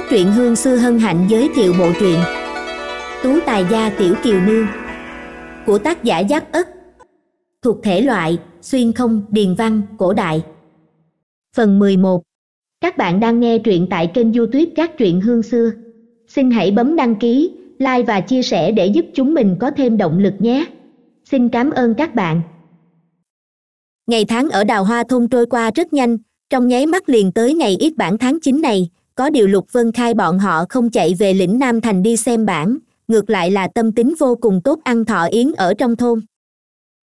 Các truyện hương xưa hân hạnh giới thiệu bộ truyện Tú tài gia tiểu kiều nương của tác giả Giáp Ất thuộc thể loại xuyên không điền văn cổ đại. Phần 11. Các bạn đang nghe truyện tại kênh YouTube các truyện hương xưa. Xin hãy bấm đăng ký, like và chia sẻ để giúp chúng mình có thêm động lực nhé. Xin cảm ơn các bạn. Ngày tháng ở Đào Hoa thôn trôi qua rất nhanh, trong nháy mắt liền tới ngày ít bản tháng 9 này, có điều lục vân khai bọn họ không chạy về lĩnh nam thành đi xem bản ngược lại là tâm tính vô cùng tốt ăn thọ yến ở trong thôn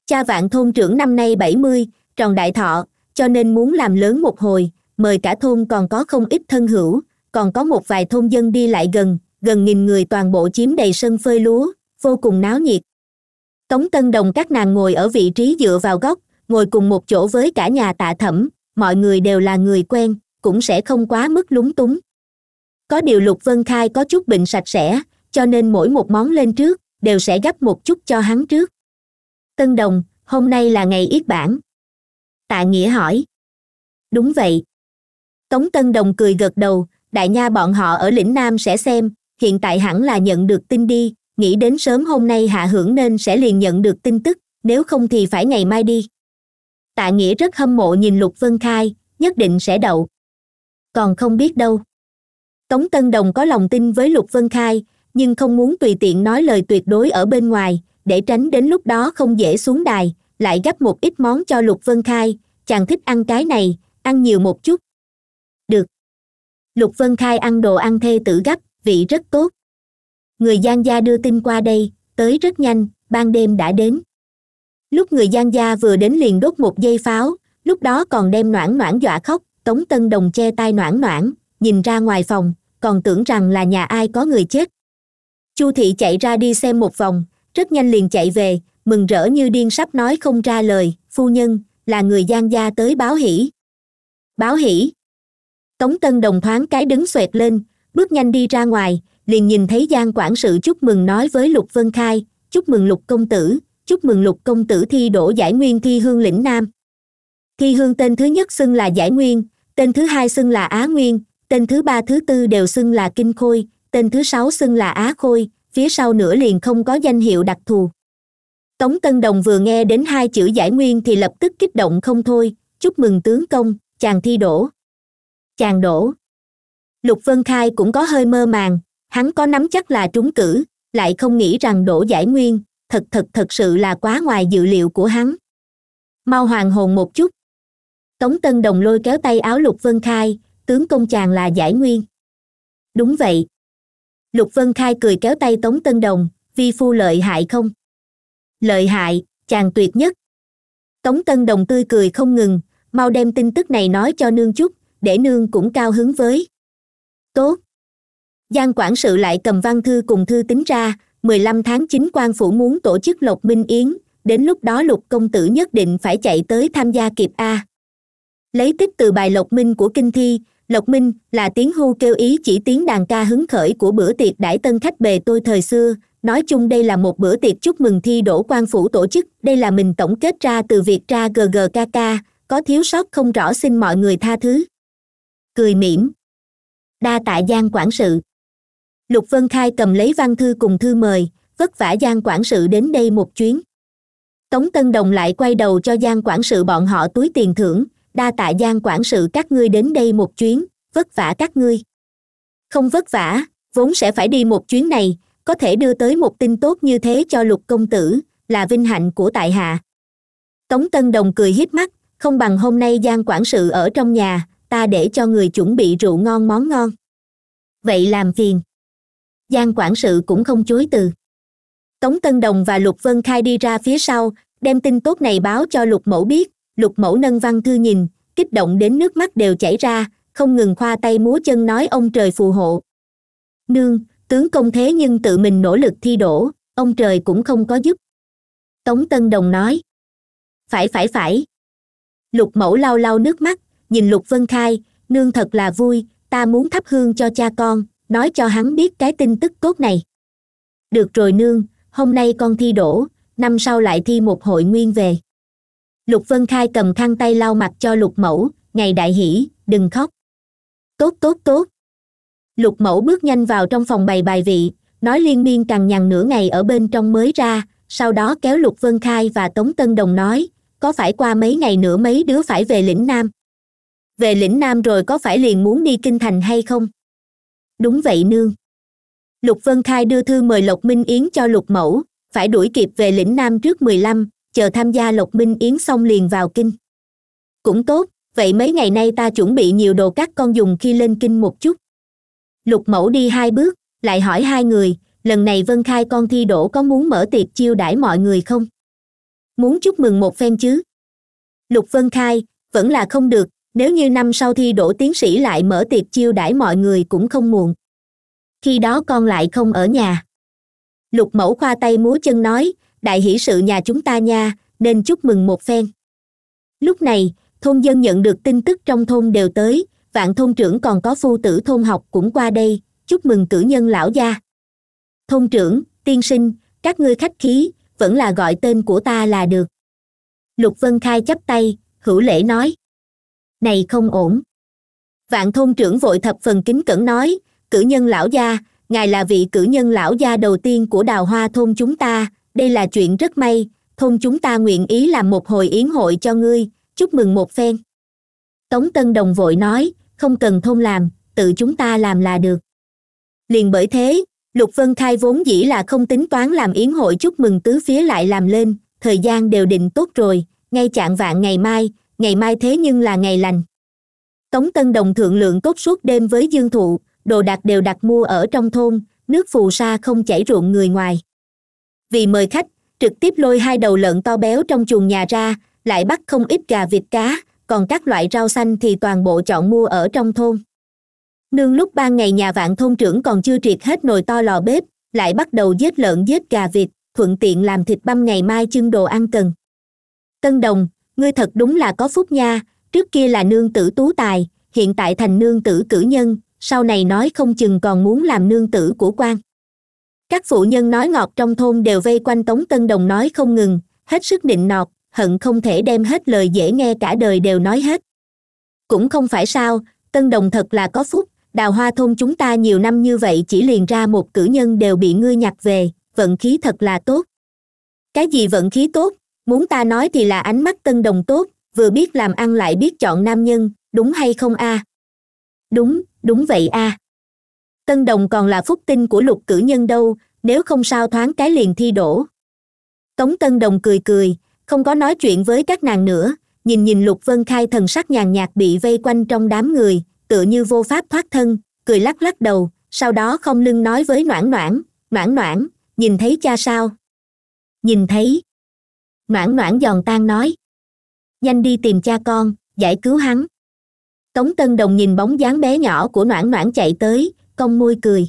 cha vạn thôn trưởng năm nay bảy mươi tròn đại thọ cho nên muốn làm lớn một hồi mời cả thôn còn có không ít thân hữu còn có một vài thôn dân đi lại gần gần nghìn người toàn bộ chiếm đầy sân phơi lúa vô cùng náo nhiệt tống tân đồng các nàng ngồi ở vị trí dựa vào góc ngồi cùng một chỗ với cả nhà tạ thẩm mọi người đều là người quen cũng sẽ không quá mức lúng túng có điều lục vân khai có chút bệnh sạch sẽ cho nên mỗi một món lên trước đều sẽ gấp một chút cho hắn trước tân đồng hôm nay là ngày yết bản tạ nghĩa hỏi đúng vậy tống tân đồng cười gật đầu đại nha bọn họ ở lĩnh nam sẽ xem hiện tại hẳn là nhận được tin đi nghĩ đến sớm hôm nay hạ hưởng nên sẽ liền nhận được tin tức nếu không thì phải ngày mai đi tạ nghĩa rất hâm mộ nhìn lục vân khai nhất định sẽ đậu còn không biết đâu tống tân đồng có lòng tin với lục vân khai nhưng không muốn tùy tiện nói lời tuyệt đối ở bên ngoài để tránh đến lúc đó không dễ xuống đài lại gấp một ít món cho lục vân khai chàng thích ăn cái này ăn nhiều một chút được lục vân khai ăn đồ ăn thê tử gấp vị rất tốt người gian gia đưa tin qua đây tới rất nhanh ban đêm đã đến lúc người gian gia vừa đến liền đốt một dây pháo lúc đó còn đem noãn noãn dọa khóc tống tân đồng che tai noãn noãn nhìn ra ngoài phòng còn tưởng rằng là nhà ai có người chết chu thị chạy ra đi xem một vòng rất nhanh liền chạy về mừng rỡ như điên sắp nói không ra lời phu nhân là người gian gia tới báo hỉ báo hỉ tống tân đồng thoáng cái đứng xoẹt lên bước nhanh đi ra ngoài liền nhìn thấy giang quản sự chúc mừng nói với lục vân khai chúc mừng lục công tử chúc mừng lục công tử thi đổ giải nguyên thi hương lĩnh nam kỳ hương tên thứ nhất xưng là giải nguyên tên thứ hai xưng là á nguyên tên thứ ba thứ tư đều xưng là kinh khôi tên thứ sáu xưng là á khôi phía sau nữa liền không có danh hiệu đặc thù tống tân đồng vừa nghe đến hai chữ giải nguyên thì lập tức kích động không thôi chúc mừng tướng công chàng thi đổ chàng đổ lục vân khai cũng có hơi mơ màng hắn có nắm chắc là trúng cử lại không nghĩ rằng đổ giải nguyên thật thật thật sự là quá ngoài dự liệu của hắn mau hoàng hồn một chút tống tân đồng lôi kéo tay áo lục vân khai tướng công chàng là giải nguyên đúng vậy lục vân khai cười kéo tay tống tân đồng vi phu lợi hại không lợi hại chàng tuyệt nhất tống tân đồng tươi cười không ngừng mau đem tin tức này nói cho nương chút để nương cũng cao hứng với tốt giang quản sự lại cầm văn thư cùng thư tính ra 15 tháng 9 quan phủ muốn tổ chức lộc minh yến đến lúc đó lục công tử nhất định phải chạy tới tham gia kịp a lấy tích từ bài lộc minh của kinh thi lộc minh là tiếng hô kêu ý chỉ tiếng đàn ca hứng khởi của bữa tiệc đãi tân khách bề tôi thời xưa nói chung đây là một bữa tiệc chúc mừng thi đỗ quan phủ tổ chức đây là mình tổng kết ra từ việc ra ggkk có thiếu sót không rõ xin mọi người tha thứ cười mỉm đa tạ giang quản sự lục vân khai cầm lấy văn thư cùng thư mời vất vả giang quản sự đến đây một chuyến tống tân đồng lại quay đầu cho giang quản sự bọn họ túi tiền thưởng đa tạ giang quản sự các ngươi đến đây một chuyến vất vả các ngươi không vất vả vốn sẽ phải đi một chuyến này có thể đưa tới một tin tốt như thế cho lục công tử là vinh hạnh của tại hạ tống tân đồng cười hít mắt không bằng hôm nay giang quản sự ở trong nhà ta để cho người chuẩn bị rượu ngon món ngon vậy làm phiền giang quản sự cũng không chối từ tống tân đồng và lục vân khai đi ra phía sau đem tin tốt này báo cho lục mẫu biết lục mẫu nâng văn thư nhìn kích động đến nước mắt đều chảy ra không ngừng khoa tay múa chân nói ông trời phù hộ nương tướng công thế nhưng tự mình nỗ lực thi đổ ông trời cũng không có giúp tống tân đồng nói phải phải phải lục mẫu lau lau nước mắt nhìn lục vân khai nương thật là vui ta muốn thắp hương cho cha con nói cho hắn biết cái tin tức cốt này được rồi nương hôm nay con thi đổ năm sau lại thi một hội nguyên về lục vân khai cầm khăn tay lau mặt cho lục mẫu ngày đại hỷ đừng khóc tốt tốt tốt lục mẫu bước nhanh vào trong phòng bày bài vị nói liên miên cằn nhằn nửa ngày ở bên trong mới ra sau đó kéo lục vân khai và tống tân đồng nói có phải qua mấy ngày nữa mấy đứa phải về lĩnh nam về lĩnh nam rồi có phải liền muốn đi kinh thành hay không đúng vậy nương lục vân khai đưa thư mời lộc minh yến cho lục mẫu phải đuổi kịp về lĩnh nam trước mười lăm chờ tham gia lộc minh yến xong liền vào kinh cũng tốt vậy mấy ngày nay ta chuẩn bị nhiều đồ các con dùng khi lên kinh một chút lục mẫu đi hai bước lại hỏi hai người lần này vân khai con thi đỗ có muốn mở tiệc chiêu đãi mọi người không muốn chúc mừng một phen chứ lục vân khai vẫn là không được nếu như năm sau thi đỗ tiến sĩ lại mở tiệc chiêu đãi mọi người cũng không muộn khi đó con lại không ở nhà lục mẫu khoa tay múa chân nói đại hỷ sự nhà chúng ta nha nên chúc mừng một phen lúc này thôn dân nhận được tin tức trong thôn đều tới vạn thôn trưởng còn có phu tử thôn học cũng qua đây chúc mừng cử nhân lão gia thôn trưởng tiên sinh các ngươi khách khí vẫn là gọi tên của ta là được lục vân khai chắp tay hữu lễ nói này không ổn vạn thôn trưởng vội thập phần kính cẩn nói cử nhân lão gia ngài là vị cử nhân lão gia đầu tiên của đào hoa thôn chúng ta đây là chuyện rất may thôn chúng ta nguyện ý làm một hồi yến hội cho ngươi chúc mừng một phen tống tân đồng vội nói không cần thôn làm tự chúng ta làm là được liền bởi thế lục vân khai vốn dĩ là không tính toán làm yến hội chúc mừng tứ phía lại làm lên thời gian đều định tốt rồi ngay chạng vạn ngày mai ngày mai thế nhưng là ngày lành tống tân đồng thượng lượng tốt suốt đêm với dương thụ đồ đạc đều đặt mua ở trong thôn nước phù sa không chảy ruộng người ngoài vì mời khách trực tiếp lôi hai đầu lợn to béo trong chuồng nhà ra lại bắt không ít gà vịt cá còn các loại rau xanh thì toàn bộ chọn mua ở trong thôn nương lúc ban ngày nhà vạn thôn trưởng còn chưa triệt hết nồi to lò bếp lại bắt đầu giết lợn giết gà vịt thuận tiện làm thịt băm ngày mai chưng đồ ăn cần tân đồng ngươi thật đúng là có phúc nha trước kia là nương tử tú tài hiện tại thành nương tử cử nhân sau này nói không chừng còn muốn làm nương tử của quan các phụ nhân nói ngọt trong thôn đều vây quanh tống tân đồng nói không ngừng hết sức nịnh nọt hận không thể đem hết lời dễ nghe cả đời đều nói hết cũng không phải sao tân đồng thật là có phúc đào hoa thôn chúng ta nhiều năm như vậy chỉ liền ra một cử nhân đều bị ngươi nhặt về vận khí thật là tốt cái gì vận khí tốt muốn ta nói thì là ánh mắt tân đồng tốt vừa biết làm ăn lại biết chọn nam nhân đúng hay không a à? đúng đúng vậy a à tân đồng còn là phúc tinh của lục cử nhân đâu nếu không sao thoáng cái liền thi đổ tống tân đồng cười cười không có nói chuyện với các nàng nữa nhìn nhìn lục vân khai thần sắc nhàn nhạt bị vây quanh trong đám người tựa như vô pháp thoát thân cười lắc lắc đầu sau đó không lưng nói với noãn noãn noãn noãn nhìn thấy cha sao nhìn thấy noãn noãn giòn tan nói nhanh đi tìm cha con giải cứu hắn tống tân đồng nhìn bóng dáng bé nhỏ của noãn noãn chạy tới cong môi cười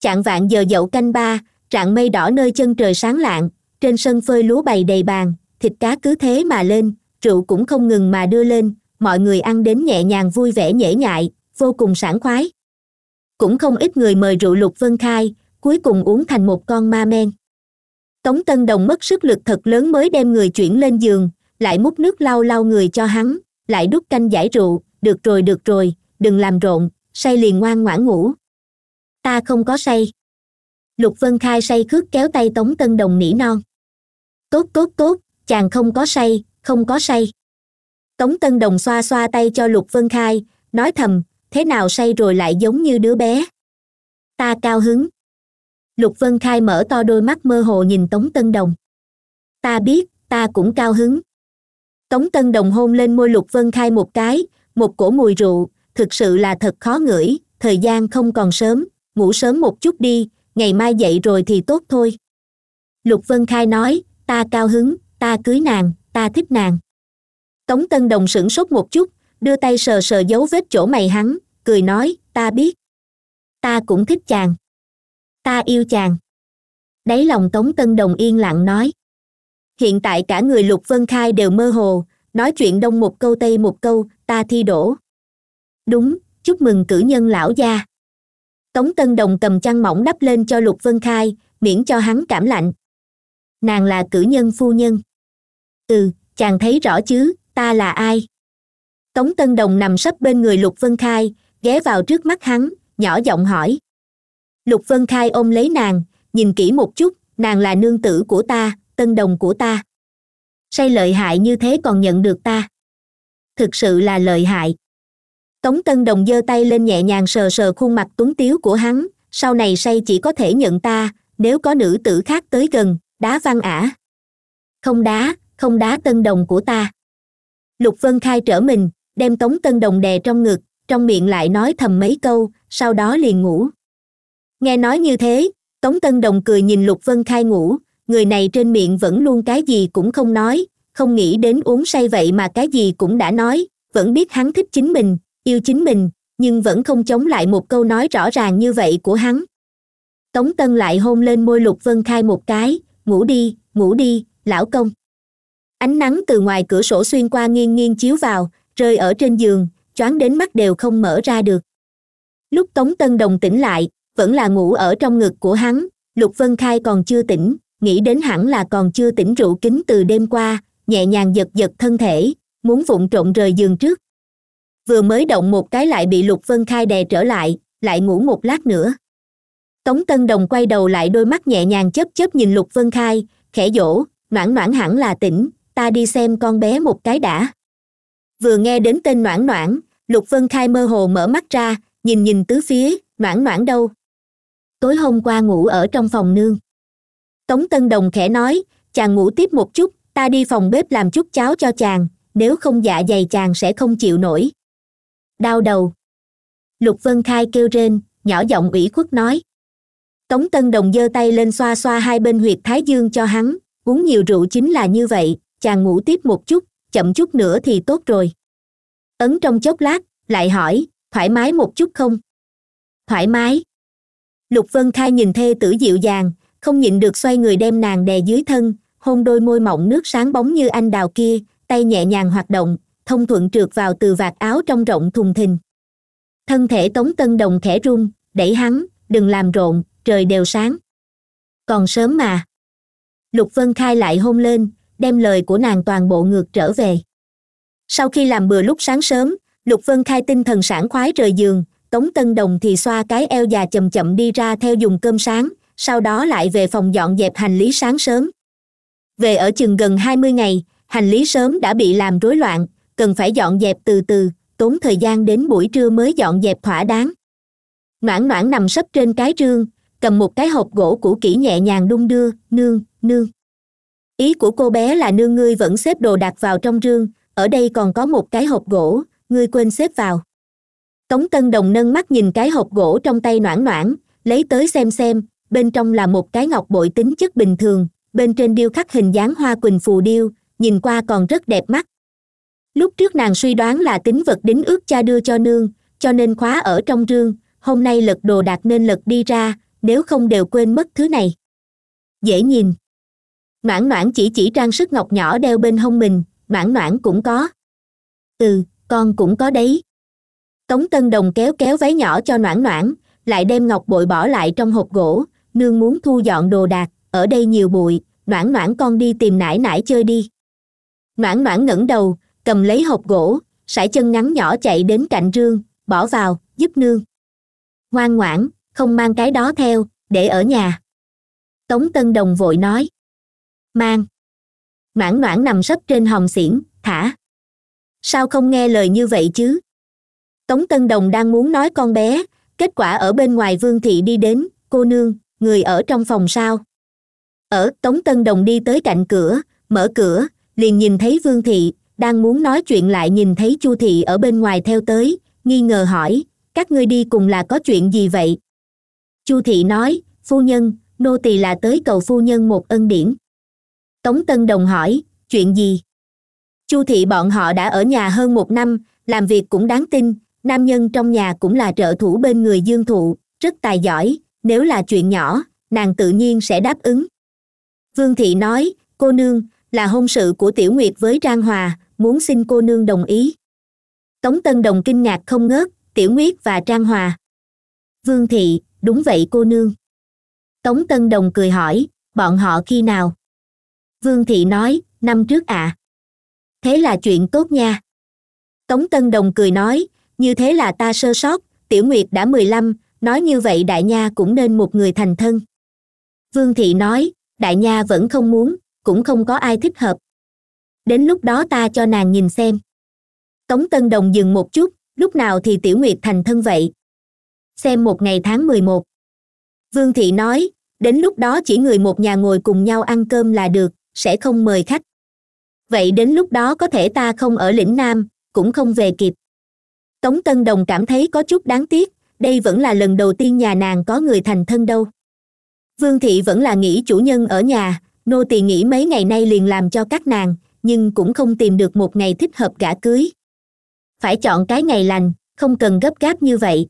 chạng vạn giờ dậu canh ba trạng mây đỏ nơi chân trời sáng lạng trên sân phơi lúa bày đầy bàn thịt cá cứ thế mà lên rượu cũng không ngừng mà đưa lên mọi người ăn đến nhẹ nhàng vui vẻ nhễ nhại vô cùng sảng khoái cũng không ít người mời rượu lục vân khai cuối cùng uống thành một con ma men tống tân đồng mất sức lực thật lớn mới đem người chuyển lên giường lại múc nước lau lau người cho hắn lại đút canh giải rượu được rồi được rồi đừng làm rộn say liền ngoan ngoãn ngủ ta không có say lục vân khai say khước kéo tay tống tân đồng nỉ non tốt tốt tốt chàng không có say không có say tống tân đồng xoa xoa tay cho lục vân khai nói thầm thế nào say rồi lại giống như đứa bé ta cao hứng lục vân khai mở to đôi mắt mơ hồ nhìn tống tân đồng ta biết ta cũng cao hứng tống tân đồng hôn lên môi lục vân khai một cái một cổ mùi rượu thực sự là thật khó ngửi thời gian không còn sớm ngủ sớm một chút đi ngày mai dậy rồi thì tốt thôi lục vân khai nói ta cao hứng ta cưới nàng ta thích nàng tống tân đồng sửng sốt một chút đưa tay sờ sờ dấu vết chỗ mày hắn cười nói ta biết ta cũng thích chàng ta yêu chàng đáy lòng tống tân đồng yên lặng nói hiện tại cả người lục vân khai đều mơ hồ nói chuyện đông một câu tây một câu ta thi đổ đúng chúc mừng cử nhân lão gia tống tân đồng cầm chăn mỏng đắp lên cho lục vân khai miễn cho hắn cảm lạnh nàng là cử nhân phu nhân ừ chàng thấy rõ chứ ta là ai tống tân đồng nằm sấp bên người lục vân khai ghé vào trước mắt hắn nhỏ giọng hỏi lục vân khai ôm lấy nàng nhìn kỹ một chút nàng là nương tử của ta tân đồng của ta say lợi hại như thế còn nhận được ta thực sự là lợi hại tống tân đồng giơ tay lên nhẹ nhàng sờ sờ khuôn mặt tuấn tiếu của hắn sau này say chỉ có thể nhận ta nếu có nữ tử khác tới gần đá văn ả không đá không đá tân đồng của ta lục vân khai trở mình đem tống tân đồng đè trong ngực trong miệng lại nói thầm mấy câu sau đó liền ngủ nghe nói như thế tống tân đồng cười nhìn lục vân khai ngủ người này trên miệng vẫn luôn cái gì cũng không nói không nghĩ đến uống say vậy mà cái gì cũng đã nói vẫn biết hắn thích chính mình yêu chính mình nhưng vẫn không chống lại một câu nói rõ ràng như vậy của hắn tống tân lại hôn lên môi lục vân khai một cái ngủ đi ngủ đi lão công ánh nắng từ ngoài cửa sổ xuyên qua nghiêng nghiêng chiếu vào rơi ở trên giường choáng đến mắt đều không mở ra được lúc tống tân đồng tỉnh lại vẫn là ngủ ở trong ngực của hắn lục vân khai còn chưa tỉnh nghĩ đến hẳn là còn chưa tỉnh rượu kính từ đêm qua nhẹ nhàng giật giật thân thể muốn vụng trộn rời giường trước vừa mới động một cái lại bị lục vân khai đè trở lại lại ngủ một lát nữa tống tân đồng quay đầu lại đôi mắt nhẹ nhàng chớp chớp nhìn lục vân khai khẽ dỗ noãn noãn hẳn là tỉnh ta đi xem con bé một cái đã vừa nghe đến tên noãn noãn lục vân khai mơ hồ mở mắt ra nhìn nhìn tứ phía noãn noãn đâu tối hôm qua ngủ ở trong phòng nương tống tân đồng khẽ nói chàng ngủ tiếp một chút ta đi phòng bếp làm chút cháo cho chàng nếu không dạ dày chàng sẽ không chịu nổi đau đầu lục vân khai kêu rên nhỏ giọng ủy khuất nói tống tân đồng giơ tay lên xoa xoa hai bên huyệt thái dương cho hắn uống nhiều rượu chính là như vậy chàng ngủ tiếp một chút chậm chút nữa thì tốt rồi ấn trong chốc lát lại hỏi thoải mái một chút không thoải mái lục vân khai nhìn thê tử dịu dàng không nhịn được xoay người đem nàng đè dưới thân hôn đôi môi mọng nước sáng bóng như anh đào kia tay nhẹ nhàng hoạt động thông thuận trượt vào từ vạt áo trong rộng thùng thình thân thể tống tân đồng khẽ run đẩy hắn đừng làm rộn trời đều sáng còn sớm mà lục vân khai lại hôn lên đem lời của nàng toàn bộ ngược trở về sau khi làm bừa lúc sáng sớm lục vân khai tinh thần sảng khoái rời giường tống tân đồng thì xoa cái eo già chậm chậm đi ra theo dùng cơm sáng sau đó lại về phòng dọn dẹp hành lý sáng sớm về ở chừng gần hai mươi ngày hành lý sớm đã bị làm rối loạn cần phải dọn dẹp từ từ tốn thời gian đến buổi trưa mới dọn dẹp thỏa đáng noãn noãn nằm sấp trên cái trương cầm một cái hộp gỗ cũ kỹ nhẹ nhàng đung đưa nương nương ý của cô bé là nương ngươi vẫn xếp đồ đặt vào trong rương ở đây còn có một cái hộp gỗ ngươi quên xếp vào tống tân đồng nâng mắt nhìn cái hộp gỗ trong tay noãn noãn lấy tới xem xem bên trong là một cái ngọc bội tính chất bình thường bên trên điêu khắc hình dáng hoa quỳnh phù điêu nhìn qua còn rất đẹp mắt lúc trước nàng suy đoán là tính vật đính ước cha đưa cho nương cho nên khóa ở trong rương hôm nay lật đồ đạc nên lật đi ra nếu không đều quên mất thứ này dễ nhìn noãn noãn chỉ chỉ trang sức ngọc nhỏ đeo bên hông mình noãn noãn cũng có ừ con cũng có đấy tống tân đồng kéo kéo váy nhỏ cho noãn noãn lại đem ngọc bội bỏ lại trong hộp gỗ nương muốn thu dọn đồ đạc ở đây nhiều bụi noãn noãn con đi tìm nải nải chơi đi noãn noãn ngẩng đầu cầm lấy hộp gỗ sải chân ngắn nhỏ chạy đến cạnh rương bỏ vào giúp nương ngoan ngoãn không mang cái đó theo để ở nhà tống tân đồng vội nói mang noãn noãn nằm sấp trên hòn xiển thả sao không nghe lời như vậy chứ tống tân đồng đang muốn nói con bé kết quả ở bên ngoài vương thị đi đến cô nương người ở trong phòng sao ở tống tân đồng đi tới cạnh cửa mở cửa liền nhìn thấy vương thị đang muốn nói chuyện lại nhìn thấy chu thị ở bên ngoài theo tới nghi ngờ hỏi các ngươi đi cùng là có chuyện gì vậy chu thị nói phu nhân nô tỳ là tới cầu phu nhân một ân điển tống tân đồng hỏi chuyện gì chu thị bọn họ đã ở nhà hơn một năm làm việc cũng đáng tin nam nhân trong nhà cũng là trợ thủ bên người dương thụ rất tài giỏi nếu là chuyện nhỏ nàng tự nhiên sẽ đáp ứng vương thị nói cô nương là hôn sự của tiểu nguyệt với trang hòa muốn xin cô nương đồng ý tống tân đồng kinh ngạc không ngớt tiểu nguyết và trang hòa vương thị đúng vậy cô nương tống tân đồng cười hỏi bọn họ khi nào vương thị nói năm trước ạ à. thế là chuyện tốt nha tống tân đồng cười nói như thế là ta sơ sót tiểu nguyệt đã mười lăm nói như vậy đại nha cũng nên một người thành thân vương thị nói đại nha vẫn không muốn cũng không có ai thích hợp đến lúc đó ta cho nàng nhìn xem tống tân đồng dừng một chút lúc nào thì tiểu nguyệt thành thân vậy xem một ngày tháng mười một vương thị nói đến lúc đó chỉ người một nhà ngồi cùng nhau ăn cơm là được sẽ không mời khách vậy đến lúc đó có thể ta không ở lĩnh nam cũng không về kịp tống tân đồng cảm thấy có chút đáng tiếc đây vẫn là lần đầu tiên nhà nàng có người thành thân đâu vương thị vẫn là nghĩ chủ nhân ở nhà nô tỳ nghĩ mấy ngày nay liền làm cho các nàng nhưng cũng không tìm được một ngày thích hợp gả cưới phải chọn cái ngày lành không cần gấp gáp như vậy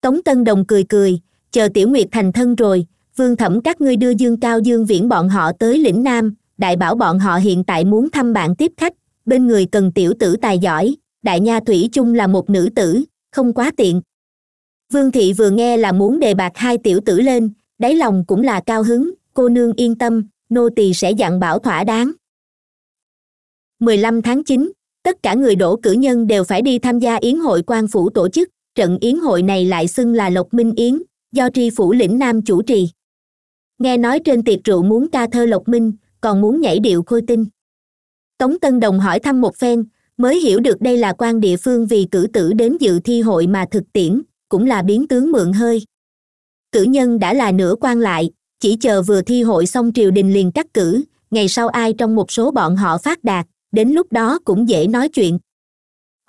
tống tân đồng cười cười chờ tiểu nguyệt thành thân rồi vương thẩm các ngươi đưa dương cao dương viễn bọn họ tới lĩnh nam đại bảo bọn họ hiện tại muốn thăm bạn tiếp khách bên người cần tiểu tử tài giỏi đại nha thủy chung là một nữ tử không quá tiện vương thị vừa nghe là muốn đề bạc hai tiểu tử lên đáy lòng cũng là cao hứng cô nương yên tâm nô tỳ sẽ dặn bảo thỏa đáng 15 tháng 9, tất cả người đổ cử nhân đều phải đi tham gia yến hội quan phủ tổ chức trận yến hội này lại xưng là lộc minh yến do tri phủ lĩnh nam chủ trì nghe nói trên tiệc rượu muốn ca thơ lộc minh còn muốn nhảy điệu khôi tinh tống tân đồng hỏi thăm một phen mới hiểu được đây là quan địa phương vì cử tử đến dự thi hội mà thực tiễn cũng là biến tướng mượn hơi cử nhân đã là nửa quan lại chỉ chờ vừa thi hội xong triều đình liền cắt cử ngày sau ai trong một số bọn họ phát đạt đến lúc đó cũng dễ nói chuyện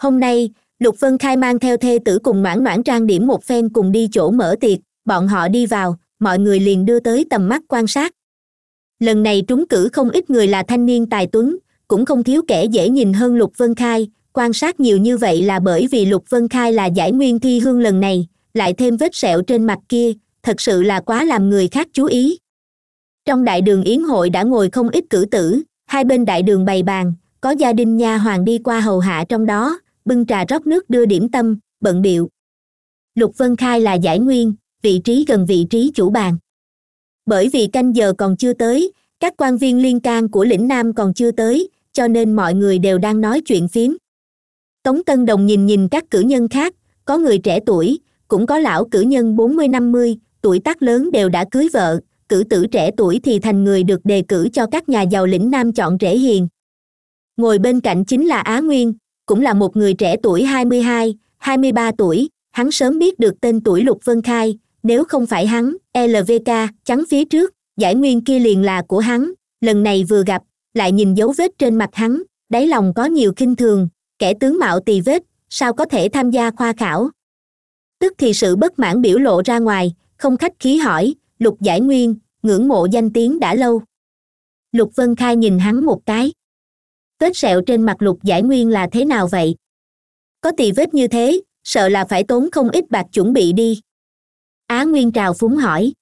hôm nay lục vân khai mang theo thê tử cùng noãn noãn trang điểm một phen cùng đi chỗ mở tiệc bọn họ đi vào mọi người liền đưa tới tầm mắt quan sát lần này trúng cử không ít người là thanh niên tài tuấn cũng không thiếu kẻ dễ nhìn hơn lục vân khai quan sát nhiều như vậy là bởi vì lục vân khai là giải nguyên thi hương lần này lại thêm vết sẹo trên mặt kia thật sự là quá làm người khác chú ý trong đại đường yến hội đã ngồi không ít cử tử hai bên đại đường bày bàn có gia đình nha hoàng đi qua hầu hạ trong đó bưng trà rót nước đưa điểm tâm bận biệu lục vân khai là giải nguyên vị trí gần vị trí chủ bàn bởi vì canh giờ còn chưa tới các quan viên liên can của lĩnh nam còn chưa tới cho nên mọi người đều đang nói chuyện phiếm tống tân đồng nhìn nhìn các cử nhân khác có người trẻ tuổi cũng có lão cử nhân bốn mươi năm mươi tuổi tác lớn đều đã cưới vợ cử tử trẻ tuổi thì thành người được đề cử cho các nhà giàu lĩnh nam chọn rễ hiền ngồi bên cạnh chính là á nguyên cũng là một người trẻ tuổi hai mươi hai hai mươi ba tuổi hắn sớm biết được tên tuổi lục vân khai nếu không phải hắn lvk chắn phía trước giải nguyên kia liền là của hắn lần này vừa gặp lại nhìn dấu vết trên mặt hắn đáy lòng có nhiều kinh thường kẻ tướng mạo tì vết sao có thể tham gia khoa khảo tức thì sự bất mãn biểu lộ ra ngoài không khách khí hỏi lục giải nguyên ngưỡng mộ danh tiếng đã lâu lục vân khai nhìn hắn một cái vết sẹo trên mặt lục giải nguyên là thế nào vậy có tì vết như thế sợ là phải tốn không ít bạc chuẩn bị đi á nguyên trào phúng hỏi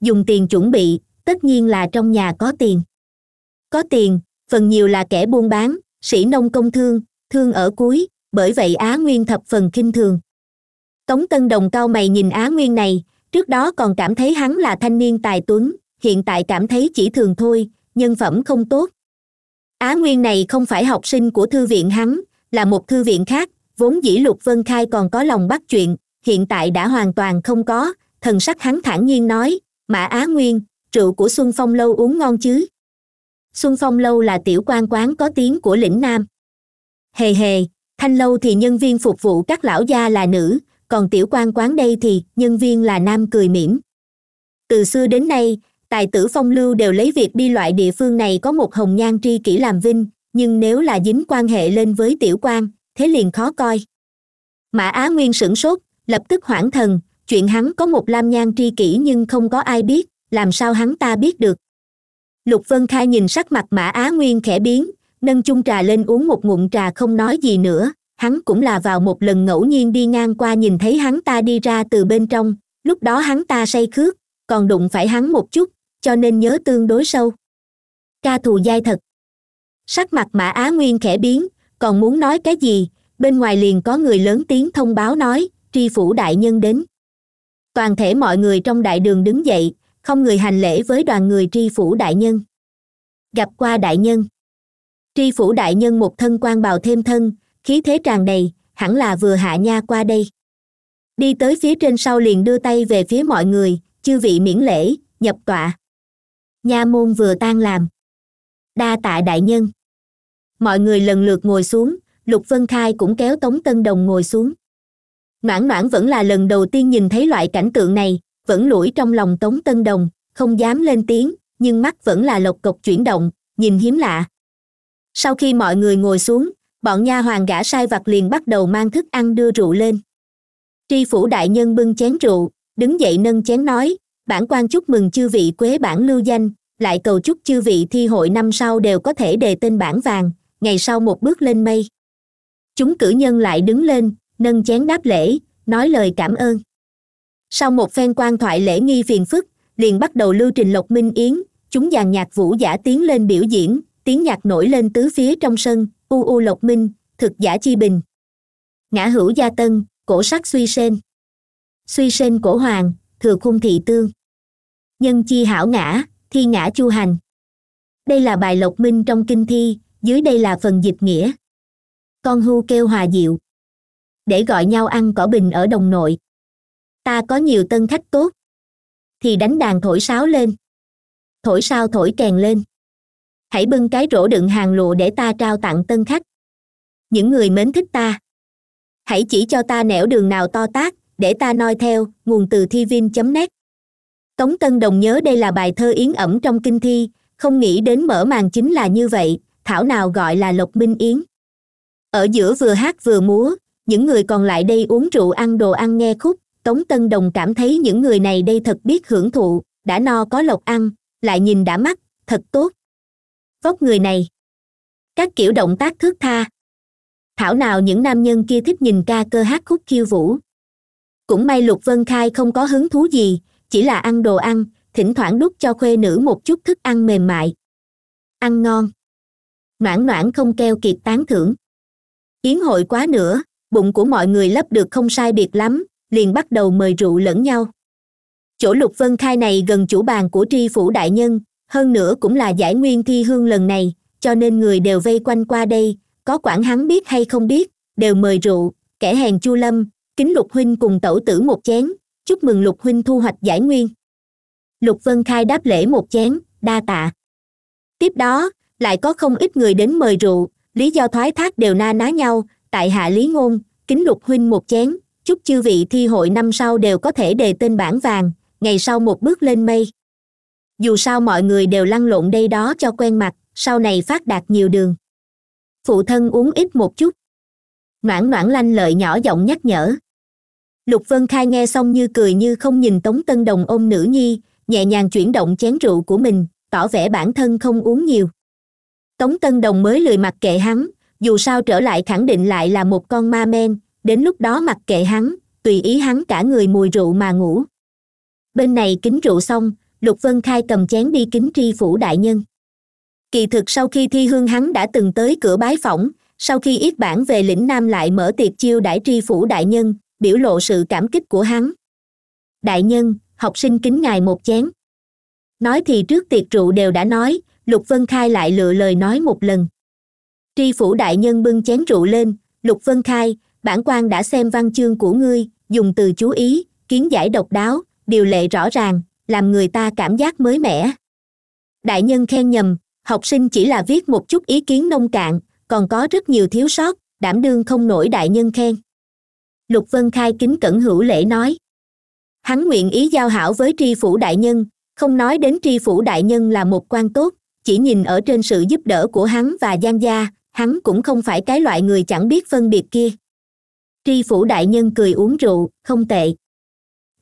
dùng tiền chuẩn bị tất nhiên là trong nhà có tiền có tiền phần nhiều là kẻ buôn bán sĩ nông công thương thương ở cuối bởi vậy á nguyên thập phần k i n h thường tống tân đồng cao mày nhìn á nguyên này trước đó còn cảm thấy hắn là thanh niên tài tuấn hiện tại cảm thấy chỉ thường thôi nhân phẩm không tốt á nguyên này không phải học sinh của thư viện hắn là một thư viện khác vốn dĩ lục vân khai còn có lòng bắt chuyện hiện tại đã hoàn toàn không có thần sắc hắn thản nhiên nói mã á nguyên rượu của xuân phong lâu uống ngon chứ xuân phong lâu là tiểu quan quán có tiếng của lĩnh nam hề hề thanh lâu thì nhân viên phục vụ các lão gia là nữ còn tiểu quan quán đây thì nhân viên là nam cười mỉm từ xưa đến nay tài tử phong lưu đều lấy việc đi loại địa phương này có một hồng nhan tri kỷ làm vinh nhưng nếu là dính quan hệ lên với tiểu quan thế liền khó coi mã á nguyên sửng sốt lập tức hoảng thần chuyện hắn có một lam nhan tri kỷ nhưng không có ai biết làm sao hắn ta biết được lục vân khai nhìn sắc mặt mã á nguyên khẽ biến nâng chung trà lên uống một ngụm trà không nói gì nữa hắn cũng là vào một lần ngẫu nhiên đi ngang qua nhìn thấy hắn ta đi ra từ bên trong lúc đó hắn ta say khước còn đụng phải hắn một chút cho nên nhớ tương đối sâu ca thù dai thật sắc mặt mã á nguyên khẽ biến còn muốn nói cái gì bên ngoài liền có người lớn tiếng thông báo nói tri phủ đại nhân đến toàn thể mọi người trong đại đường đứng dậy không người hành lễ với đoàn người tri phủ đại nhân gặp qua đại nhân tri phủ đại nhân một thân quan bào thêm thân khí thế tràn đầy hẳn là vừa hạ nha qua đây đi tới phía trên sau liền đưa tay về phía mọi người chư vị miễn lễ nhập tọa nha môn vừa tan làm đa tạ đại nhân mọi người lần lượt ngồi xuống lục vân khai cũng kéo tống tân đồng ngồi xuống noãn noãn vẫn là lần đầu tiên nhìn thấy loại cảnh tượng này vẫn lủi trong lòng tống tân đồng không dám lên tiếng nhưng mắt vẫn là lộc cộc chuyển động nhìn hiếm lạ sau khi mọi người ngồi xuống bọn nha hoàng gã sai vặt liền bắt đầu mang thức ăn đưa rượu lên tri phủ đại nhân bưng chén rượu đứng dậy nâng chén nói bản quan chúc mừng chư vị quế bản lưu danh lại cầu chúc chư vị thi hội năm sau đều có thể đề tên bản vàng ngày sau một bước lên mây chúng cử nhân lại đứng lên nâng chén đáp lễ nói lời cảm ơn sau một phen quan thoại lễ nghi phiền phức liền bắt đầu lưu trình lộc minh yến chúng dàn nhạc vũ giả tiến lên biểu diễn tiếng nhạc nổi lên tứ phía trong sân u u lộc minh thực giả chi bình ngã hữu gia tân cổ sắc suy sen suy sen cổ hoàng thừa khung thị tương nhân chi hảo ngã thi ngã chu hành đây là bài lộc minh trong kinh thi dưới đây là phần dịch nghĩa con hưu kêu hòa diệu để gọi nhau ăn cỏ bình ở đồng nội ta có nhiều tân khách tốt thì đánh đàn thổi sáo lên thổi sao thổi kèn lên hãy bưng cái rổ đựng hàng lụa để ta trao tặng tân khách những người mến thích ta hãy chỉ cho ta nẻo đường nào to tác để ta noi theo nguồn từ thi vin net tống tân đồng nhớ đây là bài thơ yến ẩm trong kinh thi không nghĩ đến mở màn chính là như vậy thảo nào gọi là lộc minh yến ở giữa vừa hát vừa múa những người còn lại đây uống rượu ăn đồ ăn nghe khúc tống tân đồng cảm thấy những người này đây thật biết hưởng thụ đã no có lộc ăn lại nhìn đã mắt thật tốt vóc người này các kiểu động tác thước tha thảo nào những nam nhân kia thích nhìn ca cơ hát khúc khiêu vũ cũng may lục vân khai không có hứng thú gì chỉ là ăn đồ ăn thỉnh thoảng đút cho khuê nữ một chút thức ăn mềm mại ăn ngon noãn noãn không keo kiệt tán thưởng yến hội quá nữa bụng của mọi người lấp được không sai biệt lắm liền bắt đầu mời rượu lẫn nhau chỗ lục vân khai này gần chủ bàn của tri phủ đại nhân hơn nữa cũng là giải nguyên thi hương lần này cho nên người đều vây quanh qua đây có quản hắn biết hay không biết đều mời rượu kẻ hèn chu lâm kính lục huynh cùng tẩu tử một chén chúc mừng lục huynh thu hoạch giải nguyên lục vân khai đáp lễ một chén đa tạ tiếp đó lại có không ít người đến mời rượu lý do thoái thác đều na ná nhau tại hạ lý ngôn kính lục huynh một chén chúc chư vị thi hội năm sau đều có thể đề tên bản vàng ngày sau một bước lên mây dù sao mọi người đều lăn lộn đây đó cho quen mặt sau này phát đạt nhiều đường phụ thân uống ít một chút noãn noãn lanh lợi nhỏ giọng nhắc nhở lục vân khai nghe xong như cười như không nhìn tống tân đồng ôm nữ nhi nhẹ nhàng chuyển động chén rượu của mình tỏ vẻ bản thân không uống nhiều tống tân đồng mới lười mặc kệ hắn dù sao trở lại khẳng định lại là một con ma men đến lúc đó mặc kệ hắn tùy ý hắn cả người mùi rượu mà ngủ bên này kính rượu xong lục vân khai cầm chén đi kính tri phủ đại nhân kỳ thực sau khi thi hương hắn đã từng tới cửa bái phỏng sau khi yết bản về lĩnh nam lại mở tiệc chiêu đãi tri phủ đại nhân biểu lộ sự cảm kích của hắn đại nhân học sinh kính ngài một chén nói thì trước tiệc rượu đều đã nói lục vân khai lại lựa lời nói một lần tri phủ đại nhân bưng chén rượu lên lục vân khai bản quan đã xem văn chương của ngươi dùng từ chú ý kiến giải độc đáo điều lệ rõ ràng làm người ta cảm giác mới mẻ đại nhân khen nhầm học sinh chỉ là viết một chút ý kiến nông cạn còn có rất nhiều thiếu sót đảm đương không nổi đại nhân khen lục vân khai kính cẩn hữu lễ nói hắn nguyện ý giao hảo với tri phủ đại nhân không nói đến tri phủ đại nhân là một quan tốt chỉ nhìn ở trên sự giúp đỡ của hắn và giang gia hắn cũng không phải cái loại người chẳng biết phân biệt kia tri phủ đại nhân cười uống rượu không tệ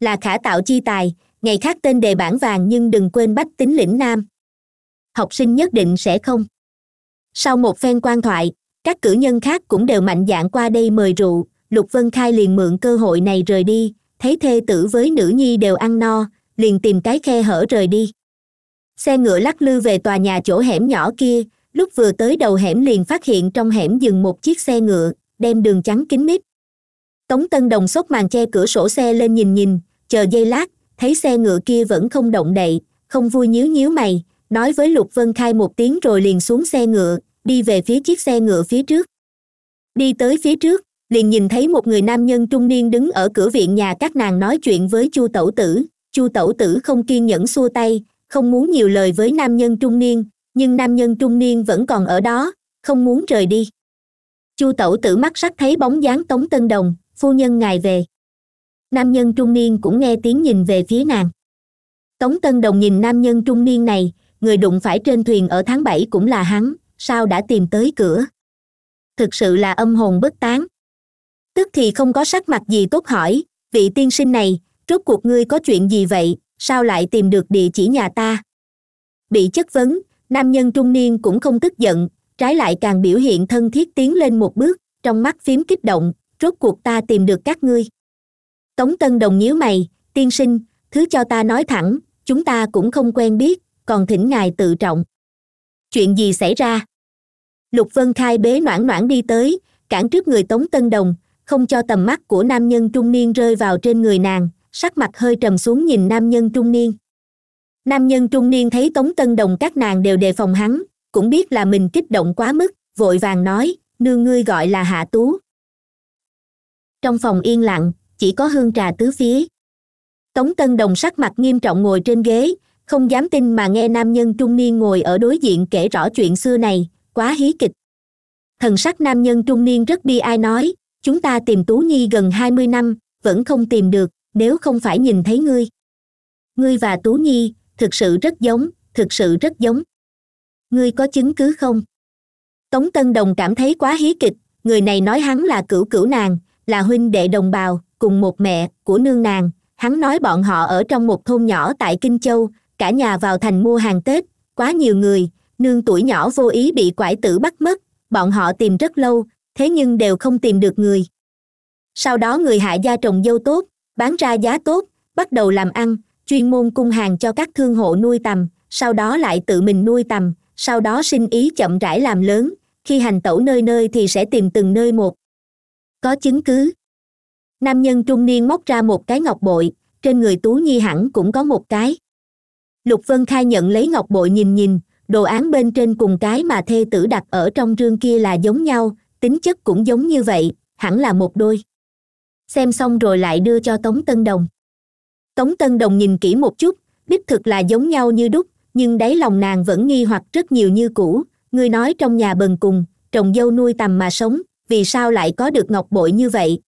là khả tạo chi tài ngày khác tên đề bản vàng nhưng đừng quên bách tính lĩnh nam học sinh nhất định sẽ không sau một phen quan thoại các cử nhân khác cũng đều mạnh dạn qua đây mời rượu lục vân khai liền mượn cơ hội này rời đi thấy thê tử với nữ nhi đều ăn no liền tìm cái khe hở rời đi xe ngựa lắc lư về tòa nhà chỗ hẻm nhỏ kia lúc vừa tới đầu hẻm liền phát hiện trong hẻm dừng một chiếc xe ngựa đem đường trắng kín mít tống tân đồng xốc màn che cửa sổ xe lên nhìn nhìn chờ giây lát thấy xe ngựa kia vẫn không động đậy không vui nhíu nhíu mày nói với lục vân khai một tiếng rồi liền xuống xe ngựa đi về phía chiếc xe ngựa phía trước đi tới phía trước liền nhìn thấy một người nam nhân trung niên đứng ở cửa viện nhà các nàng nói chuyện với chu tẩu tử chu tẩu tử không kiên nhẫn xua tay không muốn nhiều lời với nam nhân trung niên nhưng nam nhân trung niên vẫn còn ở đó không muốn rời đi chu tẩu tử mắt sắc thấy bóng dáng tống tân đồng phu nhân ngài về nam nhân trung niên cũng nghe tiếng nhìn về phía nàng tống tân đồng nhìn nam nhân trung niên này người đụng phải trên thuyền ở tháng bảy cũng là hắn sao đã tìm tới cửa thực sự là âm hồn bất tán tức thì không có sắc mặt gì tốt hỏi vị tiên sinh này rốt cuộc ngươi có chuyện gì vậy sao lại tìm được địa chỉ nhà ta bị chất vấn nam nhân trung niên cũng không tức giận trái lại càng biểu hiện thân thiết tiến lên một bước trong mắt phím kích động rốt cuộc ta tìm được các ngươi tống tân đồng nhíu mày tiên sinh thứ cho ta nói thẳng chúng ta cũng không quen biết còn thỉnh ngài tự trọng chuyện gì xảy ra lục vân khai bế noãn noãn đi tới cản trước người tống tân đồng không cho tầm mắt của nam nhân trung niên rơi vào trên người nàng sắc mặt hơi trầm xuống nhìn nam nhân trung niên nam nhân trung niên thấy tống tân đồng các nàng đều đề phòng hắn cũng biết là mình kích động quá mức vội vàng nói nương ngươi gọi là hạ tú trong phòng yên lặng chỉ có hương trà tứ phía tống tân đồng sắc mặt nghiêm trọng ngồi trên ghế không dám tin mà nghe nam nhân trung niên ngồi ở đối diện kể rõ chuyện xưa này quá hí kịch thần sắc nam nhân trung niên rất bi ai nói chúng ta tìm tú nhi gần hai mươi năm vẫn không tìm được nếu không phải nhìn thấy ngươi ngươi và tú nhi thực sự rất giống thực sự rất giống ngươi có chứng cứ không tống tân đồng cảm thấy quá hí kịch người này nói hắn là cửu cửu nàng là huynh đệ đồng bào cùng một mẹ của nương nàng hắn nói bọn họ ở trong một thôn nhỏ tại kinh châu cả nhà vào thành mua hàng tết quá nhiều người nương tuổi nhỏ vô ý bị quải tử bắt mất bọn họ tìm rất lâu thế nhưng đều không tìm được người sau đó người hạ gia trồng dâu tốt bán ra giá tốt bắt đầu làm ăn chuyên môn cung hàng cho các thương hộ nuôi tầm sau đó lại tự mình nuôi tầm sau đó sinh ý chậm rãi làm lớn khi hành tẩu nơi nơi thì sẽ tìm từng nơi một có chứng cứ nam nhân trung niên móc ra một cái ngọc bội trên người tú nhi hẳn cũng có một cái lục vân khai nhận lấy ngọc bội nhìn nhìn đồ án bên trên cùng cái mà thê tử đặt ở trong rương kia là giống nhau tính chất cũng giống như vậy hẳn là một đôi xem xong rồi lại đưa cho tống tân đồng tống tân đồng nhìn kỹ một chút đích thực là giống nhau như đúc nhưng đáy lòng nàng vẫn nghi hoặc rất nhiều như cũ Người nói trong nhà bần cùng trồng dâu nuôi tầm mà sống vì sao lại có được ngọc bội như vậy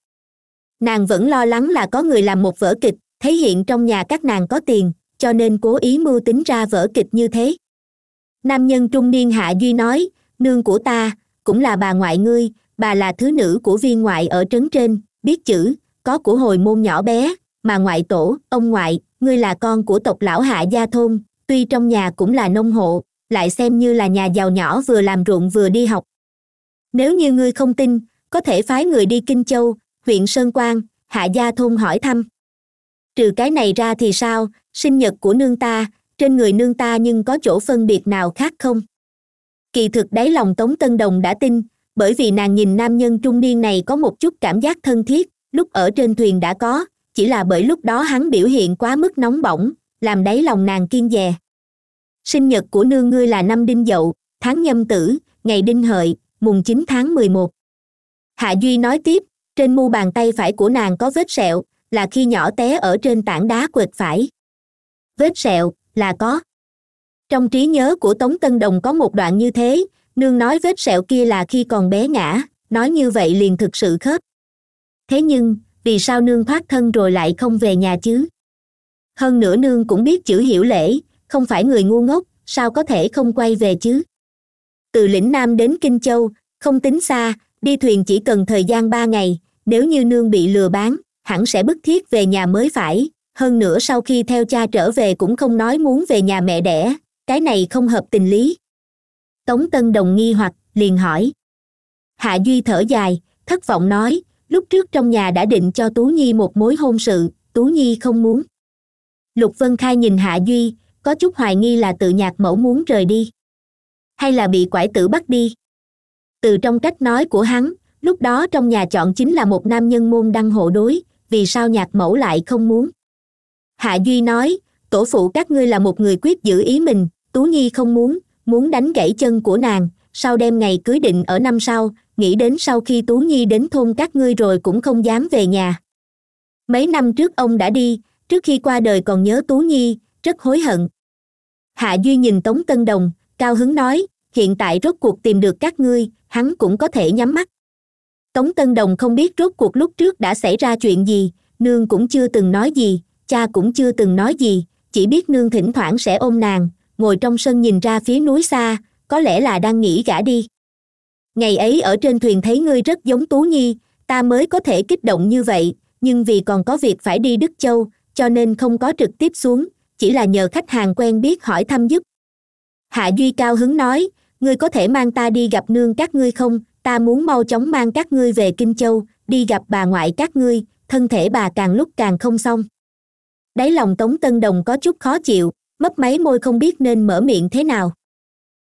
nàng vẫn lo lắng là có người làm một vở kịch thấy hiện trong nhà các nàng có tiền cho nên cố ý mưu tính ra vở kịch như thế nam nhân trung niên hạ duy nói nương của ta cũng là bà ngoại ngươi bà là thứ nữ của viên ngoại ở trấn trên biết chữ có của hồi môn nhỏ bé mà ngoại tổ ông ngoại ngươi là con của tộc lão hạ gia thôn tuy trong nhà cũng là nông hộ lại xem như là nhà giàu nhỏ vừa làm ruộng vừa đi học nếu như ngươi không tin có thể phái người đi kinh châu huyện sơn quang hạ gia thôn hỏi thăm trừ cái này ra thì sao sinh nhật của nương ta trên người nương ta nhưng có chỗ phân biệt nào khác không kỳ thực đáy lòng tống tân đồng đã tin bởi vì nàng nhìn nam nhân trung niên này có một chút cảm giác thân thiết lúc ở trên thuyền đã có chỉ là bởi lúc đó hắn biểu hiện quá mức nóng bỏng làm đáy lòng nàng kiên dè sinh nhật của nương ngươi là năm đinh dậu tháng nhâm tử ngày đinh hợi mùng chín tháng mười một hạ duy nói tiếp trên mu bàn tay phải của nàng có vết sẹo là khi nhỏ té ở trên tảng đá quệt phải vết sẹo là có trong trí nhớ của tống tân đồng có một đoạn như thế nương nói vết sẹo kia là khi còn bé ngã nói như vậy liền thực sự khớp thế nhưng vì sao nương thoát thân rồi lại không về nhà chứ hơn nữa nương cũng biết chữ hiểu lễ không phải người ngu ngốc sao có thể không quay về chứ từ lĩnh nam đến kinh châu không tính xa đi thuyền chỉ cần thời gian ba ngày nếu như nương bị lừa bán hẳn sẽ bức thiết về nhà mới phải hơn nữa sau khi theo cha trở về cũng không nói muốn về nhà mẹ đẻ cái này không hợp tình lý tống tân đồng nghi hoặc liền hỏi hạ duy thở dài thất vọng nói lúc trước trong nhà đã định cho tú nhi một mối hôn sự tú nhi không muốn lục vân khai nhìn hạ duy có chút hoài nghi là tự nhạc mẫu muốn rời đi hay là bị quải tử bắt đi từ trong cách nói của hắn lúc đó trong nhà chọn chính là một nam nhân môn đăng hộ đối vì sao nhạc mẫu lại không muốn hạ duy nói tổ phụ các ngươi là một người quyết giữ ý mình tú nhi không muốn muốn đánh gãy chân của nàng sau đêm ngày cưới định ở năm sau nghĩ đến sau khi tú nhi đến thôn các ngươi rồi cũng không dám về nhà mấy năm trước ông đã đi trước khi qua đời còn nhớ tú nhi rất hối hận hạ duy nhìn tống tân đồng cao hứng nói hiện tại rốt cuộc tìm được các ngươi hắn cũng có thể nhắm mắt tống tân đồng không biết rốt cuộc lúc trước đã xảy ra chuyện gì nương cũng chưa từng nói gì cha cũng chưa từng nói gì chỉ biết nương thỉnh thoảng sẽ ôm nàng ngồi trong sân nhìn ra phía núi xa có lẽ là đang nghĩ gả đi ngày ấy ở trên thuyền thấy ngươi rất giống tú nhi ta mới có thể kích động như vậy nhưng vì còn có việc phải đi đức châu cho nên không có trực tiếp xuống chỉ là nhờ khách hàng quen biết hỏi thăm giúp hạ duy cao hứng nói ngươi có thể mang ta đi gặp nương các ngươi không ta muốn mau chóng mang các ngươi về kinh châu đi gặp bà ngoại các ngươi thân thể bà càng lúc càng không xong đáy lòng tống tân đồng có chút khó chịu mấp máy môi không biết nên mở miệng thế nào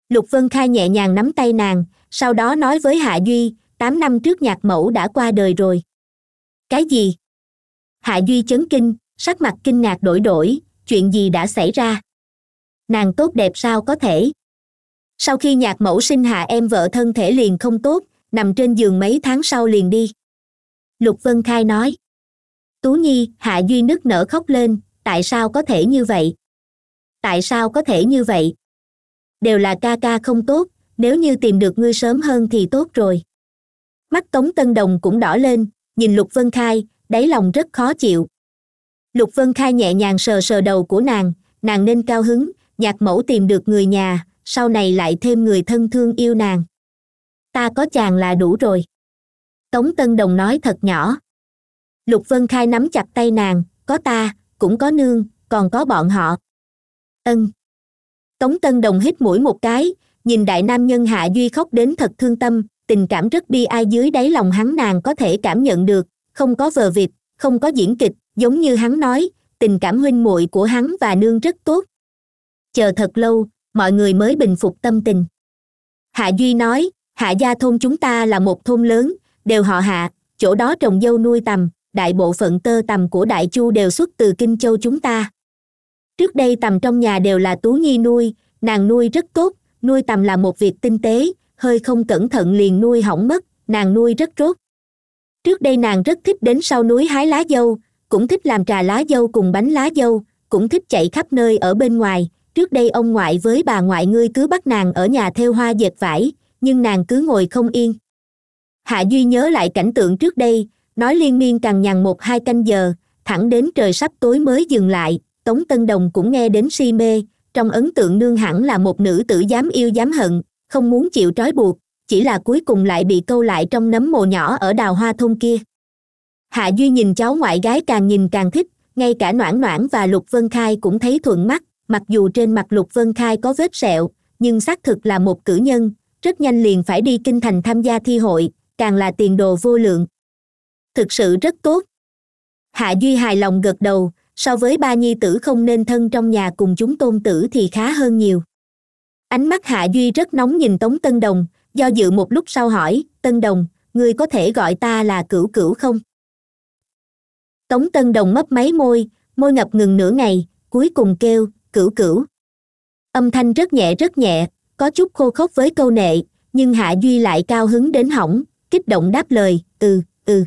lục vân khai nhẹ nhàng nắm tay nàng sau đó nói với hạ duy tám năm trước nhạc mẫu đã qua đời rồi cái gì hạ duy chấn kinh sắc mặt kinh ngạc đổi đổi chuyện gì đã xảy ra nàng tốt đẹp sao có thể sau khi nhạc mẫu sinh hạ em vợ thân thể liền không tốt nằm trên giường mấy tháng sau liền đi lục vân khai nói tú nhi hạ duy nức nở khóc lên tại sao có thể như vậy tại sao có thể như vậy đều là ca ca không tốt nếu như tìm được ngươi sớm hơn thì tốt rồi mắt tống tân đồng cũng đỏ lên nhìn lục vân khai đáy lòng rất khó chịu lục vân khai nhẹ nhàng sờ sờ đầu của nàng nàng nên cao hứng nhạc mẫu tìm được người nhà sau này lại thêm người thân thương yêu nàng ta có chàng là đủ rồi tống tân đồng nói thật nhỏ lục vân khai nắm chặt tay nàng có ta cũng có nương còn có bọn họ ân tống tân đồng hít mũi một cái nhìn đại nam nhân hạ duy khóc đến thật thương tâm tình cảm rất bi ai dưới đáy lòng hắn nàng có thể cảm nhận được không có vờ vịt không có diễn kịch giống như hắn nói tình cảm huynh muội của hắn và nương rất tốt chờ thật lâu mọi người mới bình phục tâm tình hạ duy nói hạ gia thôn chúng ta là một thôn lớn đều họ hạ chỗ đó trồng dâu nuôi tầm đại bộ phận tơ tầm của đại chu đều xuất từ kinh châu chúng ta trước đây tầm trong nhà đều là tú nhi nuôi nàng nuôi rất tốt nuôi tầm là một việc tinh tế hơi không cẩn thận liền nuôi hỏng mất nàng nuôi rất rốt trước đây nàng rất thích đến sau núi hái lá dâu cũng thích làm trà lá dâu cùng bánh lá dâu cũng thích chạy khắp nơi ở bên ngoài trước đây ông ngoại với bà ngoại ngươi cứ bắt nàng ở nhà thêu hoa dệt vải nhưng nàng cứ ngồi không yên hạ duy nhớ lại cảnh tượng trước đây nói liên miên càng nhằn một hai canh giờ thẳng đến trời sắp tối mới dừng lại tống tân đồng cũng nghe đến si mê trong ấn tượng nương hẳn là một nữ tử dám yêu dám hận không muốn chịu trói buộc chỉ là cuối cùng lại bị câu lại trong nấm mồ nhỏ ở đào hoa thôn kia hạ duy nhìn cháu ngoại gái càng nhìn càng thích ngay cả noãn noãn và lục vân khai cũng thấy thuận mắt mặc dù trên mặt lục vân khai có vết sẹo nhưng xác thực là một cử nhân rất nhanh liền phải đi kinh thành tham gia thi hội càng là tiền đồ vô lượng thực sự rất tốt hạ duy hài lòng gật đầu so với ba nhi tử không nên thân trong nhà cùng chúng tôn tử thì khá hơn nhiều ánh mắt hạ duy rất nóng nhìn tống tân đồng do dự một lúc sau hỏi tân đồng ngươi có thể gọi ta là cửu cửu không tống tân đồng mấp máy môi môi ngập ngừng nửa ngày cuối cùng kêu cửu cửu âm thanh rất nhẹ rất nhẹ có chút khô khốc với câu nệ nhưng hạ duy lại cao hứng đến hỏng kích động đáp lời ừ ừ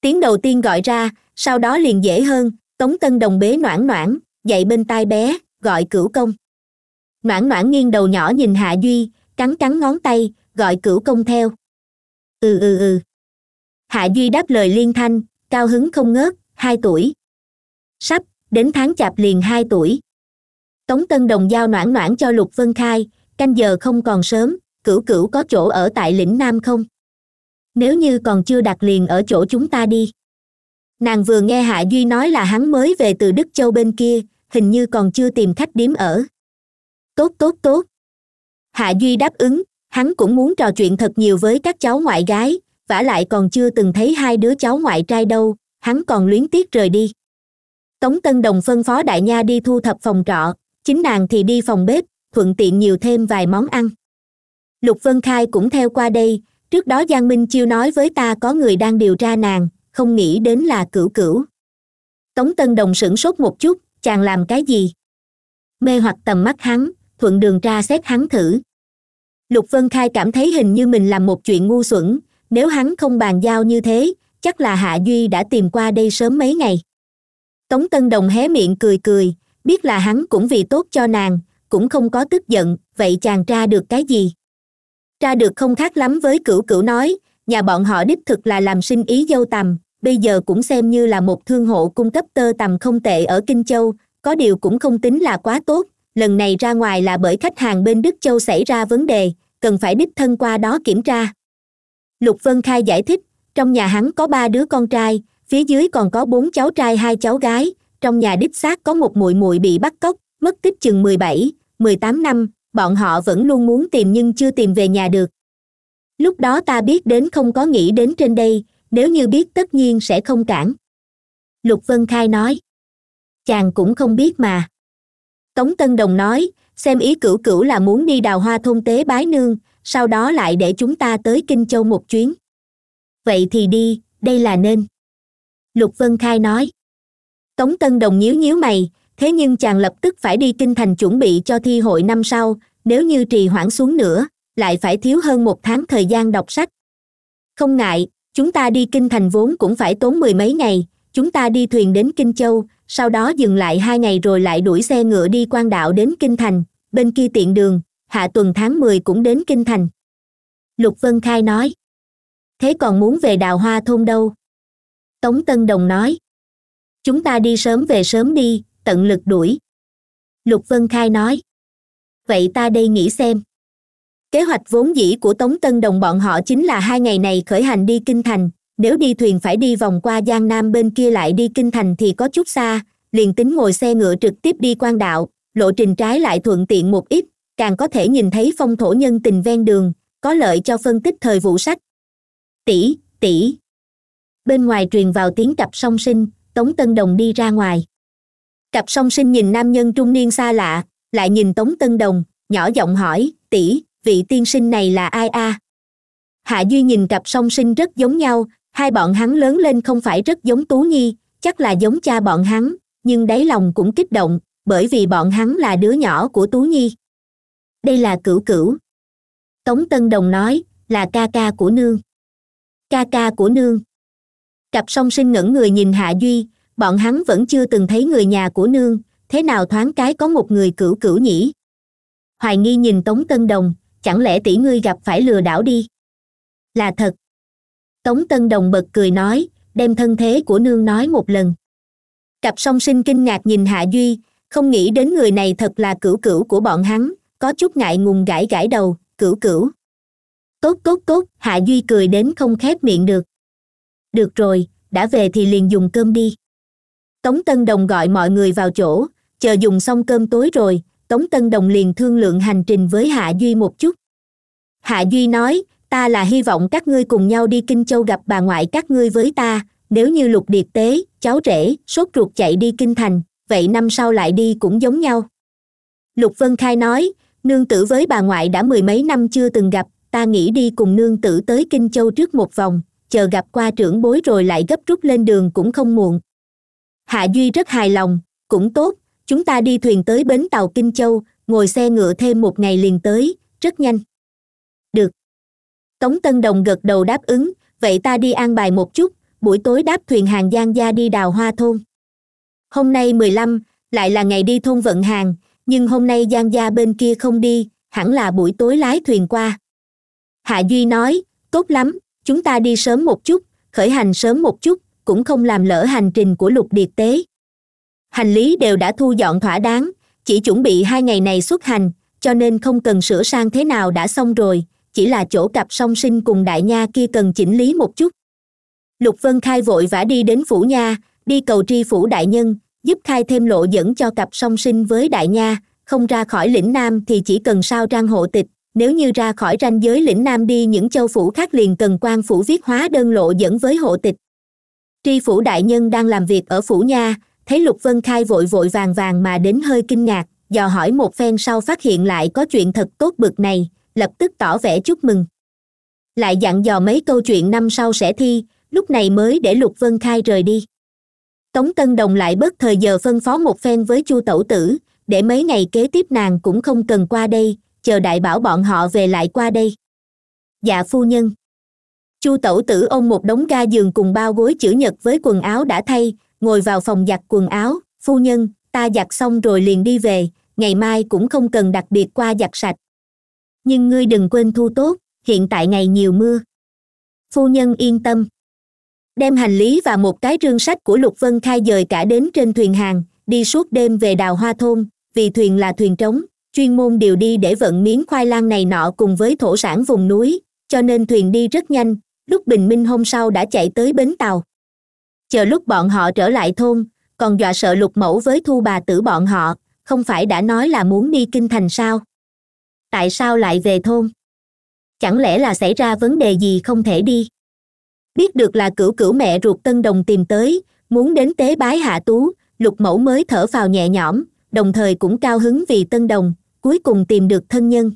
tiếng đầu tiên gọi ra sau đó liền dễ hơn tống tân đồng bế noãn noãn dậy bên tai bé gọi cửu công noãn noãn nghiêng đầu nhỏ nhìn hạ duy cắn cắn ngón tay gọi cửu công theo ừ ừ ừ hạ duy đáp lời liên thanh cao hứng không ngớt hai tuổi sắp đến tháng chạp liền hai tuổi tống tân đồng giao noãn noãn cho lục vân khai canh giờ không còn sớm cửu cửu có chỗ ở tại lĩnh nam không nếu như còn chưa đặt liền ở chỗ chúng ta đi nàng vừa nghe hạ duy nói là hắn mới về từ đức châu bên kia hình như còn chưa tìm khách điếm ở tốt tốt tốt hạ duy đáp ứng hắn cũng muốn trò chuyện thật nhiều với các cháu ngoại gái vả lại còn chưa từng thấy hai đứa cháu ngoại trai đâu hắn còn luyến tiếc rời đi tống tân đồng phân phó đại nha đi thu thập phòng trọ chính nàng thì đi phòng bếp thuận tiện nhiều thêm vài món ăn lục vân khai cũng theo qua đây trước đó giang minh chiêu nói với ta có người đang điều tra nàng không nghĩ đến là cửu cửu tống tân đồng sửng sốt một chút chàng làm cái gì mê hoặc tầm mắt hắn thuận đường tra xét hắn thử lục vân khai cảm thấy hình như mình làm một chuyện ngu xuẩn nếu hắn không bàn giao như thế chắc là hạ duy đã tìm qua đây sớm mấy ngày tống tân đồng hé miệng cười cười biết là hắn cũng vì tốt cho nàng cũng không có tức giận vậy chàng tra được cái gì ra được không khác lắm với cửu cửu nói nhà bọn họ đích thực là làm sinh ý dâu tầm bây giờ cũng xem như là một thương hộ cung cấp tơ tầm không tệ ở kinh châu có điều cũng không tính là quá tốt lần này ra ngoài là bởi khách hàng bên đức châu xảy ra vấn đề cần phải đích thân qua đó kiểm tra lục vân khai giải thích trong nhà hắn có ba đứa con trai phía dưới còn có bốn cháu trai hai cháu gái trong nhà đích xác có một muội muội bị bắt cóc mất tích chừng mười bảy mười tám năm bọn họ vẫn luôn muốn tìm nhưng chưa tìm về nhà được lúc đó ta biết đến không có nghĩ đến trên đây nếu như biết tất nhiên sẽ không cản lục vân khai nói chàng cũng không biết mà tống tân đồng nói xem ý cửu cửu là muốn đi đào hoa thôn tế bái nương sau đó lại để chúng ta tới kinh châu một chuyến vậy thì đi đây là nên lục vân khai nói tống tân đồng nhíu nhíu mày thế nhưng chàng lập tức phải đi kinh thành chuẩn bị cho thi hội năm sau nếu như trì hoãn xuống nữa lại phải thiếu hơn một tháng thời gian đọc sách không ngại chúng ta đi kinh thành vốn cũng phải tốn mười mấy ngày chúng ta đi thuyền đến kinh châu sau đó dừng lại hai ngày rồi lại đuổi xe ngựa đi quan đạo đến kinh thành bên kia tiện đường hạ tuần tháng mười cũng đến kinh thành lục vân khai nói thế còn muốn về đào hoa thôn đâu tống tân đồng nói chúng ta đi sớm về sớm đi tận lực đuổi lục vân khai nói vậy ta đây nghĩ xem kế hoạch vốn dĩ của tống tân đồng bọn họ chính là hai ngày này khởi hành đi kinh thành nếu đi thuyền phải đi vòng qua giang nam bên kia lại đi kinh thành thì có chút xa liền tính ngồi xe ngựa trực tiếp đi quan đạo lộ trình trái lại thuận tiện một ít càng có thể nhìn thấy phong thổ nhân tình ven đường có lợi cho phân tích thời vụ sách tỷ tỷ bên ngoài truyền vào tiếng cặp song sinh tống tân đồng đi ra ngoài cặp song sinh nhìn nam nhân trung niên xa lạ lại nhìn tống tân đồng nhỏ giọng hỏi tỷ vị tiên sinh này là ai a hạ duy nhìn cặp song sinh rất giống nhau hai bọn hắn lớn lên không phải rất giống tú nhi chắc là giống cha bọn hắn nhưng đáy lòng cũng kích động bởi vì bọn hắn là đứa nhỏ của tú nhi đây là cửu cửu tống tân đồng nói là ca ca của nương ca ca của nương cặp song sinh ngẩng người nhìn hạ duy bọn hắn vẫn chưa từng thấy người nhà của nương thế nào thoáng cái có một người cửu cửu nhỉ hoài nghi nhìn tống tân đồng chẳng lẽ tỷ ngươi gặp phải lừa đảo đi là thật tống tân đồng bật cười nói đem thân thế của nương nói một lần cặp song sinh kinh ngạc nhìn hạ duy không nghĩ đến người này thật là cửu cửu của bọn hắn có chút ngại ngùng gãi gãi đầu cửu cửu tốt tốt tốt, hạ duy cười đến không khép miệng được được rồi đã về thì liền dùng cơm đi tống tân đồng gọi mọi người vào chỗ chờ dùng xong cơm tối rồi tống tân đồng liền thương lượng hành trình với hạ duy một chút hạ duy nói ta là hy vọng các ngươi cùng nhau đi kinh châu gặp bà ngoại các ngươi với ta nếu như lục điệp tế cháu rể sốt ruột chạy đi kinh thành vậy năm sau lại đi cũng giống nhau lục vân khai nói nương tử với bà ngoại đã mười mấy năm chưa từng gặp ta nghĩ đi cùng nương tử tới kinh châu trước một vòng chờ gặp qua trưởng bối rồi lại gấp rút lên đường cũng không muộn hạ duy rất hài lòng cũng tốt chúng ta đi thuyền tới bến tàu kinh châu ngồi xe ngựa thêm một ngày liền tới rất nhanh được tống tân đồng gật đầu đáp ứng vậy ta đi an bài một chút buổi tối đáp thuyền hàng giang gia đi đào hoa thôn hôm nay mười lăm lại là ngày đi thôn vận hàng nhưng hôm nay giang gia bên kia không đi hẳn là buổi tối lái thuyền qua hạ duy nói tốt lắm chúng ta đi sớm một chút khởi hành sớm một chút cũng không làm lỡ hành trình của lục điệp tế hành lý đều đã thu dọn thỏa đáng chỉ chuẩn bị hai ngày này xuất hành cho nên không cần sửa sang thế nào đã xong rồi chỉ là chỗ cặp song sinh cùng đại nha kia cần chỉnh lý một chút lục vân khai vội vã đi đến phủ nha đi cầu tri phủ đại nhân giúp khai thêm lộ dẫn cho cặp song sinh với đại nha không ra khỏi lĩnh nam thì chỉ cần sao trang hộ tịch nếu như ra khỏi ranh giới lĩnh nam đi những châu phủ khác liền cần quan phủ viết hóa đơn lộ dẫn với hộ tịch tri phủ đại nhân đang làm việc ở phủ nha thấy lục vân khai vội vội vàng vàng mà đến hơi kinh ngạc dò hỏi một phen sau phát hiện lại có chuyện thật tốt bực này lập tức tỏ vẻ chúc mừng lại dặn dò mấy câu chuyện năm sau sẽ thi lúc này mới để lục vân khai rời đi tống tân đồng lại bớt thời giờ phân phó một phen với chu tẩu tử để mấy ngày kế tiếp nàng cũng không cần qua đây chờ đại bảo bọn họ về lại qua đây dạ phu nhân chu tẩu tử ôm một đống ga giường cùng bao gối chữ nhật với quần áo đã thay ngồi vào phòng giặt quần áo phu nhân ta giặt xong rồi liền đi về ngày mai cũng không cần đặc biệt qua giặt sạch nhưng ngươi đừng quên thu tốt hiện tại ngày nhiều mưa phu nhân yên tâm đem hành lý và một cái rương sách của lục vân khai dời cả đến trên thuyền hàng đi suốt đêm về đào hoa thôn vì thuyền là thuyền trống chuyên môn điều đi để vận miếng khoai lang này nọ cùng với thổ sản vùng núi cho nên thuyền đi rất nhanh lúc bình minh hôm sau đã chạy tới bến tàu chờ lúc bọn họ trở lại thôn còn dọa sợ lục mẫu với thu bà tử bọn họ không phải đã nói là muốn đi kinh thành sao tại sao lại về thôn chẳng lẽ là xảy ra vấn đề gì không thể đi biết được là cửu cửu mẹ ruột tân đồng tìm tới muốn đến tế bái hạ tú lục mẫu mới thở phào nhẹ nhõm đồng thời cũng cao hứng vì tân đồng cuối cùng tìm được thân nhân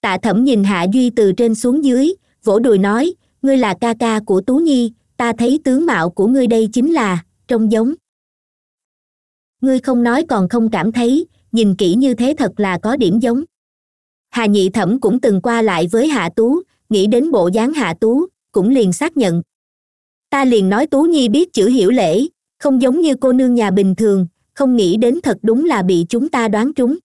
tạ thẩm nhìn hạ duy từ trên xuống dưới vỗ đùi nói ngươi là ca ca của tú nhi ta thấy tướng mạo của ngươi đây chính là trông giống ngươi không nói còn không cảm thấy nhìn kỹ như thế thật là có điểm giống hà nhị thẩm cũng từng qua lại với hạ tú nghĩ đến bộ dáng hạ tú cũng liền xác nhận ta liền nói tú nhi biết chữ hiểu lễ không giống như cô nương nhà bình thường không nghĩ đến thật đúng là bị chúng ta đoán trúng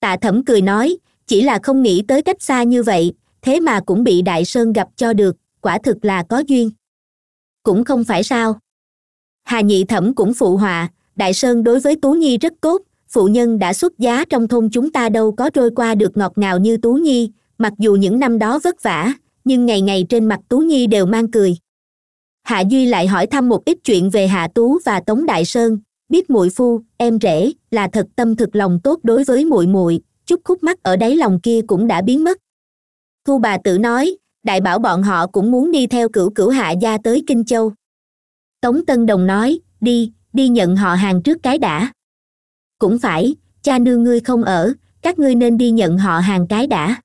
tạ thẩm cười nói chỉ là không nghĩ tới cách xa như vậy thế mà cũng bị đại sơn gặp cho được quả thực là có duyên cũng không phải sao hà nhị thẩm cũng phụ họa đại sơn đối với tú nhi rất tốt phụ nhân đã xuất giá trong thôn chúng ta đâu có trôi qua được ngọt ngào như tú nhi mặc dù những năm đó vất vả nhưng ngày ngày trên mặt tú nhi đều mang cười hạ duy lại hỏi thăm một ít chuyện về hạ tú và tống đại sơn biết muội phu em rể là thật tâm thực lòng tốt đối với muội muội chút khúc mắt ở đáy lòng kia cũng đã biến mất thu bà tự nói đại bảo bọn họ cũng muốn đi theo cửu cửu hạ gia tới kinh châu tống tân đồng nói đi đi nhận họ hàng trước cái đã cũng phải cha nương ngươi không ở các ngươi nên đi nhận họ hàng cái đã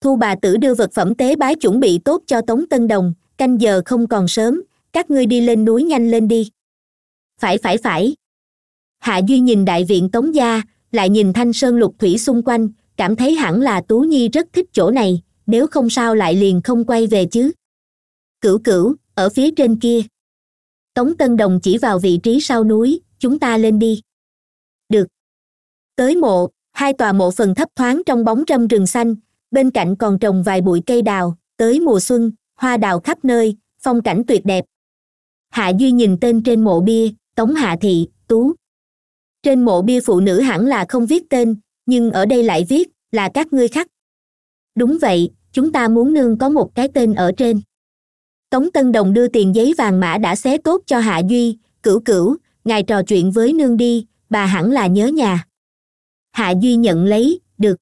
thu bà tử đưa vật phẩm tế bái chuẩn bị tốt cho tống tân đồng canh giờ không còn sớm các ngươi đi lên núi nhanh lên đi phải phải phải hạ duy nhìn đại viện tống gia lại nhìn thanh sơn lục thủy xung quanh cảm thấy hẳn là tú nhi rất thích chỗ này nếu không sao lại liền không quay về chứ cửu cửu ở phía trên kia tống tân đồng chỉ vào vị trí sau núi chúng ta lên đi được tới mộ hai tòa mộ phần thấp thoáng trong bóng râm rừng xanh bên cạnh còn trồng vài bụi cây đào tới mùa xuân hoa đào khắp nơi phong cảnh tuyệt đẹp hạ duy nhìn tên trên mộ bia tống hạ thị tú trên mộ bia phụ nữ hẳn là không viết tên nhưng ở đây lại viết là các ngươi khắc đúng vậy chúng ta muốn nương có một cái tên ở trên tống tân đồng đưa tiền giấy vàng mã đã xé tốt cho hạ duy cửu cửu ngài trò chuyện với nương đi bà hẳn là nhớ nhà hạ duy nhận lấy được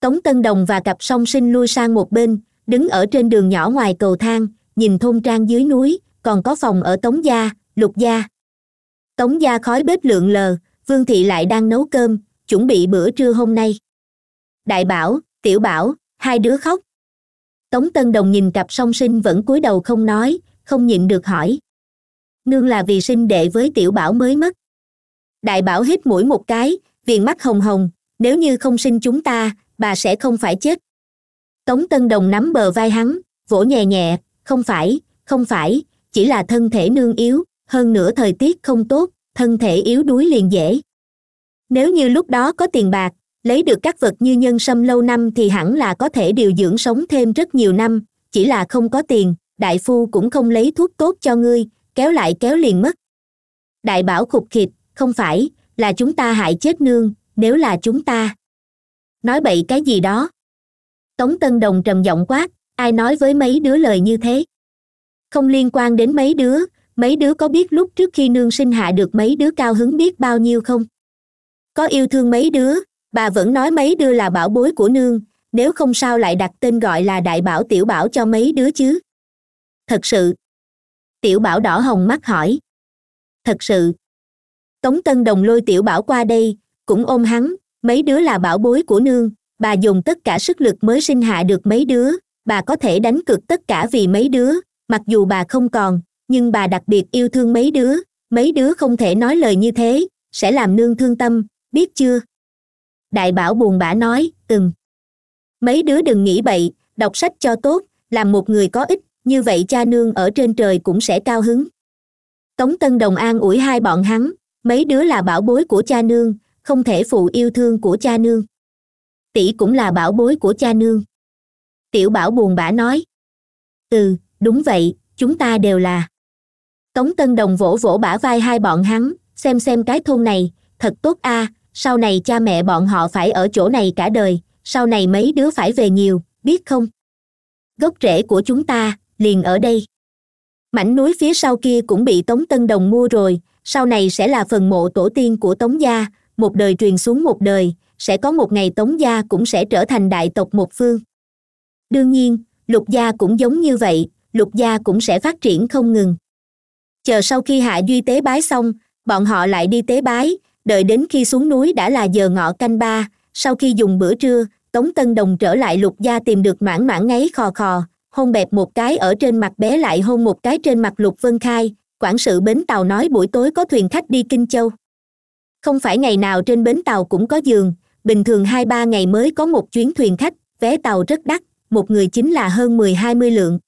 tống tân đồng và cặp song sinh lui sang một bên đứng ở trên đường nhỏ ngoài cầu thang nhìn thôn trang dưới núi còn có phòng ở tống gia lục gia tống gia khói bếp lượn lờ vương thị lại đang nấu cơm chuẩn bị bữa trưa hôm nay đại bảo tiểu bảo hai đứa khóc tống tân đồng nhìn cặp song sinh vẫn cúi đầu không nói không nhịn được hỏi nương là vì sinh đệ với tiểu bảo mới mất đại bảo hít mũi một cái viền mắt hồng hồng nếu như không sinh chúng ta bà sẽ không phải chết tống tân đồng nắm bờ vai hắn vỗ nhẹ nhẹ không phải không phải chỉ là thân thể nương yếu hơn nữa thời tiết không tốt thân thể yếu đuối liền dễ nếu như lúc đó có tiền bạc lấy được các vật như nhân sâm lâu năm thì hẳn là có thể điều dưỡng sống thêm rất nhiều năm chỉ là không có tiền đại phu cũng không lấy thuốc tốt cho ngươi kéo lại kéo liền mất đại bảo khục khịt không phải là chúng ta hại chết nương nếu là chúng ta nói bậy cái gì đó tống tân đồng trầm giọng quát ai nói với mấy đứa lời như thế không liên quan đến mấy đứa mấy đứa có biết lúc trước khi nương sinh hạ được mấy đứa cao hứng biết bao nhiêu không có yêu thương mấy đứa bà vẫn nói mấy đưa là bảo bối của nương nếu không sao lại đặt tên gọi là đại bảo tiểu bảo cho mấy đứa chứ thật sự tiểu bảo đỏ hồng mắt hỏi thật sự tống tân đồng lôi tiểu bảo qua đây cũng ôm hắn mấy đứa là bảo bối của nương bà dùng tất cả sức lực mới sinh hạ được mấy đứa bà có thể đánh cực tất cả vì mấy đứa mặc dù bà không còn nhưng bà đặc biệt yêu thương mấy đứa mấy đứa không thể nói lời như thế sẽ làm nương thương tâm biết chưa đại bảo buồn bã nói ừm mấy đứa đừng nghĩ bậy đọc sách cho tốt làm một người có ích như vậy cha nương ở trên trời cũng sẽ cao hứng tống tân đồng an ủi hai bọn hắn mấy đứa là bảo bối của cha nương không thể phụ yêu thương của cha nương tỷ cũng là bảo bối của cha nương tiểu bảo buồn bã nói ừ đúng vậy chúng ta đều là tống tân đồng vỗ vỗ bả vai hai bọn hắn xem xem cái thôn này thật tốt a à, sau này cha mẹ bọn họ phải ở chỗ này cả đời sau này mấy đứa phải về nhiều biết không gốc rễ của chúng ta liền ở đây mảnh núi phía sau kia cũng bị tống tân đồng mua rồi sau này sẽ là phần mộ tổ tiên của tống gia một đời truyền xuống một đời sẽ có một ngày tống gia cũng sẽ trở thành đại tộc một phương đương nhiên lục gia cũng giống như vậy lục gia cũng sẽ phát triển không ngừng chờ sau khi hạ duy tế bái xong bọn họ lại đi tế bái đợi đến khi xuống núi đã là giờ ngọ canh ba sau khi dùng bữa trưa tống tân đồng trở lại lục gia tìm được mãn mãn ngáy khò khò hôn bẹp một cái ở trên mặt bé lại hôn một cái trên mặt lục vân khai quản sự bến tàu nói buổi tối có thuyền khách đi kinh châu không phải ngày nào trên bến tàu cũng có giường bình thường hai ba ngày mới có một chuyến thuyền khách vé tàu rất đắt một người chính là hơn mười hai mươi lượng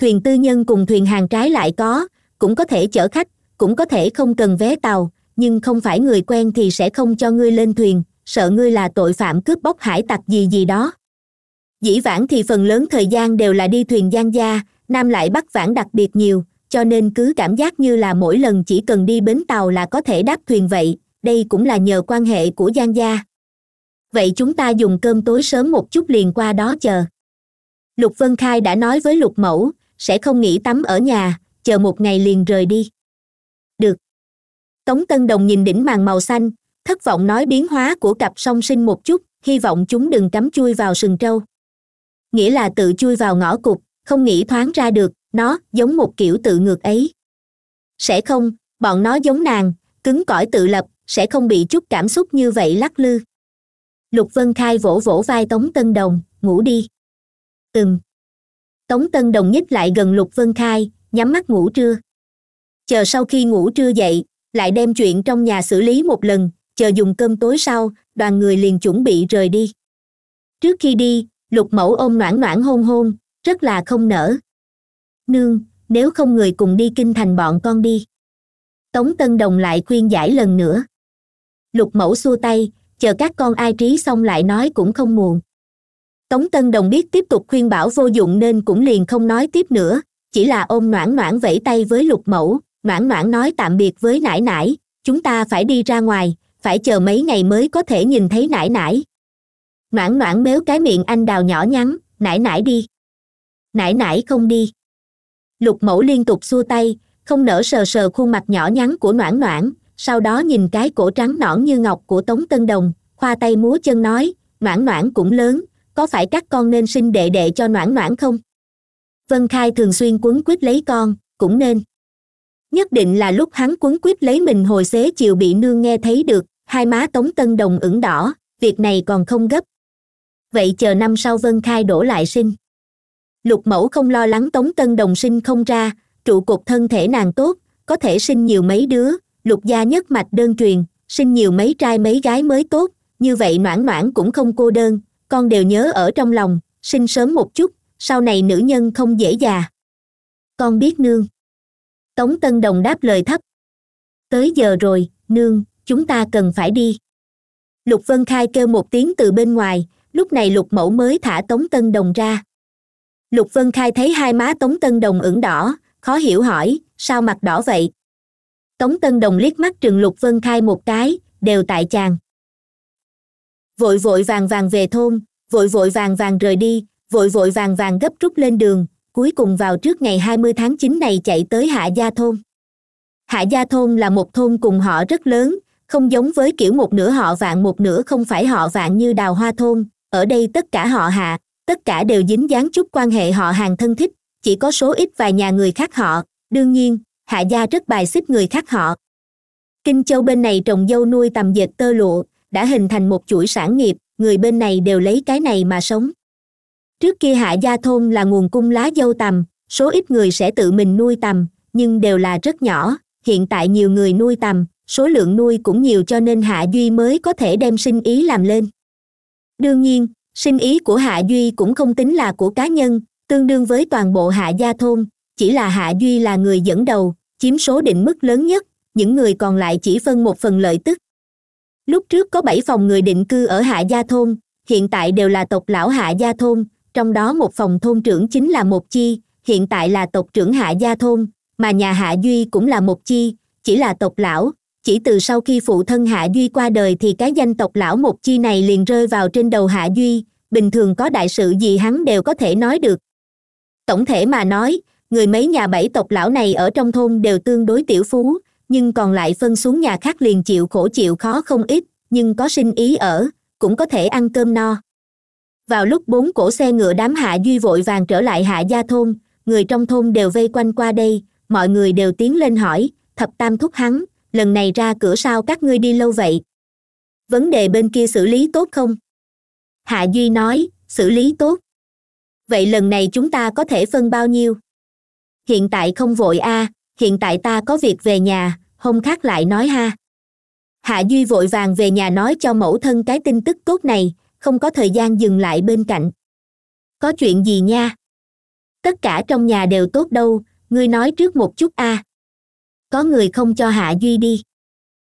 thuyền tư nhân cùng thuyền hàng trái lại có cũng có thể chở khách cũng có thể không cần vé tàu nhưng không phải người quen thì sẽ không cho ngươi lên thuyền sợ ngươi là tội phạm cướp bóc hải tặc gì gì đó dĩ vãng thì phần lớn thời gian đều là đi thuyền gian gia nam lại bắt vãng đặc biệt nhiều cho nên cứ cảm giác như là mỗi lần chỉ cần đi bến tàu là có thể đáp thuyền vậy đây cũng là nhờ quan hệ của gian gia vậy chúng ta dùng cơm tối sớm một chút liền qua đó chờ lục vân khai đã nói với lục mẫu sẽ không nghỉ tắm ở nhà chờ một ngày liền rời đi được tống tân đồng nhìn đỉnh màn màu xanh thất vọng nói biến hóa của cặp song sinh một chút hy vọng chúng đừng cắm chui vào sừng trâu nghĩa là tự chui vào ngõ cụt không nghĩ thoáng ra được nó giống một kiểu tự ngược ấy sẽ không bọn nó giống nàng cứng cỏi tự lập sẽ không bị chút cảm xúc như vậy lắc lư lục vân khai vỗ vỗ vai tống tân đồng ngủ đi ừm tống tân đồng nhích lại gần lục vân khai nhắm mắt ngủ trưa chờ sau khi ngủ trưa dậy lại đem chuyện trong nhà xử lý một lần chờ dùng cơm tối sau đoàn người liền chuẩn bị rời đi trước khi đi lục mẫu ôm noãn noãn hôn hôn rất là không nở nương nếu không người cùng đi kinh thành bọn con đi tống tân đồng lại khuyên giải lần nữa lục mẫu xua tay chờ các con ai trí xong lại nói cũng không muộn tống tân đồng biết tiếp tục khuyên bảo vô dụng nên cũng liền không nói tiếp nữa chỉ là ôm noãn noãn vẫy tay với lục mẫu noãn noãn nói tạm biệt với nải nải chúng ta phải đi ra ngoài phải chờ mấy ngày mới có thể nhìn thấy nải nải noãn noãn mếu cái miệng anh đào nhỏ nhắn nải nải đi nải nải không đi lục mẫu liên tục xua tay không nỡ sờ sờ khuôn mặt nhỏ nhắn của noãn noãn sau đó nhìn cái cổ trắng nõn như ngọc của tống tân đồng khoa tay múa chân nói noãn noãn cũng lớn có phải các con nên sinh đệ đệ cho noãn noãn không vân khai thường xuyên quấn quýt lấy con cũng nên nhất định là lúc hắn quấn quýt lấy mình hồi xế chiều bị nương nghe thấy được hai má tống tân đồng ửng đỏ việc này còn không gấp vậy chờ năm sau vân khai đổ lại sinh lục mẫu không lo lắng tống tân đồng sinh không ra trụ cột thân thể nàng tốt có thể sinh nhiều mấy đứa lục gia nhất mạch đơn truyền sinh nhiều mấy trai mấy gái mới tốt như vậy noãn noãn cũng không cô đơn con đều nhớ ở trong lòng sinh sớm một chút sau này nữ nhân không dễ già con biết nương tống tân đồng đáp lời thấp tới giờ rồi nương chúng ta cần phải đi lục vân khai kêu một tiếng từ bên ngoài lúc này lục mẫu mới thả tống tân đồng ra lục vân khai thấy hai má tống tân đồng ửng đỏ khó hiểu hỏi sao mặt đỏ vậy tống tân đồng liếc mắt trừng lục vân khai một cái đều tại chàng vội vội vàng vàng về thôn vội vội vàng vàng rời đi vội vội vàng vàng gấp rút lên đường cuối cùng vào trước ngày 20 tháng 9 này chạy tới hạ gia thôn hạ gia thôn là một thôn cùng họ rất lớn không giống với kiểu một nửa họ vạn một nửa không phải họ vạn như đào hoa thôn ở đây tất cả họ hạ tất cả đều dính dáng chút quan hệ họ hàng thân thích chỉ có số ít vài nhà người khác họ đương nhiên hạ gia rất bài xích người khác họ kinh châu bên này trồng dâu nuôi tầm dệt tơ lụa đã hình thành một chuỗi sản nghiệp người bên này đều lấy cái này mà sống trước kia hạ gia thôn là nguồn cung lá dâu tầm số ít người sẽ tự mình nuôi tầm nhưng đều là rất nhỏ hiện tại nhiều người nuôi tầm số lượng nuôi cũng nhiều cho nên hạ duy mới có thể đem sinh ý làm lên đương nhiên sinh ý của hạ duy cũng không tính là của cá nhân tương đương với toàn bộ hạ gia thôn chỉ là hạ duy là người dẫn đầu chiếm số định mức lớn nhất những người còn lại chỉ phân một phần lợi tức lúc trước có bảy phòng người định cư ở hạ gia thôn hiện tại đều là tộc lão hạ gia thôn trong đó một phòng thôn trưởng chính là một chi hiện tại là tộc trưởng hạ gia thôn mà nhà hạ duy cũng là một chi chỉ là tộc lão chỉ từ sau khi phụ thân hạ duy qua đời thì cái danh tộc lão một chi này liền rơi vào trên đầu hạ duy bình thường có đại sự gì hắn đều có thể nói được tổng thể mà nói người mấy nhà bảy tộc lão này ở trong thôn đều tương đối tiểu phú nhưng còn lại phân xuống nhà khác liền chịu khổ chịu khó không ít nhưng có sinh ý ở cũng có thể ăn cơm no vào lúc bốn cổ xe ngựa đám hạ duy vội vàng trở lại hạ gia thôn người trong thôn đều vây quanh qua đây mọi người đều tiến lên hỏi thập tam thúc hắn lần này ra cửa sau các ngươi đi lâu vậy vấn đề bên kia xử lý tốt không hạ duy nói xử lý tốt vậy lần này chúng ta có thể phân bao nhiêu hiện tại không vội a à, hiện tại ta có việc về nhà hôm khác lại nói ha hạ duy vội vàng về nhà nói cho mẫu thân cái tin tức tốt này không có thời gian dừng lại bên cạnh có chuyện gì nha tất cả trong nhà đều tốt đâu ngươi nói trước một chút a à. có người không cho hạ duy đi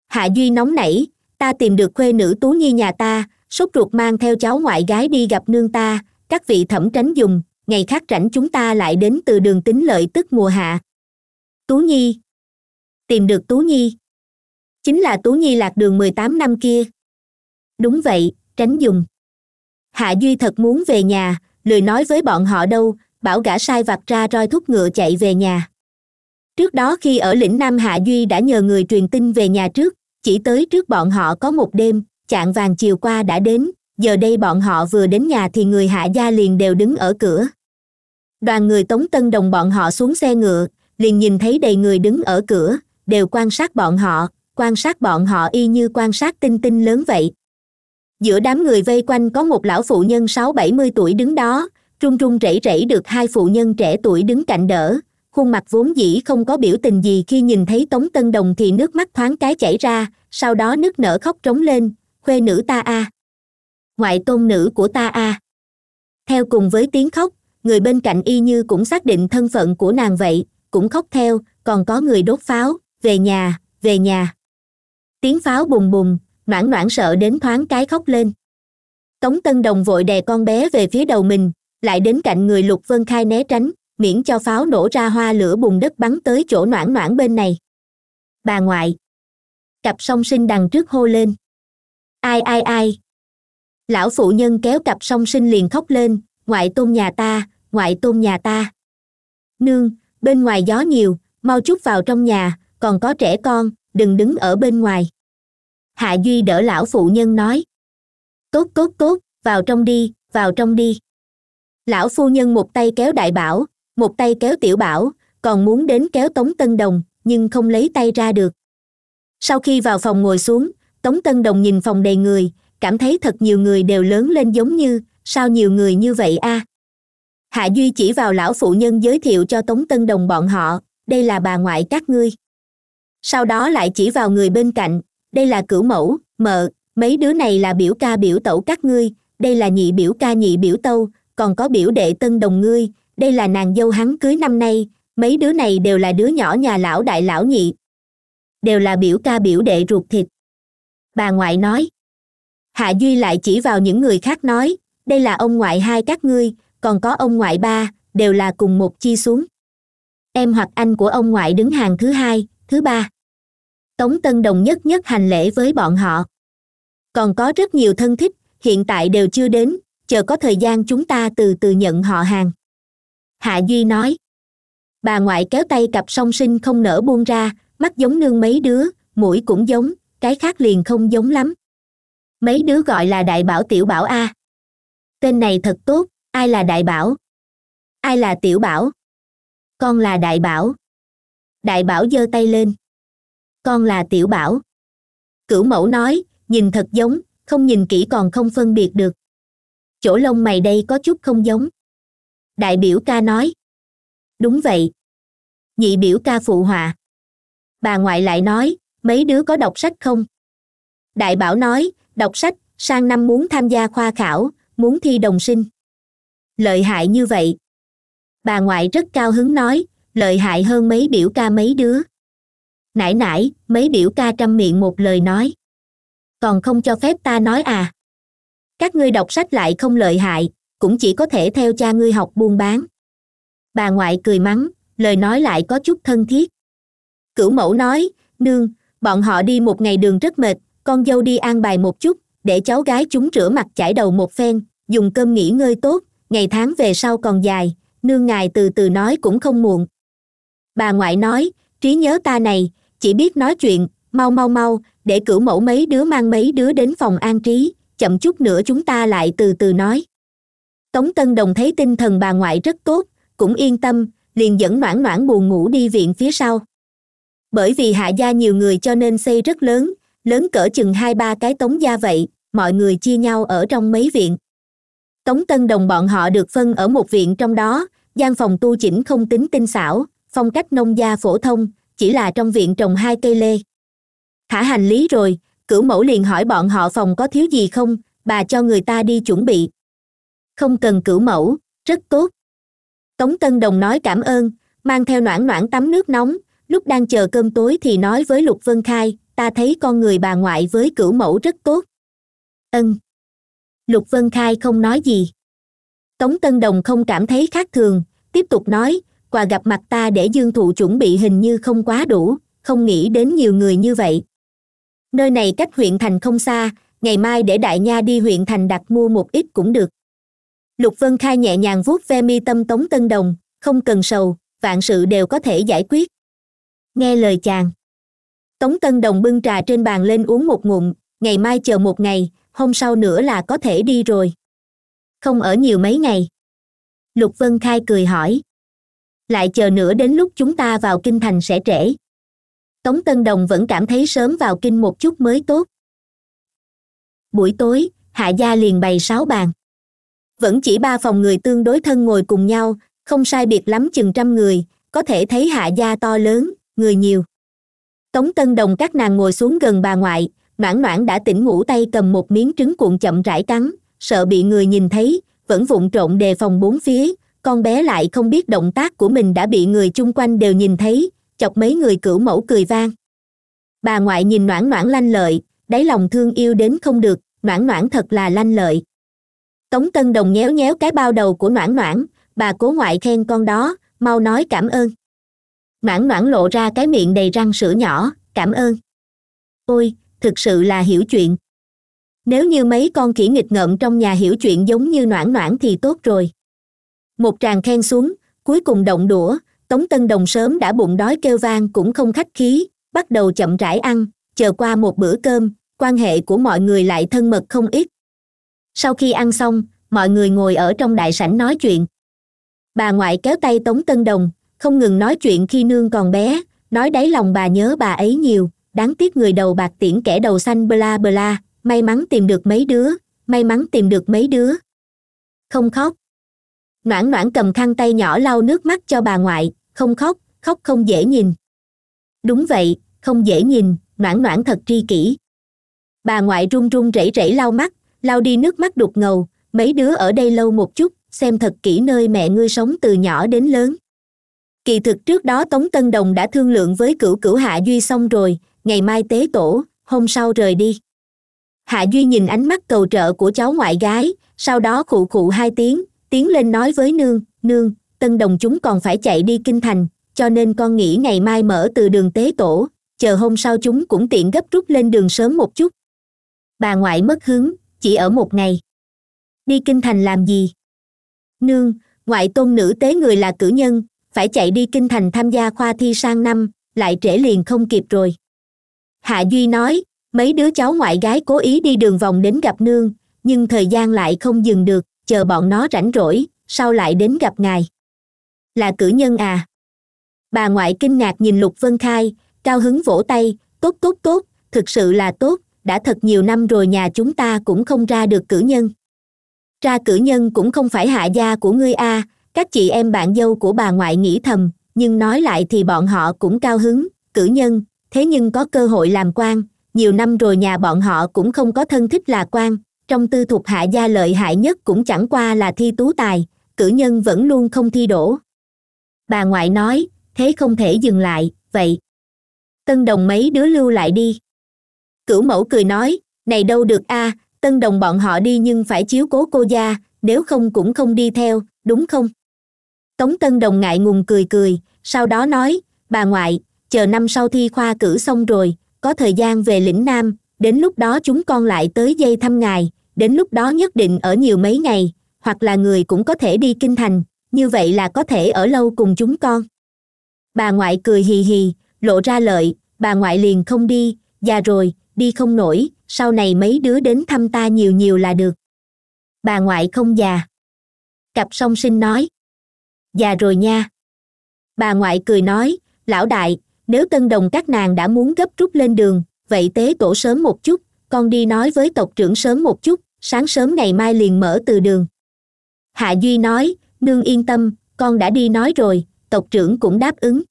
hạ duy nóng nảy ta tìm được khuê nữ tú nhi nhà ta sốt ruột mang theo cháu ngoại gái đi gặp nương ta các vị thẩm tránh dùng ngày khác rảnh chúng ta lại đến từ đường tính lợi tức mùa hạ tú nhi tìm được tú nhi chính là tú nhi lạc đường mười tám năm kia đúng vậy tránh dùng hạ duy thật muốn về nhà lười nói với bọn họ đâu bảo gã sai vặt ra roi thúc ngựa chạy về nhà trước đó khi ở lĩnh nam hạ duy đã nhờ người truyền tin về nhà trước chỉ tới trước bọn họ có một đêm chạng vàng chiều qua đã đến giờ đây bọn họ vừa đến nhà thì người hạ gia liền đều đứng ở cửa đoàn người tống tân đồng bọn họ xuống xe ngựa liền nhìn thấy đầy người đứng ở cửa đều quan sát bọn họ quan sát bọn họ y như quan sát tinh tinh lớn vậy giữa đám người vây quanh có một lão phụ nhân sáu bảy mươi tuổi đứng đó trung trung rẩy rẩy được hai phụ nhân trẻ tuổi đứng cạnh đỡ khuôn mặt vốn dĩ không có biểu tình gì khi nhìn thấy tống tân đồng thì nước mắt thoáng cái chảy ra sau đó nức nở khóc trống lên khuê nữ ta a ngoại tôn nữ của ta a theo cùng với tiếng khóc người bên cạnh y như cũng xác định thân phận của nàng vậy cũng khóc theo còn có người đốt pháo về nhà về nhà tiếng pháo bùng bùng noãn noãn sợ đến thoáng cái khóc lên tống tân đồng vội đè con bé về phía đầu mình lại đến cạnh người lục vân khai né tránh miễn cho pháo nổ ra hoa lửa bùn đất bắn tới chỗ noãn noãn bên này bà ngoại cặp song sinh đằng trước hô lên ai ai ai lão phụ nhân kéo cặp song sinh liền khóc lên ngoại tôn nhà ta ngoại tôn nhà ta nương bên ngoài gió nhiều mau chút vào trong nhà còn có trẻ con đừng đứng ở bên ngoài hạ duy đỡ lão phụ nhân nói tốt tốt tốt vào trong đi vào trong đi lão phu nhân một tay kéo đại bảo một tay kéo tiểu bảo còn muốn đến kéo tống tân đồng nhưng không lấy tay ra được sau khi vào phòng ngồi xuống tống tân đồng nhìn phòng đầy người cảm thấy thật nhiều người đều lớn lên giống như sao nhiều người như vậy a à? hạ duy chỉ vào lão phụ nhân giới thiệu cho tống tân đồng bọn họ đây là bà ngoại các ngươi sau đó lại chỉ vào người bên cạnh đây là cửu mẫu mợ mấy đứa này là biểu ca biểu tẩu các ngươi đây là nhị biểu ca nhị biểu tâu còn có biểu đệ tân đồng ngươi đây là nàng dâu hắn cưới năm nay mấy đứa này đều là đứa nhỏ nhà lão đại lão nhị đều là biểu ca biểu đệ ruột thịt bà ngoại nói hạ duy lại chỉ vào những người khác nói đây là ông ngoại hai các ngươi còn có ông ngoại ba đều là cùng một chi xuống em hoặc anh của ông ngoại đứng hàng thứ hai thứ ba tống tân đồng nhất nhất hành lễ với bọn họ còn có rất nhiều thân thích hiện tại đều chưa đến chờ có thời gian chúng ta từ từ nhận họ hàng hạ duy nói bà ngoại kéo tay cặp song sinh không nở buông ra mắt giống nương mấy đứa mũi cũng giống cái khác liền không giống lắm mấy đứa gọi là đại bảo tiểu bảo a tên này thật tốt ai là đại bảo ai là tiểu bảo con là đại bảo đại bảo giơ tay lên con là tiểu bảo cửu mẫu nói nhìn thật giống không nhìn kỹ còn không phân biệt được chỗ lông mày đây có chút không giống đại biểu ca nói đúng vậy nhị biểu ca phụ họa bà ngoại lại nói mấy đứa có đọc sách không đại bảo nói đọc sách sang năm muốn tham gia khoa khảo muốn thi đồng sinh lợi hại như vậy bà ngoại rất cao hứng nói lợi hại hơn mấy biểu ca mấy đứa nải nải mấy biểu ca trăm miệng một lời nói còn không cho phép ta nói à các ngươi đọc sách lại không lợi hại cũng chỉ có thể theo cha ngươi học buôn bán bà ngoại cười mắng lời nói lại có chút thân thiết cửu mẫu nói nương bọn họ đi một ngày đường rất mệt con dâu đi an bài một chút để cháu gái chúng rửa mặt chải đầu một phen dùng cơm nghỉ ngơi tốt ngày tháng về sau còn dài nương ngài từ từ nói cũng không muộn bà ngoại nói trí nhớ ta này chỉ biết nói chuyện mau mau mau để cửu mẫu mấy đứa mang mấy đứa đến phòng an trí chậm chút nữa chúng ta lại từ từ nói tống tân đồng thấy tinh thần bà ngoại rất tốt cũng yên tâm liền dẫn noãn noãn buồn ngủ đi viện phía sau bởi vì hạ gia nhiều người cho nên xây rất lớn lớn cỡ chừng hai ba cái tống gia vậy mọi người chia nhau ở trong mấy viện tống tân đồng bọn họ được phân ở một viện trong đó gian phòng tu chỉnh không tính tinh xảo phong cách nông gia phổ thông chỉ là trong viện trồng hai cây lê thả hành lý rồi cửu mẫu liền hỏi bọn họ phòng có thiếu gì không bà cho người ta đi chuẩn bị không cần cửu mẫu rất tốt tống tân đồng nói cảm ơn mang theo noãn noãn tắm nước nóng lúc đang chờ cơm tối thì nói với lục vân khai ta thấy con người bà ngoại với cửu mẫu rất tốt ân lục vân khai không nói gì tống tân đồng không cảm thấy khác thường tiếp tục nói quà gặp mặt ta để dương thụ chuẩn bị hình như không quá đủ không nghĩ đến nhiều người như vậy nơi này cách huyện thành không xa ngày mai để đại nha đi huyện thành đặt mua một ít cũng được lục vân khai nhẹ nhàng vuốt ve mi tâm tống tân đồng không cần sầu vạn sự đều có thể giải quyết nghe lời chàng tống tân đồng bưng trà trên bàn lên uống một ngụm ngày mai chờ một ngày hôm sau nữa là có thể đi rồi không ở nhiều mấy ngày lục vân khai cười hỏi lại chờ nữa đến lúc chúng ta vào kinh thành sẽ trễ tống tân đồng vẫn cảm thấy sớm vào kinh một chút mới tốt buổi tối hạ gia liền bày sáu bàn vẫn chỉ ba phòng người tương đối thân ngồi cùng nhau không sai biệt lắm chừng trăm người có thể thấy hạ gia to lớn người nhiều tống tân đồng các nàng ngồi xuống gần bà ngoại noãn noãn đã tỉnh ngủ tay cầm một miếng trứng cuộn chậm rãi cắn sợ bị người nhìn thấy vẫn vụng trộn đề phòng bốn phía con bé lại không biết động tác của mình đã bị người chung quanh đều nhìn thấy chọc mấy người cửu mẫu cười vang bà ngoại nhìn noãn noãn lanh lợi đáy lòng thương yêu đến không được noãn noãn thật là lanh lợi tống tân đồng nhéo nhéo cái bao đầu của noãn noãn bà cố ngoại khen con đó mau nói cảm ơn noãn noãn lộ ra cái miệng đầy răng sữa nhỏ cảm ơn ôi thực sự là hiểu chuyện nếu như mấy con kỹ nghịch ngợm trong nhà hiểu chuyện giống như noãn noãn thì tốt rồi một tràng khen xuống cuối cùng động đũa tống tân đồng sớm đã bụng đói kêu vang cũng không khách khí bắt đầu chậm rãi ăn chờ qua một bữa cơm quan hệ của mọi người lại thân mật không ít sau khi ăn xong mọi người ngồi ở trong đại sảnh nói chuyện bà ngoại kéo tay tống tân đồng không ngừng nói chuyện khi nương còn bé nói đáy lòng bà nhớ bà ấy nhiều đáng tiếc người đầu bạc tiễn kẻ đầu xanh bla bla may mắn tìm được mấy đứa may mắn tìm được mấy đứa không khóc noãn noãn cầm khăn tay nhỏ lau nước mắt cho bà ngoại không khóc khóc không dễ nhìn đúng vậy không dễ nhìn noãn noãn thật tri kỷ bà ngoại run run rẩy rẩy lau mắt lau đi nước mắt đục ngầu mấy đứa ở đây lâu một chút xem thật kỹ nơi mẹ ngươi sống từ nhỏ đến lớn kỳ thực trước đó tống tân đồng đã thương lượng với cửu cửu hạ duy xong rồi ngày mai tế tổ hôm sau rời đi hạ duy nhìn ánh mắt cầu trợ của cháu ngoại gái sau đó khụ khụ hai tiếng tiến lên nói với nương nương tân đồng chúng còn phải chạy đi kinh thành cho nên con nghĩ ngày mai mở từ đường tế tổ chờ hôm sau chúng cũng tiện gấp rút lên đường sớm một chút bà ngoại mất hứng chỉ ở một ngày đi kinh thành làm gì nương ngoại tôn nữ tế người là cử nhân phải chạy đi kinh thành tham gia khoa thi sang năm lại trễ liền không kịp rồi hạ duy nói mấy đứa cháu ngoại gái cố ý đi đường vòng đến gặp nương nhưng thời gian lại không dừng được chờ bọn nó rảnh rỗi sau lại đến gặp ngài là cử nhân à bà ngoại kinh ngạc nhìn lục vân khai cao hứng vỗ tay tốt tốt tốt thực sự là tốt đã thật nhiều năm rồi nhà chúng ta cũng không ra được cử nhân ra cử nhân cũng không phải hạ gia của ngươi a à, các chị em bạn dâu của bà ngoại nghĩ thầm nhưng nói lại thì bọn họ cũng cao hứng cử nhân thế nhưng có cơ hội làm quan nhiều năm rồi nhà bọn họ cũng không có thân thích là quan trong tư thuộc hạ gia lợi hại nhất cũng chẳng qua là thi tú tài cử nhân vẫn luôn không thi đổ bà ngoại nói thế không thể dừng lại vậy tân đồng mấy đứa lưu lại đi cửu mẫu cười nói này đâu được a à, tân đồng bọn họ đi nhưng phải chiếu cố cô gia nếu không cũng không đi theo đúng không tống tân đồng ngại ngùng cười cười sau đó nói bà ngoại chờ năm sau thi khoa cử xong rồi có thời gian về lĩnh nam đến lúc đó chúng con lại tới dây thăm ngài đến lúc đó nhất định ở nhiều mấy ngày hoặc là người cũng có thể đi kinh thành như vậy là có thể ở lâu cùng chúng con bà ngoại cười hì hì lộ ra lợi bà ngoại liền không đi già rồi đi không nổi sau này mấy đứa đến thăm ta nhiều nhiều là được bà ngoại không già cặp song sinh nói già rồi nha bà ngoại cười nói lão đại nếu tân đồng các nàng đã muốn gấp rút lên đường vậy tế tổ sớm một chút con đi nói với tộc trưởng sớm một chút sáng sớm ngày mai liền mở từ đường hạ duy nói nương yên tâm con đã đi nói rồi tộc trưởng cũng đáp ứng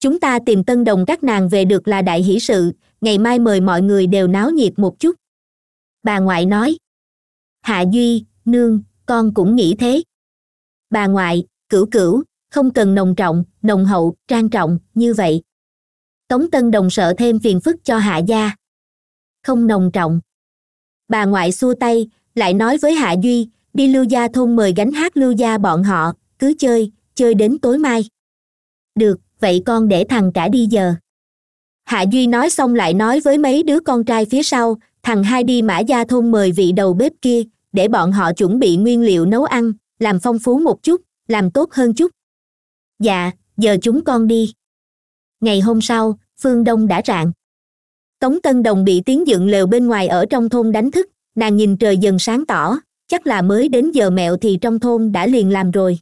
chúng ta tìm tân đồng các nàng về được là đại hỷ sự ngày mai mời mọi người đều náo nhiệt một chút bà ngoại nói hạ duy nương con cũng nghĩ thế bà ngoại cửu cửu không cần nồng trọng nồng hậu trang trọng như vậy tống tân đồng sợ thêm phiền phức cho hạ gia không nồng trọng bà ngoại xua tay lại nói với hạ duy đi lưu gia thôn mời gánh hát lưu gia bọn họ cứ chơi chơi đến tối mai được vậy con để thằng cả đi giờ hạ duy nói xong lại nói với mấy đứa con trai phía sau thằng hai đi mã gia thôn mời vị đầu bếp kia để bọn họ chuẩn bị nguyên liệu nấu ăn làm phong phú một chút làm tốt hơn chút dạ giờ chúng con đi ngày hôm sau phương đông đã rạng tống tân đồng bị tiếng dựng lều bên ngoài ở trong thôn đánh thức nàng nhìn trời dần sáng tỏ chắc là mới đến giờ mẹo thì trong thôn đã liền làm rồi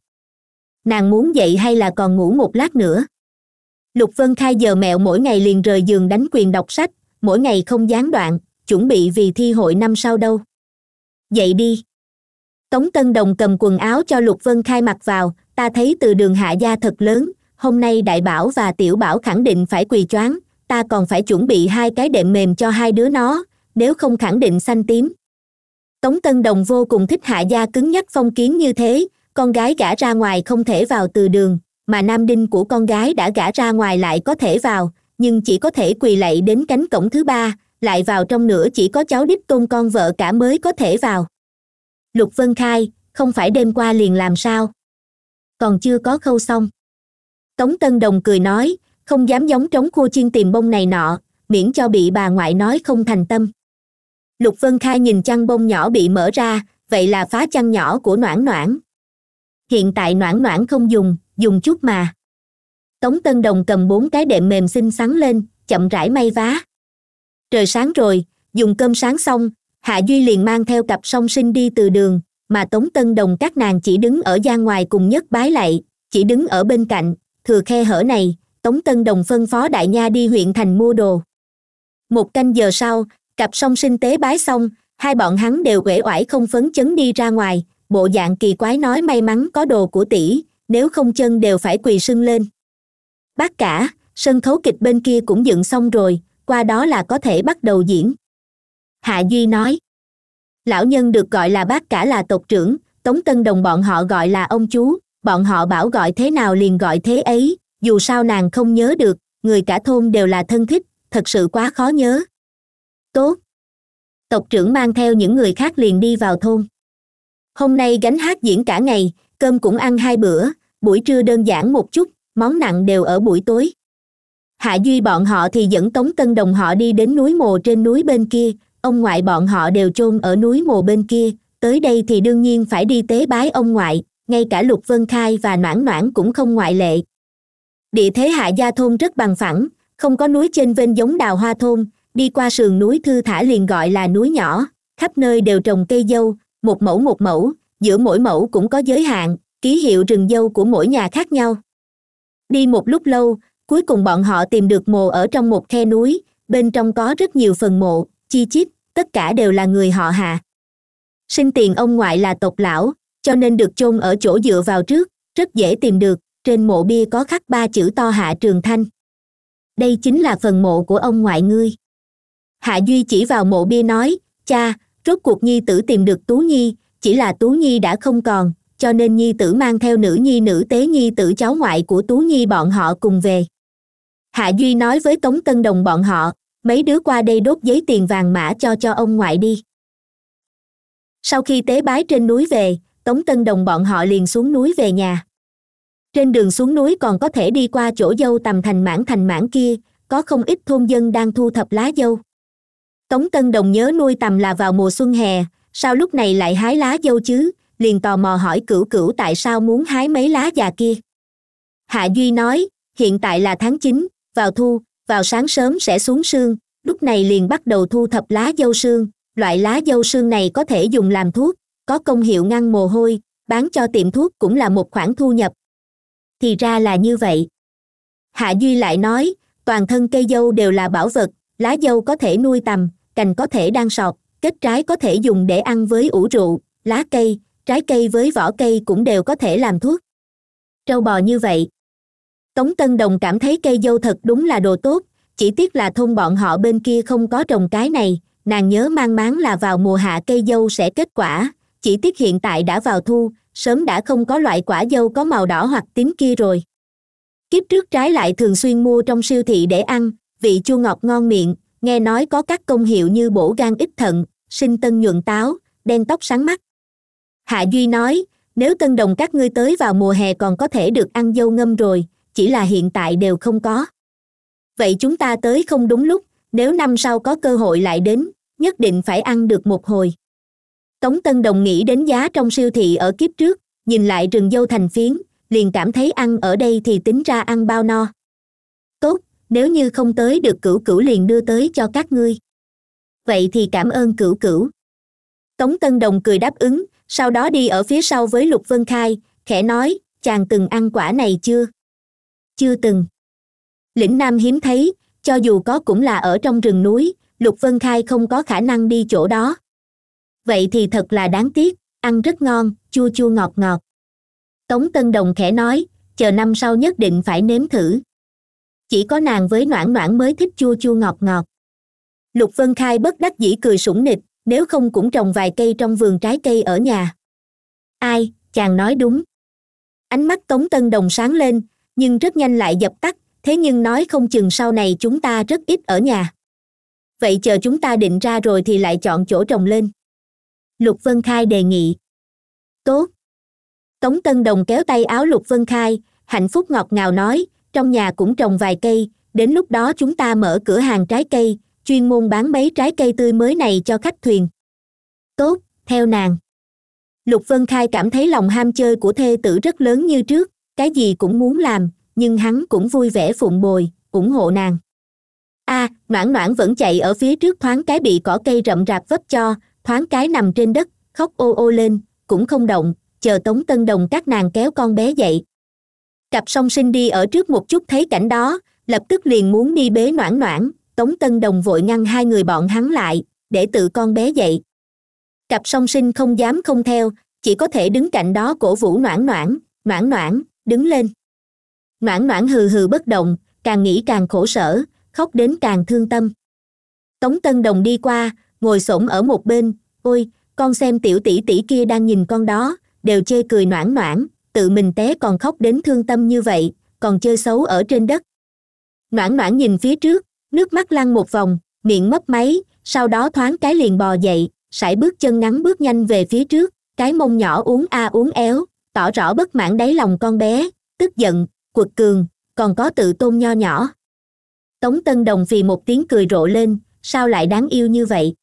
nàng muốn dậy hay là còn ngủ một lát nữa lục vân khai giờ mẹo mỗi ngày liền rời giường đánh quyền đọc sách mỗi ngày không gián đoạn chuẩn bị vì thi hội năm sau đâu dậy đi tống tân đồng cầm quần áo cho lục vân khai mặc vào ta thấy từ đường hạ gia thật lớn hôm nay đại bảo và tiểu bảo khẳng định phải quỳ choáng ta còn phải chuẩn bị hai cái đệm mềm cho hai đứa nó nếu không khẳng định xanh tím tống tân đồng vô cùng thích hạ gia cứng nhắc phong kiến như thế con gái gả ra ngoài không thể vào từ đường mà nam đinh của con gái đã gả ra ngoài lại có thể vào nhưng chỉ có thể quỳ lạy đến cánh cổng thứ ba lại vào trong nữa chỉ có cháu đích tôn con vợ cả mới có thể vào lục vân khai không phải đêm qua liền làm sao còn chưa có khâu xong tống tân đồng cười nói không dám giống trống khua chiên tìm bông này nọ miễn cho bị bà ngoại nói không thành tâm lục vân khai nhìn chăn bông nhỏ bị mở ra vậy là phá chăn nhỏ của noãn noãn hiện tại noãn noãn không dùng dùng chút mà tống tân đồng cầm bốn cái đệm mềm xinh xắn lên chậm rãi may vá trời sáng rồi dùng cơm sáng xong hạ duy liền mang theo cặp song sinh đi từ đường mà tống tân đồng các nàng chỉ đứng ở gian ngoài cùng nhất bái lạy chỉ đứng ở bên cạnh thừa khe hở này tống tân đồng phân phó đại nha đi huyện thành mua đồ một canh giờ sau cặp song sinh tế bái xong hai bọn hắn đều uể oải không phấn chấn đi ra ngoài bộ dạng kỳ quái nói may mắn có đồ của tỷ nếu không chân đều phải quỳ sưng lên bác cả sân khấu kịch bên kia cũng dựng xong rồi qua đó là có thể bắt đầu diễn hạ duy nói lão nhân được gọi là bác cả là tộc trưởng tống tân đồng bọn họ gọi là ông chú bọn họ bảo gọi thế nào liền gọi thế ấy dù sao nàng không nhớ được người cả thôn đều là thân thích thật sự quá khó nhớ tốt tộc trưởng mang theo những người khác liền đi vào thôn hôm nay gánh hát diễn cả ngày cơm cũng ăn hai bữa buổi trưa đơn giản một chút món nặng đều ở buổi tối hạ duy bọn họ thì dẫn tống tân đồng họ đi đến núi mồ trên núi bên kia ông ngoại bọn họ đều chôn ở núi mồ bên kia tới đây thì đương nhiên phải đi tế bái ông ngoại ngay cả lục vân khai và noãn noãn cũng không ngoại lệ địa thế hạ gia thôn rất bằng phẳng không có núi trên vênh giống đào hoa thôn đi qua sườn núi thư thả liền gọi là núi nhỏ khắp nơi đều trồng cây dâu một mẫu một mẫu giữa mỗi mẫu cũng có giới hạn ký hiệu rừng dâu của mỗi nhà khác nhau đi một lúc lâu cuối cùng bọn họ tìm được mồ ở trong một khe núi bên trong có rất nhiều phần mộ chi chít tất cả đều là người họ hạ sinh tiền ông ngoại là tộc lão cho nên được chôn ở chỗ dựa vào trước rất dễ tìm được trên mộ bia có khắc ba chữ to hạ trường thanh đây chính là phần mộ của ông ngoại ngươi hạ duy chỉ vào mộ bia nói cha rốt cuộc nhi tử tìm được tú nhi chỉ là tú nhi đã không còn cho nên nhi tử mang theo nữ nhi nữ tế nhi tử cháu ngoại của tú nhi bọn họ cùng về hạ duy nói với tống tân đồng bọn họ mấy đứa qua đây đốt giấy tiền vàng mã cho cho ông ngoại đi sau khi tế bái trên núi về tống tân đồng bọn họ liền xuống núi về nhà trên đường xuống núi còn có thể đi qua chỗ dâu tầm thành mãn thành mãn kia có không ít thôn dân đang thu thập lá dâu tống tân đồng nhớ nuôi tầm là vào mùa xuân hè sao lúc này lại hái lá dâu chứ liền tò mò hỏi cửu cửu tại sao muốn hái mấy lá già kia hạ duy nói hiện tại là tháng chín vào thu vào sáng sớm sẽ xuống sương lúc này liền bắt đầu thu thập lá dâu sương loại lá dâu sương này có thể dùng làm thuốc có công hiệu ngăn mồ hôi bán cho tiệm thuốc cũng là một khoản thu nhập thì ra là như vậy hạ duy lại nói toàn thân cây dâu đều là bảo vật lá dâu có thể nuôi tầm cành có thể đan sọt kết trái có thể dùng để ăn với ủ rượu lá cây trái cây với vỏ cây cũng đều có thể làm thuốc trâu bò như vậy tống tân đồng cảm thấy cây dâu thật đúng là đồ tốt chỉ tiếc là thôn bọn họ bên kia không có trồng cái này nàng nhớ mang máng là vào mùa hạ cây dâu sẽ kết quả chỉ tiếc hiện tại đã vào thu sớm đã không có loại quả dâu có màu đỏ hoặc tím kia rồi kiếp trước trái lại thường xuyên mua trong siêu thị để ăn vị chua ngọt ngon miệng nghe nói có các công hiệu như bổ gan ít thận sinh tân nhuận táo đen tóc sáng mắt hạ duy nói nếu tân đồng các ngươi tới vào mùa hè còn có thể được ăn dâu ngâm rồi chỉ là hiện tại đều không có vậy chúng ta tới không đúng lúc nếu năm sau có cơ hội lại đến nhất định phải ăn được một hồi tống tân đồng nghĩ đến giá trong siêu thị ở kiếp trước nhìn lại rừng dâu thành phiến liền cảm thấy ăn ở đây thì tính ra ăn bao no tốt nếu như không tới được cửu cửu liền đưa tới cho các ngươi vậy thì cảm ơn cửu cửu tống tân đồng cười đáp ứng sau đó đi ở phía sau với lục vân khai khẽ nói chàng từng ăn quả này chưa chưa từng lĩnh nam hiếm thấy cho dù có cũng là ở trong rừng núi lục vân khai không có khả năng đi chỗ đó vậy thì thật là đáng tiếc ăn rất ngon chua chua ngọt ngọt tống tân đồng khẽ nói chờ năm sau nhất định phải nếm thử chỉ có nàng với noãn noãn mới thích chua chua ngọt ngọt lục vân khai bất đắc dĩ cười sủng nịch nếu không cũng trồng vài cây trong vườn trái cây ở nhà ai chàng nói đúng ánh mắt tống tân đồng sáng lên nhưng rất nhanh lại dập tắt thế nhưng nói không chừng sau này chúng ta rất ít ở nhà vậy chờ chúng ta định ra rồi thì lại chọn chỗ trồng lên lục vân khai đề nghị tốt tống tân đồng kéo tay áo lục vân khai hạnh phúc ngọt ngào nói trong nhà cũng trồng vài cây đến lúc đó chúng ta mở cửa hàng trái cây chuyên môn bán mấy trái cây tươi mới này cho khách thuyền tốt theo nàng lục vân khai cảm thấy lòng ham chơi của thê tử rất lớn như trước cái gì cũng muốn làm nhưng hắn cũng vui vẻ phụng bồi ủng hộ nàng a à, noãn noãn vẫn chạy ở phía trước thoáng cái bị cỏ cây rậm rạp vấp cho thoáng cái nằm trên đất khóc ô ô lên cũng không động chờ tống tân đồng các nàng kéo con bé dậy cặp song sinh đi ở trước một chút thấy cảnh đó lập tức liền muốn đi bế noãn noãn tống tân đồng vội ngăn hai người bọn hắn lại để tự con bé dậy cặp song sinh không dám không theo chỉ có thể đứng cạnh đó cổ vũ noãn noãn noãn noãn đứng lên noãn noãn hừ hừ bất động càng nghĩ càng khổ sở khóc đến càng thương tâm tống tân đồng đi qua ngồi s ở một bên ôi con xem tiểu tỷ tỷ kia đang nhìn con đó đều chê cười noãn noãn tự mình té còn khóc đến thương tâm như vậy còn chơi xấu ở trên đất noãn noãn nhìn phía trước nước mắt lăn một vòng miệng mấp máy sau đó thoáng cái liền bò dậy sải bước chân ngắn bước nhanh về phía trước cái mông nhỏ uống a à uống éo tỏ rõ bất mãn đáy lòng con bé tức giận quật cường còn có tự tôn nho nhỏ tống tân đồng phì một tiếng cười rộ lên sao lại đáng yêu như vậy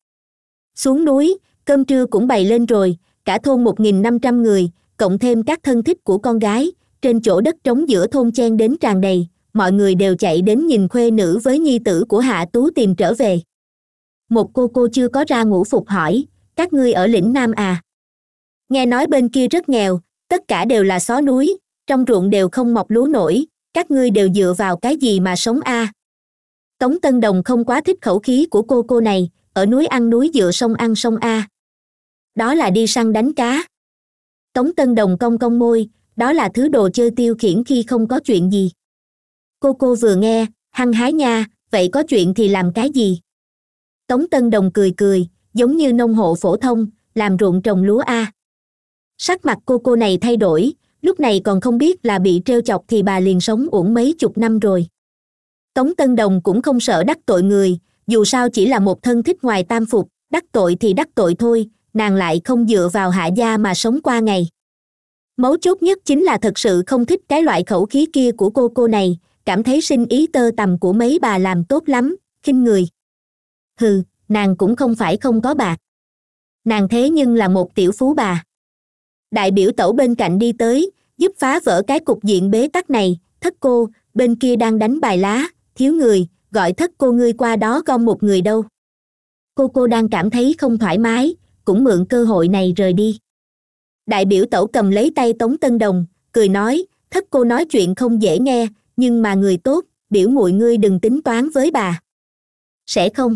xuống núi cơm trưa cũng bày lên rồi cả thôn một nghìn năm trăm người cộng thêm các thân thích của con gái trên chỗ đất trống giữa thôn chen đến tràn đầy mọi người đều chạy đến nhìn khuê nữ với nhi tử của hạ tú tìm trở về một cô cô chưa có ra ngủ phục hỏi các ngươi ở lĩnh nam à nghe nói bên kia rất nghèo tất cả đều là xó núi trong ruộng đều không mọc lúa nổi các ngươi đều dựa vào cái gì mà sống a à. tống tân đồng không quá thích khẩu khí của cô cô này ở núi ăn núi dựa sông ăn sông a đó là đi săn đánh cá tống tân đồng cong cong môi đó là thứ đồ chơi tiêu khiển khi không có chuyện gì cô cô vừa nghe hăng hái nha vậy có chuyện thì làm cái gì tống tân đồng cười cười giống như nông hộ phổ thông làm ruộng trồng lúa a sắc mặt cô cô này thay đổi lúc này còn không biết là bị t chọc thì bà liền sống uổng mấy chục năm rồi tống tân đồng cũng không sợ đắc tội người dù sao chỉ là một thân thích ngoài tam phục đắc tội thì đắc tội thôi nàng lại không dựa vào hạ gia mà sống qua ngày mấu chốt nhất chính là thật sự không thích cái loại khẩu khí kia của cô cô này cảm thấy sinh ý tơ tầm của mấy bà làm tốt lắm khinh người hừ nàng cũng không phải không có bạc nàng thế nhưng là một tiểu phú bà đại biểu tẩu bên cạnh đi tới giúp phá vỡ cái cục diện bế tắc này thất cô bên kia đang đánh bài lá thiếu người gọi thất cô ngươi qua đó gom một người đâu cô cô đang cảm thấy không thoải mái cũng mượn cơ hội này rời đi đại biểu tẩu cầm lấy tay tống tân đồng cười nói thất cô nói chuyện không dễ nghe nhưng mà người tốt biểu muội ngươi đừng tính toán với bà sẽ không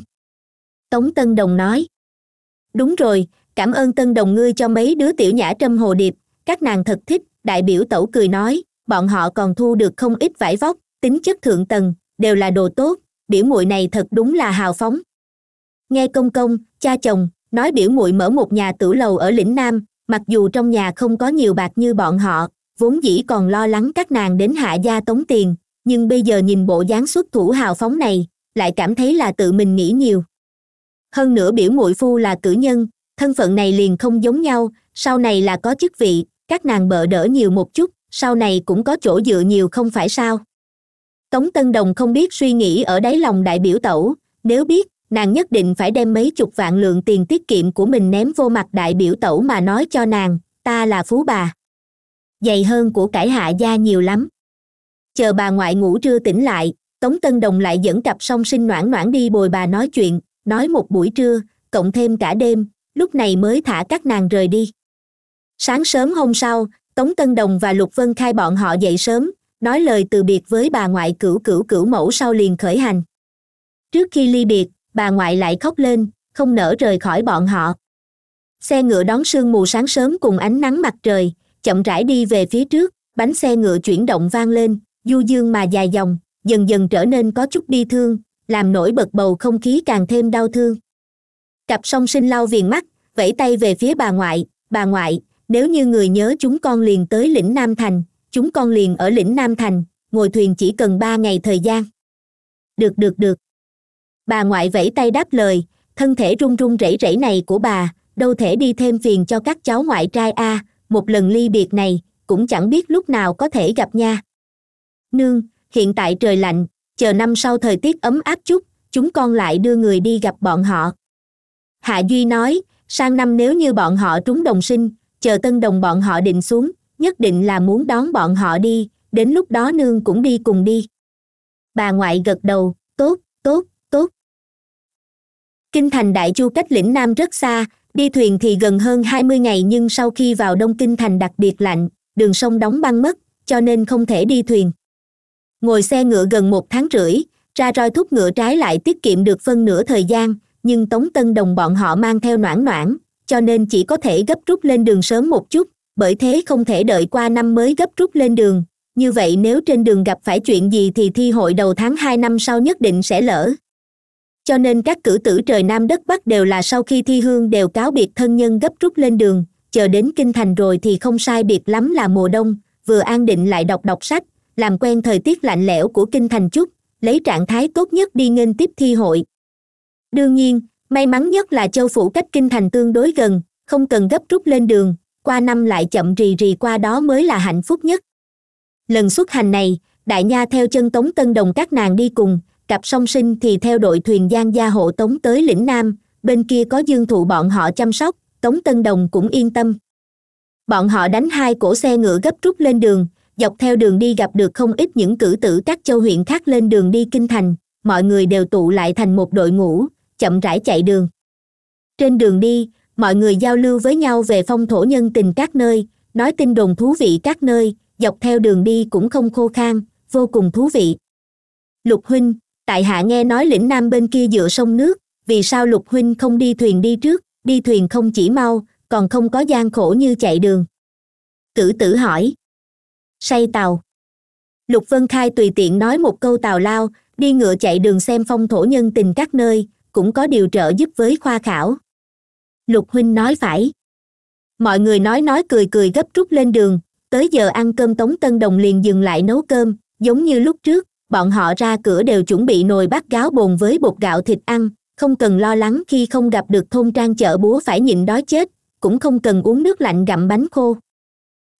tống tân đồng nói đúng rồi cảm ơn tân đồng ngươi cho mấy đứa tiểu nhã trâm hồ điệp các nàng thật thích đại biểu tẩu cười nói bọn họ còn thu được không ít vải vóc tính chất thượng tầng đều là đồ tốt biểu muội này thật đúng là hào phóng nghe công công cha chồng nói biểu muội mở một nhà tử lầu ở lĩnh nam mặc dù trong nhà không có nhiều bạc như bọn họ vốn dĩ còn lo lắng các nàng đến hạ gia tống tiền nhưng bây giờ nhìn bộ dáng xuất thủ hào phóng này lại cảm thấy là tự mình nghĩ nhiều hơn nữa biểu muội phu là cử nhân thân phận này liền không giống nhau sau này là có chức vị các nàng bợ đỡ nhiều một chút sau này cũng có chỗ dựa nhiều không phải sao tống tân đồng không biết suy nghĩ ở đáy lòng đại biểu tẩu nếu biết nàng nhất định phải đem mấy chục vạn lượng tiền tiết kiệm của mình ném vô mặt đại biểu tẩu mà nói cho nàng ta là phú bà dày hơn của cải hạ gia nhiều lắm chờ bà ngoại ngủ trưa tỉnh lại tống tân đồng lại dẫn cặp song sinh noãn noãn đi bồi bà nói chuyện nói một buổi trưa cộng thêm cả đêm lúc này mới thả các nàng rời đi sáng sớm hôm sau tống tân đồng và lục vân khai bọn họ dậy sớm nói lời từ biệt với bà ngoại cửu cửu cửu mẫu sau liền khởi hành trước khi ly biệt bà ngoại lại khóc lên không nỡ rời khỏi bọn họ xe ngựa đón sương mù sáng sớm cùng ánh nắng mặt trời chậm rãi đi về phía trước bánh xe ngựa chuyển động vang lên du dương mà dài dòng dần dần trở nên có chút bi thương làm nổi bật bầu không khí càng thêm đau thương cặp song sinh lau viền mắt vẫy tay về phía bà ngoại bà ngoại nếu như người nhớ chúng con liền tới lĩnh nam thành chúng con liền ở lĩnh nam thành ngồi thuyền chỉ cần ba ngày thời gian được được được bà ngoại vẫy tay đáp lời thân thể run run rẩy rẩy này của bà đâu thể đi thêm phiền cho các cháu ngoại trai a một lần ly biệt này cũng chẳng biết lúc nào có thể gặp nha nương hiện tại trời lạnh chờ năm sau thời tiết ấm áp chút chúng con lại đưa người đi gặp bọn họ hạ duy nói sang năm nếu như bọn họ trúng đồng sinh chờ tân đồng bọn họ định xuống nhất định là muốn đón bọn họ đi đến lúc đó nương cũng đi cùng đi bà ngoại gật đầu tốt tốt tốt kinh thành đại chu cách lĩnh nam rất xa đi thuyền thì gần hơn hai mươi ngày nhưng sau khi vào đông kinh thành đặc biệt lạnh đường sông đóng băng mất cho nên không thể đi thuyền ngồi xe ngựa gần một tháng rưỡi ra roi thúc ngựa trái lại tiết kiệm được phân nửa thời gian nhưng tống tân đồng bọn họ mang theo noãn noãn cho nên chỉ có thể gấp rút lên đường sớm một chút bởi thế không thể đợi qua năm mới gấp rút lên đường như vậy nếu trên đường gặp phải chuyện gì thì thi hội đầu tháng hai năm sau nhất định sẽ lỡ cho nên các cử tử trời nam đất bắc đều là sau khi thi hương đều cáo biệt thân nhân gấp rút lên đường chờ đến kinh thành rồi thì không sai biệt lắm là mùa đông vừa an định lại đọc đọc sách làm quen thời tiết lạnh lẽo của kinh thành chút lấy trạng thái tốt nhất đi nghênh tiếp thi hội đương nhiên may mắn nhất là châu phủ cách kinh thành tương đối gần không cần gấp rút lên đường qua năm lại chậm rì rì qua đó mới là hạnh phúc nhất lần xuất hành này đại nha theo chân tống tân đồng các nàng đi cùng cặp song sinh thì theo đội thuyền giang gia hộ tống tới lĩnh nam bên kia có dương thụ bọn họ chăm sóc tống tân đồng cũng yên tâm bọn họ đánh hai cổ xe ngựa gấp rút lên đường dọc theo đường đi gặp được không ít những cử tử các châu huyện khác lên đường đi kinh thành mọi người đều tụ lại thành một đội ngũ chậm rãi chạy đường trên đường đi mọi người giao lưu với nhau về phong thổ nhân tình các nơi nói tin đồn thú vị các nơi dọc theo đường đi cũng không khô khan vô cùng thú vị lục huynh tại hạ nghe nói lĩnh nam bên kia dựa sông nước vì sao lục huynh không đi thuyền đi trước đi thuyền không chỉ mau còn không có gian khổ như chạy đường cử tử hỏi say tàu lục vân khai tùy tiện nói một câu tàu lao đi ngựa chạy đường xem phong thổ nhân tình các nơi cũng có điều trợ giúp với khoa khảo lục huynh nói phải mọi người nói nói cười cười gấp rút lên đường tới giờ ăn cơm tống tân đồng liền dừng lại nấu cơm giống như lúc trước bọn họ ra cửa đều chuẩn bị nồi bát gáo bồn với bột gạo thịt ăn không cần lo lắng khi không gặp được thôn trang chợ búa phải nhịn đói chết cũng không cần uống nước lạnh gặm bánh khô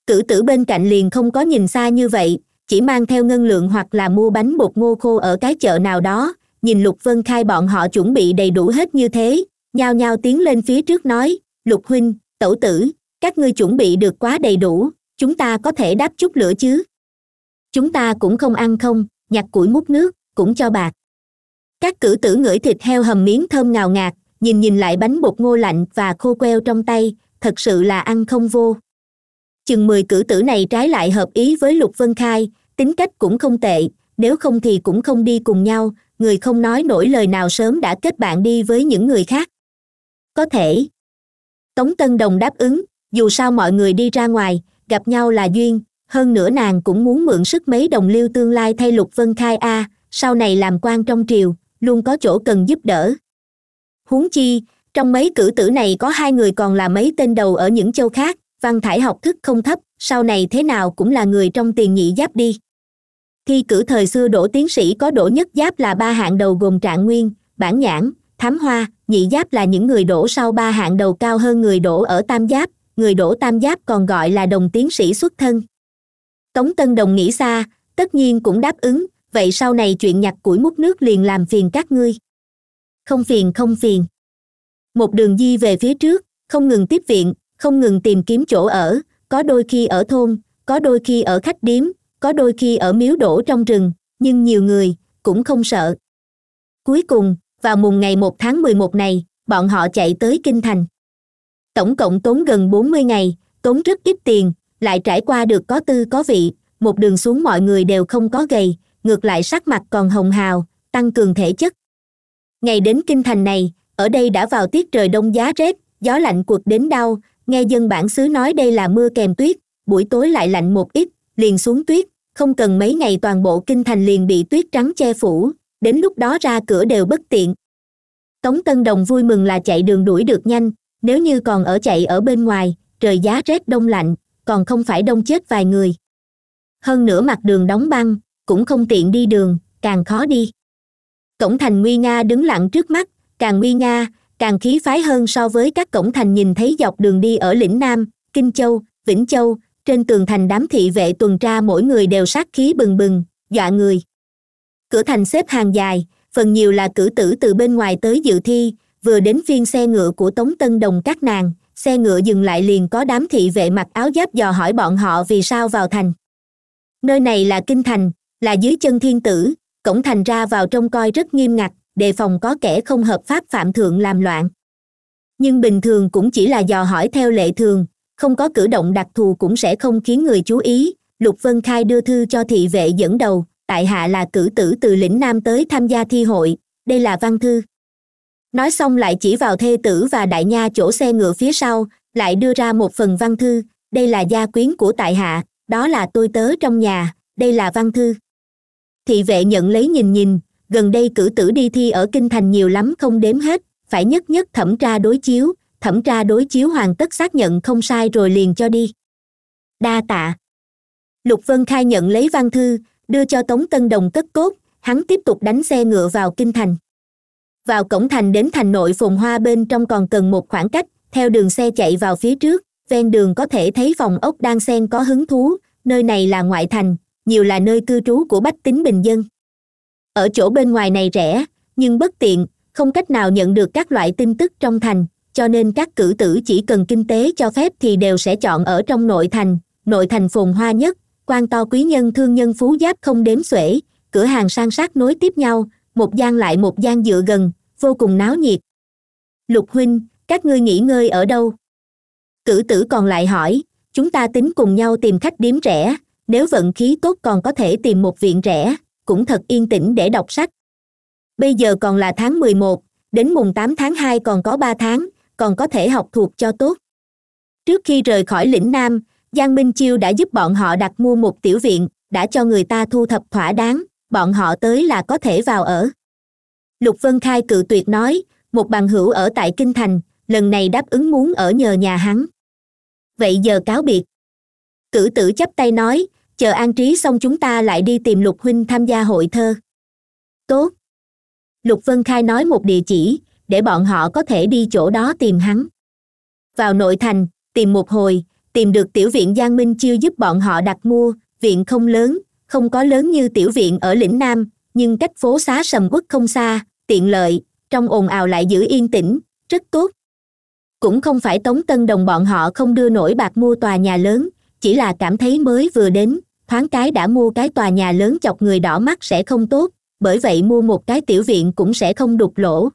cử tử bên cạnh liền không có nhìn xa như vậy chỉ mang theo ngân lượng hoặc là mua bánh bột ngô khô ở cái chợ nào đó nhìn lục vân khai bọn họ chuẩn bị đầy đủ hết như thế nhao nhao tiến lên phía trước nói lục huynh tẩu tử các ngươi chuẩn bị được quá đầy đủ chúng ta có thể đáp chút lửa chứ chúng ta cũng không ăn không nhặt củi múc nước cũng cho bạc các cử tử ngửi thịt heo hầm miếng thơm ngào ngạt nhìn nhìn lại bánh bột ngô lạnh và khô queo trong tay thật sự là ăn không vô chừng mười cử tử này trái lại hợp ý với lục vân khai tính cách cũng không tệ nếu không thì cũng không đi cùng nhau người không nói nổi lời nào sớm đã kết bạn đi với những người khác có thể tống tân đồng đáp ứng dù sao mọi người đi ra ngoài gặp nhau là duyên hơn nữa nàng cũng muốn mượn sức mấy đồng liêu tương lai thay lục vân khai a sau này làm quan trong triều luôn có chỗ cần giúp đỡ huống chi trong mấy cử tử này có hai người còn là mấy tên đầu ở những châu khác văn thải học thức không thấp sau này thế nào cũng là người trong tiền nhị giáp đi thi cử thời xưa đỗ tiến sĩ có đỗ nhất giáp là ba hạng đầu gồm trạng nguyên bản nhãn thám hoa nhị giáp là những người đổ sau ba hạng đầu cao hơn người đổ ở tam giáp người đổ tam giáp còn gọi là đồng tiến sĩ xuất thân tống tân đồng nghĩ xa tất nhiên cũng đáp ứng vậy sau này chuyện nhặt củi múc nước liền làm phiền các ngươi không phiền không phiền một đường di về phía trước không ngừng tiếp viện không ngừng tìm kiếm chỗ ở có đôi khi ở thôn có đôi khi ở khách điếm có đôi khi ở miếu đổ trong rừng nhưng nhiều người cũng không sợ cuối cùng vào mùng ngày 1 tháng 11 này bọn họ chạy tới kinh thành tổng cộng tốn gần 40 ngày tốn rất ít tiền lại trải qua được có tư có vị một đường xuống mọi người đều không có gầy ngược lại sắc mặt còn hồng hào tăng cường thể chất ngày đến kinh thành này ở đây đã vào tiết trời đông giá rét gió lạnh cuột đến đau nghe dân bản xứ nói đây là mưa kèm tuyết buổi tối lại lạnh một ít liền xuống tuyết không cần mấy ngày toàn bộ kinh thành liền bị tuyết trắng che phủ đến lúc đó ra cửa đều bất tiện tống tân đồng vui mừng là chạy đường đuổi được nhanh nếu như còn ở chạy ở bên ngoài trời giá rét đông lạnh còn không phải đông chết vài người hơn nữa mặt đường đóng băng cũng không tiện đi đường càng khó đi cổng thành nguy nga đứng lặng trước mắt càng nguy nga càng khí phái hơn so với các cổng thành nhìn thấy dọc đường đi ở lĩnh nam kinh châu vĩnh châu trên tường thành đám thị vệ tuần tra mỗi người đều sát khí bừng bừng dọa người cửa thành xếp hàng dài phần nhiều là cử tử từ bên ngoài tới dự thi vừa đến phiên xe ngựa của tống tân đồng các nàng xe ngựa dừng lại liền có đám thị vệ mặc áo giáp dò hỏi bọn họ vì sao vào thành nơi này là kinh thành là dưới chân thiên tử cổng thành ra vào trông coi rất nghiêm ngặt đề phòng có kẻ không hợp pháp phạm thượng làm loạn nhưng bình thường cũng chỉ là dò hỏi theo lệ thường không có cử động đặc thù cũng sẽ không khiến người chú ý lục vân khai đưa thư cho thị vệ dẫn đầu tại hạ là cử tử từ lĩnh nam tới tham gia thi hội đây là văn thư nói xong lại chỉ vào thê tử và đại nha chỗ xe ngựa phía sau lại đưa ra một phần văn thư đây là gia quyến của tại hạ đó là tôi tớ trong nhà đây là văn thư thị vệ nhận lấy nhìn nhìn gần đây cử tử đi thi ở kinh thành nhiều lắm không đếm hết phải nhất nhất thẩm tra đối chiếu thẩm tra đối chiếu hoàn tất xác nhận không sai rồi liền cho đi đa tạ lục vân khai nhận lấy văn thư đưa cho tống tân đồng cất cốt hắn tiếp tục đánh xe ngựa vào kinh thành vào cổng thành đến thành nội phồn hoa bên trong còn cần một khoảng cách theo đường xe chạy vào phía trước ven đường có thể thấy vòng ốc đang xen có hứng thú nơi này là ngoại thành nhiều là nơi cư trú của bách tính bình dân ở chỗ bên ngoài này rẻ nhưng bất tiện không cách nào nhận được các loại tin tức trong thành cho nên các cử tử chỉ cần kinh tế cho phép thì đều sẽ chọn ở trong nội thành nội thành phồn hoa nhất quan to quý nhân thương nhân phú giáp không đếm xuể cửa hàng san sát nối tiếp nhau một gian lại một gian dựa gần vô cùng náo nhiệt lục huynh các ngươi nghỉ ngơi ở đâu cử tử còn lại hỏi chúng ta tính cùng nhau tìm khách điếm rẻ nếu vận khí tốt còn có thể tìm một viện rẻ cũng thật yên tĩnh để đọc sách bây giờ còn là tháng mười một đến mùng tám tháng hai còn có ba tháng còn có thể học thuộc cho tốt trước khi rời khỏi lĩnh nam giang minh chiêu đã giúp bọn họ đặt mua một tiểu viện đã cho người ta thu thập thỏa đáng bọn họ tới là có thể vào ở lục vân khai cự tuyệt nói một bằng hữu ở tại kinh thành lần này đáp ứng muốn ở nhờ nhà hắn vậy giờ cáo biệt cử tử chấp tay nói chờ an trí xong chúng ta lại đi tìm lục huynh tham gia hội thơ tốt lục vân khai nói một địa chỉ để bọn họ có thể đi chỗ đó tìm hắn vào nội thành tìm một hồi tìm được tiểu viện giang minh chưa giúp bọn họ đặt mua viện không lớn không có lớn như tiểu viện ở lĩnh nam nhưng cách phố xá sầm quốc không xa tiện lợi trong ồn ào lại giữ yên tĩnh rất tốt cũng không phải tống tân đồng bọn họ không đưa nổi bạc mua tòa nhà lớn chỉ là cảm thấy mới vừa đến thoáng cái đã mua cái tòa nhà lớn chọc người đỏ mắt sẽ không tốt bởi vậy mua một cái tiểu viện cũng sẽ không đục lỗ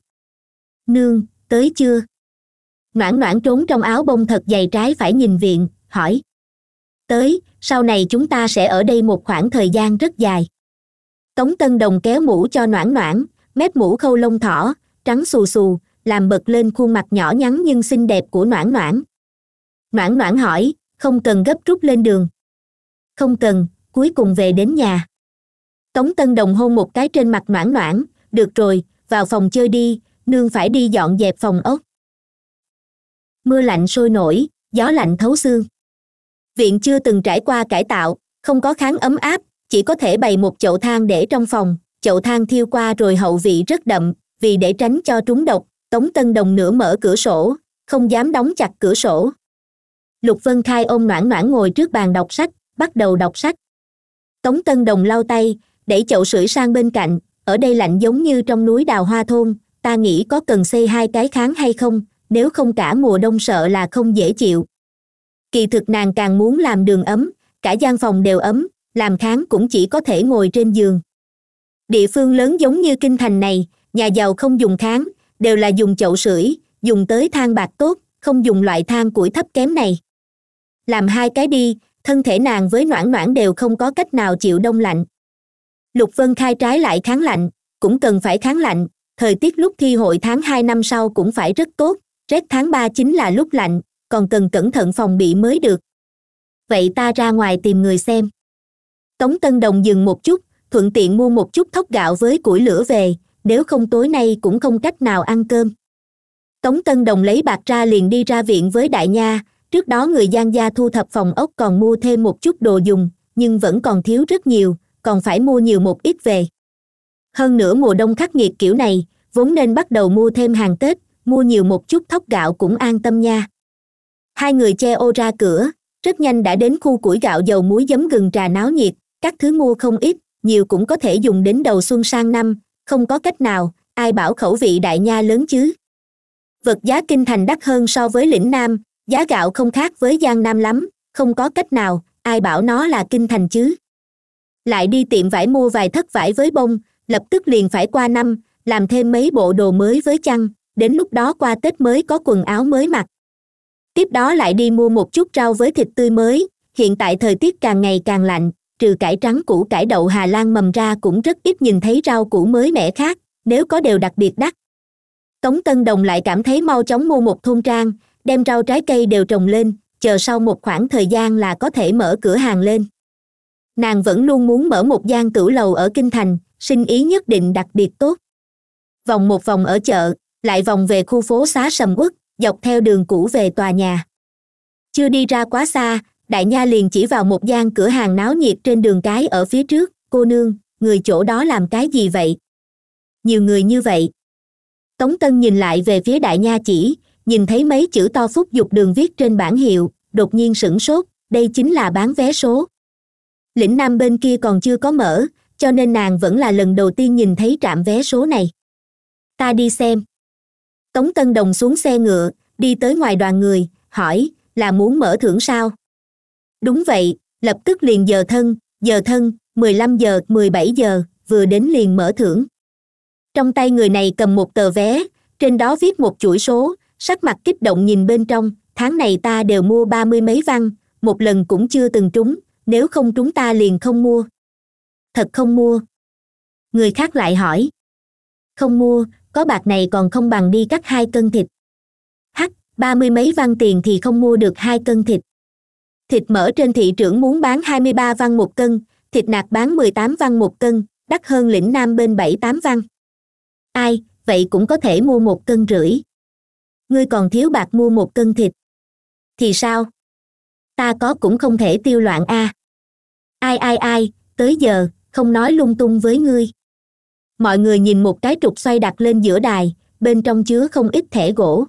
nương tới chưa noãn noãn trốn trong áo bông thật dày trái phải nhìn viện hỏi tới sau này chúng ta sẽ ở đây một khoảng thời gian rất dài tống tân đồng kéo mũ cho noãn noãn mép mũ khâu lông thỏ trắng xù xù làm bật lên khuôn mặt nhỏ nhắn nhưng xinh đẹp của noãn noãn noãn noãn hỏi không cần gấp rút lên đường không cần cuối cùng về đến nhà tống tân đồng hôn một cái trên mặt noãn noãn được rồi vào phòng chơi đi nương phải đi dọn dẹp phòng ốc mưa lạnh sôi nổi gió lạnh thấu xương viện chưa từng trải qua cải tạo không có kháng ấm áp chỉ có thể bày một chậu than để trong phòng chậu than thiêu qua rồi hậu vị rất đậm vì để tránh cho trúng độc tống tân đồng nửa mở cửa sổ không dám đóng chặt cửa sổ lục vân khai ôm noãn noãn ngồi trước bàn đọc sách bắt đầu đọc sách tống tân đồng lau tay đẩy chậu sưởi sang bên cạnh ở đây lạnh giống như trong núi đào hoa thôn ta nghĩ có cần xây hai cái kháng hay không nếu không cả mùa đông sợ là không dễ chịu kỳ thực nàng càng muốn làm đường ấm cả gian phòng đều ấm làm kháng cũng chỉ có thể ngồi trên giường địa phương lớn giống như kinh thành này nhà giàu không dùng kháng đều là dùng chậu sưởi dùng tới than bạc tốt không dùng loại than củi thấp kém này làm hai cái đi thân thể nàng với noãn noãn đều không có cách nào chịu đông lạnh lục vân khai trái lại kháng lạnh cũng cần phải kháng lạnh thời tiết lúc thi hội tháng hai năm sau cũng phải rất tốt rét tháng ba chính là lúc lạnh còn cần cẩn thận phòng bị mới được vậy ta ra ngoài tìm người xem tống tân đồng dừng một chút thuận tiện mua một chút thóc gạo với củi lửa về nếu không tối nay cũng không cách nào ăn cơm tống tân đồng lấy bạc ra liền đi ra viện với đại nha trước đó người gian gia thu thập phòng ốc còn mua thêm một chút đồ dùng nhưng vẫn còn thiếu rất nhiều còn phải mua nhiều một ít về hơn nữa mùa đông khắc nghiệt kiểu này vốn nên bắt đầu mua thêm hàng tết mua nhiều một chút thóc gạo cũng an tâm nha hai người che ô ra cửa rất nhanh đã đến khu củi gạo dầu muối giấm gừng trà náo nhiệt các thứ mua không ít nhiều cũng có thể dùng đến đầu xuân sang năm không có cách nào ai bảo khẩu vị đại nha lớn chứ vật giá kinh thành đắt hơn so với lĩnh nam giá gạo không khác với giang nam lắm không có cách nào ai bảo nó là kinh thành chứ lại đi tiệm vải mua vài thất vải với bông lập tức liền phải qua năm làm thêm mấy bộ đồ mới với chăn đến lúc đó qua tết mới có quần áo mới mặc tiếp đó lại đi mua một chút rau với thịt tươi mới hiện tại thời tiết càng ngày càng lạnh trừ cải trắng củ cải đậu hà lan mầm ra cũng rất ít nhìn thấy rau củ mới mẻ khác nếu có đều đặc biệt đắt tống tân đồng lại cảm thấy mau chóng mua một thôn trang đem rau trái cây đều trồng lên chờ sau một khoảng thời gian là có thể mở cửa hàng lên nàng vẫn luôn muốn mở một gian tửu lầu ở kinh thành sinh ý nhất định đặc biệt tốt vòng một vòng ở chợ lại vòng về khu phố xá sầm uất dọc theo đường cũ về tòa nhà chưa đi ra quá xa đại nha liền chỉ vào một gian cửa hàng náo nhiệt trên đường cái ở phía trước cô nương người chỗ đó làm cái gì vậy nhiều người như vậy tống tân nhìn lại về phía đại nha chỉ nhìn thấy mấy chữ to phúc dục đường viết trên bản hiệu đột nhiên sửng sốt đây chính là bán vé số lĩnh nam bên kia còn chưa có mở cho nên nàng vẫn là lần đầu tiên nhìn thấy trạm vé số này ta đi xem tống tân đồng xuống xe ngựa đi tới ngoài đoàn người hỏi là muốn mở thưởng sao đúng vậy lập tức liền giờ thân giờ thân mười lăm giờ mười bảy giờ vừa đến liền mở thưởng trong tay người này cầm một tờ vé trên đó viết một chuỗi số sắc mặt kích động nhìn bên trong tháng này ta đều mua ba mươi mấy văn một lần cũng chưa từng trúng nếu không trúng ta liền không mua thật không mua người khác lại hỏi không mua có bạc này còn không bằng đi cắt hai cân thịt hắc ba mươi mấy văn tiền thì không mua được hai cân thịt thịt mỡ trên thị trưởng muốn bán hai mươi ba văn một cân thịt nạc bán mười tám văn một cân đắt hơn lĩnh nam bên bảy tám văn ai vậy cũng có thể mua một cân rưỡi ngươi còn thiếu bạc mua một cân thịt thì sao ta có cũng không thể tiêu loạn a ai ai ai tới giờ không nói lung tung với ngươi mọi người nhìn một cái trục xoay đặt lên giữa đài bên trong chứa không ít thẻ gỗ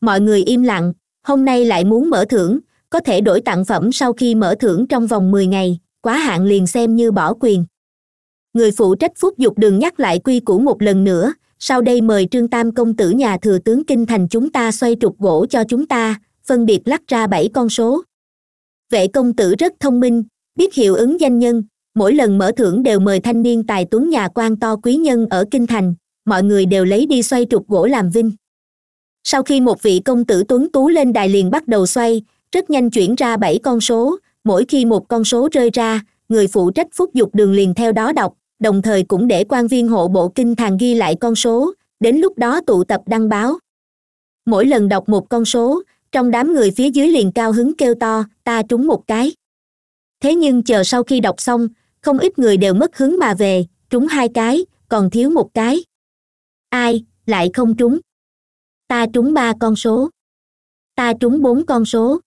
mọi người im lặng hôm nay lại muốn mở thưởng có thể đổi tặng phẩm sau khi mở thưởng trong vòng mười ngày quá hạn liền xem như bỏ quyền người phụ trách phúc dục đừng nhắc lại quy củ một lần nữa sau đây mời trương tam công tử nhà thừa tướng kinh thành chúng ta xoay trục gỗ cho chúng ta phân biệt lắc ra bảy con số vệ công tử rất thông minh biết hiệu ứng danh nhân mỗi lần mở thưởng đều mời thanh niên tài tuấn nhà quan to quý nhân ở kinh thành mọi người đều lấy đi xoay trục gỗ làm vinh sau khi một vị công tử tuấn tú lên đài liền bắt đầu xoay rất nhanh chuyển ra bảy con số mỗi khi một con số rơi ra người phụ trách phúc dục đường liền theo đó đọc đồng thời cũng để quan viên hộ bộ kinh thàng ghi lại con số đến lúc đó tụ tập đăng báo mỗi lần đọc một con số trong đám người phía dưới liền cao hứng kêu to ta trúng một cái thế nhưng chờ sau khi đọc xong không ít người đều mất hứng mà về trúng hai cái còn thiếu một cái ai lại không trúng ta trúng ba con số ta trúng bốn con số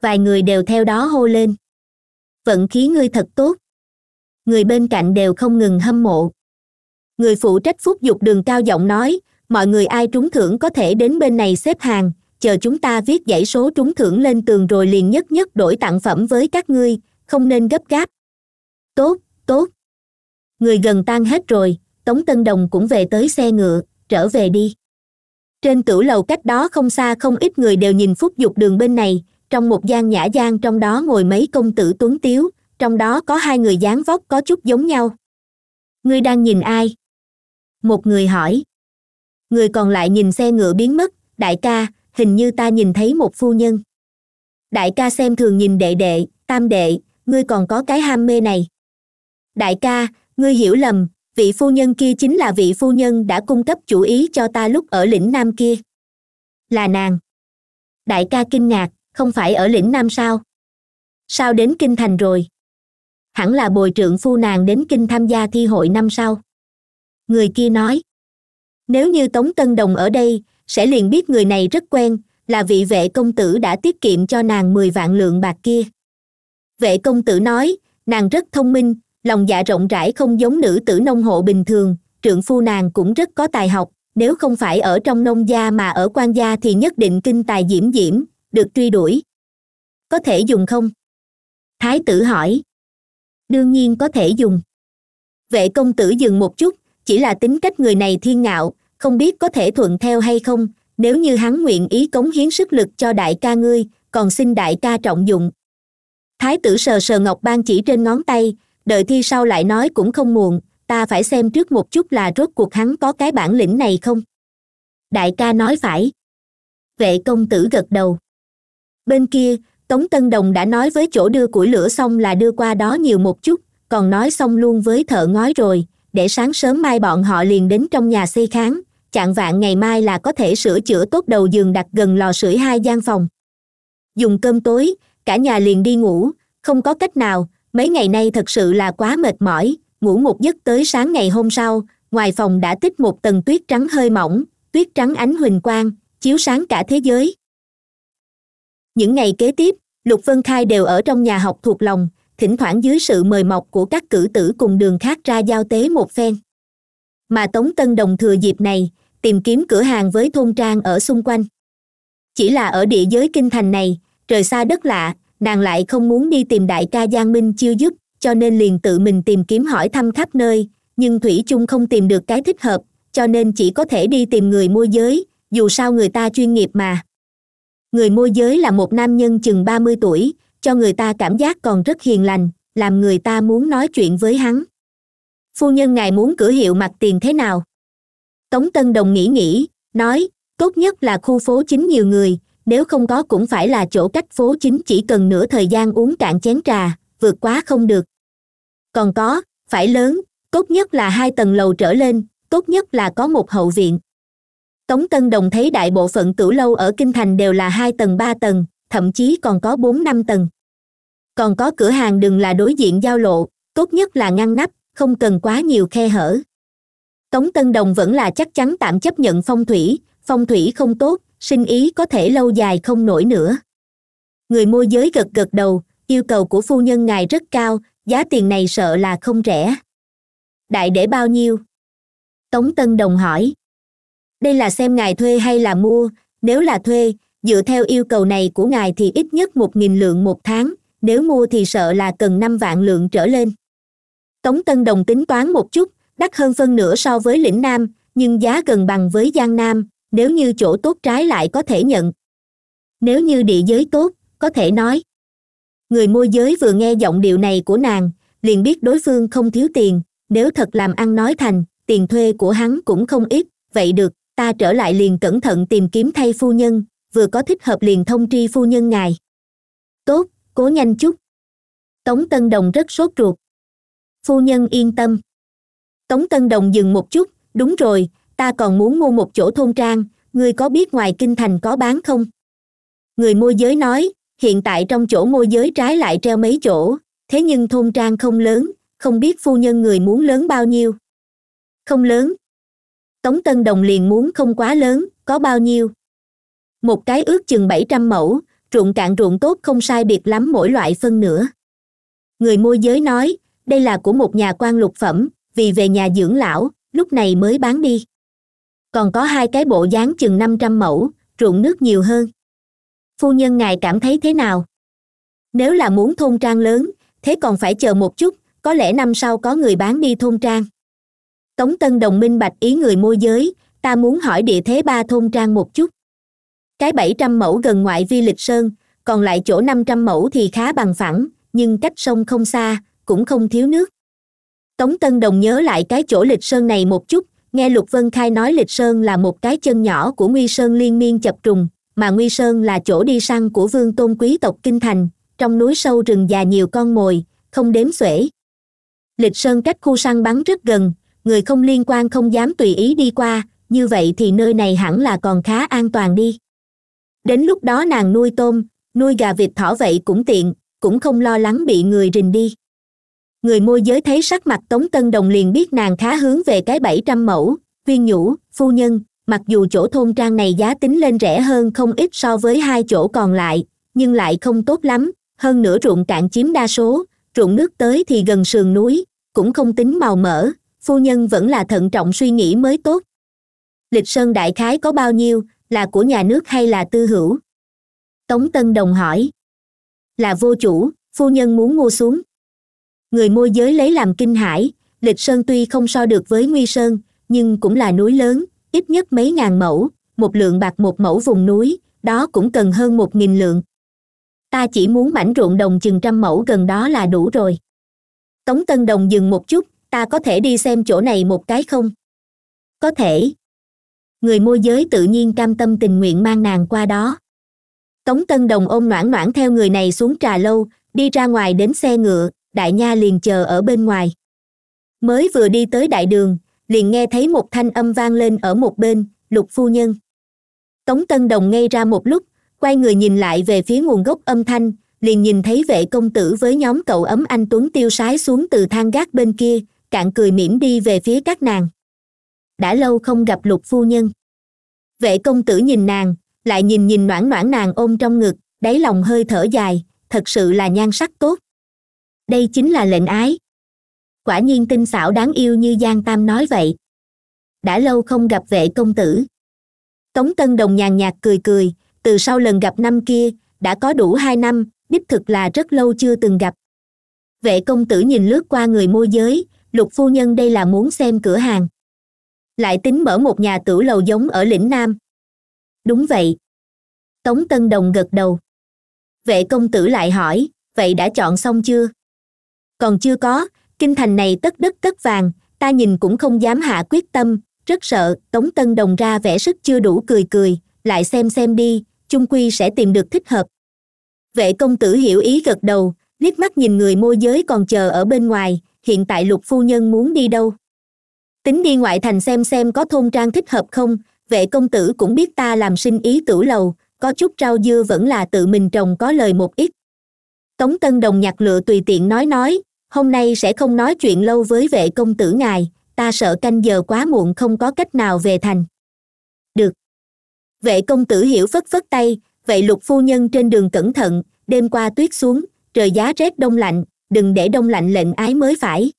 vài người đều theo đó hô lên vận khí ngươi thật tốt người bên cạnh đều không ngừng hâm mộ người phụ trách phúc dục đường cao giọng nói mọi người ai trúng thưởng có thể đến bên này xếp hàng chờ chúng ta viết dãy số trúng thưởng lên tường rồi liền nhất nhất đổi tặng phẩm với các ngươi không nên gấp gáp tốt tốt người gần tan hết rồi tống tân đồng cũng về tới xe ngựa trở về đi trên tửu lầu cách đó không xa không ít người đều nhìn phúc dục đường bên này trong một gian nhã gian trong đó ngồi mấy công tử tuấn tiếu trong đó có hai người dáng vóc có chút giống nhau ngươi đang nhìn ai một người hỏi người còn lại nhìn xe ngựa biến mất đại ca hình như ta nhìn thấy một phu nhân đại ca xem thường nhìn đệ đệ tam đệ ngươi còn có cái ham mê này đại ca ngươi hiểu lầm vị phu nhân kia chính là vị phu nhân đã cung cấp chủ ý cho ta lúc ở lĩnh nam kia là nàng đại ca kinh ngạc không phải ở lĩnh nam sao sao đến kinh thành rồi hẳn là bồi trượng phu nàng đến kinh tham gia thi hội năm sau người kia nói nếu như tống tân đồng ở đây sẽ liền biết người này rất quen là vị vệ công tử đã tiết kiệm cho nàng mười vạn lượng bạc kia vệ công tử nói nàng rất thông minh lòng dạ rộng rãi không giống nữ tử nông hộ bình thường trượng phu nàng cũng rất có tài học nếu không phải ở trong nông gia mà ở quan gia thì nhất định kinh tài diễm diễm được truy đuổi có thể dùng không thái tử hỏi đương nhiên có thể dùng vệ công tử dừng một chút chỉ là tính cách người này thiên ngạo không biết có thể thuận theo hay không nếu như hắn nguyện ý cống hiến sức lực cho đại ca ngươi còn xin đại ca trọng dụng thái tử sờ sờ ngọc ban chỉ trên ngón tay đợi thi sau lại nói cũng không muộn ta phải xem trước một chút là rốt cuộc hắn có cái bản lĩnh này không đại ca nói phải vệ công tử gật đầu bên kia tống tân đồng đã nói với chỗ đưa củi lửa xong là đưa qua đó nhiều một chút còn nói xong luôn với thợ ngói rồi để sáng sớm mai bọn họ liền đến trong nhà xây kháng chạng vạn ngày mai là có thể sửa chữa tốt đầu giường đặt gần lò sưởi hai gian phòng dùng cơm tối cả nhà liền đi ngủ không có cách nào mấy ngày nay thật sự là quá mệt mỏi ngủ một giấc tới sáng ngày hôm sau ngoài phòng đã tích một tầng tuyết trắng hơi mỏng tuyết trắng ánh huỳnh quang chiếu sáng cả thế giới những ngày kế tiếp lục vân khai đều ở trong nhà học thuộc lòng thỉnh thoảng dưới sự mời mọc của các cử tử cùng đường khác ra giao tế một phen mà tống tân đồng thừa dịp này tìm kiếm cửa hàng với thôn trang ở xung quanh chỉ là ở địa giới kinh thành này trời xa đất lạ nàng lại không muốn đi tìm đại ca giang minh chiêu giúp cho nên liền tự mình tìm kiếm hỏi thăm khắp nơi nhưng thủy chung không tìm được cái thích hợp cho nên chỉ có thể đi tìm người môi giới dù sao người ta chuyên nghiệp mà người môi giới là một nam nhân chừng ba mươi tuổi cho người ta cảm giác còn rất hiền lành làm người ta muốn nói chuyện với hắn phu nhân ngài muốn cửa hiệu mặt tiền thế nào tống tân đồng nghĩ nghĩ nói tốt nhất là khu phố chính nhiều người nếu không có cũng phải là chỗ cách phố chính chỉ cần nửa thời gian uống cạn chén trà vượt quá không được còn có phải lớn tốt nhất là hai tầng lầu trở lên tốt nhất là có một hậu viện tống tân đồng thấy đại bộ phận tử lâu ở kinh thành đều là hai tầng ba tầng thậm chí còn có bốn năm tầng còn có cửa hàng đừng là đối diện giao lộ tốt nhất là ngăn nắp không cần quá nhiều khe hở tống tân đồng vẫn là chắc chắn tạm chấp nhận phong thủy phong thủy không tốt sinh ý có thể lâu dài không nổi nữa người môi giới gật gật đầu yêu cầu của phu nhân ngài rất cao giá tiền này sợ là không rẻ đại để bao nhiêu tống tân đồng hỏi đây là xem ngài thuê hay là mua nếu là thuê dựa theo yêu cầu này của ngài thì ít nhất một nghìn lượng một tháng nếu mua thì sợ là cần năm vạn lượng trở lên tống tân đồng tính toán một chút đắt hơn phân nửa so với lĩnh nam nhưng giá gần bằng với giang nam nếu như chỗ tốt trái lại có thể nhận nếu như địa giới tốt có thể nói người môi giới vừa nghe giọng điệu này của nàng liền biết đối phương không thiếu tiền nếu thật làm ăn nói thành tiền thuê của hắn cũng không ít vậy được ta trở lại liền cẩn thận tìm kiếm thay phu nhân vừa có thích hợp liền thông tri phu nhân ngài tốt cố nhanh chút tống tân đồng rất sốt ruột phu nhân yên tâm tống tân đồng dừng một chút đúng rồi ta còn muốn mua một chỗ thôn trang ngươi có biết ngoài kinh thành có bán không người môi giới nói hiện tại trong chỗ môi giới trái lại treo mấy chỗ thế nhưng thôn trang không lớn không biết phu nhân người muốn lớn bao nhiêu không lớn tống tân đồng liền muốn không quá lớn có bao nhiêu một cái ước chừng bảy trăm mẫu ruộng cạn ruộng tốt không sai biệt lắm mỗi loại phân nữa người môi giới nói đây là của một nhà quan lục phẩm vì về nhà dưỡng lão lúc này mới bán đi còn có hai cái bộ dáng chừng năm trăm mẫu ruộng nước nhiều hơn phu nhân ngài cảm thấy thế nào nếu là muốn thôn trang lớn thế còn phải chờ một chút có lẽ năm sau có người bán đi thôn trang tống tân đồng minh bạch ý người môi giới ta muốn hỏi địa thế ba thôn trang một chút cái bảy trăm mẫu gần ngoại vi lịch sơn còn lại chỗ năm trăm mẫu thì khá bằng phẳng nhưng cách sông không xa cũng không thiếu nước tống tân đồng nhớ lại cái chỗ lịch sơn này một chút nghe lục vân khai nói lịch sơn là một cái chân nhỏ của nguy sơn liên miên chập trùng mà nguy sơn là chỗ đi săn của vương tôn quý tộc kinh thành trong núi sâu rừng già nhiều con mồi không đếm xuể lịch sơn cách khu săn bắn rất gần người không liên quan không dám tùy ý đi qua như vậy thì nơi này hẳn là còn khá an toàn đi đến lúc đó nàng nuôi tôm nuôi gà vịt thỏ vậy cũng tiện cũng không lo lắng bị người rình đi người môi giới thấy sắc mặt tống tân đồng liền biết nàng khá hướng về cái bảy trăm mẫu viên nhũ phu nhân mặc dù chỗ thôn trang này giá tính lên rẻ hơn không ít so với hai chỗ còn lại nhưng lại không tốt lắm hơn nữa ruộng cạn chiếm đa số ruộng nước tới thì gần sườn núi cũng không tính màu mỡ phu nhân vẫn là thận trọng suy nghĩ mới tốt lịch sơn đại khái có bao nhiêu là của nhà nước hay là tư hữu tống tân đồng hỏi là vô chủ phu nhân muốn mua xuống người môi giới lấy làm kinh hãi lịch sơn tuy không so được với nguy sơn nhưng cũng là núi lớn ít nhất mấy ngàn mẫu một lượng bạc một mẫu vùng núi đó cũng cần hơn một nghìn lượng ta chỉ muốn mảnh ruộng đồng chừng trăm mẫu gần đó là đủ rồi tống tân đồng dừng một chút ta có thể đi xem chỗ này một cái không có thể người môi giới tự nhiên cam tâm tình nguyện mang nàng qua đó tống tân đồng ôm noãn noãn theo người này xuống trà lâu đi ra ngoài đến xe ngựa đại nha liền chờ ở bên ngoài mới vừa đi tới đại đường liền nghe thấy một thanh âm vang lên ở một bên lục phu nhân tống tân đồng ngay ra một lúc quay người nhìn lại về phía nguồn gốc âm thanh liền nhìn thấy vệ công tử với nhóm cậu ấm anh tuấn tiêu sái xuống từ thang gác bên kia cạn cười mỉm đi về phía các nàng đã lâu không gặp lục phu nhân vệ công tử nhìn nàng lại nhìn nhìn noãn noãn nàng ôm trong ngực đáy lòng hơi thở dài thật sự là nhan sắc tốt đây chính là lệnh ái quả nhiên tinh xảo đáng yêu như giang tam nói vậy đã lâu không gặp vệ công tử tống tân đồng nhàn nhạt cười cười từ sau lần gặp năm kia đã có đủ hai năm đích thực là rất lâu chưa từng gặp vệ công tử nhìn lướt qua người môi giới lục phu nhân đây là muốn xem cửa hàng lại tính mở một nhà tử lầu giống ở lĩnh nam đúng vậy tống tân đồng gật đầu vệ công tử lại hỏi vậy đã chọn xong chưa còn chưa có kinh thành này tất đất tất vàng ta nhìn cũng không dám hạ quyết tâm rất sợ tống tân đồng ra vẻ sức chưa đủ cười cười lại xem xem đi chung quy sẽ tìm được thích hợp vệ công tử hiểu ý gật đầu liếc mắt nhìn người môi giới còn chờ ở bên ngoài hiện tại lục phu nhân muốn đi đâu tính đi ngoại thành xem xem có thôn trang thích hợp không vệ công tử cũng biết ta làm sinh ý tử lầu có chút rau dưa vẫn là tự mình trồng có lời một ít tống tân đồng nhặt lựa tùy tiện nói nói hôm nay sẽ không nói chuyện lâu với vệ công tử ngài ta sợ canh giờ quá muộn không có cách nào về thành được vệ công tử hiểu phất phất tay vậy lục phu nhân trên đường cẩn thận đêm qua tuyết xuống trời giá rét đông lạnh đừng để đông lạnh lệnh ái mới phải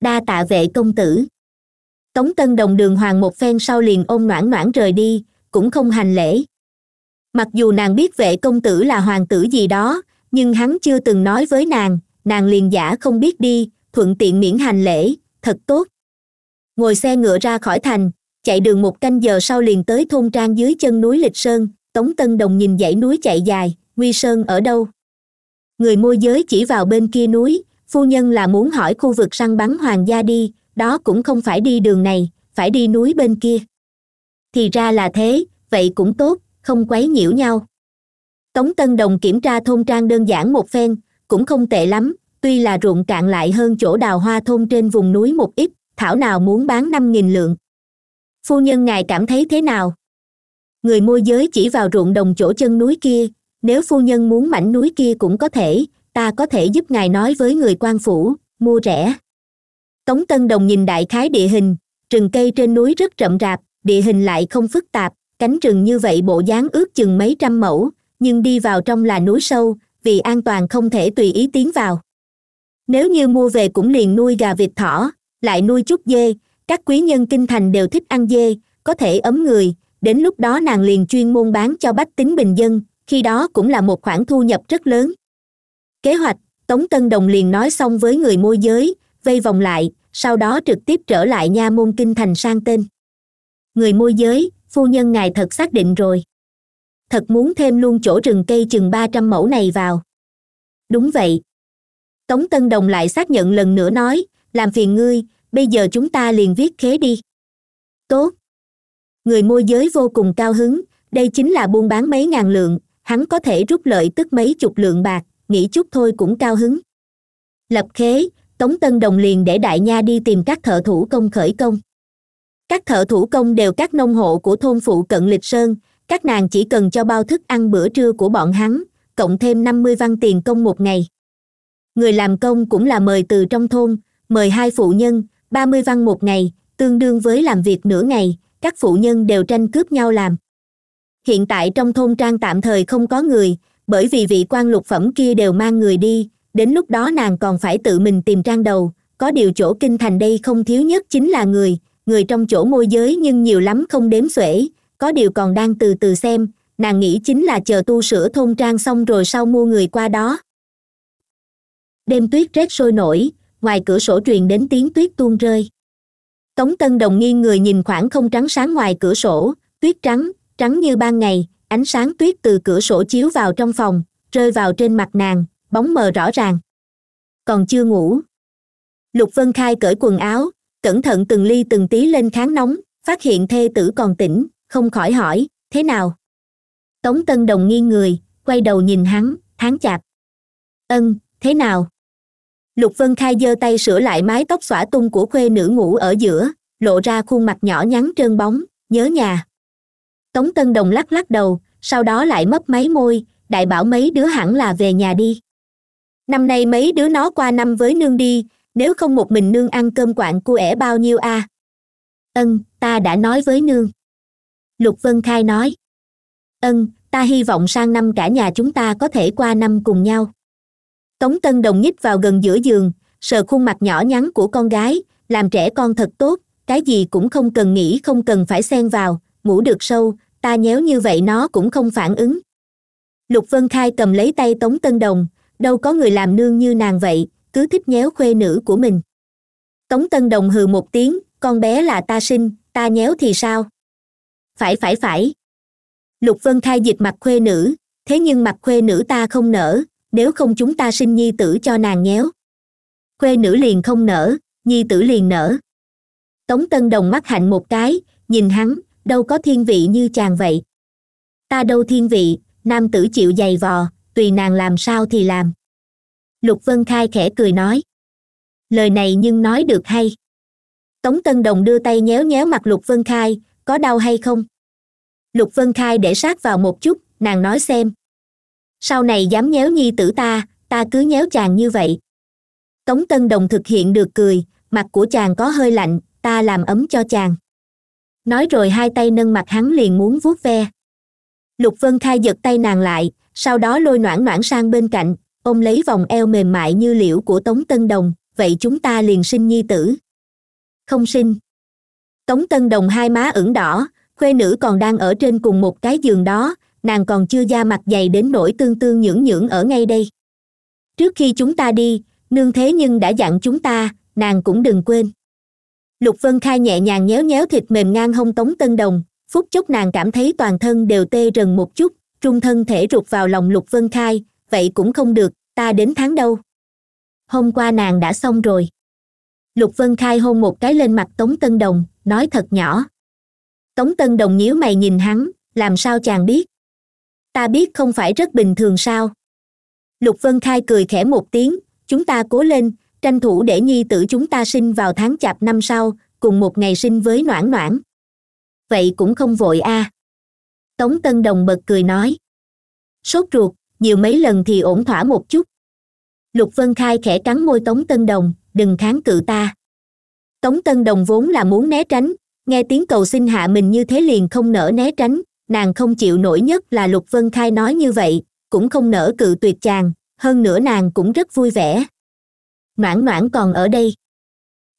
đa tạ vệ công tử tống tân đồng đường hoàng một phen sau liền ôm noãn noãn rời đi cũng không hành lễ mặc dù nàng biết vệ công tử là hoàng tử gì đó nhưng hắn chưa từng nói với nàng nàng liền giả không biết đi thuận tiện miễn hành lễ thật tốt ngồi xe ngựa ra khỏi thành chạy đường một canh giờ sau liền tới thôn trang dưới chân núi lịch sơn tống tân đồng nhìn dãy núi chạy dài nguy sơn ở đâu người môi giới chỉ vào bên kia núi phu nhân là muốn hỏi khu vực săn bắn hoàng gia đi đó cũng không phải đi đường này phải đi núi bên kia thì ra là thế vậy cũng tốt không quấy nhiễu nhau tống tân đồng kiểm tra thôn trang đơn giản một phen cũng không tệ lắm tuy là ruộng cạn lại hơn chỗ đào hoa thôn trên vùng núi một ít thảo nào muốn bán năm nghìn lượng phu nhân ngài cảm thấy thế nào người môi giới chỉ vào ruộng đồng chỗ chân núi kia nếu phu nhân muốn mảnh núi kia cũng có thể ta có thể giúp ngài nói với người quan phủ mua rẻ tống tân đồng nhìn đại khái địa hình rừng cây trên núi rất rậm rạp địa hình lại không phức tạp cánh rừng như vậy bộ dáng ước chừng mấy trăm mẫu nhưng đi vào trong là núi sâu vì an toàn không thể tùy ý tiến vào nếu như mua về cũng liền nuôi gà vịt thỏ lại nuôi chút dê các quý nhân kinh thành đều thích ăn dê có thể ấm người đến lúc đó nàng liền chuyên môn bán cho bách tính bình dân khi đó cũng là một khoản thu nhập rất lớn kế hoạch tống tân đồng liền nói xong với người môi giới vây vòng lại sau đó trực tiếp trở lại nha môn kinh thành sang tên người môi giới phu nhân ngài thật xác định rồi thật muốn thêm luôn chỗ rừng cây chừng ba trăm mẫu này vào đúng vậy tống tân đồng lại xác nhận lần nữa nói làm phiền ngươi bây giờ chúng ta liền viết khế đi tốt người môi giới vô cùng cao hứng đây chính là buôn bán mấy ngàn lượng hắn có thể rút lợi tức mấy chục lượng bạc nghĩ chút thôi cũng cao hứng lập khế tống tân đồng liền để đại nha đi tìm các thợ thủ công khởi công các thợ thủ công đều các nông hộ của thôn phụ cận lịch sơn các nàng chỉ cần cho bao thức ăn bữa trưa của bọn hắn cộng thêm năm mươi văn tiền công một ngày người làm công cũng là mời từ trong thôn mời hai phụ nhân ba mươi văn một ngày tương đương với làm việc nửa ngày các phụ nhân đều tranh cướp nhau làm hiện tại trong thôn trang tạm thời không có người bởi vì vị quan lục phẩm kia đều mang người đi đến lúc đó nàng còn phải tự mình tìm trang đầu có điều chỗ kinh thành đây không thiếu nhất chính là người người trong chỗ môi giới nhưng nhiều lắm không đếm xuể có điều còn đang từ từ xem nàng nghĩ chính là chờ tu sửa thôn trang xong rồi sau mua người qua đó đêm tuyết rét sôi nổi ngoài cửa sổ truyền đến tiếng tuyết tuôn rơi tống tân đồng nghiêng người nhìn khoảng không trắng sáng ngoài cửa sổ tuyết trắng trắng như ban ngày ánh sáng tuyết từ cửa sổ chiếu vào trong phòng rơi vào trên mặt nàng bóng mờ rõ ràng còn chưa ngủ lục vân khai cởi quần áo cẩn thận từng ly từng tí lên kháng nóng phát hiện thê tử còn tỉnh không khỏi hỏi thế nào tống tân đồng nghiêng người quay đầu nhìn hắn hắn chạp ân thế nào lục vân khai giơ tay sửa lại mái tóc xõa tung của khuê nữ ngủ ở giữa lộ ra khuôn mặt nhỏ nhắn trơn bóng nhớ nhà tống tân đồng lắc lắc đầu sau đó lại mấp máy môi đại bảo mấy đứa hẳn là về nhà đi năm nay mấy đứa nó qua năm với nương đi nếu không một mình nương ăn cơm quạng cu ẻ bao nhiêu a à? ân ta đã nói với nương lục vân khai nói ân ta hy vọng sang năm cả nhà chúng ta có thể qua năm cùng nhau tống tân đồng nhích vào gần giữa giường sờ khuôn mặt nhỏ nhắn của con gái làm trẻ con thật tốt cái gì cũng không cần nghĩ không cần phải xen vào ngủ được sâu ta nhéo như vậy nó cũng không phản ứng lục vân khai cầm lấy tay tống tân đồng đâu có người làm nương như nàng vậy cứ thích nhéo khuê nữ của mình tống tân đồng hừ một tiếng con bé là ta sinh ta nhéo thì sao phải phải phải lục vân khai dịch mặt khuê nữ thế nhưng mặt khuê nữ ta không nở nếu không chúng ta sinh nhi tử cho nàng nhéo khuê nữ liền không nở nhi tử liền nở tống tân đồng mắt hạnh một cái nhìn hắn đâu có thiên vị như chàng vậy ta đâu thiên vị nam tử chịu giày vò tùy nàng làm sao thì làm lục vân khai khẽ cười nói lời này nhưng nói được hay tống tân đồng đưa tay nhéo nhéo mặt lục vân khai có đau hay không lục vân khai để sát vào một chút nàng nói xem sau này dám nhéo nhi tử ta ta cứ nhéo chàng như vậy tống tân đồng thực hiện được cười mặt của chàng có hơi lạnh ta làm ấm cho chàng nói rồi hai tay nâng mặt hắn liền muốn vuốt ve lục vân khai giật tay nàng lại sau đó lôi noãn noãn sang bên cạnh ôm lấy vòng eo mềm mại như liễu của tống tân đồng vậy chúng ta liền sinh nhi tử không sinh tống tân đồng hai má ửng đỏ khuê nữ còn đang ở trên cùng một cái giường đó nàng còn chưa da mặt dày đến nỗi tương tương nhưỡng nhưỡng ở ngay đây trước khi chúng ta đi nương thế nhưng đã dặn chúng ta nàng cũng đừng quên lục vân khai nhẹ nhàng nhéo nhéo thịt mềm ngang hông tống tân đồng phút chốc nàng cảm thấy toàn thân đều tê rần một chút trung thân thể rụt vào lòng lục vân khai vậy cũng không được ta đến tháng đâu hôm qua nàng đã xong rồi lục vân khai hôn một cái lên mặt tống tân đồng nói thật nhỏ tống tân đồng nhíu mày nhìn hắn làm sao chàng biết ta biết không phải rất bình thường sao lục vân khai cười khẽ một tiếng chúng ta cố lên tranh thủ để nhi tử chúng ta sinh vào tháng chạp năm sau cùng một ngày sinh với noãn noãn vậy cũng không vội a tống tân đồng bật cười nói sốt ruột nhiều mấy lần thì ổn thỏa một chút lục vân khai khẽ cắn môi tống tân đồng đừng kháng cự ta tống tân đồng vốn là muốn né tránh nghe tiếng cầu xin hạ mình như thế liền không nỡ né tránh nàng không chịu nổi nhất là lục vân khai nói như vậy cũng không nỡ cự tuyệt chàng hơn nữa nàng cũng rất vui vẻ noãn noãn còn ở đây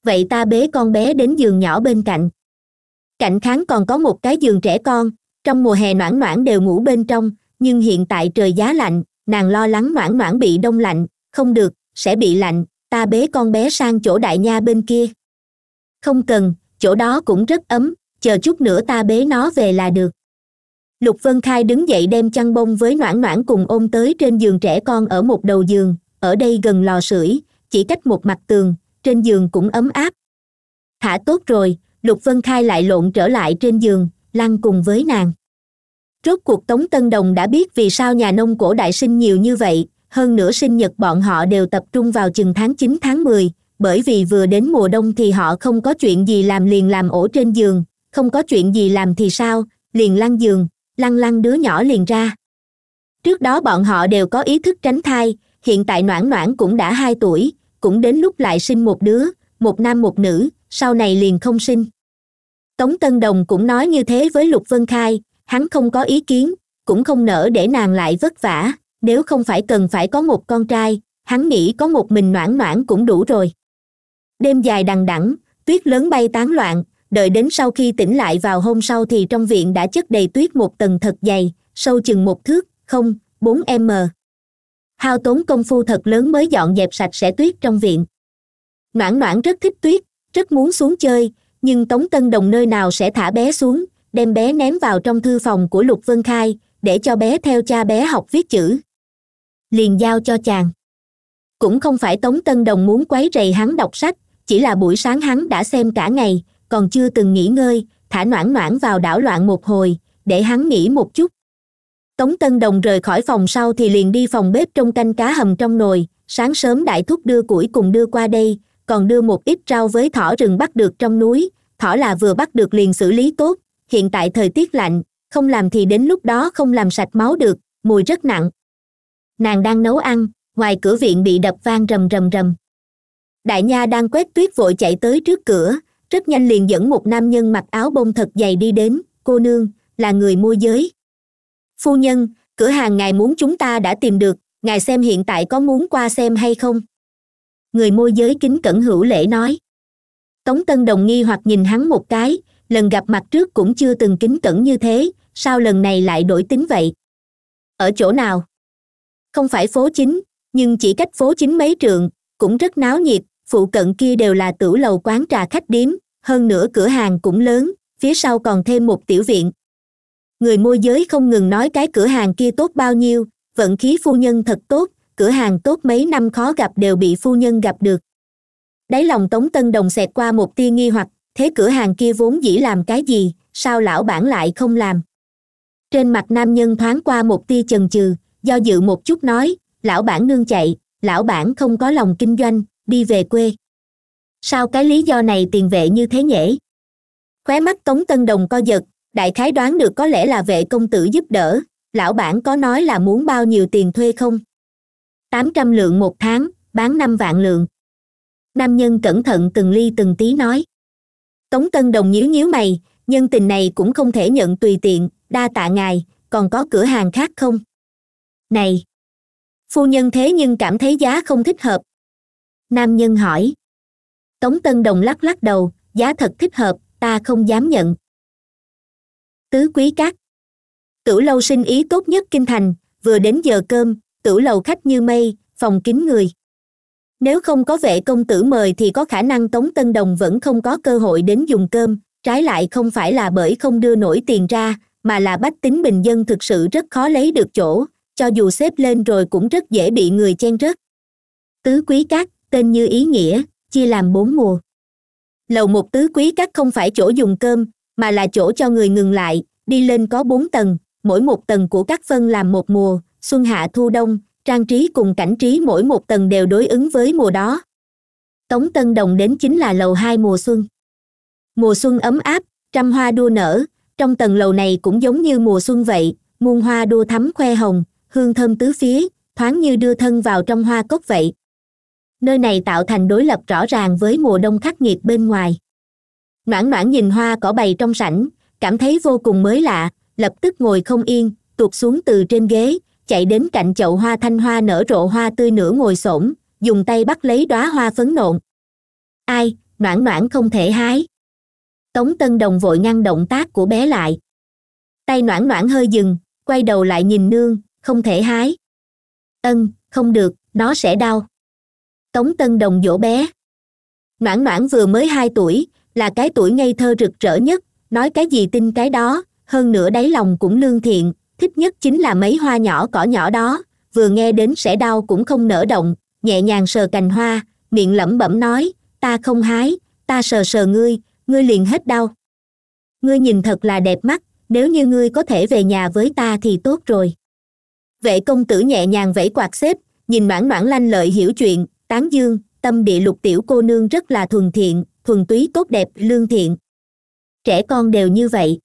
vậy ta bế con bé đến giường nhỏ bên cạnh cạnh kháng còn có một cái giường trẻ con trong mùa hè noãn noãn đều ngủ bên trong nhưng hiện tại trời giá lạnh nàng lo lắng noãn noãn bị đông lạnh không được sẽ bị lạnh ta bế con bé sang chỗ đại nha bên kia không cần chỗ đó cũng rất ấm chờ chút nữa ta bế nó về là được lục vân khai đứng dậy đem chăn bông với noãn noãn cùng ôm tới trên giường trẻ con ở một đầu giường ở đây gần lò sưởi chỉ cách một mặt tường trên giường cũng ấm áp thả tốt rồi lục vân khai lại lộn trở lại trên giường lăn cùng với nàng rốt cuộc tống tân đồng đã biết vì sao nhà nông cổ đại sinh nhiều như vậy hơn nữa sinh nhật bọn họ đều tập trung vào chừng tháng chín tháng mười bởi vì vừa đến mùa đông thì họ không có chuyện gì làm liền làm ổ trên giường không có chuyện gì làm thì sao liền lăn giường lăn lăn đứa nhỏ liền ra trước đó bọn họ đều có ý thức tránh thai hiện tại noãn noãn cũng đã hai tuổi cũng đến lúc lại sinh một đứa một nam một nữ sau này liền không sinh tống tân đồng cũng nói như thế với lục vân khai hắn không có ý kiến cũng không nỡ để nàng lại vất vả nếu không phải cần phải có một con trai hắn nghĩ có một mình noãn noãn cũng đủ rồi đêm dài đằng đẵng tuyết lớn bay tán loạn đợi đến sau khi tỉnh lại vào hôm sau thì trong viện đã chất đầy tuyết một tầng thật dày sâu chừng một thước không bốn m hao tốn công phu thật lớn mới dọn dẹp sạch sẽ tuyết trong viện noãn noãn rất thích tuyết rất muốn xuống chơi nhưng tống tân đồng nơi nào sẽ thả bé xuống đem bé ném vào trong thư phòng của lục vân khai để cho bé theo cha bé học viết chữ liền giao cho chàng cũng không phải tống tân đồng muốn quấy rầy hắn đọc sách chỉ là buổi sáng hắn đã xem cả ngày còn chưa từng nghỉ ngơi thả noãn noãn vào đảo loạn một hồi để hắn nghỉ một chút tống tân đồng rời khỏi phòng sau thì liền đi phòng bếp trong canh cá hầm trong nồi sáng sớm đại thúc đưa củi cùng đưa qua đây còn đưa một ít rau với thỏ rừng bắt được trong núi thỏ là vừa bắt được liền xử lý tốt hiện tại thời tiết lạnh không làm thì đến lúc đó không làm sạch máu được mùi rất nặng nàng đang nấu ăn ngoài cửa viện bị đập vang rầm rầm rầm đại nha đang quét tuyết vội chạy tới trước cửa rất nhanh liền dẫn một nam nhân mặc áo bông thật dày đi đến cô nương là người môi giới phu nhân cửa hàng ngài muốn chúng ta đã tìm được ngài xem hiện tại có muốn qua xem hay không người môi giới kính cẩn hữu lễ nói tống tân đồng nghi hoặc nhìn hắn một cái lần gặp mặt trước cũng chưa từng kính cẩn như thế sao lần này lại đổi tính vậy ở chỗ nào không phải phố chính nhưng chỉ cách phố chính mấy trường cũng rất náo nhiệt phụ cận kia đều là tửu lầu quán trà khách điếm hơn nữa cửa hàng cũng lớn phía sau còn thêm một tiểu viện người môi giới không ngừng nói cái cửa hàng kia tốt bao nhiêu vận khí phu nhân thật tốt cửa hàng tốt mấy năm khó gặp đều bị phu nhân gặp được đáy lòng tống tân đồng xẹt qua một tia nghi hoặc thế cửa hàng kia vốn dĩ làm cái gì sao lão bản lại không làm trên mặt nam nhân thoáng qua một tia chần chừ do dự một chút nói lão bản nương chạy lão bản không có lòng kinh doanh đi về quê sao cái lý do này tiền vệ như thế nhỉ khóe mắt tống tân đồng co giật đại khái đoán được có lẽ là vệ công tử giúp đỡ lão bản có nói là muốn bao nhiêu tiền thuê không tám trăm lượng một tháng bán năm vạn lượng nam nhân cẩn thận từng ly từng tí nói tống tân đồng nhíu nhíu mày nhân tình này cũng không thể nhận tùy tiện đa tạ ngài còn có cửa hàng khác không này phu nhân thế nhưng cảm thấy giá không thích hợp nam nhân hỏi tống tân đồng lắc lắc đầu giá thật thích hợp ta không dám nhận tứ quý cát tửu lâu sinh ý tốt nhất kinh thành vừa đến giờ cơm tửu lầu khách như mây phòng kín người nếu không có vệ công tử mời thì có khả năng tống tân đồng vẫn không có cơ hội đến dùng cơm trái lại không phải là bởi không đưa nổi tiền ra mà là bách tính bình dân thực sự rất khó lấy được chỗ cho dù xếp lên rồi cũng rất dễ bị người chen rớt tứ quý cát tên như ý nghĩa chia làm bốn mùa lầu một tứ quý các không phải chỗ dùng cơm mà là chỗ cho người ngừng lại đi lên có bốn tầng mỗi một tầng của các phân làm một mùa xuân hạ thu đông trang trí cùng cảnh trí mỗi một tầng đều đối ứng với mùa đó tống tân đồng đến chính là lầu hai mùa xuân mùa xuân ấm áp trăm hoa đua nở trong tầng lầu này cũng giống như mùa xuân vậy muôn hoa đua thắm khoe hồng hương thơm tứ phía thoáng như đưa thân vào trong hoa cốc vậy nơi này tạo thành đối lập rõ ràng với mùa đông khắc nghiệt bên ngoài noãn noãn nhìn hoa cỏ bày trong sảnh cảm thấy vô cùng mới lạ lập tức ngồi không yên tuột xuống từ trên ghế chạy đến cạnh chậu hoa thanh hoa nở rộ hoa tươi nửa ngồi s dùng tay bắt lấy đóa hoa phấn nộn ai noãn noãn không thể hái tống tân đồng vội ngăn động tác của bé lại tay noãn noãn hơi dừng quay đầu lại nhìn nương không thể hái ân không được nó sẽ đau tống tân đồng dỗ bé noãn noãn vừa mới hai tuổi là cái tuổi ngây thơ rực rỡ nhất nói cái gì tin cái đó hơn nữa đáy lòng cũng lương thiện thích nhất chính là mấy hoa nhỏ cỏ nhỏ đó vừa nghe đến sẽ đau cũng không nở động nhẹ nhàng sờ cành hoa miệng lẩm bẩm nói ta không hái ta sờ sờ ngươi ngươi liền hết đau ngươi nhìn thật là đẹp mắt nếu như ngươi có thể về nhà với ta thì tốt rồi vệ công tử nhẹ nhàng vẫy quạt xếp nhìn noãn noãn lanh lợi hiểu chuyện tán dương tâm địa lục tiểu cô nương rất là thuần thiện thuần túy tốt đẹp lương thiện trẻ con đều như vậy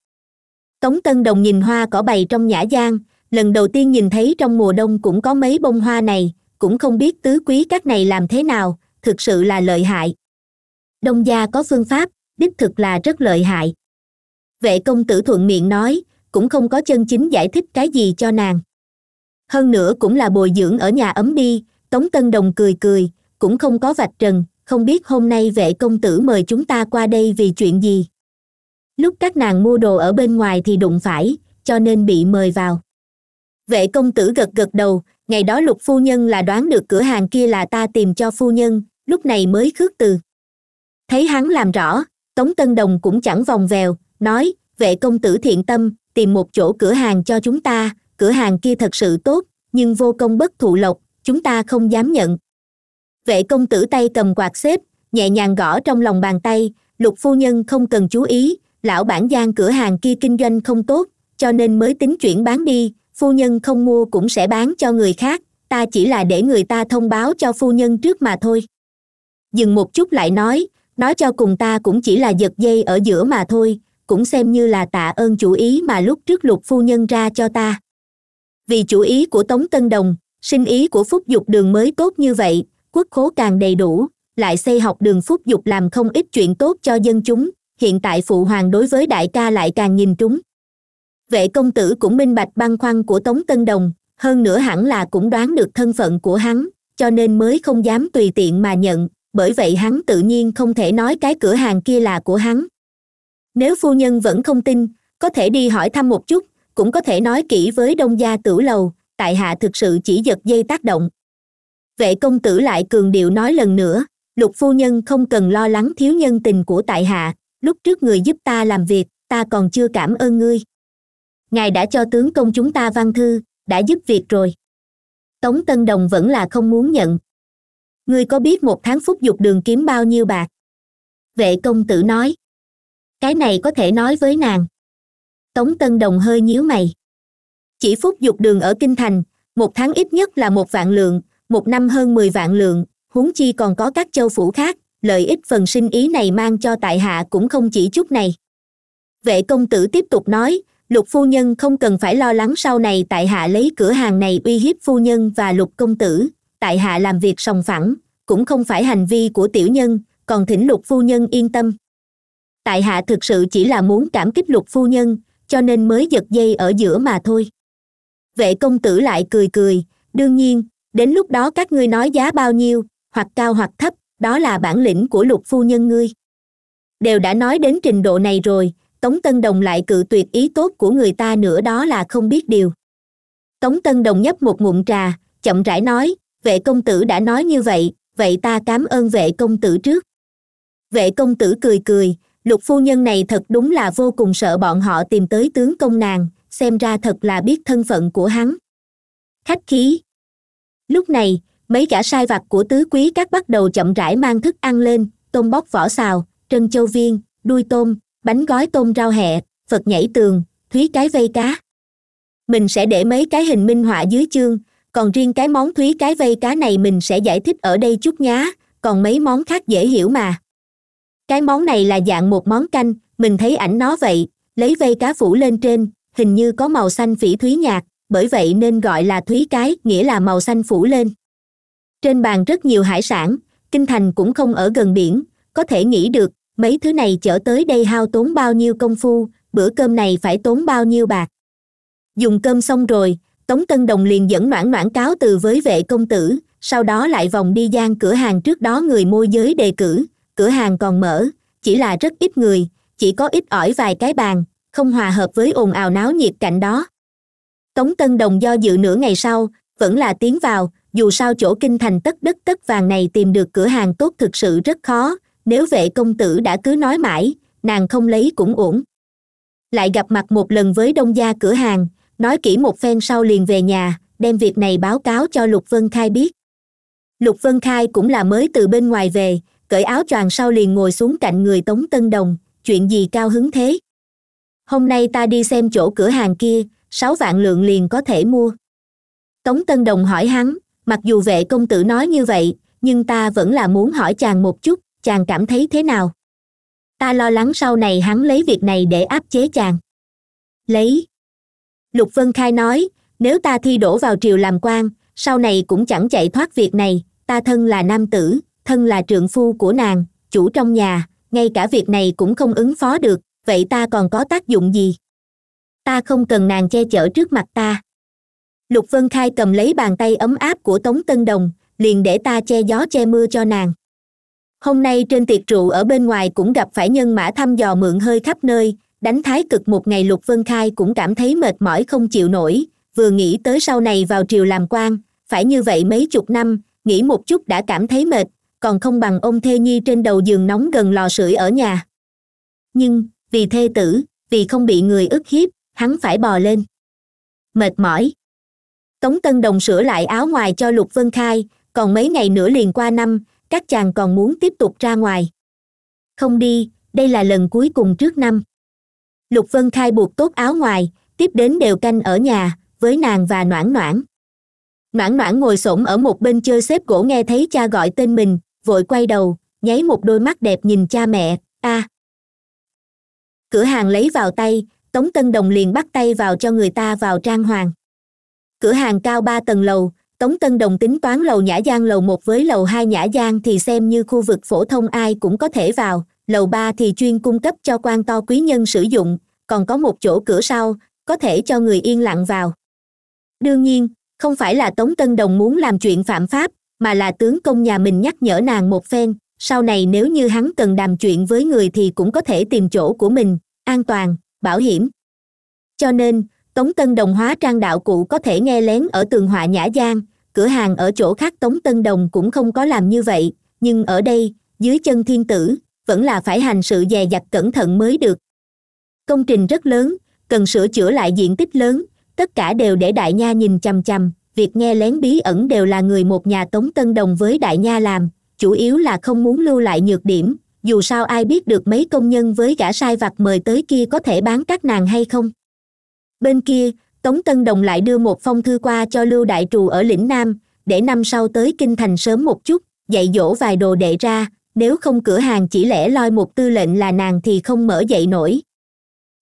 tống tân đồng nhìn hoa cỏ bày trong nhã gian lần đầu tiên nhìn thấy trong mùa đông cũng có mấy bông hoa này cũng không biết tứ quý các này làm thế nào thực sự là lợi hại đông gia có phương pháp đích thực là rất lợi hại vệ công tử thuận miệng nói cũng không có chân chính giải thích cái gì cho nàng hơn nữa cũng là bồi dưỡng ở nhà ấm đi tống tân đồng cười cười cũng không có vạch trần không biết hôm nay vệ công tử mời chúng ta qua đây vì chuyện gì lúc các nàng mua đồ ở bên ngoài thì đụng phải cho nên bị mời vào vệ công tử gật gật đầu ngày đó lục phu nhân là đoán được cửa hàng kia là ta tìm cho phu nhân lúc này mới khước từ thấy hắn làm rõ tống tân đồng cũng chẳng vòng vèo nói vệ công tử thiện tâm tìm một chỗ cửa hàng cho chúng ta cửa hàng kia thật sự tốt nhưng vô công bất thụ lộc chúng ta không dám nhận vệ công tử tay cầm quạt xếp nhẹ nhàng gõ trong lòng bàn tay lục phu nhân không cần chú ý lão bản gian cửa hàng kia kinh doanh không tốt cho nên mới tính chuyển bán đi phu nhân không mua cũng sẽ bán cho người khác ta chỉ là để người ta thông báo cho phu nhân trước mà thôi dừng một chút lại nói nói cho cùng ta cũng chỉ là giật dây ở giữa mà thôi cũng xem như là tạ ơn chủ ý mà lúc trước lục phu nhân ra cho ta vì chủ ý của tống tân đồng sinh ý của phúc dục đường mới tốt như vậy quốc khố càng đầy đủ lại xây học đường phúc dục làm không ít chuyện tốt cho dân chúng hiện tại phụ hoàng đối với đại ca lại càng nhìn trúng vệ công tử cũng minh bạch băn khoăn của tống tân đồng hơn nữa hẳn là cũng đoán được thân phận của hắn cho nên mới không dám tùy tiện mà nhận bởi vậy hắn tự nhiên không thể nói cái cửa hàng kia là của hắn nếu phu nhân vẫn không tin có thể đi hỏi thăm một chút cũng có thể nói kỹ với đông gia tử lầu tại hạ thực sự chỉ giật dây tác động vệ công tử lại cường điệu nói lần nữa lục phu nhân không cần lo lắng thiếu nhân tình của tại hạ lúc trước người giúp ta làm việc ta còn chưa cảm ơn ngươi ngài đã cho tướng công chúng ta văn thư đã giúp việc rồi tống tân đồng vẫn là không muốn nhận ngươi có biết một tháng phúc dục đường kiếm bao nhiêu bạc vệ công tử nói cái này có thể nói với nàng tống tân đồng hơi nhíu mày chỉ phúc dục đường ở kinh thành một tháng ít nhất là một vạn lượng một năm hơn mười vạn lượng huống chi còn có các châu phủ khác lợi ích phần sinh ý này mang cho tại hạ cũng không chỉ chút này vệ công tử tiếp tục nói lục phu nhân không cần phải lo lắng sau này tại hạ lấy cửa hàng này uy hiếp phu nhân và lục công tử tại hạ làm việc sòng phẳng cũng không phải hành vi của tiểu nhân còn thỉnh lục phu nhân yên tâm tại hạ thực sự chỉ là muốn cảm kích lục phu nhân cho nên mới giật dây ở giữa mà thôi vệ công tử lại cười cười đương nhiên đến lúc đó các ngươi nói giá bao nhiêu hoặc cao hoặc thấp đó là bản lĩnh của lục phu nhân ngươi đều đã nói đến trình độ này rồi tống tân đồng lại cự tuyệt ý tốt của người ta nữa đó là không biết điều tống tân đồng nhấp một ngụm trà chậm rãi nói vệ công tử đã nói như vậy vậy ta cảm ơn vệ công tử trước vệ công tử cười cười lục phu nhân này thật đúng là vô cùng sợ bọn họ tìm tới tướng công nàng xem ra thật là biết thân phận của hắn khách khí lúc này mấy gã sai vặt của tứ quý các bắt đầu chậm rãi mang thức ăn lên tôm bóc vỏ xào trân châu viên đuôi tôm bánh gói tôm rau hẹ phật nhảy tường thúy cái vây cá mình sẽ để mấy cái hình minh họa dưới chương còn riêng cái món thúy cái vây cá này mình sẽ giải thích ở đây chút nhá còn mấy món khác dễ hiểu mà cái món này là dạng một món canh mình thấy ảnh nó vậy lấy vây cá phủ lên trên hình như có màu xanh phỉ thúy nhạt bởi vậy nên gọi là thúy cái nghĩa là màu xanh phủ lên trên bàn rất nhiều hải sản kinh thành cũng không ở gần biển có thể nghĩ được mấy thứ này chở tới đây hao tốn bao nhiêu công phu bữa cơm này phải tốn bao nhiêu bạc dùng cơm xong rồi tống tân đồng liền dẫn noãn noãn cáo từ với vệ công tử sau đó lại vòng đi gian cửa hàng trước đó người môi giới đề cử cửa hàng còn mở chỉ là rất ít người chỉ có ít ỏi vài cái bàn không hòa hợp với ồn ào náo nhiệt cạnh đó tống tân đồng do dự nửa ngày sau vẫn là tiến vào dù sao chỗ kinh thành tất đất tất vàng này tìm được cửa hàng tốt thực sự rất khó nếu vệ công tử đã cứ nói mãi nàng không lấy cũng ổn lại gặp mặt một lần với đông gia cửa hàng nói kỹ một phen sau liền về nhà đem việc này báo cáo cho lục vân khai biết lục vân khai cũng là mới từ bên ngoài về cởi áo choàng sau liền ngồi xuống cạnh người tống tân đồng chuyện gì cao hứng thế hôm nay ta đi xem chỗ cửa hàng kia sáu vạn lượng liền có thể mua tống tân đồng hỏi hắn mặc dù vệ công tử nói như vậy nhưng ta vẫn là muốn hỏi chàng một chút chàng cảm thấy thế nào ta lo lắng sau này hắn lấy việc này để áp chế chàng lấy lục vân khai nói nếu ta thi đổ vào triều làm quan sau này cũng chẳng chạy thoát việc này ta thân là nam tử thân là trượng phu của nàng chủ trong nhà ngay cả việc này cũng không ứng phó được vậy ta còn có tác dụng gì ta không cần nàng che chở trước mặt ta lục vân khai cầm lấy bàn tay ấm áp của tống tân đồng liền để ta che gió che mưa cho nàng hôm nay trên tiệc rượu ở bên ngoài cũng gặp phải nhân mã thăm dò mượn hơi khắp nơi đánh thái cực một ngày lục vân khai cũng cảm thấy mệt mỏi không chịu nổi vừa nghĩ tới sau này vào triều làm quan phải như vậy mấy chục năm nghĩ một chút đã cảm thấy mệt còn không bằng ông thê nhi trên đầu giường nóng gần lò sưởi ở nhà nhưng vì thê tử vì không bị người ức hiếp hắn phải bò lên mệt mỏi tống tân đồng sửa lại áo ngoài cho lục vân khai còn mấy ngày nữa liền qua năm các chàng còn muốn tiếp tục ra ngoài không đi đây là lần cuối cùng trước năm lục vân khai buộc tốt áo ngoài tiếp đến đều canh ở nhà với nàng và noãn noãn noãn noãn ngồi s ở một bên chơi xếp gỗ nghe thấy cha gọi tên mình vội quay đầu nháy một đôi mắt đẹp nhìn cha mẹ a à, cửa hàng lấy vào tay tống tân đồng liền bắt tay vào cho người ta vào trang hoàng cửa hàng cao ba tầng lầu tống tân đồng tính toán lầu nhã giang lầu một với lầu hai nhã giang thì xem như khu vực phổ thông ai cũng có thể vào lầu ba thì chuyên cung cấp cho quan to quý nhân sử dụng còn có một chỗ cửa sau có thể cho người yên lặng vào đương nhiên không phải là tống tân đồng muốn làm chuyện phạm pháp mà là tướng công nhà mình nhắc nhở nàng một phen sau này nếu như hắn cần đàm chuyện với người thì cũng có thể tìm chỗ của mình an toàn bảo hiểm cho nên tống tân đồng hóa trang đạo cụ có thể nghe lén ở tường họa nhã giang cửa hàng ở chỗ khác tống tân đồng cũng không có làm như vậy nhưng ở đây dưới chân thiên tử vẫn là phải hành sự dè dặt cẩn thận mới được công trình rất lớn cần sửa chữa lại diện tích lớn tất cả đều để đại nha nhìn chằm chằm việc nghe lén bí ẩn đều là người một nhà tống tân đồng với đại nha làm chủ yếu là không muốn lưu lại nhược điểm dù sao ai biết được mấy công nhân với gã sai vặt mời tới kia có thể bán các nàng hay không bên kia tống tân đồng lại đưa một phong thư qua cho lưu đại trù ở lĩnh nam để năm sau tới kinh thành sớm một chút dạy dỗ vài đồ đệ ra nếu không cửa hàng chỉ lẻ loi một tư lệnh là nàng thì không mở dậy nổi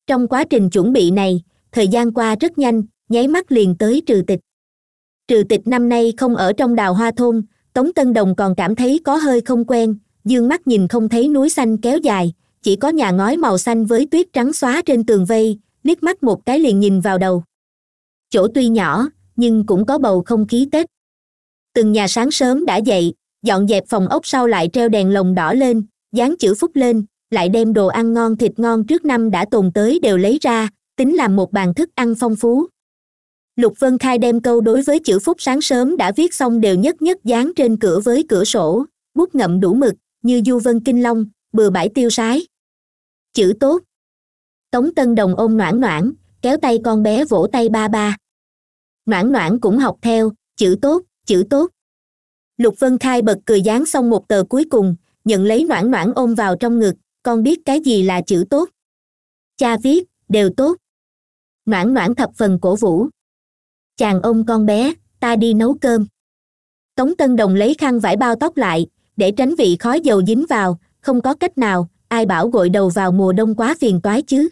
trong quá trình chuẩn bị này thời gian qua rất nhanh nháy mắt liền tới trừ tịch trừ tịch năm nay không ở trong đào hoa thôn tống tân đồng còn cảm thấy có hơi không quen dương mắt nhìn không thấy núi xanh kéo dài chỉ có nhà ngói màu xanh với tuyết trắng xóa trên tường vây liếc mắt một cái liền nhìn vào đầu chỗ tuy nhỏ nhưng cũng có bầu không khí tết từng nhà sáng sớm đã dậy dọn dẹp phòng ốc sau lại treo đèn lồng đỏ lên dán chữ phúc lên lại đem đồ ăn ngon thịt ngon trước năm đã tồn tới đều lấy ra tính làm một bàn thức ăn phong phú lục vân khai đem câu đối với chữ phúc sáng sớm đã viết xong đều nhất nhất dán trên cửa với cửa sổ bút ngậm đủ mực như du vân kinh long bừa bãi tiêu sái chữ tốt tống tân đồng ôm noãn noãn kéo tay con bé vỗ tay ba ba noãn noãn cũng học theo chữ tốt chữ tốt lục vân khai bật cười dán xong một tờ cuối cùng nhận lấy noãn noãn ôm vào trong ngực con biết cái gì là chữ tốt cha viết đều tốt noãn noãn thập phần cổ vũ chàng ông con bé ta đi nấu cơm tống tân đồng lấy khăn vải bao tóc lại để tránh vị khói dầu dính vào không có cách nào ai bảo gội đầu vào mùa đông quá phiền toái chứ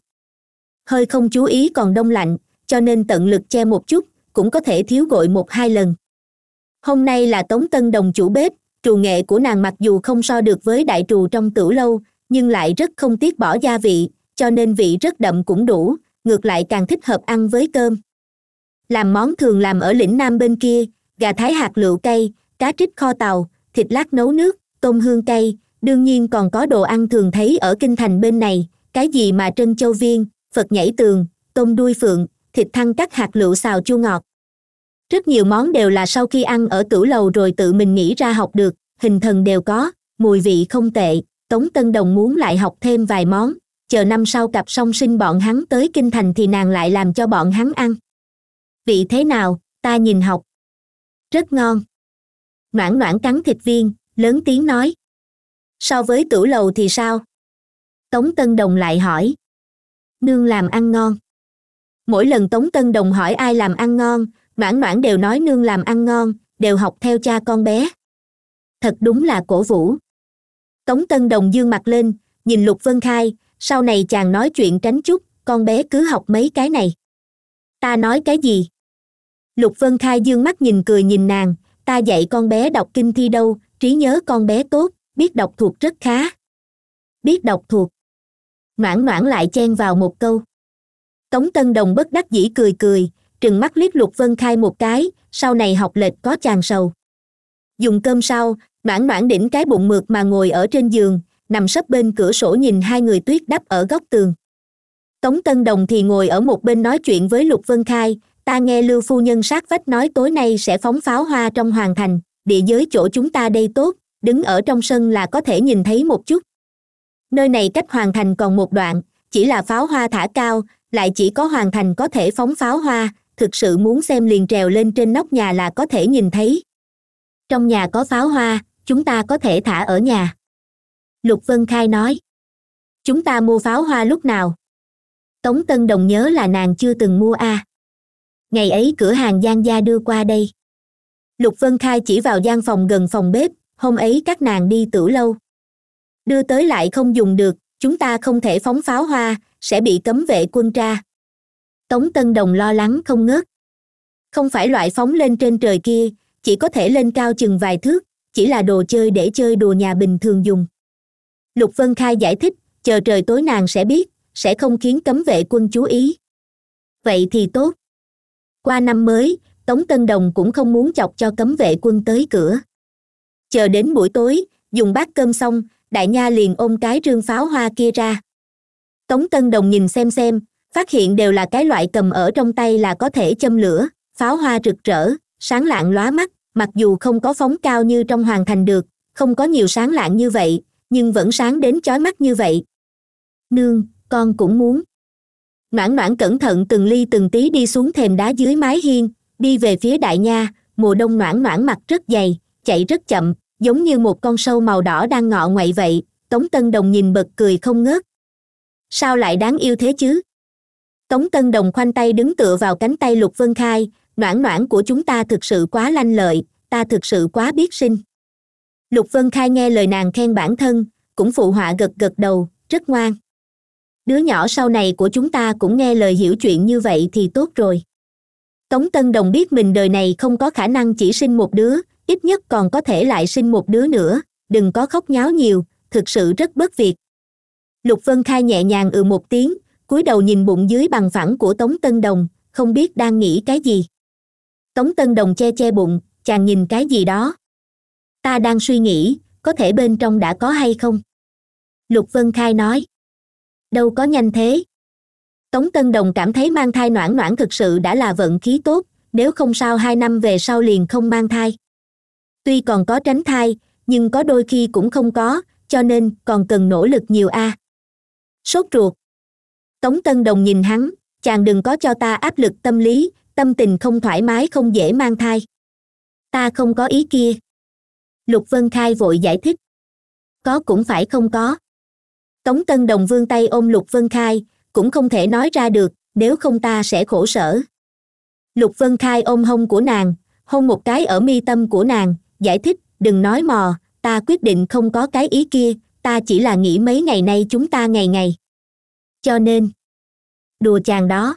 hơi không chú ý còn đông lạnh cho nên tận lực che một chút cũng có thể thiếu gội một hai lần hôm nay là tống tân đồng chủ bếp trù nghệ của nàng mặc dù không so được với đại trù trong tửu lâu nhưng lại rất không tiếc bỏ gia vị cho nên vị rất đậm cũng đủ ngược lại càng thích hợp ăn với cơm làm món thường làm ở lĩnh nam bên kia gà thái hạt lựu cây cá trích kho tàu thịt lát nấu nước tôm hương cây đương nhiên còn có đồ ăn thường thấy ở kinh thành bên này cái gì mà trân châu viên phật nhảy tường tôm đuôi phượng thịt thăng cắt hạt lựu xào chua ngọt rất nhiều món đều là sau khi ăn ở tửu lầu rồi tự mình nghĩ ra học được hình thần đều có mùi vị không tệ tống tân đồng muốn lại học thêm vài món chờ năm sau cặp song sinh bọn hắn tới kinh thành thì nàng lại làm cho bọn hắn ăn vị thế nào ta nhìn học rất ngon noãn noãn cắn thịt viên lớn tiếng nói so với tửu lầu thì sao tống tân đồng lại hỏi nương làm ăn ngon mỗi lần tống tân đồng hỏi ai làm ăn ngon noãn noãn đều nói nương làm ăn ngon đều học theo cha con bé thật đúng là cổ vũ tống tân đồng dương mặt lên nhìn lục vân khai sau này chàng nói chuyện tránh chút con bé cứ học mấy cái này ta nói cái gì lục vân khai d ư ơ n g mắt nhìn cười nhìn nàng ta dạy con bé đọc kinh thi đâu trí nhớ con bé tốt biết đọc thuộc rất khá biết đọc thuộc noãn noãn lại chen vào một câu tống tân đồng bất đắc dĩ cười cười trừng mắt liếc lục vân khai một cái sau này học lệch có chàng sầu dùng cơm sau noãn noãn đỉnh cái bụng mượt mà ngồi ở trên giường nằm sấp bên cửa sổ nhìn hai người tuyết đắp ở góc tường tống tân đồng thì ngồi ở một bên nói chuyện với lục vân khai ta nghe lưu phu nhân sát vách nói tối nay sẽ phóng pháo hoa trong hoàng thành địa giới chỗ chúng ta đây tốt đứng ở trong sân là có thể nhìn thấy một chút nơi này cách hoàng thành còn một đoạn chỉ là pháo hoa thả cao lại chỉ có hoàng thành có thể phóng pháo hoa thực sự muốn xem liền trèo lên trên nóc nhà là có thể nhìn thấy trong nhà có pháo hoa chúng ta có thể thả ở nhà lục vân khai nói chúng ta mua pháo hoa lúc nào tống tân đồng nhớ là nàng chưa từng mua a à ngày ấy cửa hàng giang gia đưa qua đây lục vân khai chỉ vào gian phòng gần phòng bếp hôm ấy các nàng đi tử lâu đưa tới lại không dùng được chúng ta không thể phóng pháo hoa sẽ bị cấm vệ quân tra tống tân đồng lo lắng không ngớt không phải loại phóng lên trên trời kia chỉ có thể lên cao chừng vài thước chỉ là đồ chơi để chơi đồ nhà bình thường dùng lục vân khai giải thích chờ trời tối nàng sẽ biết sẽ không khiến cấm vệ quân chú ý vậy thì tốt qua năm mới tống tân đồng cũng không muốn chọc cho cấm vệ quân tới cửa chờ đến buổi tối dùng bát cơm xong đại nha liền ôm cái rương pháo hoa kia ra tống tân đồng nhìn xem xem phát hiện đều là cái loại cầm ở trong tay là có thể châm lửa pháo hoa rực rỡ sáng lạng lóa mắt mặc dù không có phóng cao như trong hoàng thành được không có nhiều sáng lạng như vậy nhưng vẫn sáng đến chói mắt như vậy nương con cũng muốn noãn noãn cẩn thận từng ly từng tí đi xuống thềm đá dưới mái hiên đi về phía đại nha mùa đông noãn noãn mặt rất dày chạy rất chậm giống như một con sâu màu đỏ đang ngọ ngoậy vậy tống tân đồng nhìn bật cười không ngớt sao lại đáng yêu thế chứ tống tân đồng khoanh tay đứng tựa vào cánh tay lục vân khai noãn noãn của chúng ta thực sự quá lanh lợi ta thực sự quá biết sinh lục vân khai nghe lời nàng khen bản thân cũng phụ họa gật gật đầu rất ngoan đứa nhỏ sau này của chúng ta cũng nghe lời hiểu chuyện như vậy thì tốt rồi tống tân đồng biết mình đời này không có khả năng chỉ sinh một đứa ít nhất còn có thể lại sinh một đứa nữa đừng có khóc nháo nhiều thực sự rất bất việt. lục vân khai nhẹ nhàng ừ một tiếng cúi đầu nhìn bụng dưới bằng phẳng của tống tân đồng không biết đang nghĩ cái gì tống tân đồng che che bụng chàng nhìn cái gì đó ta đang suy nghĩ có thể bên trong đã có hay không lục vân khai nói đâu có nhanh thế tống tân đồng cảm thấy mang thai noãn noãn thực sự đã là vận khí tốt nếu không sao hai năm về sau liền không mang thai tuy còn có tránh thai nhưng có đôi khi cũng không có cho nên còn cần nỗ lực nhiều a sốt ruột tống tân đồng nhìn hắn chàng đừng có cho ta áp lực tâm lý tâm tình không thoải mái không dễ mang thai ta không có ý kia lục vân khai vội giải thích có cũng phải không có tống tân đồng vương tay ôm lục vân khai cũng không thể nói ra được nếu không ta sẽ khổ sở lục vân khai ôm hông của nàng hôn một cái ở mi tâm của nàng giải thích đừng nói mò ta quyết định không có cái ý kia ta chỉ là nghĩ mấy ngày nay chúng ta ngày ngày cho nên đùa chàng đó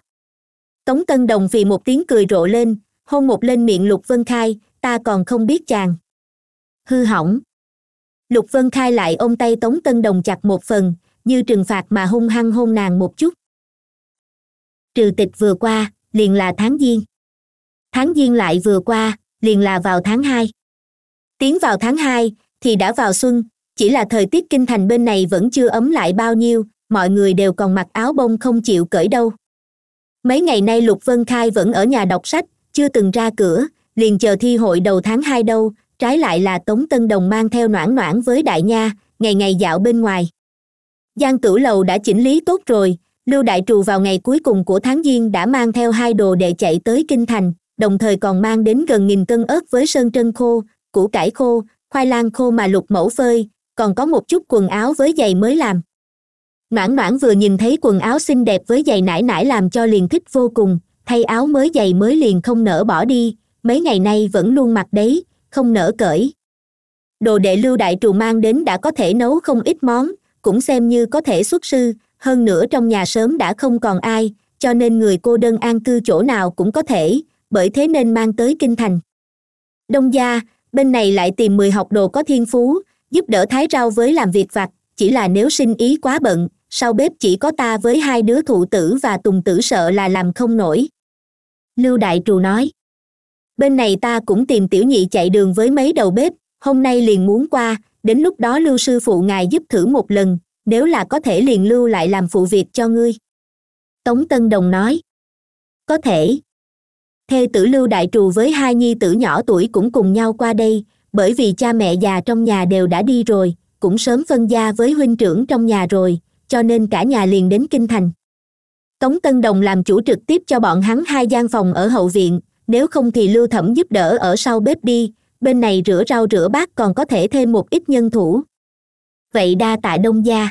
tống tân đồng vì một tiếng cười rộ lên hôn một lên miệng lục vân khai ta còn không biết chàng hư hỏng lục vân khai lại ôm tay tống tân đồng chặt một phần như trừng phạt mà hung hăng hôn nàng một chút trừ tịch vừa qua liền là tháng giêng tháng giêng lại vừa qua liền là vào tháng hai tiến vào tháng hai thì đã vào xuân chỉ là thời tiết kinh thành bên này vẫn chưa ấm lại bao nhiêu mọi người đều còn mặc áo bông không chịu cởi đâu mấy ngày nay lục vân khai vẫn ở nhà đọc sách chưa từng ra cửa liền chờ thi hội đầu tháng hai đâu trái lại là tống tân đồng mang theo noãn noãn với đại nha ngày ngày dạo bên ngoài giang tử lầu đã chỉnh lý tốt rồi lưu đại trù vào ngày cuối cùng của tháng giêng đã mang theo hai đồ để chạy tới kinh thành đồng thời còn mang đến gần nghìn cân ớt với sơn trân khô củ cải khô khoai lang khô mà lục mẫu phơi còn có một chút quần áo với giày mới làm noãn noãn vừa nhìn thấy quần áo xinh đẹp với giày nải nải làm cho liền thích vô cùng thay áo mới giày mới liền không nỡ bỏ đi mấy ngày nay vẫn luôn mặc đấy không nỡ cởi đồ đệ lưu đại trù mang đến đã có thể nấu không ít món cũng xem như có thể xuất sư hơn nữa trong nhà sớm đã không còn ai cho nên người cô đơn an cư chỗ nào cũng có thể bởi thế nên mang tới kinh thành đông gia bên này lại tìm mười học đồ có thiên phú giúp đỡ thái rau với làm việc vặt chỉ là nếu sinh ý quá bận sau bếp chỉ có ta với hai đứa thụ tử và tùng tử sợ là làm không nổi lưu đại trù nói bên này ta cũng tìm tiểu nhị chạy đường với mấy đầu bếp hôm nay liền muốn qua đến lúc đó lưu sư phụ ngài giúp thử một lần nếu là có thể liền lưu lại làm phụ việc cho ngươi tống tân đồng nói có thể thê tử lưu đại trù với hai nhi tử nhỏ tuổi cũng cùng nhau qua đây bởi vì cha mẹ già trong nhà đều đã đi rồi cũng sớm phân gia với huynh trưởng trong nhà rồi cho nên cả nhà liền đến kinh thành tống tân đồng làm chủ trực tiếp cho bọn hắn hai gian phòng ở hậu viện nếu không thì lưu thẩm giúp đỡ ở sau bếp đi bên này rửa rau rửa bát còn có thể thêm một ít nhân thủ vậy đa tại đông gia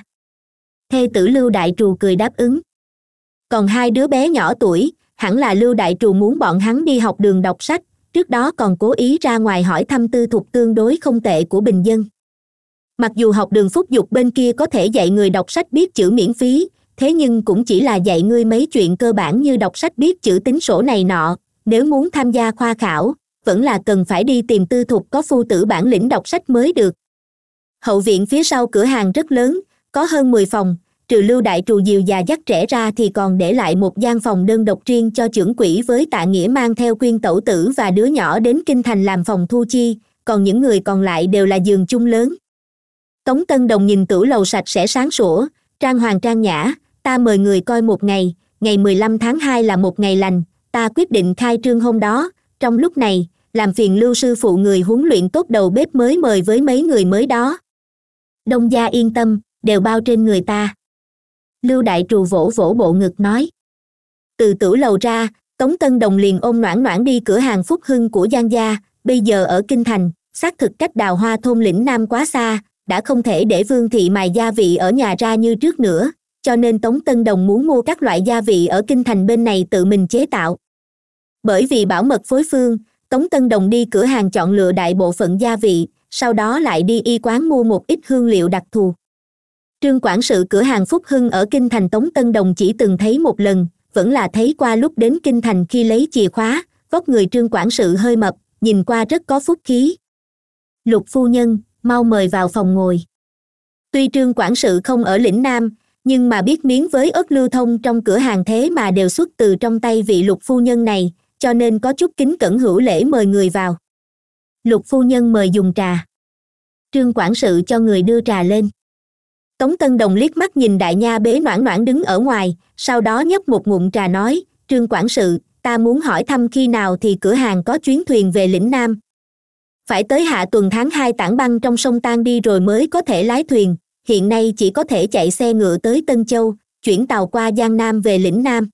thê tử lưu đại trù cười đáp ứng còn hai đứa bé nhỏ tuổi hẳn là lưu đại trù muốn bọn hắn đi học đường đọc sách trước đó còn cố ý ra ngoài hỏi thăm tư thục tương đối không tệ của bình dân mặc dù học đường phúc dục bên kia có thể dạy người đọc sách biết chữ miễn phí thế nhưng cũng chỉ là dạy ngươi mấy chuyện cơ bản như đọc sách biết chữ tính sổ này nọ nếu muốn tham gia khoa khảo vẫn là cần phải đi tìm tư thục có phu tử bản lĩnh đọc sách mới được hậu viện phía sau cửa hàng rất lớn có hơn mười phòng trừ lưu đại trù diều già dắt trẻ ra thì còn để lại một gian phòng đơn độc riêng cho trưởng quỹ với tạ nghĩa mang theo quyên tẩu tử và đứa nhỏ đến kinh thành làm phòng thu chi còn những người còn lại đều là giường chung lớn tống tân đồng nhìn tửu lầu sạch sẽ sáng sủa trang hoàng trang nhã ta mời người coi một ngày ngày mười lăm tháng hai là một ngày lành ta quyết định khai trương hôm đó trong lúc này làm phiền lưu sư phụ người huấn luyện tốt đầu bếp mới mời với mấy người mới đó đông gia yên tâm đều bao trên người ta lưu đại trù vỗ vỗ bộ ngực nói từ tử lầu ra tống tân đồng liền ôm noãn noãn đi cửa hàng phúc hưng của giang gia bây giờ ở kinh thành xác thực cách đào hoa thôn lĩnh nam quá xa đã không thể để vương thị mài gia vị ở nhà ra như trước nữa cho nên tống tân đồng muốn mua các loại gia vị ở kinh thành bên này tự mình chế tạo bởi vì bảo mật phối phương tống tân đồng đi cửa hàng chọn lựa đại bộ phận gia vị sau đó lại đi y quán mua một ít hương liệu đặc thù trương quản sự cửa hàng phúc hưng ở kinh thành tống tân đồng chỉ từng thấy một lần vẫn là thấy qua lúc đến kinh thành khi lấy chìa khóa vóc người trương quản sự hơi mập nhìn qua rất có phúc khí lục phu nhân mau mời vào phòng ngồi tuy trương quản sự không ở lĩnh nam nhưng mà biết miếng với ớt lưu thông trong cửa hàng thế mà đều xuất từ trong tay vị lục phu nhân này cho nên có chút kính cẩn hữu lễ mời người vào lục phu nhân mời dùng trà trương quản sự cho người đưa trà lên tống tân đồng liếc mắt nhìn đại nha bế noãn noãn đứng ở ngoài sau đó nhấp một ngụm trà nói trương quản sự ta muốn hỏi thăm khi nào thì cửa hàng có chuyến thuyền về lĩnh nam phải tới hạ tuần tháng hai tảng băng trong sông tan đi rồi mới có thể lái thuyền hiện nay chỉ có thể chạy xe ngựa tới tân châu chuyển tàu qua giang nam về lĩnh nam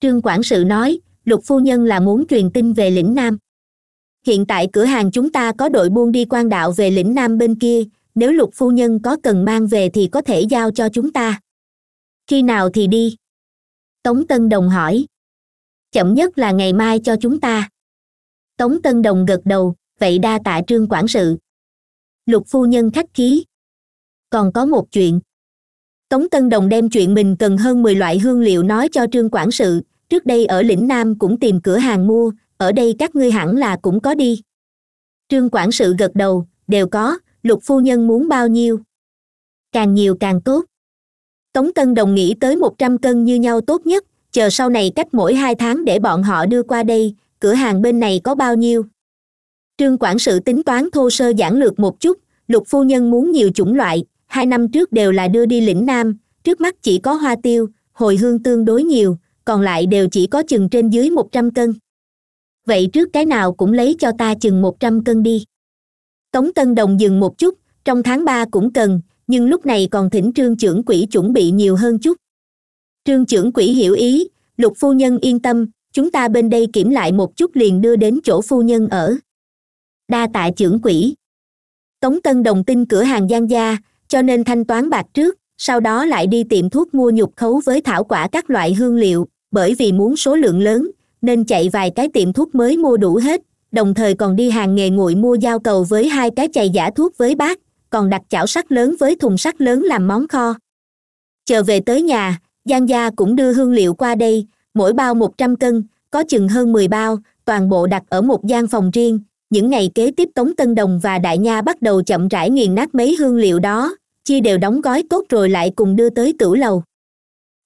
trương quản sự nói lục phu nhân là muốn truyền tin về lĩnh nam hiện tại cửa hàng chúng ta có đội buôn đi quan đạo về lĩnh nam bên kia nếu lục phu nhân có cần mang về thì có thể giao cho chúng ta khi nào thì đi tống tân đồng hỏi chậm nhất là ngày mai cho chúng ta tống tân đồng gật đầu vậy đa tạ trương quản sự lục phu nhân khách khí còn có một chuyện tống tân đồng đem chuyện mình cần hơn mười loại hương liệu nói cho trương quảng sự trước đây ở lĩnh nam cũng tìm cửa hàng mua ở đây các ngươi hẳn là cũng có đi trương quảng sự gật đầu đều có lục phu nhân muốn bao nhiêu càng nhiều càng tốt tống tân đồng nghĩ tới một trăm cân như nhau tốt nhất chờ sau này cách mỗi hai tháng để bọn họ đưa qua đây cửa hàng bên này có bao nhiêu trương quảng sự tính toán thô sơ giản lược một chút lục phu nhân muốn nhiều chủng loại hai năm trước đều là đưa đi lĩnh nam trước mắt chỉ có hoa tiêu hồi hương tương đối nhiều còn lại đều chỉ có chừng trên dưới một trăm cân vậy trước cái nào cũng lấy cho ta chừng một trăm cân đi tống tân đồng dừng một chút trong tháng ba cũng cần nhưng lúc này còn thỉnh trương trưởng quỹ chuẩn bị nhiều hơn chút trương trưởng quỹ hiểu ý lục phu nhân yên tâm chúng ta bên đây kiểm lại một chút liền đưa đến chỗ phu nhân ở đa tạ trưởng quỹ tống tân đồng tin cửa hàng giang gia cho nên thanh toán bạc trước sau đó lại đi tiệm thuốc mua nhục khấu với thảo quả các loại hương liệu bởi vì muốn số lượng lớn nên chạy vài cái tiệm thuốc mới mua đủ hết đồng thời còn đi hàng nghề nguội mua dao cầu với hai cái chày giả thuốc với bác còn đặt chảo sắt lớn với thùng sắt lớn làm món kho chờ về tới nhà giang gia cũng đưa hương liệu qua đây mỗi bao một trăm cân có chừng hơn mười bao toàn bộ đặt ở một gian phòng riêng những ngày kế tiếp tống tân đồng và đại nha bắt đầu chậm rãi nghiền nát mấy hương liệu đó chia đều đóng gói tốt rồi lại cùng đưa tới tửu lầu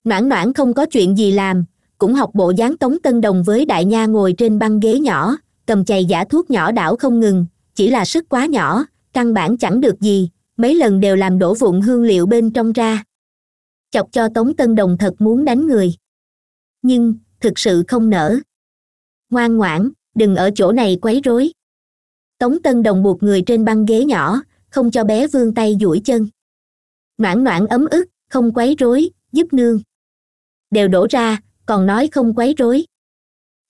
noãn noãn không có chuyện gì làm cũng học bộ dáng tống tân đồng với đại nha ngồi trên băng ghế nhỏ cầm chày giả thuốc nhỏ đảo không ngừng chỉ là sức quá nhỏ căn bản chẳng được gì mấy lần đều làm đổ vụn hương liệu bên trong ra chọc cho tống tân đồng thật muốn đánh người nhưng thực sự không nỡ ngoan ngoãn đừng ở chỗ này quấy rối tống tân đồng buộc người trên băng ghế nhỏ không cho bé vươn tay duỗi chân noãn noãn ấm ức không quấy rối giúp nương đều đổ ra còn nói không quấy rối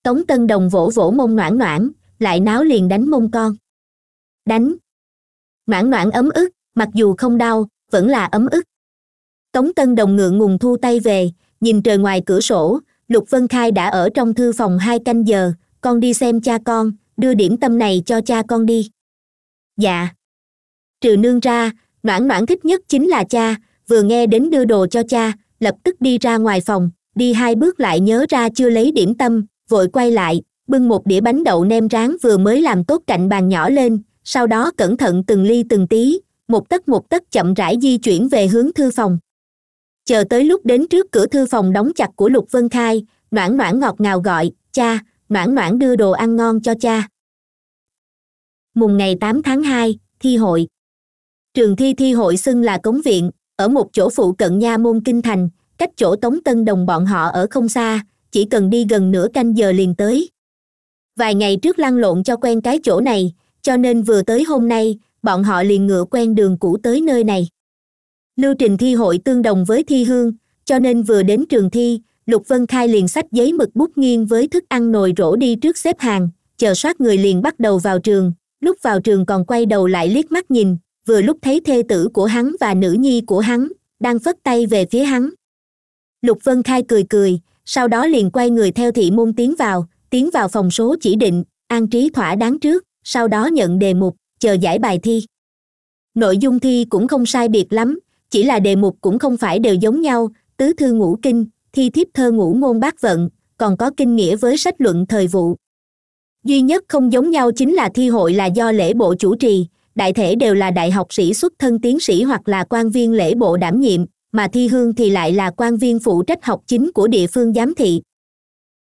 tống tân đồng vỗ vỗ mông noãn noãn lại náo liền đánh mông con đánh noãn noãn ấm ức mặc dù không đau vẫn là ấm ức tống tân đồng ngượng ngùng thu tay về nhìn trời ngoài cửa sổ lục vân khai đã ở trong thư phòng hai canh giờ con đi xem cha con đưa điểm tâm này cho cha con đi dạ trừ nương ra noãn noãn thích nhất chính là cha vừa nghe đến đưa đồ cho cha lập tức đi ra ngoài phòng đi hai bước lại nhớ ra chưa lấy điểm tâm vội quay lại bưng một đĩa bánh đậu nem rán vừa mới làm tốt cạnh bàn nhỏ lên sau đó cẩn thận từng ly từng tí một tấc một tấc chậm rãi di chuyển về hướng thư phòng chờ tới lúc đến trước cửa thư phòng đóng chặt của lục vân khai noãn noãn ngọt ngào gọi cha noãn noãn đưa đồ ăn ngon cho cha mùng ngày 8 tháng 2, thi hội trường thi thi hội xưng là cống viện ở một chỗ phụ cận nha môn kinh thành cách chỗ tống tân đồng bọn họ ở không xa chỉ cần đi gần nửa canh giờ liền tới vài ngày trước lăn lộn cho quen cái chỗ này cho nên vừa tới hôm nay bọn họ liền ngựa quen đường cũ tới nơi này lưu trình thi hội tương đồng với thi hương cho nên vừa đến trường thi lục vân khai liền sách giấy mực bút nghiêng với thức ăn nồi rổ đi trước xếp hàng chờ soát người liền bắt đầu vào trường lúc vào trường còn quay đầu lại liếc mắt nhìn vừa lúc thấy thê tử của hắn và nữ nhi của hắn đang phất tay về phía hắn lục vân khai cười cười sau đó liền quay người theo thị môn tiến vào tiến vào phòng số chỉ định an trí thỏa đáng trước sau đó nhận đề mục chờ giải bài thi nội dung thi cũng không sai biệt lắm chỉ là đề mục cũng không phải đều giống nhau tứ thư ngũ kinh thi thiếp thơ ngũ ngôn bác vận còn có kinh nghĩa với sách luận thời vụ duy nhất không giống nhau chính là thi hội là do lễ bộ chủ trì đại thể đều là đại học sĩ xuất thân tiến sĩ hoặc là quan viên lễ bộ đảm nhiệm mà thi hương thì lại là quan viên phụ trách học chính của địa phương giám thị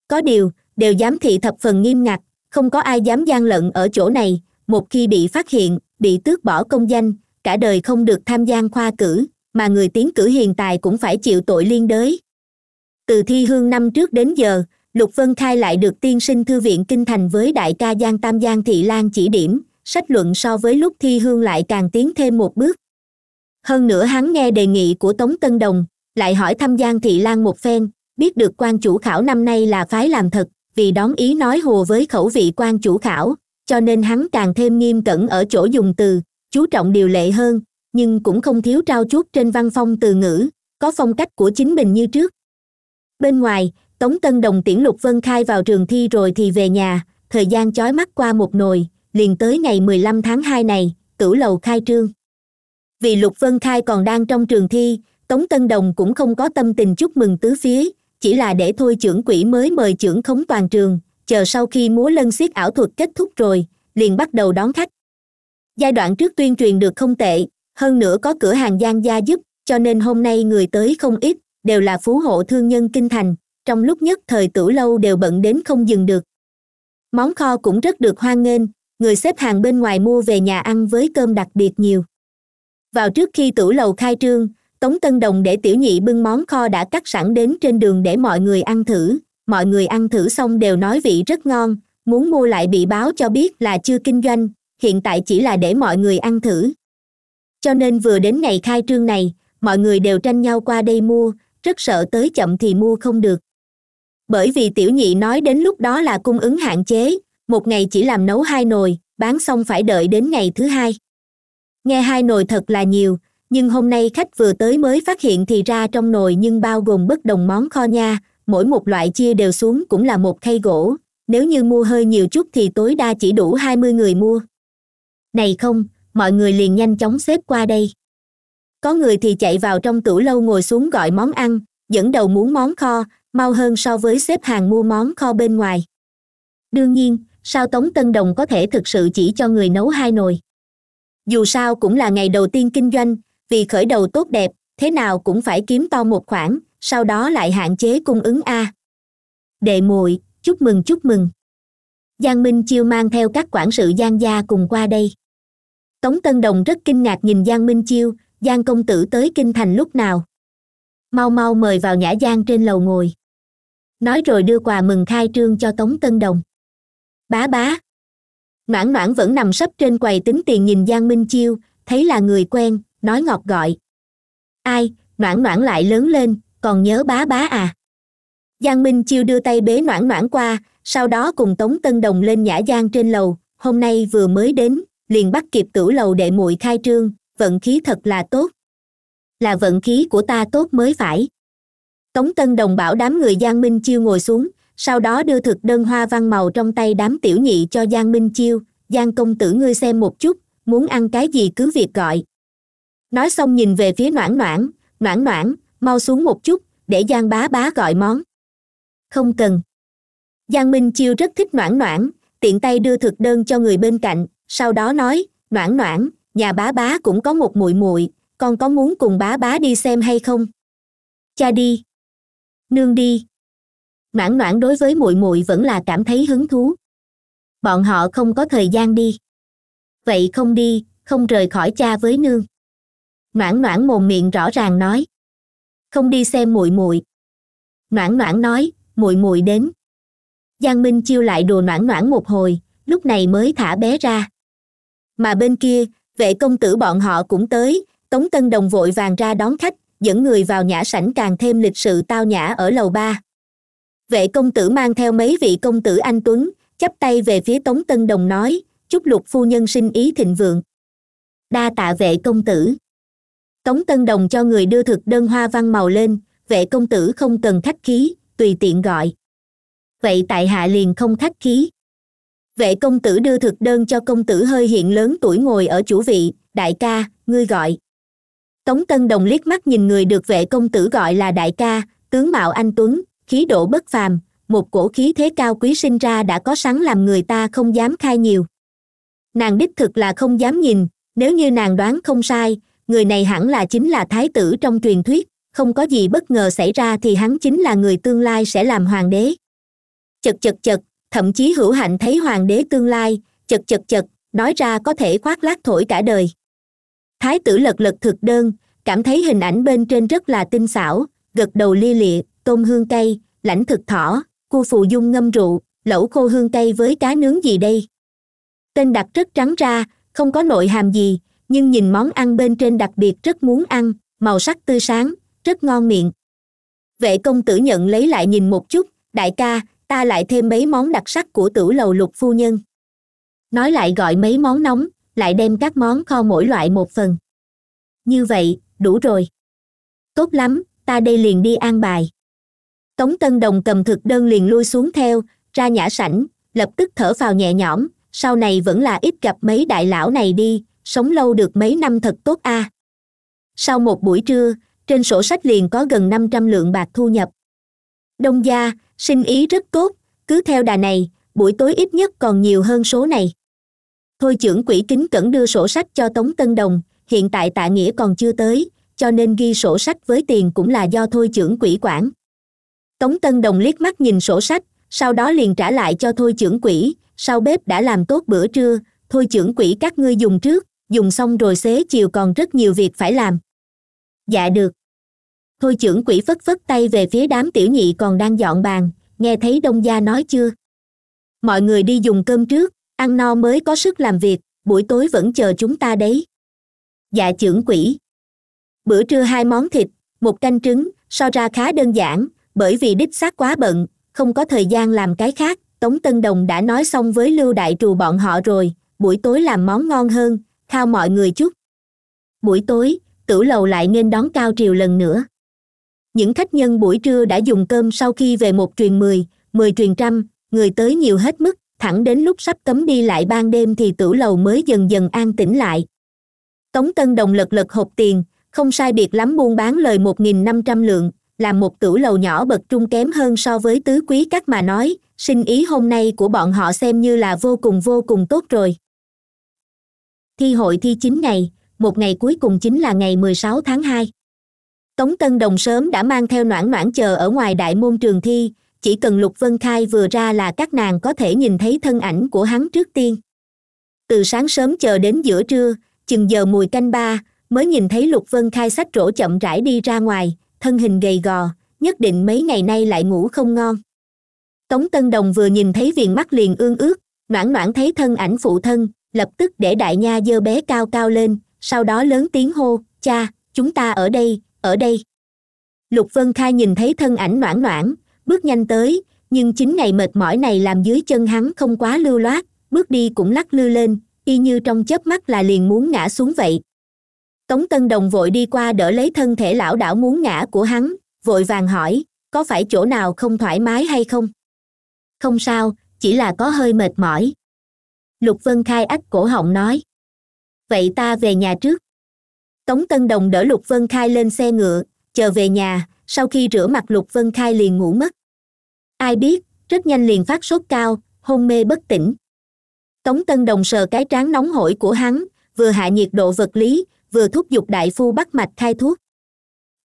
có điều đều giám thị thập phần nghiêm ngặt không có ai dám gian lận ở chỗ này một khi bị phát hiện bị tước bỏ công danh cả đời không được tham gia khoa cử mà người tiến cử hiền tài cũng phải chịu tội liên đới từ thi hương năm trước đến giờ lục vân khai lại được tiên sinh thư viện kinh thành với đại ca giang tam giang thị lan chỉ điểm sách luận so với lúc thi hương lại càng tiến thêm một bước hơn nữa hắn nghe đề nghị của tống tân đồng lại hỏi thăm giang thị lan một phen biết được quan chủ khảo năm nay là phái làm thật vì đón ý nói hồ với khẩu vị quan chủ khảo cho nên hắn càng thêm nghiêm cẩn ở chỗ dùng từ chú trọng điều lệ hơn nhưng cũng không thiếu trao chuốt trên văn phong từ ngữ có phong cách của chính mình như trước bên ngoài tống tân đồng tiễn lục vân khai vào trường thi rồi thì về nhà thời gian chói mắt qua một nồi liền tới ngày mười lăm tháng hai này cửu lầu khai trương vì lục vân khai còn đang trong trường thi tống tân đồng cũng không có tâm tình chúc mừng tứ phía chỉ là để thôi trưởng quỹ mới mời trưởng khống toàn trường chờ sau khi múa lân xiết ảo thuật kết thúc rồi liền bắt đầu đón khách giai đoạn trước tuyên truyền được không tệ hơn nữa có cửa hàng gian gia giúp cho nên hôm nay người tới không ít đều là phú hộ thương nhân kinh thành trong lúc nhất thời tử lâu đều bận đến không dừng được món kho cũng rất được hoan nghênh người xếp hàng bên ngoài mua về nhà ăn với cơm đặc biệt nhiều vào trước khi tử lâu khai trương tống tân đồng để tiểu nhị bưng món kho đã cắt sẵn đến trên đường để mọi người ăn thử mọi người ăn thử xong đều nói vị rất ngon muốn mua lại bị báo cho biết là chưa kinh doanh hiện tại chỉ là để mọi người ăn thử cho nên vừa đến ngày khai trương này mọi người đều tranh nhau qua đây mua rất sợ tới chậm thì mua không được bởi vì tiểu nhị nói đến lúc đó là cung ứng hạn chế một ngày chỉ làm nấu hai nồi bán xong phải đợi đến ngày thứ hai nghe hai nồi thật là nhiều nhưng hôm nay khách vừa tới mới phát hiện thì ra trong nồi nhưng bao gồm bất đồng món kho nha mỗi một loại chia đều xuống cũng là một khay gỗ nếu như mua hơi nhiều chút thì tối đa chỉ đủ hai mươi người mua này không mọi người liền nhanh chóng xếp qua đây có người thì chạy vào trong tủ lâu ngồi xuống gọi món ăn dẫn đầu muốn món kho mau hơn so với xếp hàng mua món kho bên ngoài đương nhiên sao tống tân đồng có thể thực sự chỉ cho người nấu hai nồi dù sao cũng là ngày đầu tiên kinh doanh vì khởi đầu tốt đẹp thế nào cũng phải kiếm to một khoản sau đó lại hạn chế cung ứng a đệ muội chúc mừng chúc mừng giang minh chiêu mang theo các quản sự giang gia cùng qua đây tống tân đồng rất kinh ngạc nhìn giang minh chiêu giang công tử tới kinh thành lúc nào mau mau mời vào nhã giang trên lầu ngồi nói rồi đưa quà mừng khai trương cho tống tân đồng bá bá noãn noãn vẫn nằm sấp trên quầy tính tiền nhìn giang minh chiêu thấy là người quen nói ngọt gọi ai noãn noãn lại lớn lên còn nhớ bá bá à giang minh chiêu đưa tay bế noãn noãn qua sau đó cùng tống tân đồng lên nhã giang trên lầu hôm nay vừa mới đến liền bắt kịp cửu lầu đệ muội khai trương vận khí thật là tốt là vận khí của ta tốt mới phải tống tân đồng bảo đám người giang minh chiêu ngồi xuống sau đó đưa thực đơn hoa văn màu trong tay đám tiểu nhị cho giang minh chiêu giang công tử ngươi xem một chút muốn ăn cái gì cứ việc gọi nói xong nhìn về phía noãn noãn noãn noãn mau xuống một chút để giang bá bá gọi món không cần giang minh chiêu rất thích noãn noãn tiện tay đưa thực đơn cho người bên cạnh sau đó nói noãn noãn nhà bá bá cũng có một muội muội con có muốn cùng bá bá đi xem hay không cha đi nương đi mãn noãn đối với muội muội vẫn là cảm thấy hứng thú bọn họ không có thời gian đi vậy không đi không rời khỏi cha với nương noãn noãn mồm miệng rõ ràng nói không đi xem muội muội noãn noãn nói muội muội đến giang minh chiêu lại đùa noãn noãn một hồi lúc này mới thả bé ra mà bên kia vệ công tử bọn họ cũng tới tống tân đồng vội vàng ra đón khách dẫn người vào nhã sảnh càng thêm lịch sự tao nhã ở lầu ba vệ công tử mang theo mấy vị công tử anh tuấn chắp tay về phía tống tân đồng nói chúc lục phu nhân sinh ý thịnh vượng đa tạ vệ công tử tống tân đồng cho người đưa thực đơn hoa văn màu lên vệ công tử không cần khách khí tùy tiện gọi vậy tại hạ liền không khách khí vệ công tử đưa thực đơn cho công tử hơi hiện lớn tuổi ngồi ở chủ vị đại ca ngươi gọi tống tân đồng liếc mắt nhìn người được vệ công tử gọi là đại ca tướng mạo anh tuấn khí độ bất phàm một cổ khí thế cao quý sinh ra đã có sẵn làm người ta không dám khai nhiều nàng đích thực là không dám nhìn nếu như nàng đoán không sai người này hẳn là chính là thái tử trong truyền thuyết không có gì bất ngờ xảy ra thì hắn chính là người tương lai sẽ làm hoàng đế chật chật chật thậm chí hữu hạnh thấy hoàng đế tương lai chật chật chật nói ra có thể khoác lác thổi cả đời thái tử lật lật thực đơn cảm thấy hình ảnh bên trên rất là tinh xảo gật đầu lia lịa tôm hương cây lãnh thực thỏ cu phù dung ngâm rượu lẩu khô hương cây với cá nướng gì đây tên đặt rất trắng ra không có nội hàm gì nhưng nhìn món ăn bên trên đặc biệt rất muốn ăn màu sắc tươi sáng rất ngon miệng vệ công tử nhận lấy lại nhìn một chút đại ca ta lại thêm mấy món đặc sắc của tửu lầu lục phu nhân nói lại gọi mấy món nóng lại đem các món kho mỗi loại một phần như vậy đủ rồi tốt lắm ta đây liền đi an bài tống tân đồng cầm thực đơn liền lui xuống theo ra nhã sảnh lập tức thở vào nhẹ nhõm sau này vẫn là ít gặp mấy đại lão này đi sống lâu được mấy năm thật tốt a à. sau một buổi trưa trên sổ sách liền có gần năm trăm lượng bạc thu nhập đông gia sinh ý rất tốt cứ theo đà này buổi tối ít nhất còn nhiều hơn số này thôi trưởng quỹ kính cẩn đưa sổ sách cho tống tân đồng hiện tại tạ nghĩa còn chưa tới cho nên ghi sổ sách với tiền cũng là do thôi trưởng quỹ quản tống tân đồng liếc mắt nhìn sổ sách sau đó liền trả lại cho thôi trưởng quỹ sau bếp đã làm tốt bữa trưa thôi trưởng quỹ các ngươi dùng trước dùng xong rồi xế chiều còn rất nhiều việc phải làm dạ được thôi trưởng quỷ phất phất tay về phía đám tiểu nhị còn đang dọn bàn nghe thấy đông gia nói chưa mọi người đi dùng cơm trước ăn no mới có sức làm việc buổi tối vẫn chờ chúng ta đấy dạ trưởng quỷ bữa trưa hai món thịt một canh trứng so ra khá đơn giản bởi vì đích xác quá bận không có thời gian làm cái khác tống tân đồng đã nói xong với lưu đại trù bọn họ rồi buổi tối làm món ngon hơn khao mọi người chút buổi tối tử lầu lại nên đón cao triều lần nữa những khách nhân buổi trưa đã dùng cơm sau khi về một truyền mười mười truyền trăm người tới nhiều hết mức thẳng đến lúc sắp cấm đi lại ban đêm thì tử lầu mới dần dần an tĩnh lại tống tân đồng lật lật hộp tiền không sai biệt lắm buôn bán lời một nghìn năm trăm lượng làm một tử lầu nhỏ bậc trung kém hơn so với tứ quý các mà nói sinh ý hôm nay của bọn họ xem như là vô cùng vô cùng tốt rồi thi hội thi chín ngày một ngày cuối cùng chính là ngày mười sáu tháng hai tống tân đồng sớm đã mang theo noãn noãn chờ ở ngoài đại môn trường thi chỉ cần lục vân khai vừa ra là các nàng có thể nhìn thấy thân ảnh của hắn trước tiên từ sáng sớm chờ đến giữa trưa chừng giờ mùi canh ba mới nhìn thấy lục vân khai sách rổ chậm rãi đi ra ngoài thân hình gầy gò nhất định mấy ngày nay lại ngủ không ngon tống tân đồng vừa nhìn thấy viền mắt liền ương ước, noãn noãn thấy thân ảnh phụ thân lập tức để đại nha dơ bé cao cao lên sau đó lớn tiếng hô cha chúng ta ở đây ở đây lục vân khai nhìn thấy thân ảnh noãn noãn bước nhanh tới nhưng chính ngày mệt mỏi này làm dưới chân hắn không quá lưu loát bước đi cũng lắc lư lên y như trong chớp mắt là liền muốn ngã xuống vậy tống tân đồng vội đi qua đỡ lấy thân thể lão đảo muốn ngã của hắn vội vàng hỏi có phải chỗ nào không thoải mái hay không không sao chỉ là có hơi mệt mỏi lục vân khai ách cổ họng nói vậy ta về nhà trước tống tân đồng đỡ lục vân khai lên xe ngựa chờ về nhà sau khi rửa mặt lục vân khai liền ngủ mất ai biết rất nhanh liền phát sốt cao hôn mê bất tỉnh tống tân đồng sờ cái trán nóng hổi của hắn vừa hạ nhiệt độ vật lý vừa thúc giục đại phu bắt mạch khai thuốc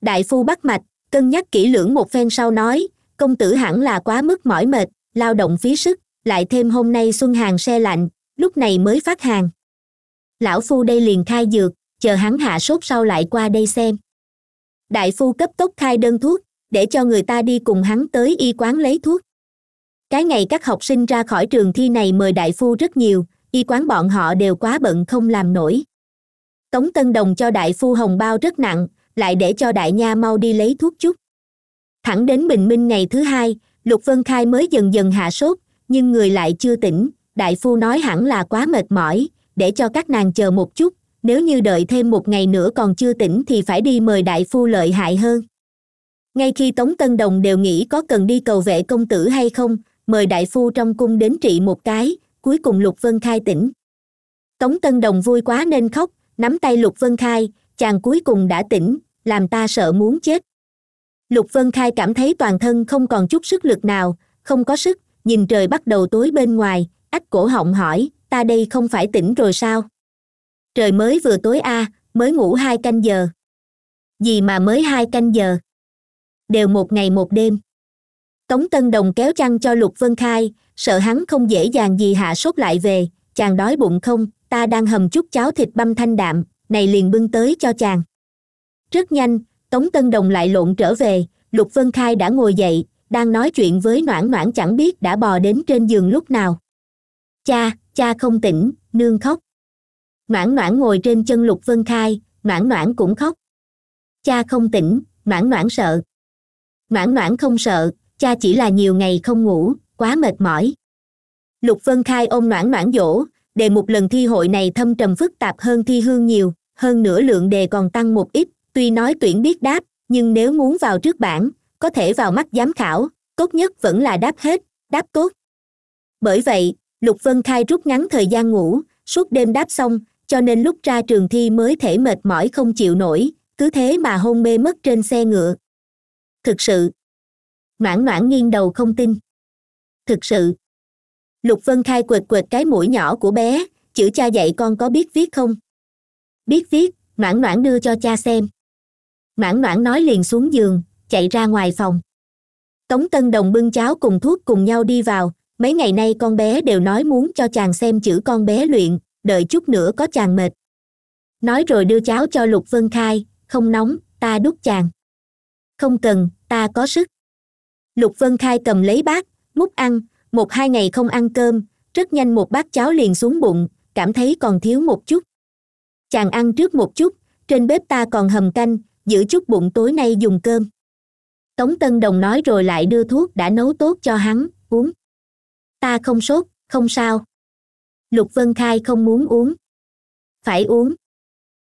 đại phu bắt mạch cân nhắc kỹ lưỡng một phen sau nói công tử hẳn là quá mức mỏi mệt lao động phí sức lại thêm hôm nay xuân hàng xe lạnh lúc này mới phát hàng lão phu đây liền khai dược chờ hắn hạ sốt sau lại qua đây xem đại phu cấp tốc khai đơn thuốc để cho người ta đi cùng hắn tới y quán lấy thuốc cái ngày các học sinh ra khỏi trường thi này mời đại phu rất nhiều y quán bọn họ đều quá bận không làm nổi tống tân đồng cho đại phu hồng bao rất nặng lại để cho đại nha mau đi lấy thuốc chút thẳng đến bình minh ngày thứ hai lục vân khai mới dần dần hạ sốt nhưng người lại chưa tỉnh đại phu nói hẳn là quá mệt mỏi để cho các nàng chờ một chút nếu như đợi thêm một ngày nữa còn chưa tỉnh thì phải đi mời đại phu lợi hại hơn ngay khi tống tân đồng đều nghĩ có cần đi cầu vệ công tử hay không mời đại phu trong cung đến trị một cái cuối cùng lục vân khai tỉnh tống tân đồng vui quá nên khóc nắm tay lục vân khai chàng cuối cùng đã tỉnh làm ta sợ muốn chết lục vân khai cảm thấy toàn thân không còn chút sức lực nào không có sức nhìn trời bắt đầu tối bên ngoài ách cổ họng hỏi ta đây không phải tỉnh rồi sao trời mới vừa tối a à, mới ngủ hai canh giờ gì mà mới hai canh giờ đều một ngày một đêm tống tân đồng kéo chăn cho lục vân khai sợ hắn không dễ dàng gì hạ sốt lại về chàng đói bụng không ta đang hầm chút cháo thịt băm thanh đạm này liền bưng tới cho chàng rất nhanh tống tân đồng lại lộn trở về lục vân khai đã ngồi dậy đang nói chuyện với noãn noãn chẳng biết đã bò đến trên giường lúc nào cha cha không tỉnh nương khóc noãn noãn ngồi trên chân lục vân khai noãn noãn cũng khóc cha không tỉnh noãn noãn sợ noãn noãn không sợ cha chỉ là nhiều ngày không ngủ quá mệt mỏi lục vân khai ôm noãn noãn dỗ đề một lần thi hội này thâm trầm phức tạp hơn thi hương nhiều hơn nửa lượng đề còn tăng một ít tuy nói tuyển biết đáp nhưng nếu muốn vào trước bảng có thể vào mắt giám khảo tốt nhất vẫn là đáp hết đáp tốt bởi vậy lục vân khai rút ngắn thời gian ngủ suốt đêm đáp xong cho nên lúc ra trường thi mới thể mệt mỏi không chịu nổi cứ thế mà hôn mê mất trên xe ngựa thực sự noãn noãn nghiêng đầu không tin thực sự lục vân khai quệt quệt cái mũi nhỏ của bé chữ cha dạy con có biết viết không biết viết noãn noãn đưa cho cha xem noãn noãn nói liền xuống giường chạy ra ngoài phòng tống tân đồng bưng cháo cùng thuốc cùng nhau đi vào mấy ngày nay con bé đều nói muốn cho chàng xem chữ con bé luyện đợi chút nữa có chàng mệt nói rồi đưa cháo cho lục vân khai không nóng ta đút chàng không cần ta có sức lục vân khai cầm lấy bát múc ăn một hai ngày không ăn cơm rất nhanh một bát cháo liền xuống bụng cảm thấy còn thiếu một chút chàng ăn trước một chút trên bếp ta còn hầm canh giữ chút bụng tối nay dùng cơm tống tân đồng nói rồi lại đưa thuốc đã nấu tốt cho hắn uống ta không sốt không sao lục vân khai không muốn uống phải uống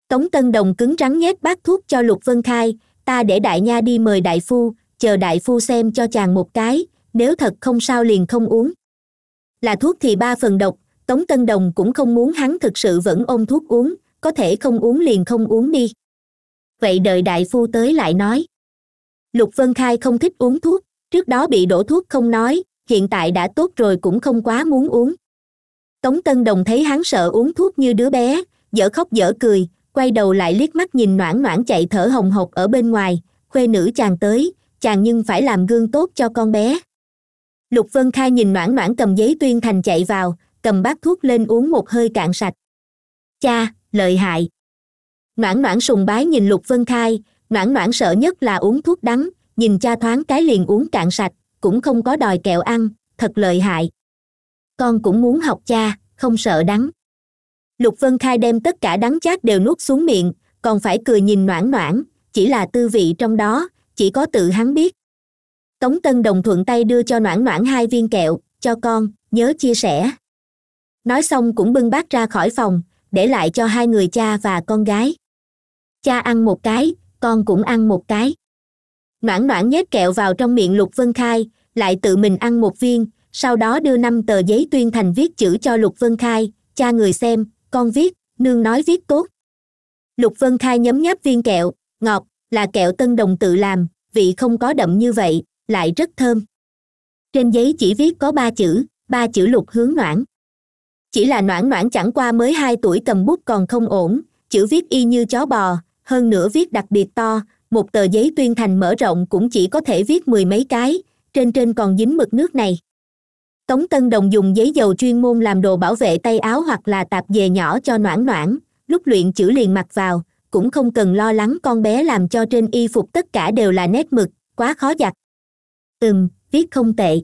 tống tân đồng cứng rắn nhét bát thuốc cho lục vân khai ta để đại nha đi mời đại phu chờ đại phu xem cho chàng một cái nếu thật không sao liền không uống là thuốc thì ba phần độc tống tân đồng cũng không muốn hắn thực sự vẫn ôm thuốc uống có thể không uống liền không uống đi vậy đợi đại phu tới lại nói lục vân khai không thích uống thuốc trước đó bị đổ thuốc không nói hiện tại đã tốt rồi cũng không quá muốn uống tống tân đồng thấy hắn sợ uống thuốc như đứa bé dở khóc dở cười quay đầu lại liếc mắt nhìn noãn noãn chạy thở hồng hộc ở bên ngoài khuê nữ chàng tới chàng nhưng phải làm gương tốt cho con bé lục vân khai nhìn noãn noãn cầm giấy tuyên thành chạy vào cầm bát thuốc lên uống một hơi cạn sạch cha lợi hại noãn noãn sùng bái nhìn lục vân khai noãn noãn sợ nhất là uống thuốc đắng nhìn cha thoáng cái liền uống cạn sạch cũng không có đòi kẹo ăn thật lợi hại con cũng muốn học cha không sợ đắng lục vân khai đem tất cả đắng chát đều nuốt xuống miệng còn phải cười nhìn noãn noãn chỉ là tư vị trong đó chỉ có tự hắn biết tống tân đồng thuận tay đưa cho noãn noãn hai viên kẹo cho con nhớ chia sẻ nói xong cũng bưng bát ra khỏi phòng để lại cho hai người cha và con gái cha ăn một cái con cũng ăn một cái noãn noãn nhét kẹo vào trong miệng lục vân khai lại tự mình ăn một viên sau đó đưa năm tờ giấy tuyên thành viết chữ cho lục vân khai cha người xem con viết nương nói viết tốt lục vân khai nhấm nháp viên kẹo ngọt là kẹo tân đồng tự làm vị không có đậm như vậy lại rất thơm trên giấy chỉ viết có ba chữ ba chữ lục hướng noãn chỉ là noãn noãn chẳng qua mới hai tuổi cầm bút còn không ổn chữ viết y như chó bò hơn nữa viết đặc biệt to một tờ giấy tuyên thành mở rộng cũng chỉ có thể viết mười mấy cái trên trên còn dính mực nước này tống tân đồng dùng giấy dầu chuyên môn làm đồ bảo vệ tay áo hoặc là tạp về nhỏ cho noãn noãn lúc luyện chữ liền mặc vào cũng không cần lo lắng con bé làm cho trên y phục tất cả đều là nét mực quá khó giặt ừm viết không tệ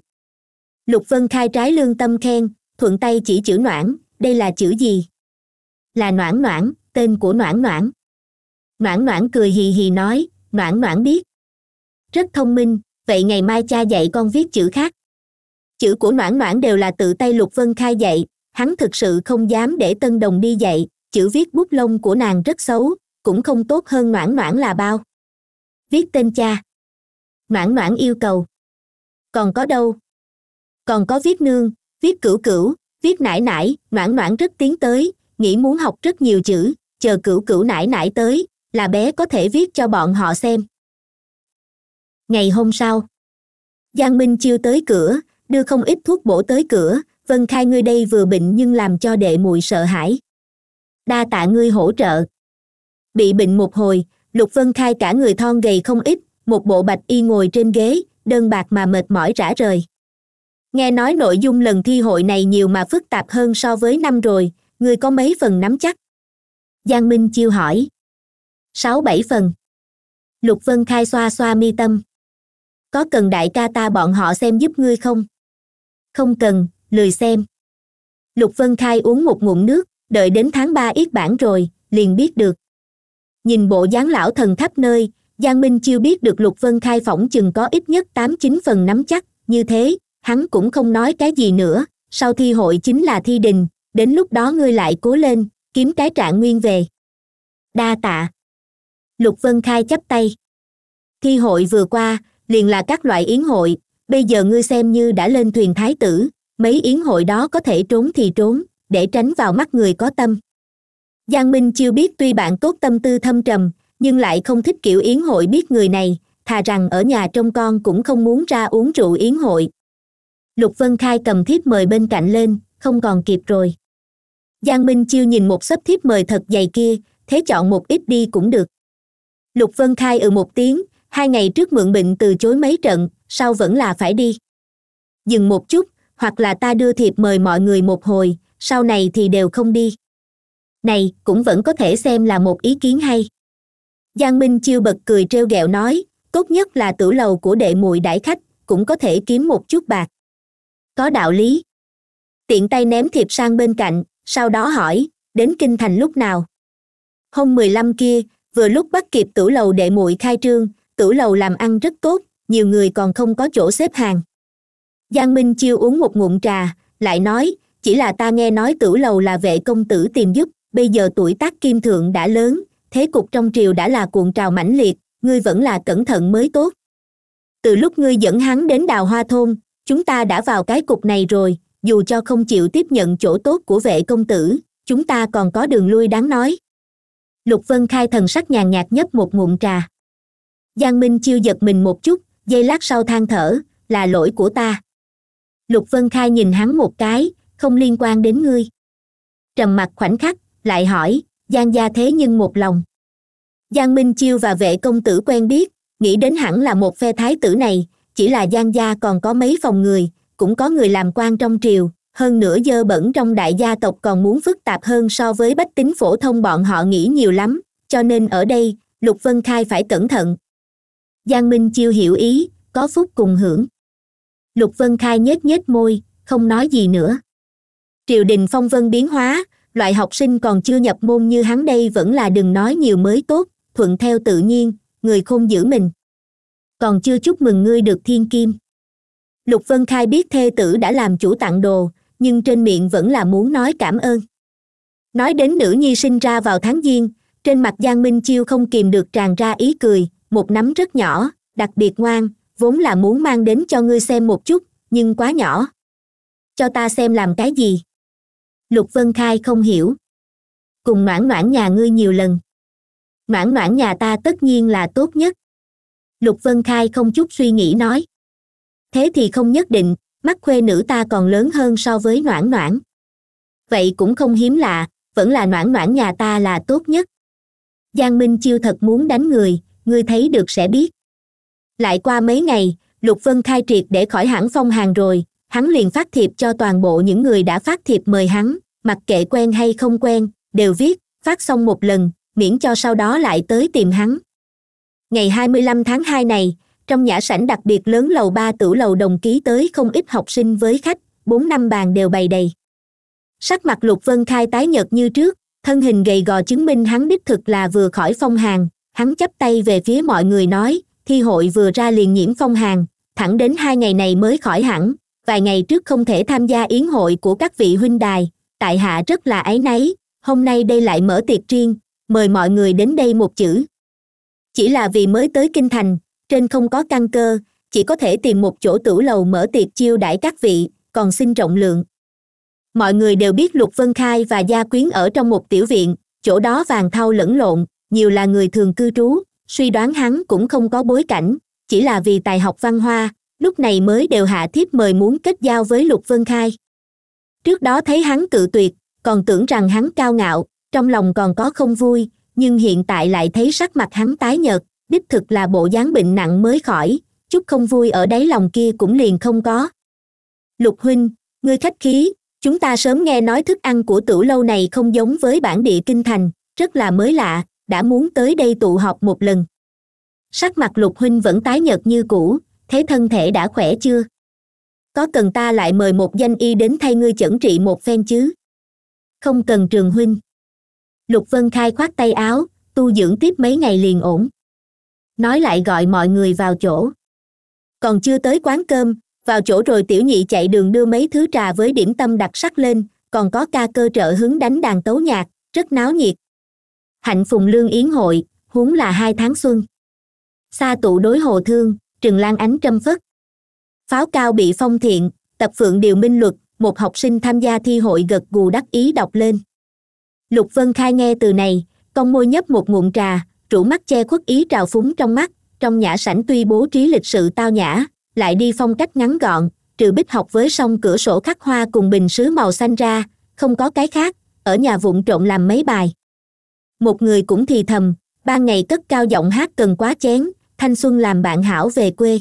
lục vân khai trái lương tâm khen thuận tay chỉ chữ noãn đây là chữ gì là noãn noãn tên của noãn noãn noãn noãn cười hì hì nói noãn noãn biết rất thông minh vậy ngày mai cha dạy con viết chữ khác chữ của noãn noãn đều là tự tay lục vân khai dạy hắn thực sự không dám để tân đồng đi dạy chữ viết bút lông của nàng rất xấu cũng không tốt hơn noãn noãn là bao viết tên cha noãn noãn yêu cầu còn có đâu còn có viết nương viết cửu cửu viết nải nải noãn noãn rất tiến tới nghĩ muốn học rất nhiều chữ chờ cửu cửu nải nải tới là bé có thể viết cho bọn họ xem ngày hôm sau giang minh chiêu tới cửa đưa không ít thuốc bổ tới cửa vân khai ngươi đây vừa bệnh nhưng làm cho đệ muội sợ hãi đa tạ ngươi hỗ trợ bị bệnh một hồi lục vân khai cả người thon gầy không ít một bộ bạch y ngồi trên ghế đơn bạc mà mệt mỏi rã rời nghe nói nội dung lần thi hội này nhiều mà phức tạp hơn so với năm rồi ngươi có mấy phần nắm chắc giang minh chiêu hỏi sáu bảy phần lục vân khai xoa xoa mi tâm có cần đại ca ta bọn họ xem giúp ngươi không không cần lười xem lục vân khai uống một ngụm nước đợi đến tháng ba yết bản rồi liền biết được nhìn bộ dáng lão thần khắp nơi giang minh chưa biết được lục vân khai phỏng chừng có ít nhất tám chín phần nắm chắc như thế hắn cũng không nói cái gì nữa sau thi hội chính là thi đình đến lúc đó ngươi lại cố lên kiếm cái trạng nguyên về đa tạ lục vân khai chắp tay thi hội vừa qua liền là các loại yến hội bây giờ ngươi xem như đã lên thuyền thái tử mấy yến hội đó có thể trốn thì trốn để tránh vào mắt người có tâm giang minh chưa biết tuy bạn tốt tâm tư thâm trầm nhưng lại không thích kiểu yến hội biết người này thà rằng ở nhà trong con cũng không muốn ra uống rượu yến hội lục vân khai cầm thiếp mời bên cạnh lên không còn kịp rồi giang minh chiêu nhìn một sấp thiếp mời thật dày kia thế chọn một ít đi cũng được lục vân khai ừ một tiếng hai ngày trước mượn bệnh từ chối mấy trận sau vẫn là phải đi dừng một chút hoặc là ta đưa thiệp mời mọi người một hồi sau này thì đều không đi này cũng vẫn có thể xem là một ý kiến hay giang minh chiêu bật cười t r ghẹo nói tốt nhất là tử lầu của đệ mùi đãi khách cũng có thể kiếm một chút bạc có đạo lý tiện tay ném thiệp sang bên cạnh sau đó hỏi đến kinh thành lúc nào hôm mười lăm kia vừa lúc bắt kịp tử lầu đệ muội khai trương tử lầu làm ăn rất tốt nhiều người còn không có chỗ xếp hàng giang minh chiêu uống một ngụm trà lại nói chỉ là ta nghe nói cửu lầu là vệ công tử tìm giúp bây giờ tuổi tác kim thượng đã lớn thế cục trong triều đã là cuộn trào mãnh liệt ngươi vẫn là cẩn thận mới tốt từ lúc ngươi dẫn hắn đến đào hoa thôn chúng ta đã vào cái cục này rồi dù cho không chịu tiếp nhận chỗ tốt của vệ công tử chúng ta còn có đường lui đáng nói lục vân khai thần sắc nhàn nhạt nhấp một ngụm trà giang minh chiêu giật mình một chút giây lát sau than thở là lỗi của ta lục vân khai nhìn hắn một cái không liên quan đến ngươi trầm Mặc khoảnh khắc lại hỏi giang gia thế nhưng một lòng giang minh chiêu và vệ công tử quen biết nghĩ đến hẳn là một phe thái tử này chỉ là giang gia còn có mấy phòng người cũng có người làm quan trong triều hơn nữa dơ bẩn trong đại gia tộc còn muốn phức tạp hơn so với bách tính phổ thông bọn họ nghĩ nhiều lắm cho nên ở đây lục vân khai phải cẩn thận giang minh chiêu hiểu ý có phúc cùng hưởng lục vân khai nhếch nhếch môi không nói gì nữa triều đình phong vân biến hóa loại học sinh còn chưa nhập môn như hắn đây vẫn là đừng nói nhiều mới tốt thuận theo tự nhiên người không giữ mình còn chưa chúc mừng ngươi được thiên kim lục vân khai biết thê tử đã làm chủ tặng đồ nhưng trên miệng vẫn là muốn nói cảm ơn nói đến nữ nhi sinh ra vào tháng giêng trên mặt giang minh chiêu không kìm được tràn ra ý cười một nắm rất nhỏ đặc biệt ngoan vốn là muốn mang đến cho ngươi xem một chút nhưng quá nhỏ cho ta xem làm cái gì lục vân khai không hiểu cùng noãn noãn nhà ngươi nhiều lần noãn noãn nhà ta tất nhiên là tốt nhất lục vân khai không chút suy nghĩ nói thế thì không nhất định mắt khuê nữ ta còn lớn hơn so với noãn noãn vậy cũng không hiếm lạ vẫn là noãn noãn nhà ta là tốt nhất giang minh chiêu thật muốn đánh người ngươi thấy được sẽ biết lại qua mấy ngày lục vân khai triệt để khỏi hãng phong hàng rồi hắn liền phát thiệp cho toàn bộ những người đã phát thiệp mời hắn mặc kệ quen hay không quen đều viết phát xong một lần miễn cho sau đó lại tới tìm hắn ngày 25 tháng 2 này trong nhã sảnh đặc biệt lớn lầu ba tử lầu đồng ký tới không ít học sinh với khách bốn năm bàn đều bày đầy sắc mặt lục vân khai tái nhợt như trước thân hình gầy gò chứng minh hắn đích thực là vừa khỏi phong hàng hắn chấp tay về phía mọi người nói thi hội vừa ra liền nhiễm phong hàn thẳng đến hai ngày này mới khỏi hẳn vài ngày trước không thể tham gia yến hội của các vị huynh đài tại hạ rất là áy náy hôm nay đây lại mở tiệc riêng mời mọi người đến đây một chữ chỉ là vì mới tới kinh thành trên không có căn cơ chỉ có thể tìm một chỗ tử lầu mở tiệc chiêu đãi các vị còn xin rộng lượng mọi người đều biết lục vân khai và gia quyến ở trong một tiểu viện chỗ đó vàng thau lẫn lộn nhiều là người thường cư trú suy đoán hắn cũng không có bối cảnh chỉ là vì tài học văn hoa lúc này mới đều hạ thiếp mời muốn kết giao với lục vân khai trước đó thấy hắn cự tuyệt còn tưởng rằng hắn cao ngạo trong lòng còn có không vui nhưng hiện tại lại thấy sắc mặt hắn tái nhợt đích thực là bộ dáng bệnh nặng mới khỏi chút không vui ở đáy lòng kia cũng liền không có lục huynh ngươi khách khí chúng ta sớm nghe nói thức ăn của tửu lâu này không giống với bản địa kinh thành rất là mới lạ đã muốn tới đây tụ họp một lần sắc mặt lục huynh vẫn tái nhợt như cũ thế thân thể đã khỏe chưa có cần ta lại mời một danh y đến thay ngươi chẩn trị một phen chứ không cần trường huynh lục vân khai khoác tay áo tu dưỡng tiếp mấy ngày liền ổn nói lại gọi mọi người vào chỗ còn chưa tới quán cơm vào chỗ rồi tiểu nhị chạy đường đưa mấy thứ trà với điểm tâm đặc sắc lên còn có ca cơ trợ hứng đánh đàn tấu nhạc rất náo nhiệt hạnh phùng lương yến hội huống là hai tháng xuân xa tụ đối hồ thương trừng lan ánh trâm phất pháo cao bị phong thiện tập phượng điều minh luật một học sinh tham gia thi hội gật gù đắc ý đọc lên lục vân khai nghe từ này con môi nhấp một ngụm trà trụ mắt che khuất ý trào phúng trong mắt trong nhã sảnh tuy bố trí lịch sự tao nhã lại đi phong cách ngắn gọn trừ bích học với song cửa sổ khắc hoa cùng bình sứ màu xanh ra không có cái khác ở nhà vụn trộn làm mấy bài một người cũng thì thầm ban ngày cất cao giọng hát cần quá chén thanh xuân làm bạn hảo về quê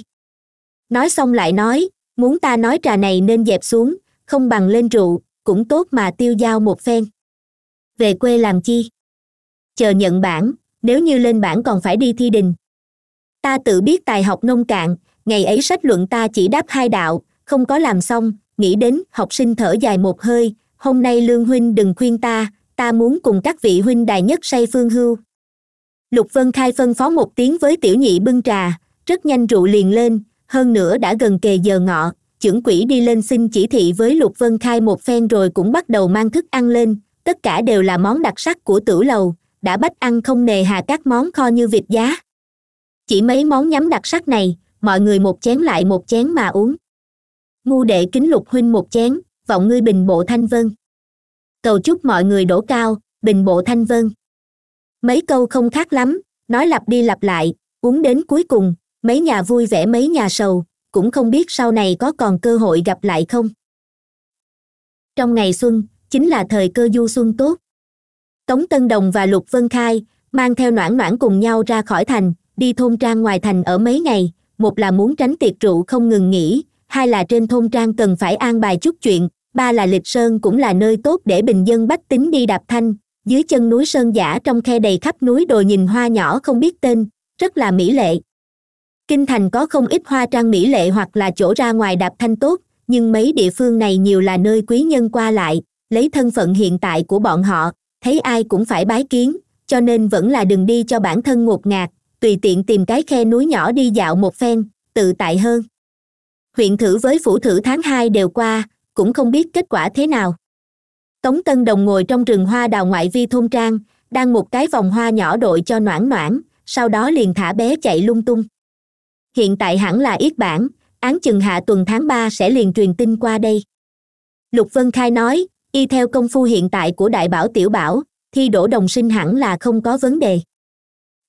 nói xong lại nói muốn ta nói trà này nên dẹp xuống không bằng lên rượu cũng tốt mà tiêu dao một phen về quê làm chi chờ nhận bản nếu như lên bản còn phải đi thi đình ta tự biết tài học nông cạn ngày ấy sách luận ta chỉ đáp hai đạo không có làm xong nghĩ đến học sinh thở dài một hơi hôm nay lương huynh đừng khuyên ta ta muốn cùng các vị huynh đài nhất say phương hưu lục vân khai phân phó một tiếng với tiểu nhị bưng trà rất nhanh rượu liền lên hơn nữa đã gần kề giờ ngọ trưởng quỷ đi lên xin chỉ thị với lục vân khai một phen rồi cũng bắt đầu mang thức ăn lên tất cả đều là món đặc sắc của tử lầu đã bách ăn không nề hà các món kho như vịt giá chỉ mấy món nhắm đặc sắc này mọi người một chén lại một chén mà uống ngu đệ kính lục huynh một chén vọng ngươi bình bộ thanh vân cầu chúc mọi người đổ cao bình bộ thanh vân mấy câu không khác lắm nói lặp đi lặp lại uống đến cuối cùng mấy nhà vui vẻ mấy nhà sầu cũng không biết sau này có còn cơ hội gặp lại không trong ngày xuân chính là thời cơ du xuân tốt tống tân đồng và lục vân khai mang theo noãn noãn cùng nhau ra khỏi thành đi thôn trang ngoài thành ở mấy ngày một là muốn tránh tiệc rượu không ngừng nghỉ hai là trên thôn trang cần phải an bài chút chuyện ba là lịch sơn cũng là nơi tốt để bình dân bách tính đi đạp thanh dưới chân núi sơn giả trong khe đầy khắp núi đồi nhìn hoa nhỏ không biết tên rất là mỹ lệ kinh thành có không ít hoa trang mỹ lệ hoặc là chỗ ra ngoài đạp thanh tốt nhưng mấy địa phương này nhiều là nơi quý nhân qua lại lấy thân phận hiện tại của bọn họ thấy ai cũng phải bái kiến cho nên vẫn là đừng đi cho bản thân ngột ngạt tùy tiện tìm cái khe núi nhỏ đi dạo một phen tự tại hơn huyện thử với phủ thử tháng hai đều qua cũng không biết kết quả thế nào tống tân đồng ngồi trong rừng hoa đào ngoại vi thôn trang đang một cái vòng hoa nhỏ đội cho noãn noãn sau đó liền thả bé chạy lung tung hiện tại hẳn là yết bản án chừng hạ tuần tháng ba sẽ liền truyền tin qua đây lục vân khai nói y theo công phu hiện tại của đại bảo tiểu bảo thi đổ đồng sinh hẳn là không có vấn đề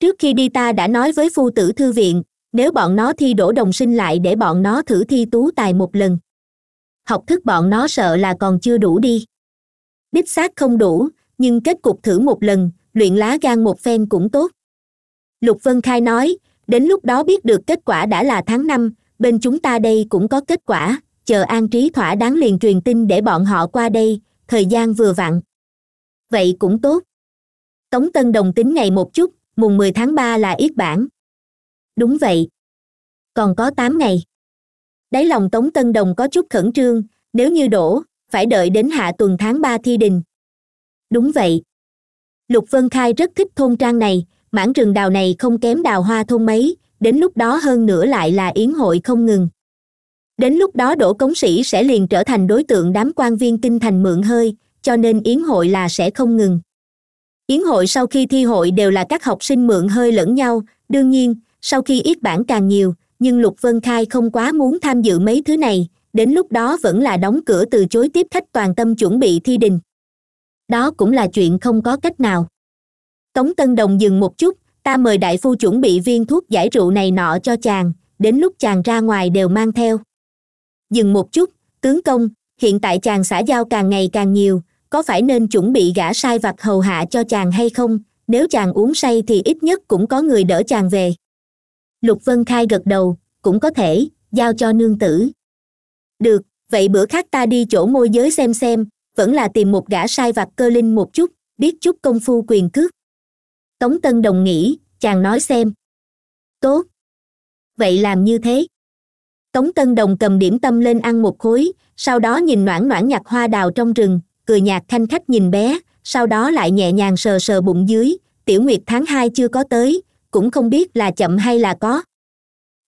trước khi đi ta đã nói với phu tử thư viện nếu bọn nó thi đổ đồng sinh lại để bọn nó thử thi tú tài một lần học thức bọn nó sợ là còn chưa đủ đi đích xác không đủ nhưng kết cục thử một lần luyện lá gan một phen cũng tốt lục vân khai nói đến lúc đó biết được kết quả đã là tháng năm bên chúng ta đây cũng có kết quả chờ an trí thỏa đáng liền truyền tin để bọn họ qua đây thời gian vừa vặn vậy cũng tốt tống tân đồng tính ngày một chút mùng mười tháng ba là yết bản đúng vậy còn có tám ngày đáy lòng tống tân đồng có chút khẩn trương nếu như đổ phải đợi đến hạ tuần tháng ba thi đình đúng vậy lục vân khai rất thích thôn trang này mảng rừng đào này không kém đào hoa thôn mấy đến lúc đó hơn nữa lại là yến hội không ngừng đến lúc đó đỗ cống sĩ sẽ liền trở thành đối tượng đám quan viên kinh thành mượn hơi cho nên yến hội là sẽ không ngừng yến hội sau khi thi hội đều là các học sinh mượn hơi lẫn nhau đương nhiên sau khi ít bản càng nhiều nhưng lục vân khai không quá muốn tham dự mấy thứ này đến lúc đó vẫn là đóng cửa từ chối tiếp khách toàn tâm chuẩn bị thi đình đó cũng là chuyện không có cách nào tống tân đồng dừng một chút ta mời đại phu chuẩn bị viên thuốc giải rượu này nọ cho chàng đến lúc chàng ra ngoài đều mang theo dừng một chút tướng công hiện tại chàng xã giao càng ngày càng nhiều có phải nên chuẩn bị gã sai vặt hầu hạ cho chàng hay không nếu chàng uống say thì ít nhất cũng có người đỡ chàng về lục vân khai gật đầu cũng có thể giao cho nương tử được vậy bữa khác ta đi chỗ môi giới xem xem vẫn là tìm một gã sai vặt cơ linh một chút biết chút công phu quyền cước tống tân đồng nghĩ chàng nói xem tốt vậy làm như thế tống tân đồng cầm điểm tâm lên ăn một khối sau đó nhìn noãn noãn nhặt hoa đào trong rừng cười nhạt thanh khách nhìn bé sau đó lại nhẹ nhàng sờ sờ bụng dưới tiểu nguyệt tháng hai chưa có tới cũng không biết là chậm hay là có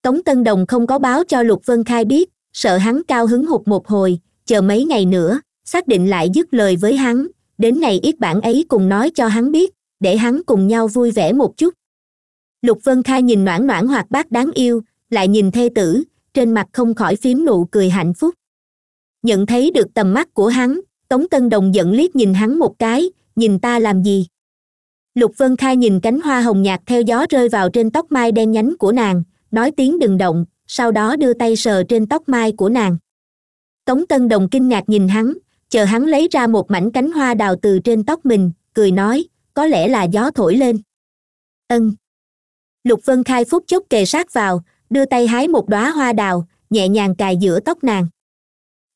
tống tân đồng không có báo cho lục vân khai biết sợ hắn cao hứng hụt một hồi chờ mấy ngày nữa xác định lại dứt lời với hắn đến ngày ít bản ấy cùng nói cho hắn biết để hắn cùng nhau vui vẻ một chút lục vân khai nhìn noãn noãn hoạt bát đáng yêu lại nhìn thê tử trên mặt không khỏi phím nụ cười hạnh phúc nhận thấy được tầm mắt của hắn tống tân đồng giận liếc nhìn hắn một cái nhìn ta làm gì lục vân khai nhìn cánh hoa hồng nhạt theo gió rơi vào trên tóc mai đen nhánh của nàng nói tiếng đừng động sau đó đưa tay sờ trên tóc mai của nàng tống tân đồng kinh ngạc nhìn hắn chờ hắn lấy ra một mảnh cánh hoa đào từ trên tóc mình cười nói có lẽ là gió thổi lên ân lục vân khai phút chốc kề sát vào đưa tay hái một đóa hoa đào nhẹ nhàng cài giữa tóc nàng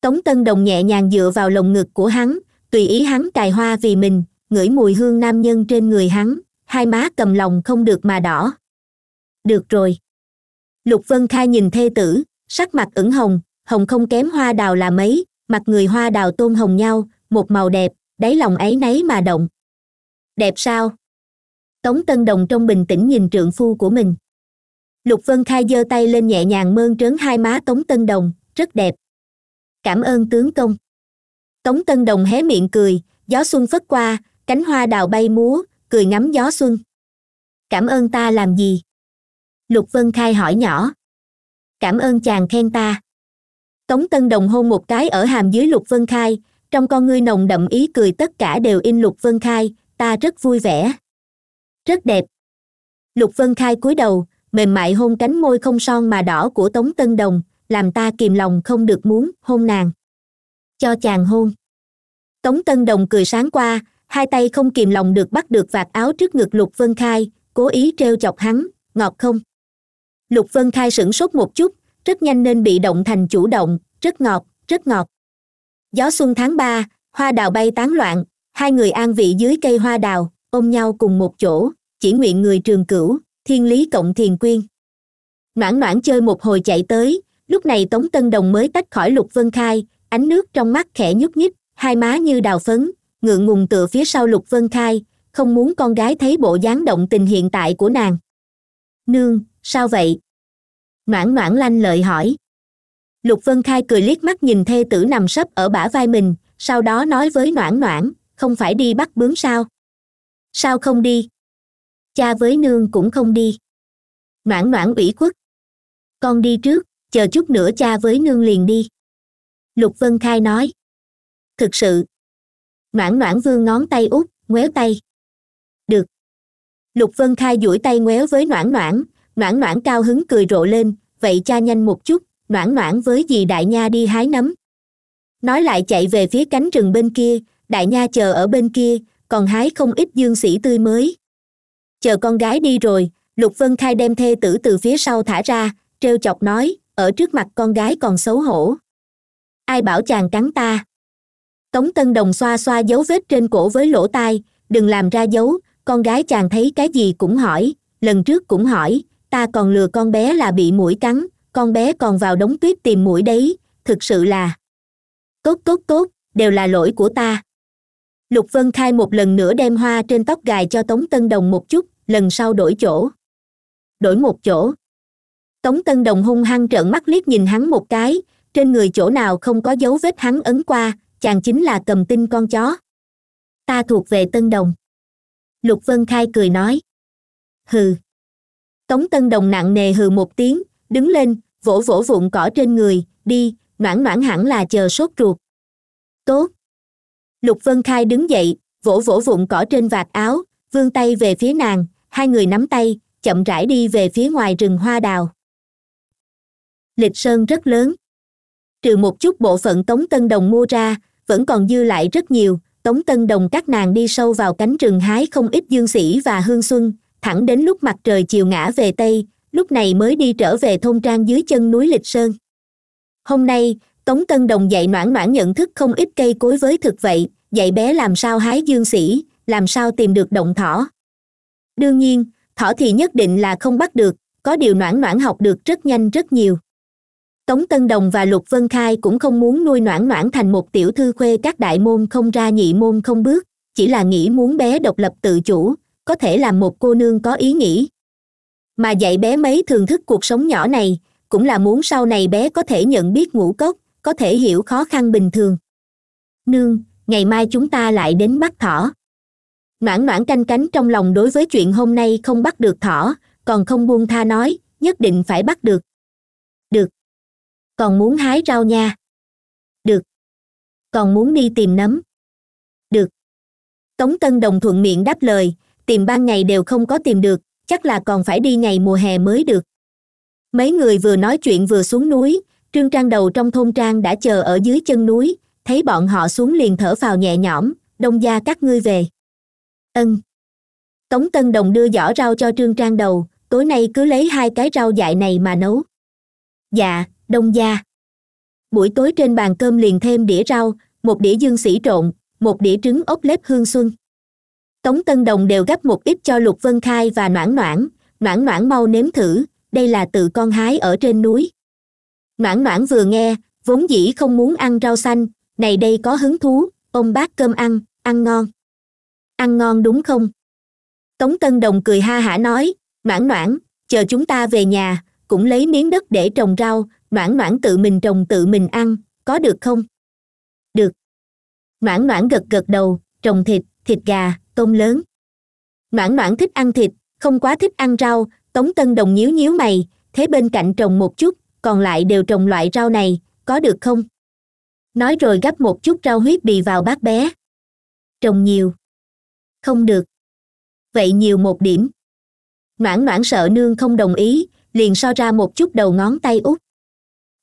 tống tân đồng nhẹ nhàng dựa vào lồng ngực của hắn tùy ý hắn cài hoa vì mình ngửi mùi hương nam nhân trên người hắn hai má cầm lòng không được mà đỏ được rồi lục vân khai nhìn thê tử sắc mặt ửng hồng hồng không kém hoa đào là mấy mặt người hoa đào tôn hồng nhau một màu đẹp đáy lòng ấy nấy mà động đẹp sao tống tân đồng trong bình tĩnh nhìn trượng phu của mình lục vân khai giơ tay lên nhẹ nhàng mơn trớn hai má tống tân đồng rất đẹp cảm ơn tướng công tống tân đồng hé miệng cười gió xuân phất qua cánh hoa đào bay múa cười ngắm gió xuân cảm ơn ta làm gì lục vân khai hỏi nhỏ cảm ơn chàng khen ta tống tân đồng hôn một cái ở hàm dưới lục vân khai trong con ngươi nồng đậm ý cười tất cả đều in lục vân khai ta rất vui vẻ rất đẹp lục vân khai cúi đầu mềm mại hôn cánh môi không son mà đỏ của tống tân đồng làm ta kìm lòng không được muốn hôn nàng cho chàng hôn tống tân đồng cười sáng qua hai tay không kìm lòng được bắt được vạt áo trước ngực lục vân khai cố ý treo chọc hắn ngọt không lục vân khai sửng sốt một chút rất nhanh nên bị động thành chủ động rất ngọt rất ngọt gió xuân tháng ba hoa đào bay tán loạn hai người an vị dưới cây hoa đào ôm nhau cùng một chỗ chỉ nguyện người trường cửu thiên lý cộng thiền quyên noãn noãn chơi một hồi chạy tới lúc này tống tân đồng mới tách khỏi lục vân khai ánh nước trong mắt khẽ nhúc nhích hai má như đào phấn ngượng ngùng tựa phía sau lục vân khai không muốn con gái thấy bộ dáng động tình hiện tại của nàng nương sao vậy noãn noãn lanh lợi hỏi lục vân khai cười liếc mắt nhìn thê tử nằm sấp ở bả vai mình sau đó nói với noãn noãn không phải đi bắt bướm sao sao không đi cha với nương cũng không đi noãn noãn ủy khuất con đi trước chờ chút nữa cha với nương liền đi lục vân khai nói thực sự noãn noãn vương ngón tay út ngoéo tay được lục vân khai duỗi tay ngoéo với noãn noãn noãn noãn cao hứng cười rộ lên vậy cha nhanh một chút noãn noãn với dì đại nha đi hái nấm nói lại chạy về phía cánh rừng bên kia đại nha chờ ở bên kia còn hái không ít dương sĩ tươi mới chờ con gái đi rồi lục vân khai đem thê tử từ phía sau thả ra treo chọc nói ở trước mặt con gái còn xấu hổ ai bảo chàng cắn ta tống tân đồng xoa xoa dấu vết trên cổ với lỗ tai đừng làm ra dấu con gái chàng thấy cái gì cũng hỏi lần trước cũng hỏi ta còn lừa con bé là bị mũi cắn con bé còn vào đống tuyết tìm mũi đấy thực sự là tốt tốt tốt đều là lỗi của ta lục vân khai một lần nữa đem hoa trên tóc gài cho tống tân đồng một chút lần sau đổi chỗ đổi một chỗ tống tân đồng hung hăng trợn mắt liếc nhìn hắn một cái trên người chỗ nào không có dấu vết hắn ấn qua chàng chính là cầm tinh con chó ta thuộc về tân đồng lục vân khai cười nói hừ tống tân đồng nặng nề hừ một tiếng đứng lên vỗ vỗ vụn cỏ trên người đi noãn noãn hẳn là chờ sốt ruột tốt lục vân khai đứng dậy vỗ vỗ vụn cỏ trên vạt áo vươn tay về phía nàng hai người nắm tay chậm rãi đi về phía ngoài rừng hoa đào lịch sơn rất lớn trừ một chút bộ phận tống tân đồng mua ra vẫn còn dư lại rất nhiều tống tân đồng các nàng đi sâu vào cánh rừng hái không ít dương sĩ và hương xuân thẳng đến lúc mặt trời chiều ngã về tây lúc này mới đi trở về thôn trang dưới chân núi lịch sơn hôm nay tống tân đồng dạy noãn noãn nhận thức không ít cây cối với thực vậy dạy bé làm sao hái dương sĩ làm sao tìm được động thỏ đương nhiên thỏ thì nhất định là không bắt được có điều noãn noãn học được rất nhanh rất nhiều tống tân đồng và lục vân khai cũng không muốn nuôi noãn noãn thành một tiểu thư khuê các đại môn không ra nhị môn không bước chỉ là nghĩ muốn bé độc lập tự chủ có thể làm một cô nương có ý nghĩ mà dạy bé mấy thường thức cuộc sống nhỏ này cũng là muốn sau này bé có thể nhận biết ngũ cốc có thể hiểu khó khăn bình thường nương ngày mai chúng ta lại đến bắt thỏ noãn noãn canh cánh trong lòng đối với chuyện hôm nay không bắt được thỏ còn không buông tha nói nhất định phải bắt được còn muốn hái rau nha được còn muốn đi tìm nấm được tống tân đồng thuận miệng đáp lời tìm ban ngày đều không có tìm được chắc là còn phải đi ngày mùa hè mới được mấy người vừa nói chuyện vừa xuống núi trương trang đầu trong thôn trang đã chờ ở dưới chân núi thấy bọn họ xuống liền thở phào nhẹ nhõm đông gia các ngươi về ân tống tân đồng đưa giỏ rau cho trương trang đầu tối nay cứ lấy hai cái rau dại này mà nấu dạ đông gia buổi tối trên bàn cơm liền thêm đĩa rau một đĩa dương sĩ trộn một đĩa trứng ốc lép hương xuân tống tân đồng đều gấp một ít cho lục vân khai và noãn noãn noãn noãn mau nếm thử đây là tự con hái ở trên núi noãn noãn vừa nghe vốn dĩ không muốn ăn rau xanh này đây có hứng thú ông bác cơm ăn ăn ngon ăn ngon đúng không tống tân đồng cười ha hả nói noãn noãn chờ chúng ta về nhà cũng lấy miếng đất để trồng rau noãn noãn tự mình trồng tự mình ăn có được không được noãn noãn gật gật đầu trồng thịt thịt gà tôm lớn noãn noãn thích ăn thịt không quá thích ăn rau tống tân đồng nhíu nhíu mày thế bên cạnh trồng một chút còn lại đều trồng loại rau này có được không nói rồi gấp một chút rau huyết bì vào bát bé trồng nhiều không được vậy nhiều một điểm noãn noãn sợ nương không đồng ý liền so ra một chút đầu ngón tay út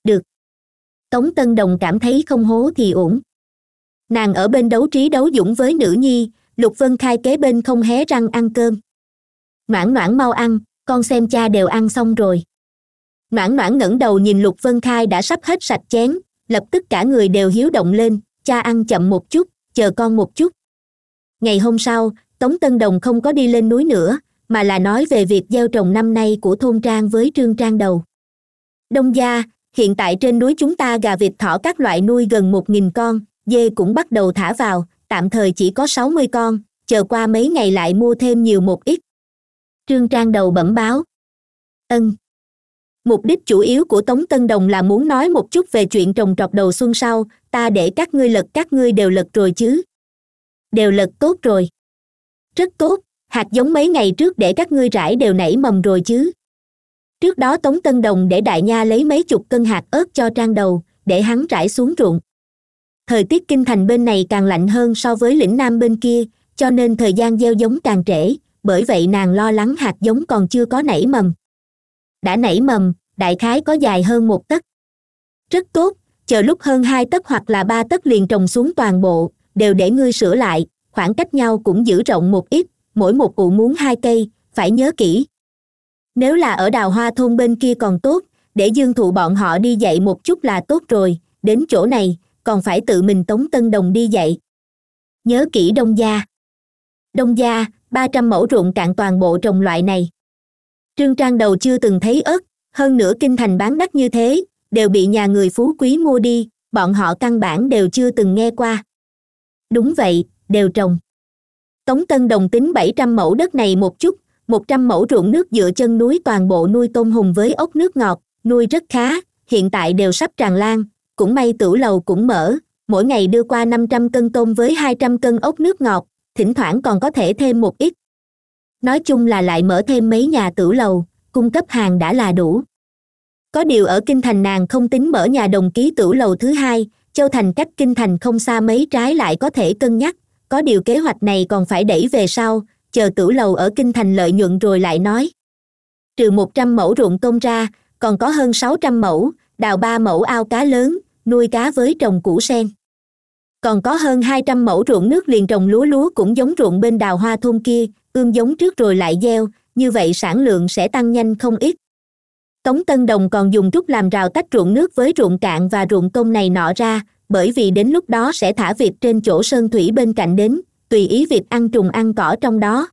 được tống tân đồng cảm thấy không hố thì ổn nàng ở bên đấu trí đấu dũng với nữ nhi lục vân khai kế bên không hé răng ăn cơm noãn noãn mau ăn con xem cha đều ăn xong rồi noãn noãn ngẩng đầu nhìn lục vân khai đã sắp hết sạch chén lập tức cả người đều hiếu động lên cha ăn chậm một chút chờ con một chút ngày hôm sau tống tân đồng không có đi lên núi nữa mà là nói về việc gieo trồng năm nay của thôn trang với trương trang đầu đông gia hiện tại trên núi chúng ta gà vịt thỏ các loại nuôi gần một nghìn con dê cũng bắt đầu thả vào tạm thời chỉ có sáu mươi con chờ qua mấy ngày lại mua thêm nhiều một ít trương trang đầu bẩm báo ân mục đích chủ yếu của tống tân đồng là muốn nói một chút về chuyện trồng trọt đầu xuân sau ta để các ngươi lật các ngươi đều lật rồi chứ đều lật tốt rồi rất tốt hạt giống mấy ngày trước để các ngươi rải đều nảy mầm rồi chứ trước đó tống tân đồng để đại nha lấy mấy chục cân hạt ớt cho trang đầu để hắn rải xuống ruộng thời tiết kinh thành bên này càng lạnh hơn so với lĩnh nam bên kia cho nên thời gian gieo giống càng trễ bởi vậy nàng lo lắng hạt giống còn chưa có nảy mầm đã nảy mầm đại khái có dài hơn một tấc rất tốt chờ lúc hơn hai tấc hoặc là ba tấc liền trồng xuống toàn bộ đều để ngươi sửa lại khoảng cách nhau cũng giữ rộng một ít mỗi một cụ muốn hai cây phải nhớ kỹ nếu là ở đào hoa thôn bên kia còn tốt để dương thụ bọn họ đi dạy một chút là tốt rồi đến chỗ này còn phải tự mình tống tân đồng đi dạy nhớ kỹ đông gia đông gia ba trăm mẫu ruộng cạn toàn bộ trồng loại này trương trang đầu chưa từng thấy ớt hơn nữa kinh thành bán đắt như thế đều bị nhà người phú quý mua đi bọn họ căn bản đều chưa từng nghe qua đúng vậy đều trồng tống tân đồng tính bảy trăm mẫu đất này một chút một trăm mẫu ruộng nước dựa chân núi toàn bộ nuôi tôm hùm với ốc nước ngọt nuôi rất khá hiện tại đều sắp tràn lan cũng may tửu lầu cũng mở mỗi ngày đưa qua năm trăm cân tôm với hai trăm cân ốc nước ngọt thỉnh thoảng còn có thể thêm một ít nói chung là lại mở thêm mấy nhà tửu lầu cung cấp hàng đã là đủ có điều ở kinh thành nàng không tính mở nhà đồng ký tửu lầu thứ hai châu thành cách kinh thành không xa mấy trái lại có thể cân nhắc có điều kế hoạch này còn phải đẩy về sau chờ cửu lầu ở kinh thành lợi nhuận rồi lại nói trừ một trăm mẫu ruộng công ra còn có hơn sáu trăm mẫu đào ba mẫu ao cá lớn nuôi cá với trồng củ sen còn có hơn hai trăm mẫu ruộng nước liền trồng lúa lúa cũng giống ruộng bên đào hoa thôn kia ươm giống trước rồi lại gieo như vậy sản lượng sẽ tăng nhanh không ít tống tân đồng còn dùng trúc làm rào tách ruộng nước với ruộng cạn và ruộng công này nọ ra bởi vì đến lúc đó sẽ thả việc trên chỗ sơn thủy bên cạnh đến tùy ý vịt ăn trùng ăn cỏ trong đó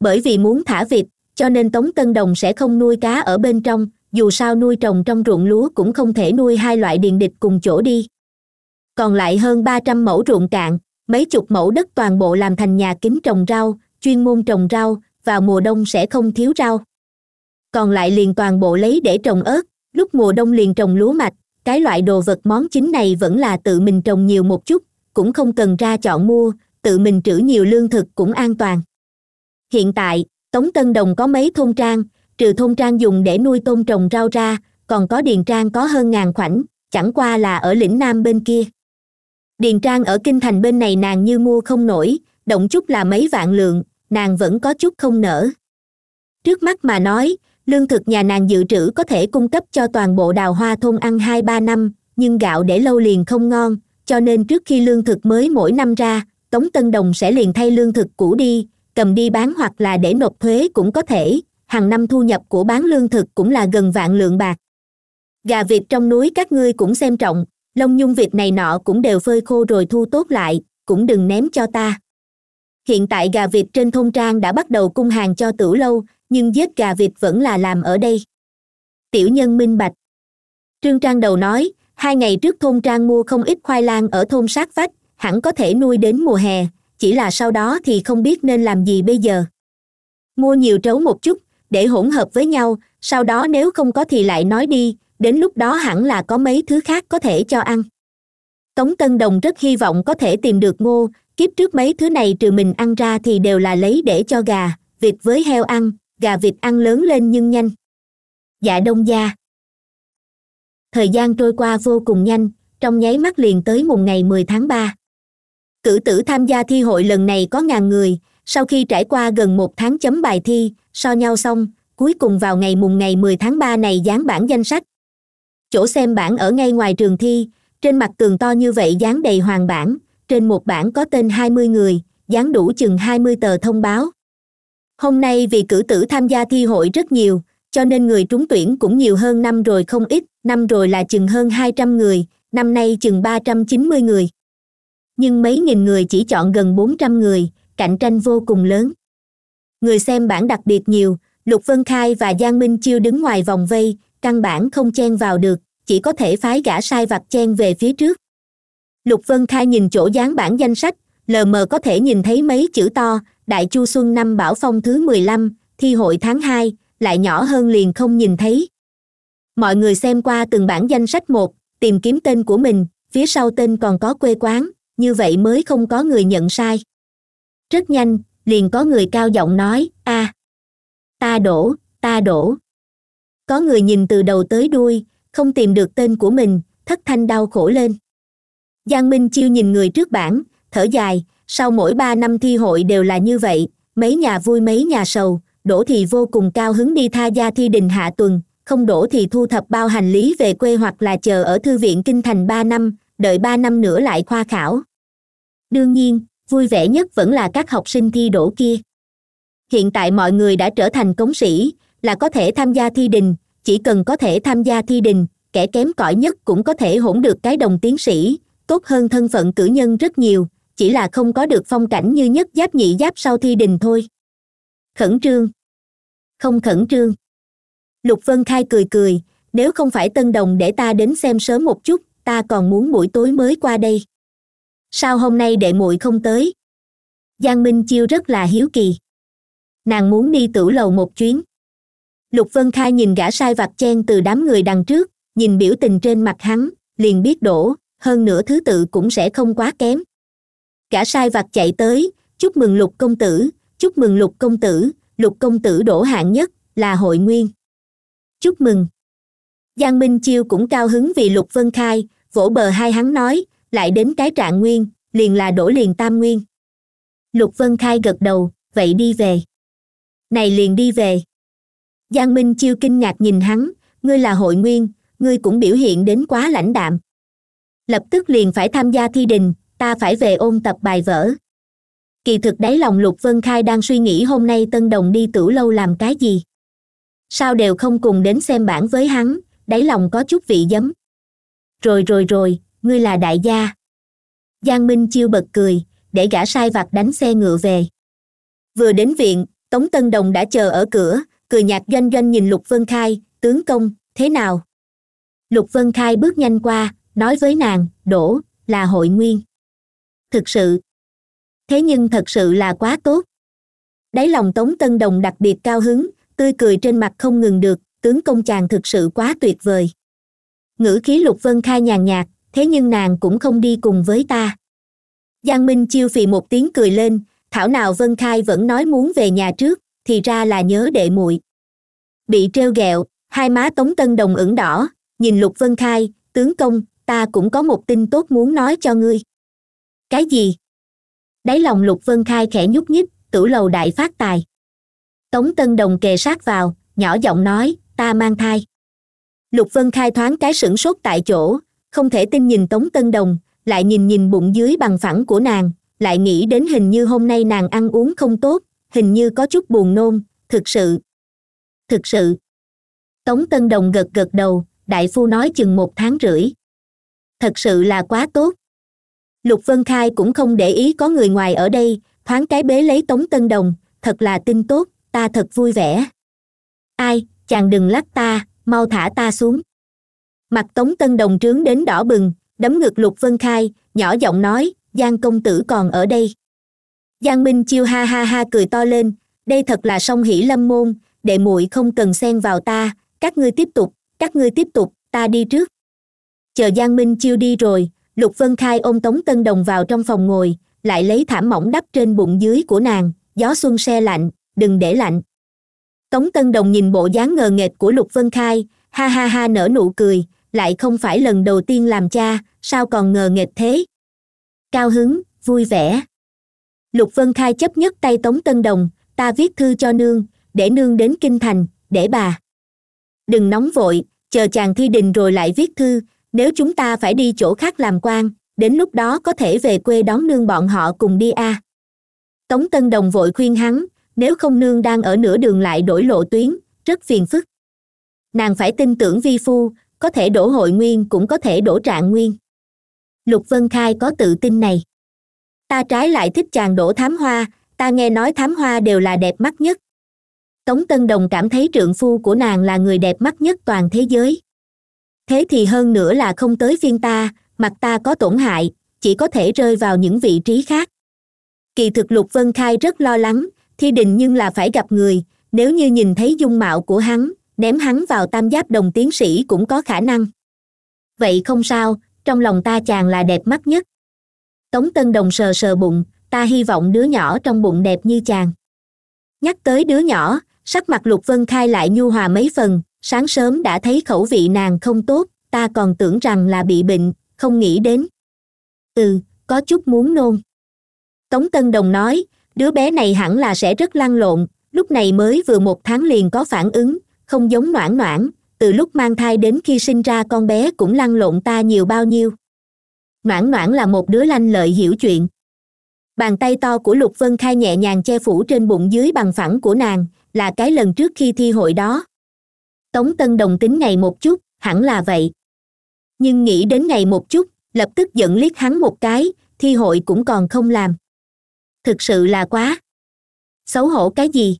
bởi vì muốn thả vịt cho nên tống tân đồng sẽ không nuôi cá ở bên trong dù sao nuôi trồng trong ruộng lúa cũng không thể nuôi hai loại điền địch cùng chỗ đi còn lại hơn ba trăm mẫu ruộng cạn mấy chục mẫu đất toàn bộ làm thành nhà kính trồng rau chuyên môn trồng rau vào mùa đông sẽ không thiếu rau còn lại liền toàn bộ lấy để trồng ớt lúc mùa đông liền trồng lúa mạch cái loại đồ vật món chính này vẫn là tự mình trồng nhiều một chút cũng không cần ra chọn mua tự mình trữ nhiều lương thực cũng an toàn hiện tại tống tân đồng có mấy thôn trang trừ thôn trang dùng để nuôi tôm trồng rau ra còn có điền trang có hơn ngàn khoảnh chẳng qua là ở lĩnh nam bên kia điền trang ở kinh thành bên này nàng như mua không nổi động chút là mấy vạn lượng nàng vẫn có chút không nở trước mắt mà nói lương thực nhà nàng dự trữ có thể cung cấp cho toàn bộ đào hoa thôn ăn hai ba năm nhưng gạo để lâu liền không ngon cho nên trước khi lương thực mới mỗi năm ra tống tân đồng sẽ liền thay lương thực cũ đi cầm đi bán hoặc là để nộp thuế cũng có thể hàng năm thu nhập của bán lương thực cũng là gần vạn lượng bạc gà vịt trong núi các ngươi cũng xem trọng lông nhung vịt này nọ cũng đều phơi khô rồi thu tốt lại cũng đừng ném cho ta hiện tại gà vịt trên thôn trang đã bắt đầu cung hàng cho tửu lâu nhưng giết gà vịt vẫn là làm ở đây tiểu nhân minh bạch trương trang đầu nói hai ngày trước thôn trang mua không ít khoai lang ở thôn sát vách hẳn có thể nuôi đến mùa hè chỉ là sau đó thì không biết nên làm gì bây giờ mua nhiều trấu một chút để hỗn hợp với nhau sau đó nếu không có thì lại nói đi đến lúc đó hẳn là có mấy thứ khác có thể cho ăn tống tân đồng rất hy vọng có thể tìm được ngô kiếp trước mấy thứ này trừ mình ăn ra thì đều là lấy để cho gà vịt với heo ăn gà vịt ăn lớn lên nhưng nhanh dạ đông gia thời gian trôi qua vô cùng nhanh trong nháy mắt liền tới mùng ngày mười tháng ba cử tử tham gia thi hội lần này có ngàn người sau khi trải qua gần một tháng chấm bài thi so nhau xong cuối cùng vào ngày mùng ngày 10 tháng 3 này dán bản danh sách chỗ xem bản ở ngay ngoài trường thi trên mặt tường to như vậy dán đầy hoàng bản trên một bản có tên 20 người dán đủ chừng 20 tờ thông báo hôm nay vì cử tử tham gia thi hội rất nhiều cho nên người trúng tuyển cũng nhiều hơn năm rồi không ít năm rồi là chừng hơn 200 người năm nay chừng 390 người nhưng mấy nghìn người chỉ chọn gần bốn trăm người cạnh tranh vô cùng lớn người xem bản đặc biệt nhiều lục vân khai và giang minh chiêu đứng ngoài vòng vây căn bản không chen vào được chỉ có thể phái gã sai vặt chen về phía trước lục vân khai nhìn chỗ dán bản danh sách lờ mờ có thể nhìn thấy mấy chữ to đại chu xuân năm bảo phong thứ mười lăm thi hội tháng hai lại nhỏ hơn liền không nhìn thấy mọi người xem qua từng bản danh sách một tìm kiếm tên của mình phía sau tên còn có quê quán như vậy mới không có người nhận sai rất nhanh liền có người cao giọng nói a ta đổ ta đổ có người nhìn từ đầu tới đuôi không tìm được tên của mình thất thanh đau khổ lên giang minh chiêu nhìn người trước bảng thở dài sau mỗi ba năm thi hội đều là như vậy mấy nhà vui mấy nhà sầu đổ thì vô cùng cao hứng đi tha gia thi đình hạ tuần không đổ thì thu thập bao hành lý về quê hoặc là chờ ở thư viện kinh thành ba năm đợi ba năm nữa lại khoa khảo đương nhiên vui vẻ nhất vẫn là các học sinh thi đỗ kia hiện tại mọi người đã trở thành cống sĩ là có thể tham gia thi đình chỉ cần có thể tham gia thi đình kẻ kém cỏi nhất cũng có thể hỗn được cái đồng tiến sĩ tốt hơn thân phận cử nhân rất nhiều chỉ là không có được phong cảnh như nhất giáp nhị giáp sau thi đình thôi khẩn trương không khẩn trương lục vân khai cười cười nếu không phải tân đồng để ta đến xem sớm một chút ta còn muốn buổi tối mới qua đây sao hôm nay đệ muội không tới giang minh chiêu rất là hiếu kỳ nàng muốn đi tử lầu một chuyến lục vân khai nhìn gã sai vặt chen từ đám người đằng trước nhìn biểu tình trên mặt hắn liền biết đổ hơn nữa thứ tự cũng sẽ không quá kém gã sai vặt chạy tới chúc mừng lục công tử chúc mừng lục công tử lục công tử đổ hạng nhất là hội nguyên chúc mừng giang minh chiêu cũng cao hứng vì lục vân khai vỗ bờ hai hắn nói lại đến cái trạng nguyên liền là đổ liền tam nguyên lục vân khai gật đầu vậy đi về này liền đi về giang minh chiêu kinh ngạc nhìn hắn ngươi là hội nguyên ngươi cũng biểu hiện đến quá lãnh đạm lập tức liền phải tham gia thi đình ta phải về ôn tập bài vở kỳ thực đáy lòng lục vân khai đang suy nghĩ hôm nay tân đồng đi tử lâu làm cái gì sao đều không cùng đến xem bản với hắn đáy lòng có chút vị giấm rồi rồi rồi ngươi là đại gia giang minh chiêu bật cười để gã sai vặt đánh xe ngựa về vừa đến viện tống tân đồng đã chờ ở cửa cười nhạt doanh doanh nhìn lục vân khai tướng công thế nào lục vân khai bước nhanh qua nói với nàng đổ là hội nguyên thực sự thế nhưng thật sự là quá tốt đáy lòng tống tân đồng đặc biệt cao hứng tươi cười trên mặt không ngừng được tướng công chàng thực sự quá tuyệt vời ngữ khí lục vân khai nhàn nhạt thế nhưng nàng cũng không đi cùng với ta giang minh chiêu phì một tiếng cười lên thảo nào vân khai vẫn nói muốn về nhà trước thì ra là nhớ đệ muội bị trêu ghẹo hai má tống tân đồng ửng đỏ nhìn lục vân khai tướng công ta cũng có một tin tốt muốn nói cho ngươi cái gì đáy lòng lục vân khai khẽ nhúc nhích tử lầu đại phát tài tống tân đồng kề sát vào nhỏ giọng nói ta mang thai lục vân khai thoáng cái sửng sốt tại chỗ không thể tin nhìn tống tân đồng lại nhìn nhìn bụng dưới bằng phẳng của nàng lại nghĩ đến hình như hôm nay nàng ăn uống không tốt hình như có chút buồn nôn thực sự thực sự tống tân đồng gật gật đầu đại phu nói chừng một tháng rưỡi thật sự là quá tốt lục vân khai cũng không để ý có người ngoài ở đây thoáng cái bế lấy tống tân đồng thật là tin tốt ta thật vui vẻ ai chàng đừng lắc ta mau thả ta xuống mặt tống tân đồng trướng đến đỏ bừng đấm ngực lục vân khai nhỏ giọng nói giang công tử còn ở đây giang minh chiêu ha ha ha cười to lên đây thật là song hỷ lâm môn đệ muội không cần xen vào ta các ngươi tiếp tục các ngươi tiếp tục ta đi trước chờ giang minh chiêu đi rồi lục vân khai ôm tống tân đồng vào trong phòng ngồi lại lấy thảm mỏng đắp trên bụng dưới của nàng gió xuân xe lạnh đừng để lạnh tống tân đồng nhìn bộ dáng ngờ nghệch của lục vân khai ha ha ha nở nụ cười lại không phải lần đầu tiên làm cha sao còn ngờ nghệch thế cao hứng vui vẻ lục vân khai chấp nhất tay tống tân đồng ta viết thư cho nương để nương đến kinh thành để bà đừng nóng vội chờ chàng thi đình rồi lại viết thư nếu chúng ta phải đi chỗ khác làm quan đến lúc đó có thể về quê đón nương bọn họ cùng đi a à. tống tân đồng vội khuyên hắn nếu không nương đang ở nửa đường lại đổi lộ tuyến rất phiền phức nàng phải tin tưởng vi phu có thể đổ hội nguyên cũng có thể đổ trạng nguyên lục vân khai có tự tin này ta trái lại thích chàng đổ thám hoa ta nghe nói thám hoa đều là đẹp mắt nhất tống tân đồng cảm thấy trượng phu của nàng là người đẹp mắt nhất toàn thế giới thế thì hơn nữa là không tới phiên ta mặt ta có tổn hại chỉ có thể rơi vào những vị trí khác kỳ thực lục vân khai rất lo lắng thi đình nhưng là phải gặp người nếu như nhìn thấy dung mạo của hắn ném hắn vào tam giáp đồng tiến sĩ cũng có khả năng vậy không sao trong lòng ta chàng là đẹp mắt nhất tống tân đồng sờ sờ bụng ta hy vọng đứa nhỏ trong bụng đẹp như chàng nhắc tới đứa nhỏ sắc mặt lục vân khai lại nhu hòa mấy phần sáng sớm đã thấy khẩu vị nàng không tốt ta còn tưởng rằng là bị bệnh không nghĩ đến ừ có chút muốn nôn tống tân đồng nói đứa bé này hẳn là sẽ rất lăn lộn lúc này mới vừa một tháng liền có phản ứng không giống noãn noãn từ lúc mang thai đến khi sinh ra con bé cũng lăn lộn ta nhiều bao nhiêu noãn noãn là một đứa lanh lợi hiểu chuyện bàn tay to của lục vân khai nhẹ nhàng che phủ trên bụng dưới bằng phẳng của nàng là cái lần trước khi thi hội đó tống tân đồng tính ngày một chút hẳn là vậy nhưng nghĩ đến ngày một chút lập tức giận liếc hắn một cái thi hội cũng còn không làm thực sự là quá xấu hổ cái gì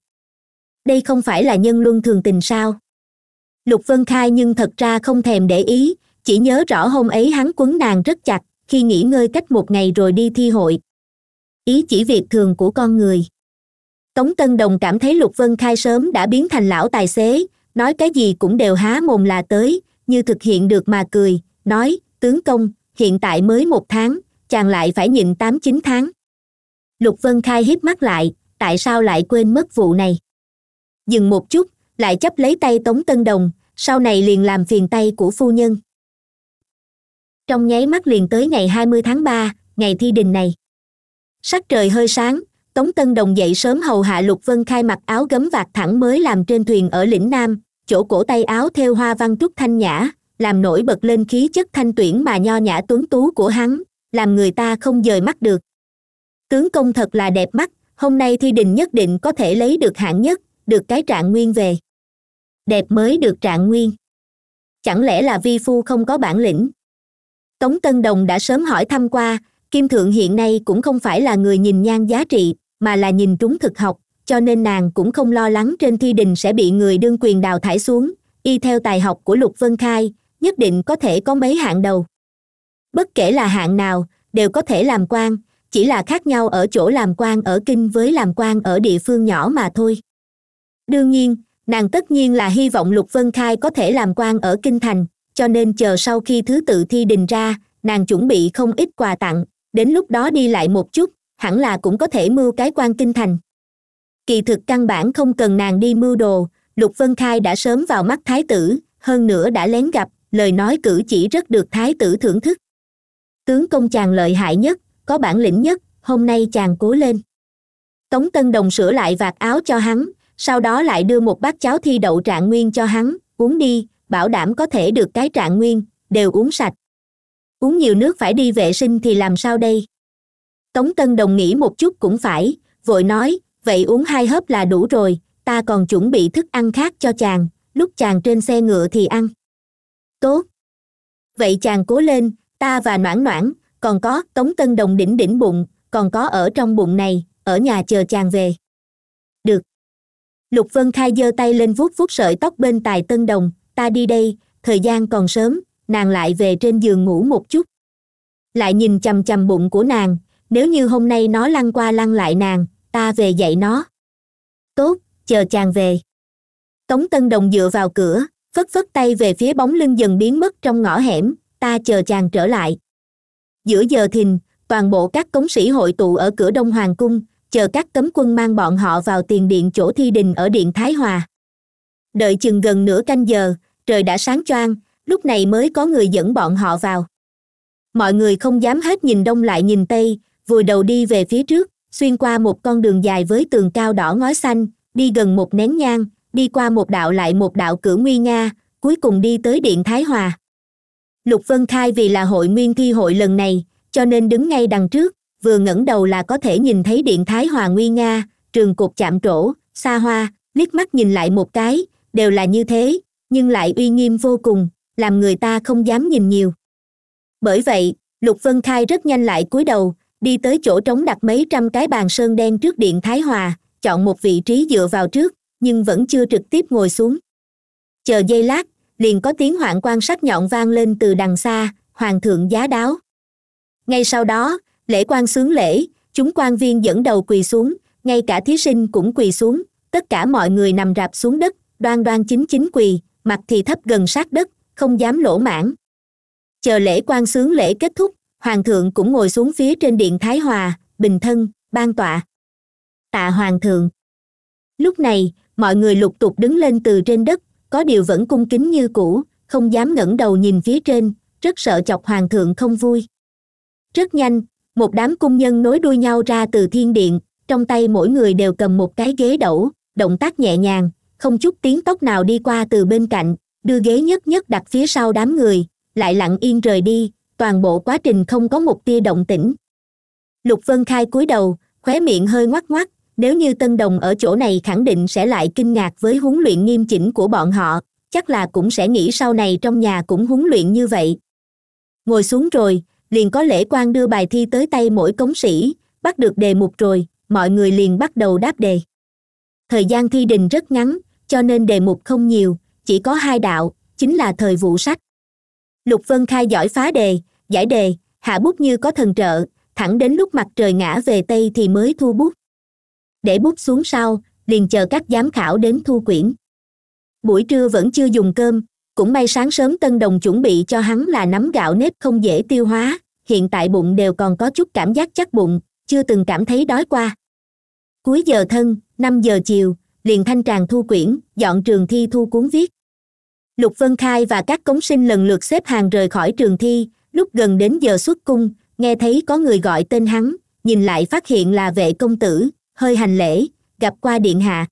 đây không phải là nhân luân thường tình sao lục vân khai nhưng thật ra không thèm để ý chỉ nhớ rõ hôm ấy hắn quấn nàng rất chặt khi nghỉ ngơi cách một ngày rồi đi thi hội ý chỉ việc thường của con người tống tân đồng cảm thấy lục vân khai sớm đã biến thành lão tài xế nói cái gì cũng đều há mồm là tới như thực hiện được mà cười nói tướng công hiện tại mới một tháng chàng lại phải nhịn tám chín tháng lục vân khai hiếp mắt lại tại sao lại quên mất vụ này dừng một chút lại chấp lấy tay tống tân đồng sau này liền làm phiền tay của phu nhân trong nháy mắt liền tới ngày hai mươi tháng ba ngày thi đình này sắc trời hơi sáng tống tân đồng dậy sớm hầu hạ lục vân khai mặc áo gấm vạt thẳng mới làm trên thuyền ở lĩnh nam chỗ cổ tay áo theo hoa văn trúc thanh nhã làm nổi bật lên khí chất thanh tuyển mà nho nhã tuấn tú của hắn làm người ta không rời mắt được tướng công thật là đẹp mắt hôm nay thi đình nhất định có thể lấy được hạng nhất được cái trạng nguyên về đẹp mới được trạng nguyên chẳng lẽ là vi phu không có bản lĩnh tống tân đồng đã sớm hỏi thăm qua kim thượng hiện nay cũng không phải là người nhìn nhan giá trị mà là nhìn trúng thực học cho nên nàng cũng không lo lắng trên thi đình sẽ bị người đương quyền đào thải xuống y theo tài học của lục vân khai nhất định có thể có mấy hạng đầu bất kể là hạng nào đều có thể làm quan chỉ là khác nhau ở chỗ làm quan ở kinh với làm quan ở địa phương nhỏ mà thôi đương nhiên nàng tất nhiên là hy vọng lục vân khai có thể làm quan ở kinh thành cho nên chờ sau khi thứ tự thi đình ra nàng chuẩn bị không ít quà tặng đến lúc đó đi lại một chút hẳn là cũng có thể mưu cái quan kinh thành kỳ thực căn bản không cần nàng đi mưu đồ lục vân khai đã sớm vào mắt thái tử hơn nữa đã lén gặp lời nói cử chỉ rất được thái tử thưởng thức tướng công chàng lợi hại nhất có bản lĩnh nhất hôm nay chàng cố lên tống tân đồng sửa lại vạt áo cho hắn sau đó lại đưa một bát cháo thi đậu trạng nguyên cho hắn uống đi bảo đảm có thể được cái trạng nguyên đều uống sạch uống nhiều nước phải đi vệ sinh thì làm sao đây tống tân đồng nghĩ một chút cũng phải vội nói vậy uống hai hớp là đủ rồi ta còn chuẩn bị thức ăn khác cho chàng lúc chàng trên xe ngựa thì ăn tốt vậy chàng cố lên ta và noãn noãn còn có tống tân đồng đỉnh đỉnh bụng còn có ở trong bụng này ở nhà chờ chàng về được lục vân khai giơ tay lên vuốt vuốt sợi tóc bên tài tân đồng ta đi đây thời gian còn sớm nàng lại về trên giường ngủ một chút lại nhìn chằm chằm bụng của nàng nếu như hôm nay nó lăn qua lăn lại nàng ta về dạy nó tốt chờ chàng về tống tân đồng dựa vào cửa phất phất tay về phía bóng lưng dần biến mất trong ngõ hẻm ta chờ chàng trở lại giữa giờ thìn toàn bộ các cống sĩ hội tụ ở cửa đông hoàng cung chờ các cấm quân mang bọn họ vào tiền điện chỗ thi đình ở điện thái hòa đợi chừng gần nửa canh giờ trời đã sáng choang lúc này mới có người dẫn bọn họ vào mọi người không dám hết nhìn đông lại nhìn tây vùi đầu đi về phía trước xuyên qua một con đường dài với tường cao đỏ ngói xanh đi gần một nén nhang đi qua một đạo lại một đạo cửa nguy nga cuối cùng đi tới điện thái hòa lục vân khai vì là hội nguyên thi hội lần này cho nên đứng ngay đằng trước vừa ngẩng đầu là có thể nhìn thấy điện thái hòa nguy nga trường cột chạm trổ xa hoa liếc mắt nhìn lại một cái đều là như thế nhưng lại uy nghiêm vô cùng làm người ta không dám nhìn nhiều bởi vậy lục vân khai rất nhanh lại cúi đầu đi tới chỗ trống đặt mấy trăm cái bàn sơn đen trước điện thái hòa chọn một vị trí dựa vào trước nhưng vẫn chưa trực tiếp ngồi xuống chờ giây lát liền có tiếng hoạn quan sắc nhọn vang lên từ đằng xa hoàng thượng giá đáo ngay sau đó lễ quan sướng lễ chúng quan viên dẫn đầu quỳ xuống ngay cả thí sinh cũng quỳ xuống tất cả mọi người nằm rạp xuống đất đoan đoan chính chính quỳ mặt thì thấp gần sát đất không dám lỗ mãn chờ lễ quan sướng lễ kết thúc hoàng thượng cũng ngồi xuống phía trên điện thái hòa bình thân ban tọa tạ hoàng thượng lúc này mọi người lục tục đứng lên từ trên đất có điều vẫn cung kính như cũ không dám ngẩng đầu nhìn phía trên rất sợ chọc hoàng thượng không vui rất nhanh một đám cung nhân nối đuôi nhau ra từ thiên điện trong tay mỗi người đều cầm một cái ghế đẩu động tác nhẹ nhàng không chút tiếng tóc nào đi qua từ bên cạnh đưa ghế nhất nhất đặt phía sau đám người lại lặng yên rời đi toàn bộ quá trình không có một tia động tĩnh lục vân khai cúi đầu khóe miệng hơi ngoắc ngoắc nếu như tân đồng ở chỗ này khẳng định sẽ lại kinh ngạc với huấn luyện nghiêm chỉnh của bọn họ chắc là cũng sẽ nghĩ sau này trong nhà cũng huấn luyện như vậy ngồi xuống rồi liền có lễ quan đưa bài thi tới tay mỗi cống sĩ bắt được đề mục rồi mọi người liền bắt đầu đáp đề thời gian thi đình rất ngắn cho nên đề mục không nhiều chỉ có hai đạo chính là thời vụ sách lục vân khai giỏi phá đề giải đề hạ bút như có thần trợ thẳng đến lúc mặt trời ngã về tây thì mới thu bút để bút xuống sau liền chờ các giám khảo đến thu quyển buổi trưa vẫn chưa dùng cơm cũng may sáng sớm tân đồng chuẩn bị cho hắn là nắm gạo nếp không dễ tiêu hóa hiện tại bụng đều còn có chút cảm giác chắc bụng chưa từng cảm thấy đói qua cuối giờ thân năm giờ chiều liền thanh tràng thu quyển dọn trường thi thu cuốn viết lục vân khai và các cống sinh lần lượt xếp hàng rời khỏi trường thi lúc gần đến giờ xuất cung nghe thấy có người gọi tên hắn nhìn lại phát hiện là vệ công tử hơi hành lễ gặp qua điện hạ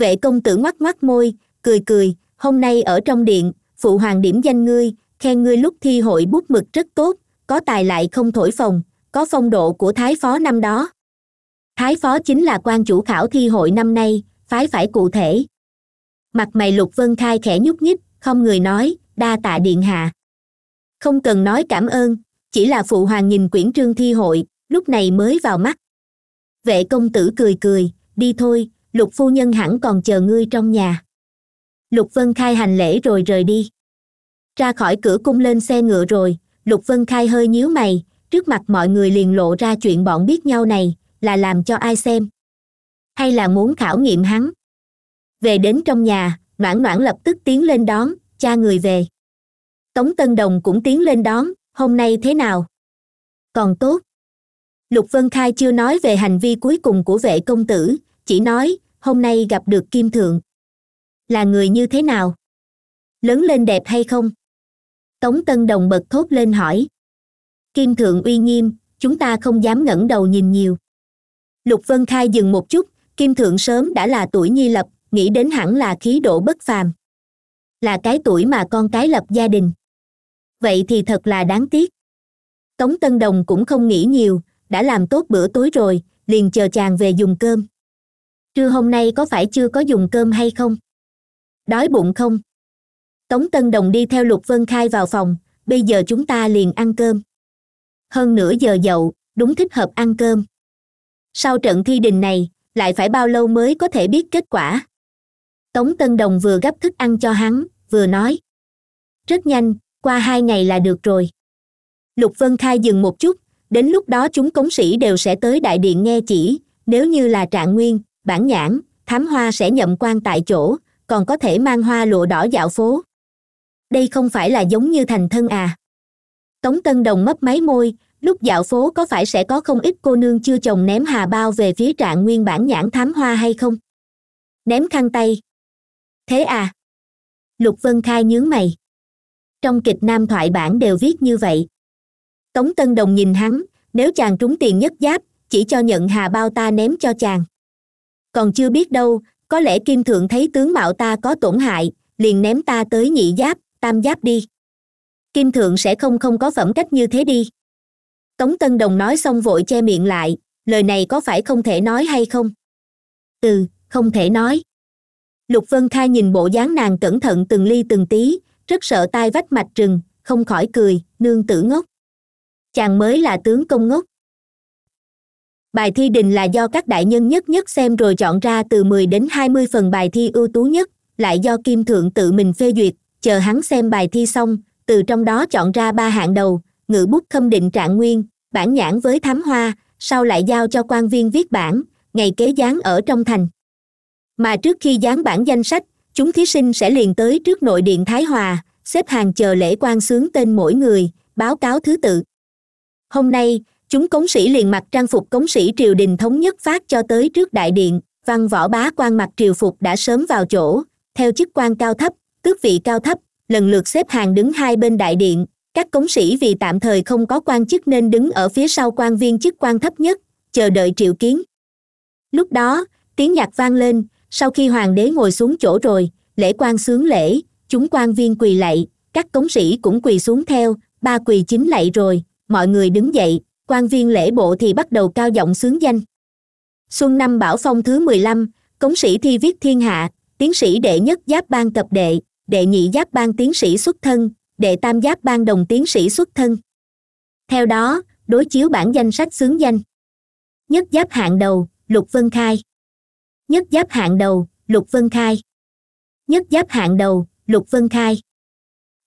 vệ công tử ngoắc ngoắc môi cười cười hôm nay ở trong điện phụ hoàng điểm danh ngươi khen ngươi lúc thi hội bút mực rất tốt có tài lại không thổi phồng có phong độ của thái phó năm đó thái phó chính là quan chủ khảo thi hội năm nay phái phải cụ thể mặt mày lục vân khai khẽ nhúc nhích không người nói đa tạ điện hạ không cần nói cảm ơn chỉ là phụ hoàng nhìn quyển trương thi hội lúc này mới vào mắt vệ công tử cười cười đi thôi lục phu nhân hẳn còn chờ ngươi trong nhà lục vân khai hành lễ rồi rời đi ra khỏi cửa cung lên xe ngựa rồi lục vân khai hơi nhíu mày trước mặt mọi người liền lộ ra chuyện bọn biết nhau này là làm cho ai xem hay là muốn khảo nghiệm hắn về đến trong nhà noãn noãn lập tức tiến lên đón cha người về tống tân đồng cũng tiến lên đón hôm nay thế nào còn tốt lục vân khai chưa nói về hành vi cuối cùng của vệ công tử chỉ nói hôm nay gặp được kim thượng là người như thế nào lớn lên đẹp hay không tống tân đồng bật thốt lên hỏi kim thượng uy nghiêm chúng ta không dám ngẩng đầu nhìn nhiều lục vân khai dừng một chút kim thượng sớm đã là tuổi nhi lập nghĩ đến hẳn là khí độ bất phàm là cái tuổi mà con cái lập gia đình vậy thì thật là đáng tiếc tống tân đồng cũng không nghĩ nhiều đã làm tốt bữa tối rồi liền chờ chàng về dùng cơm trưa hôm nay có phải chưa có dùng cơm hay không đói bụng không tống tân đồng đi theo lục vân khai vào phòng bây giờ chúng ta liền ăn cơm hơn nửa giờ dậu đúng thích hợp ăn cơm sau trận thi đình này lại phải bao lâu mới có thể biết kết quả tống tân đồng vừa gấp thức ăn cho hắn vừa nói rất nhanh qua hai ngày là được rồi lục vân khai dừng một chút đến lúc đó chúng cống sĩ đều sẽ tới đại điện nghe chỉ nếu như là trạng nguyên bản nhãn thám hoa sẽ nhậm quan tại chỗ còn có thể mang hoa lụa đỏ dạo phố đây không phải là giống như thành thân à tống tân đồng mấp máy môi lúc dạo phố có phải sẽ có không ít cô nương chưa chồng ném hà bao về phía trạng nguyên bản nhãn thám hoa hay không ném khăn tay thế à lục vân khai nhướng mày trong kịch nam thoại bản đều viết như vậy tống tân đồng nhìn hắn nếu chàng trúng tiền nhất giáp chỉ cho nhận hà bao ta ném cho chàng còn chưa biết đâu có lẽ kim thượng thấy tướng mạo ta có tổn hại liền ném ta tới nhị giáp tam giáp đi kim thượng sẽ không không có phẩm cách như thế đi tống tân đồng nói xong vội che miệng lại lời này có phải không thể nói hay không ừ không thể nói lục vân kha nhìn bộ dáng nàng cẩn thận từng ly từng tí rất sợ tai vách mạch rừng không khỏi cười nương tử ngốc chàng mới là tướng công ngốc bài thi đình là do các đại nhân nhất nhất xem rồi chọn ra từ mười đến hai mươi phần bài thi ưu tú nhất lại do kim thượng tự mình phê duyệt chờ hắn xem bài thi xong từ trong đó chọn ra ba hạng đầu ngự bút khâm định trạng nguyên bản nhãn với thám hoa sau lại giao cho quan viên viết bản ngày kế dán ở trong thành mà trước khi dán bản danh sách chúng thí sinh sẽ liền tới trước nội điện thái hòa xếp hàng chờ lễ quan sướng tên mỗi người báo cáo thứ tự hôm nay chúng cống sĩ liền mặc trang phục cống sĩ triều đình thống nhất phát cho tới trước đại điện văn võ bá quan mặc triều phục đã sớm vào chỗ theo chức quan cao thấp tước vị cao thấp lần lượt xếp hàng đứng hai bên đại điện các cống sĩ vì tạm thời không có quan chức nên đứng ở phía sau quan viên chức quan thấp nhất chờ đợi triệu kiến lúc đó tiếng nhạc vang lên sau khi hoàng đế ngồi xuống chỗ rồi lễ quan sướng lễ chúng quan viên quỳ lạy các cống sĩ cũng quỳ xuống theo ba quỳ chính lạy rồi mọi người đứng dậy quan viên lễ bộ thì bắt đầu cao giọng xướng danh xuân năm bảo phong thứ mười lăm cống sĩ thi viết thiên hạ tiến sĩ đệ nhất giáp ban tập đệ đệ nhị giáp ban tiến sĩ xuất thân đệ tam giáp ban đồng tiến sĩ xuất thân theo đó đối chiếu bản danh sách xướng danh nhất giáp hạng đầu lục vân khai nhất giáp hạng đầu lục vân khai nhất giáp hạng đầu lục vân khai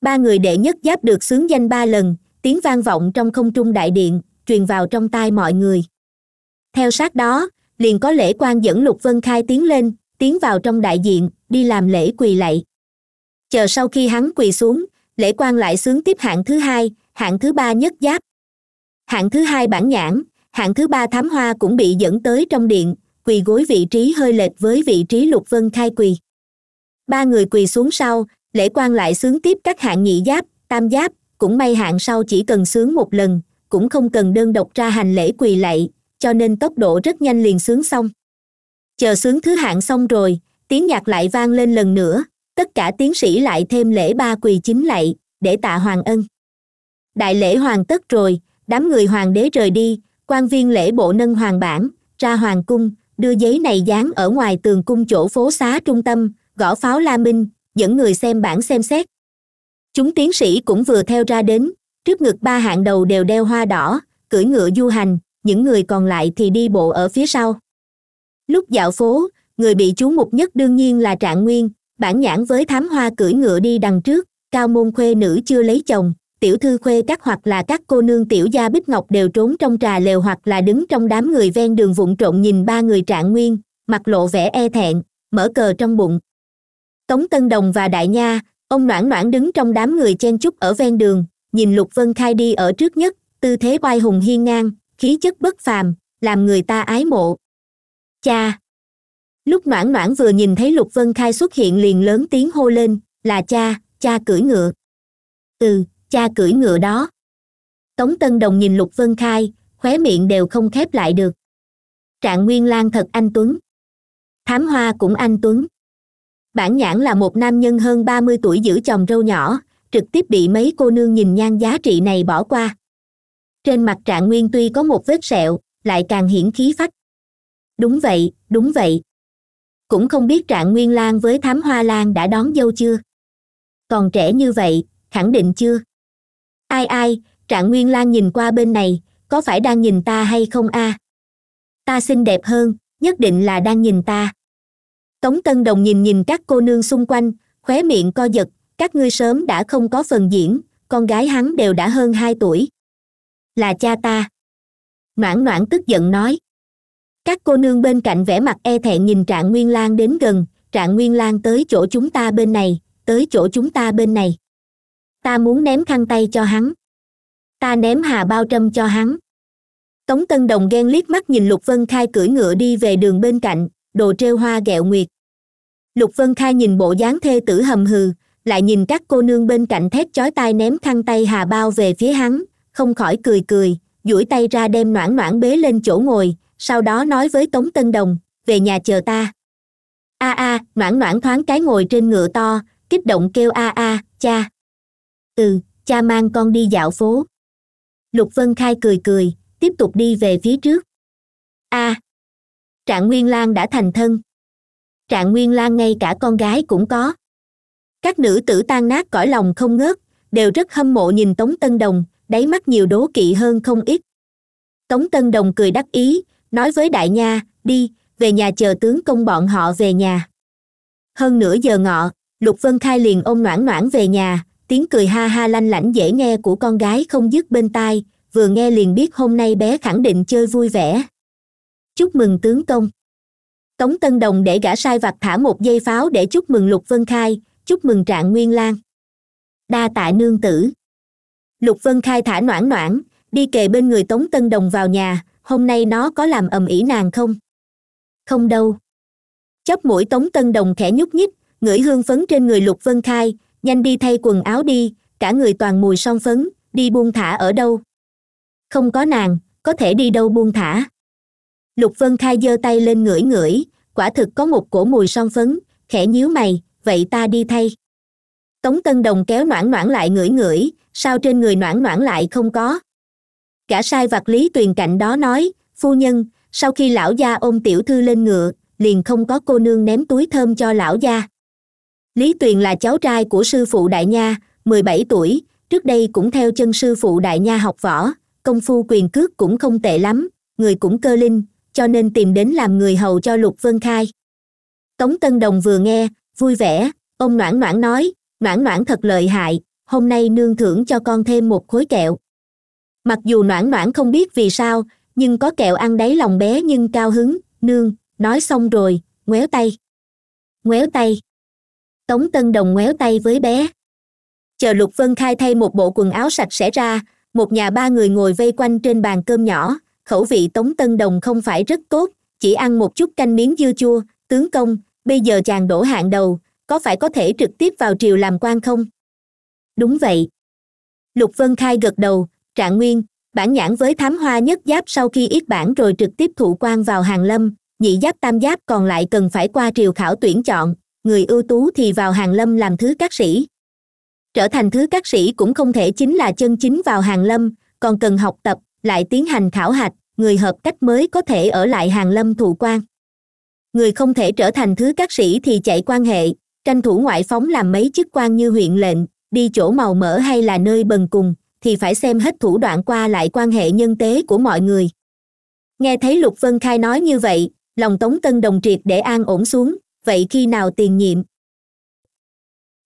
ba người đệ nhất giáp được xướng danh ba lần tiếng vang vọng trong không trung đại điện truyền vào trong tai mọi người theo sát đó liền có lễ quan dẫn lục vân khai tiến lên tiến vào trong đại diện đi làm lễ quỳ lạy chờ sau khi hắn quỳ xuống lễ quan lại xướng tiếp hạng thứ hai hạng thứ ba nhất giáp hạng thứ hai bản nhãn hạng thứ ba thám hoa cũng bị dẫn tới trong điện quỳ gối vị trí hơi lệch với vị trí lục vân khai quỳ ba người quỳ xuống sau lễ quan lại xướng tiếp các hạng nhị giáp tam giáp cũng may hạn sau chỉ cần sướng một lần cũng không cần đơn độc ra hành lễ quỳ lạy cho nên tốc độ rất nhanh liền sướng xong chờ sướng thứ hạng xong rồi tiếng nhạc lại vang lên lần nữa tất cả tiến sĩ lại thêm lễ ba quỳ chính lạy để tạ hoàng ân đại lễ hoàn tất rồi đám người hoàng đế rời đi quan viên lễ bộ nâng hoàng bản ra hoàng cung đưa giấy này dán ở ngoài tường cung chỗ phố xá trung tâm gõ pháo la minh dẫn người xem bản xem xét chúng tiến sĩ cũng vừa theo ra đến trước ngực ba hạng đầu đều đeo hoa đỏ cưỡi ngựa du hành những người còn lại thì đi bộ ở phía sau lúc dạo phố người bị chú mục nhất đương nhiên là trạng nguyên bản nhãn với thám hoa cưỡi ngựa đi đằng trước cao môn khuê nữ chưa lấy chồng tiểu thư khuê các hoặc là các cô nương tiểu gia bích ngọc đều trốn trong trà lều hoặc là đứng trong đám người ven đường vụn trộn nhìn ba người trạng nguyên mặt lộ vẻ e thẹn mở cờ trong bụng tống tân đồng và đại nha ông noãn noãn đứng trong đám người chen chúc ở ven đường nhìn lục vân khai đi ở trước nhất tư thế oai hùng hiên ngang khí chất bất phàm làm người ta ái mộ cha lúc noãn noãn vừa nhìn thấy lục vân khai xuất hiện liền lớn tiếng hô lên là cha cha cưỡi ngựa ừ cha cưỡi ngựa đó tống tân đồng nhìn lục vân khai khóe miệng đều không khép lại được trạng nguyên lan thật anh tuấn thám hoa cũng anh tuấn bản nhãn là một nam nhân hơn ba mươi tuổi giữ chồng râu nhỏ trực tiếp bị mấy cô nương nhìn nhan giá trị này bỏ qua trên mặt trạng nguyên tuy có một vết sẹo lại càng hiển khí phách đúng vậy đúng vậy cũng không biết trạng nguyên lan với thám hoa lan đã đón dâu chưa còn trẻ như vậy khẳng định chưa ai ai trạng nguyên lan nhìn qua bên này có phải đang nhìn ta hay không a à? ta xinh đẹp hơn nhất định là đang nhìn ta tống tân đồng nhìn nhìn các cô nương xung quanh khóe miệng co giật các ngươi sớm đã không có phần diễn con gái hắn đều đã hơn hai tuổi là cha ta noãn noãn tức giận nói các cô nương bên cạnh vẻ mặt e thẹn nhìn trạng nguyên lan đến gần trạng nguyên lan tới chỗ chúng ta bên này tới chỗ chúng ta bên này ta muốn ném khăn tay cho hắn ta ném hà bao trâm cho hắn tống tân đồng ghen liếc mắt nhìn lục vân khai cưỡi ngựa đi về đường bên cạnh đồ treo hoa ghẹo nguyệt lục vân khai nhìn bộ dáng thê tử hầm hừ lại nhìn các cô nương bên cạnh thét chói tai ném khăn tay hà bao về phía hắn không khỏi cười cười duỗi tay ra đem noãn noãn bế lên chỗ ngồi sau đó nói với tống tân đồng về nhà chờ ta a à a noãn noãn thoáng cái ngồi trên ngựa to kích động kêu a a cha ừ cha mang con đi dạo phố lục vân khai cười cười tiếp tục đi về phía trước a trạng nguyên lan đã thành thân trạng nguyên lan ngay cả con gái cũng có các nữ tử tan nát cõi lòng không ngớt đều rất hâm mộ nhìn tống tân đồng đáy mắt nhiều đố kỵ hơn không ít tống tân đồng cười đắc ý nói với đại nha đi về nhà chờ tướng công bọn họ về nhà hơn nửa giờ ngọ lục vân khai liền ôm noãn noãn về nhà tiếng cười ha ha lanh lảnh dễ nghe của con gái không dứt bên tai vừa nghe liền biết hôm nay bé khẳng định chơi vui vẻ chúc mừng tướng công tống tân đồng để gã sai vặt thả một dây pháo để chúc mừng lục vân khai chúc mừng trạng nguyên lan đa tạ nương tử lục vân khai thả noãn noãn đi kề bên người tống tân đồng vào nhà hôm nay nó có làm ầm ĩ nàng không không đâu chớp mũi tống tân đồng khẽ nhúc nhích ngửi hương phấn trên người lục vân khai nhanh đi thay quần áo đi cả người toàn mùi son phấn đi buông thả ở đâu không có nàng có thể đi đâu buông thả lục vân khai giơ tay lên ngửi ngửi quả thực có một cổ mùi son phấn khẽ nhíu mày vậy ta đi thay tống tân đồng kéo noãn noãn lại ngửi ngửi sao trên người noãn noãn lại không có cả sai Vật lý tuyền cạnh đó nói phu nhân sau khi lão gia ôm tiểu thư lên ngựa liền không có cô nương ném túi thơm cho lão gia lý tuyền là cháu trai của sư phụ đại nha mười bảy tuổi trước đây cũng theo chân sư phụ đại nha học võ công phu quyền cước cũng không tệ lắm người cũng cơ linh cho nên tìm đến làm người hầu cho lục vân khai tống tân đồng vừa nghe vui vẻ ông noãn noãn nói noãn noãn thật lợi hại hôm nay nương thưởng cho con thêm một khối kẹo mặc dù noãn noãn không biết vì sao nhưng có kẹo ăn đáy lòng bé nhưng cao hứng nương nói xong rồi ngoéo tay ngoéo tay tống tân đồng ngoéo tay với bé chờ lục vân khai thay một bộ quần áo sạch sẽ ra một nhà ba người ngồi vây quanh trên bàn cơm nhỏ khẩu vị tống tân đồng không phải rất tốt chỉ ăn một chút canh miếng dưa chua tướng công bây giờ chàng đổ hạng đầu có phải có thể trực tiếp vào triều làm quan không đúng vậy lục vân khai gật đầu trạng nguyên bản nhãn với thám hoa nhất giáp sau khi yết bản rồi trực tiếp thụ quan vào hàng lâm nhị giáp tam giáp còn lại cần phải qua triều khảo tuyển chọn người ưu tú thì vào hàng lâm làm thứ các sĩ trở thành thứ các sĩ cũng không thể chính là chân chính vào hàng lâm còn cần học tập lại tiến hành khảo hạch người hợp cách mới có thể ở lại hàng lâm thụ quan người không thể trở thành thứ các sĩ thì chạy quan hệ tranh thủ ngoại phóng làm mấy chức quan như huyện lệnh đi chỗ màu mỡ hay là nơi bần cùng thì phải xem hết thủ đoạn qua lại quan hệ nhân tế của mọi người nghe thấy lục vân khai nói như vậy lòng tống tân đồng triệt để an ổn xuống vậy khi nào tiền nhiệm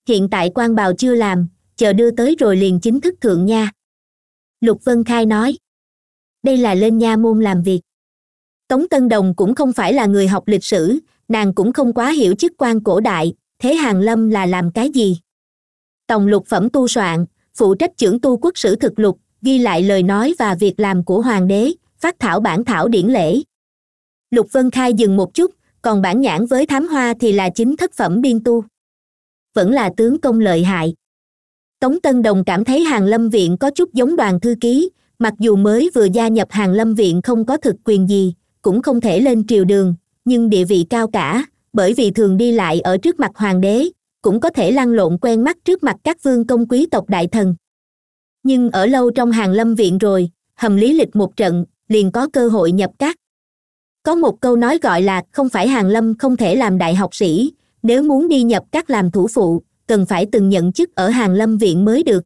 hiện tại quan bào chưa làm chờ đưa tới rồi liền chính thức thượng nha lục vân khai nói đây là lên nha môn làm việc tống tân đồng cũng không phải là người học lịch sử nàng cũng không quá hiểu chức quan cổ đại thế hàng lâm là làm cái gì tòng lục phẩm tu soạn phụ trách trưởng tu quốc sử thực lục ghi lại lời nói và việc làm của hoàng đế phát thảo bản thảo điển lễ lục vân khai dừng một chút còn bản nhãn với thám hoa thì là chính thất phẩm biên tu vẫn là tướng công lợi hại tống tân đồng cảm thấy hàng lâm viện có chút giống đoàn thư ký mặc dù mới vừa gia nhập hàng lâm viện không có thực quyền gì cũng không thể lên triều đường nhưng địa vị cao cả bởi vì thường đi lại ở trước mặt hoàng đế cũng có thể lăn lộn quen mắt trước mặt các vương công quý tộc đại thần nhưng ở lâu trong hàng lâm viện rồi hầm lý lịch một trận liền có cơ hội nhập các có một câu nói gọi là không phải hàng lâm không thể làm đại học sĩ nếu muốn đi nhập các làm thủ phụ cần phải từng nhận chức ở hàng lâm viện mới được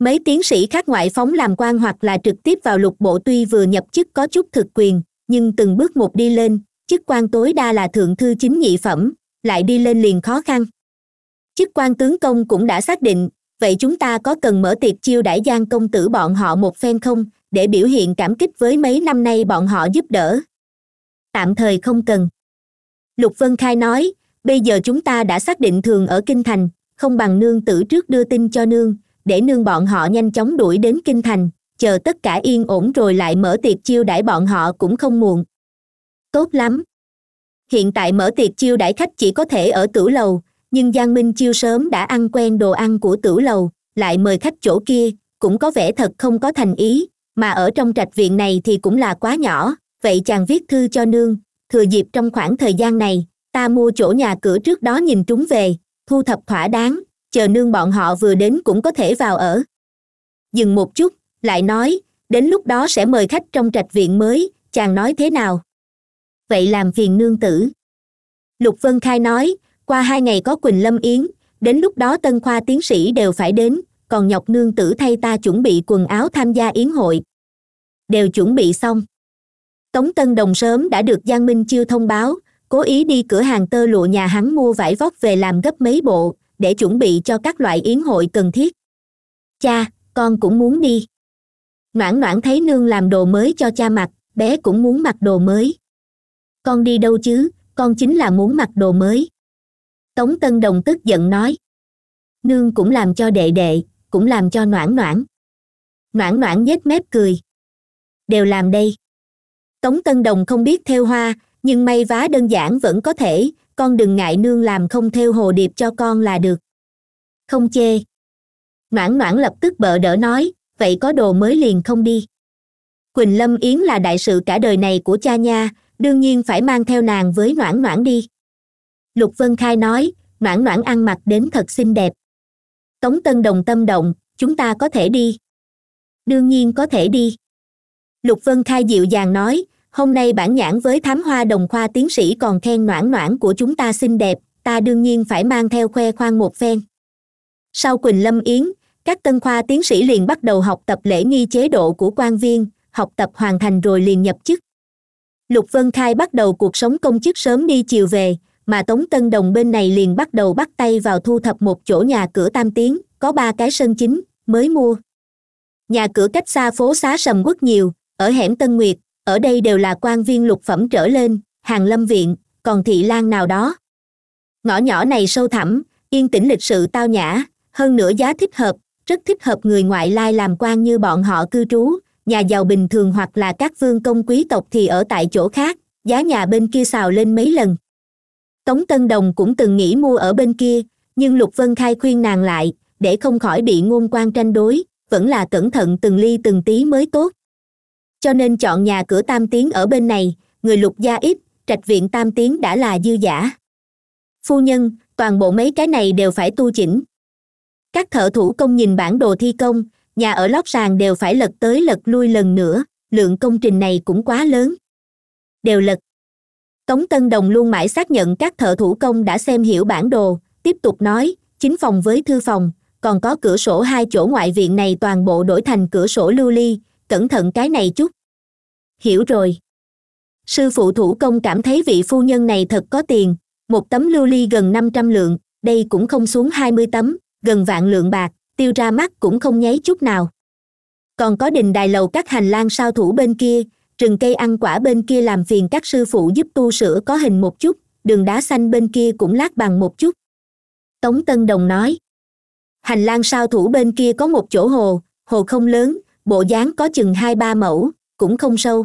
mấy tiến sĩ khác ngoại phóng làm quan hoặc là trực tiếp vào lục bộ tuy vừa nhập chức có chút thực quyền nhưng từng bước một đi lên chức quan tối đa là thượng thư chính nhị phẩm lại đi lên liền khó khăn chức quan tướng công cũng đã xác định vậy chúng ta có cần mở tiệc chiêu đãi giang công tử bọn họ một phen không để biểu hiện cảm kích với mấy năm nay bọn họ giúp đỡ tạm thời không cần lục vân khai nói bây giờ chúng ta đã xác định thường ở kinh thành không bằng nương tử trước đưa tin cho nương để nương bọn họ nhanh chóng đuổi đến kinh thành chờ tất cả yên ổn rồi lại mở tiệc chiêu đãi bọn họ cũng không muộn tốt lắm hiện tại mở tiệc chiêu đãi khách chỉ có thể ở tử lầu nhưng giang minh chiêu sớm đã ăn quen đồ ăn của tử lầu lại mời khách chỗ kia cũng có vẻ thật không có thành ý mà ở trong trạch viện này thì cũng là quá nhỏ vậy chàng viết thư cho nương thừa dịp trong khoảng thời gian này ta mua chỗ nhà cửa trước đó nhìn trúng về thu thập thỏa đáng chờ nương bọn họ vừa đến cũng có thể vào ở dừng một chút lại nói đến lúc đó sẽ mời khách trong trạch viện mới chàng nói thế nào vậy làm phiền nương tử lục vân khai nói qua hai ngày có quỳnh lâm yến đến lúc đó tân khoa tiến sĩ đều phải đến còn nhọc nương tử thay ta chuẩn bị quần áo tham gia yến hội đều chuẩn bị xong tống tân đồng sớm đã được giang minh chiêu thông báo cố ý đi cửa hàng tơ lụa nhà hắn mua vải vóc về làm gấp mấy bộ để chuẩn bị cho các loại yến hội cần thiết cha con cũng muốn đi noãn noãn thấy nương làm đồ mới cho cha mặc bé cũng muốn mặc đồ mới con đi đâu chứ con chính là muốn mặc đồ mới tống tân đồng tức giận nói nương cũng làm cho đệ đệ cũng làm cho noãn noãn noãn noãn nhếch mép cười đều làm đây tống tân đồng không biết theo hoa nhưng may vá đơn giản vẫn có thể con đừng ngại nương làm không theo hồ điệp cho con là được không chê noãn noãn lập tức bợ đỡ nói vậy có đồ mới liền không đi quỳnh lâm yến là đại sự cả đời này của cha nha đương nhiên phải mang theo nàng với noãn noãn đi lục vân khai nói noãn noãn ăn mặc đến thật xinh đẹp tống tân đồng tâm động chúng ta có thể đi đương nhiên có thể đi lục vân khai dịu dàng nói hôm nay bản nhãn với thám hoa đồng khoa tiến sĩ còn khen noãn noãn của chúng ta xinh đẹp ta đương nhiên phải mang theo khoe khoang một phen sau quỳnh lâm yến các tân khoa tiến sĩ liền bắt đầu học tập lễ nghi chế độ của quan viên học tập hoàn thành rồi liền nhập chức lục vân khai bắt đầu cuộc sống công chức sớm đi chiều về mà tống tân đồng bên này liền bắt đầu bắt tay vào thu thập một chỗ nhà cửa tam tiến có ba cái sân chính mới mua nhà cửa cách xa phố xá sầm uất nhiều ở hẻm tân nguyệt ở đây đều là quan viên lục phẩm trở lên hàng lâm viện còn thị lang nào đó ngõ nhỏ này sâu thẳm yên tĩnh lịch sự tao nhã hơn nữa giá thích hợp rất thích hợp người ngoại lai làm quan như bọn họ cư trú nhà giàu bình thường hoặc là các vương công quý tộc thì ở tại chỗ khác giá nhà bên kia xào lên mấy lần tống tân đồng cũng từng nghĩ mua ở bên kia nhưng lục vân khai khuyên nàng lại để không khỏi bị ngôn quan tranh đối vẫn là cẩn thận từng ly từng tí mới tốt cho nên chọn nhà cửa tam tiến ở bên này người lục gia ít trạch viện tam tiến đã là dư giả phu nhân toàn bộ mấy cái này đều phải tu chỉnh các thợ thủ công nhìn bản đồ thi công nhà ở lót sàn đều phải lật tới lật lui lần nữa lượng công trình này cũng quá lớn đều lật tống tân đồng luôn mãi xác nhận các thợ thủ công đã xem hiểu bản đồ tiếp tục nói chính phòng với thư phòng còn có cửa sổ hai chỗ ngoại viện này toàn bộ đổi thành cửa sổ lưu ly cẩn thận cái này chút hiểu rồi sư phụ thủ công cảm thấy vị phu nhân này thật có tiền một tấm lưu ly gần năm trăm lượng đây cũng không xuống hai mươi tấm gần vạn lượng bạc tiêu ra mắt cũng không nháy chút nào còn có đình đài lầu các hành lang sao thủ bên kia rừng cây ăn quả bên kia làm phiền các sư phụ giúp tu sửa có hình một chút đường đá xanh bên kia cũng lát bằng một chút tống tân đồng nói hành lang sao thủ bên kia có một chỗ hồ hồ không lớn bộ dáng có chừng hai ba mẫu cũng không sâu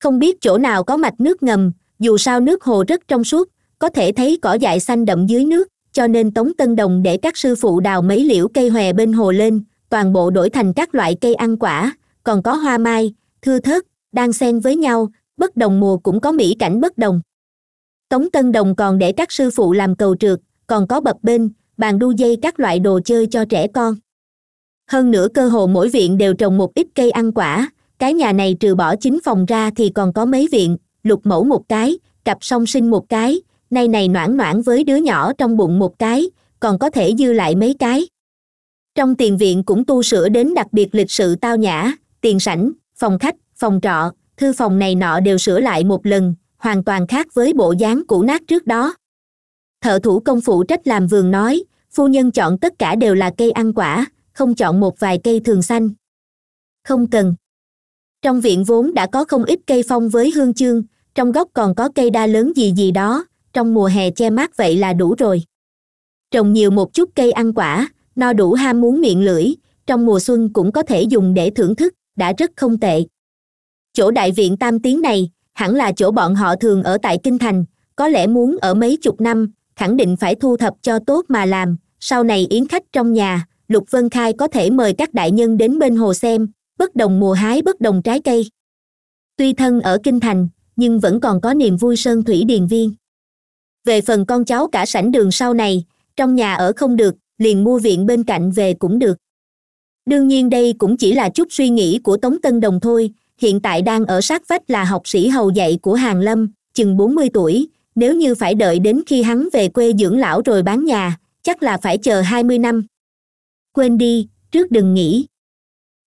không biết chỗ nào có mạch nước ngầm dù sao nước hồ rất trong suốt có thể thấy cỏ dại xanh đậm dưới nước cho nên tống tân đồng để các sư phụ đào mấy liễu cây hòe bên hồ lên toàn bộ đổi thành các loại cây ăn quả còn có hoa mai thư thớt đang xen với nhau bất đồng mùa cũng có mỹ cảnh bất đồng tống tân đồng còn để các sư phụ làm cầu trượt còn có bập bên bàn đu dây các loại đồ chơi cho trẻ con hơn nữa cơ hồ mỗi viện đều trồng một ít cây ăn quả cái nhà này trừ bỏ chính phòng ra thì còn có mấy viện lục mẫu một cái cặp song sinh một cái nay này noãn noãn với đứa nhỏ trong bụng một cái còn có thể dư lại mấy cái trong tiền viện cũng tu sửa đến đặc biệt lịch sự tao nhã tiền sảnh phòng khách phòng trọ thư phòng này nọ đều sửa lại một lần hoàn toàn khác với bộ dáng cũ nát trước đó thợ thủ công phụ trách làm vườn nói phu nhân chọn tất cả đều là cây ăn quả không chọn một vài cây thường xanh không cần trong viện vốn đã có không ít cây phong với hương chương trong góc còn có cây đa lớn gì gì đó trong mùa hè che mát vậy là đủ rồi trồng nhiều một chút cây ăn quả no đủ ham muốn miệng lưỡi trong mùa xuân cũng có thể dùng để thưởng thức đã rất không tệ chỗ đại viện tam tiến này hẳn là chỗ bọn họ thường ở tại kinh thành có lẽ muốn ở mấy chục năm khẳng định phải thu thập cho tốt mà làm sau này yến khách trong nhà lục vân khai có thể mời các đại nhân đến bên hồ xem bất đồng mùa hái bất đồng trái cây tuy thân ở kinh thành nhưng vẫn còn có niềm vui sơn thủy điền viên về phần con cháu cả sảnh đường sau này trong nhà ở không được liền mua viện bên cạnh về cũng được đương nhiên đây cũng chỉ là chút suy nghĩ của tống tân đồng thôi hiện tại đang ở sát vách là học sĩ hầu dạy của hàng lâm chừng bốn mươi tuổi nếu như phải đợi đến khi hắn về quê dưỡng lão rồi bán nhà chắc là phải chờ hai mươi năm quên đi trước đừng nghĩ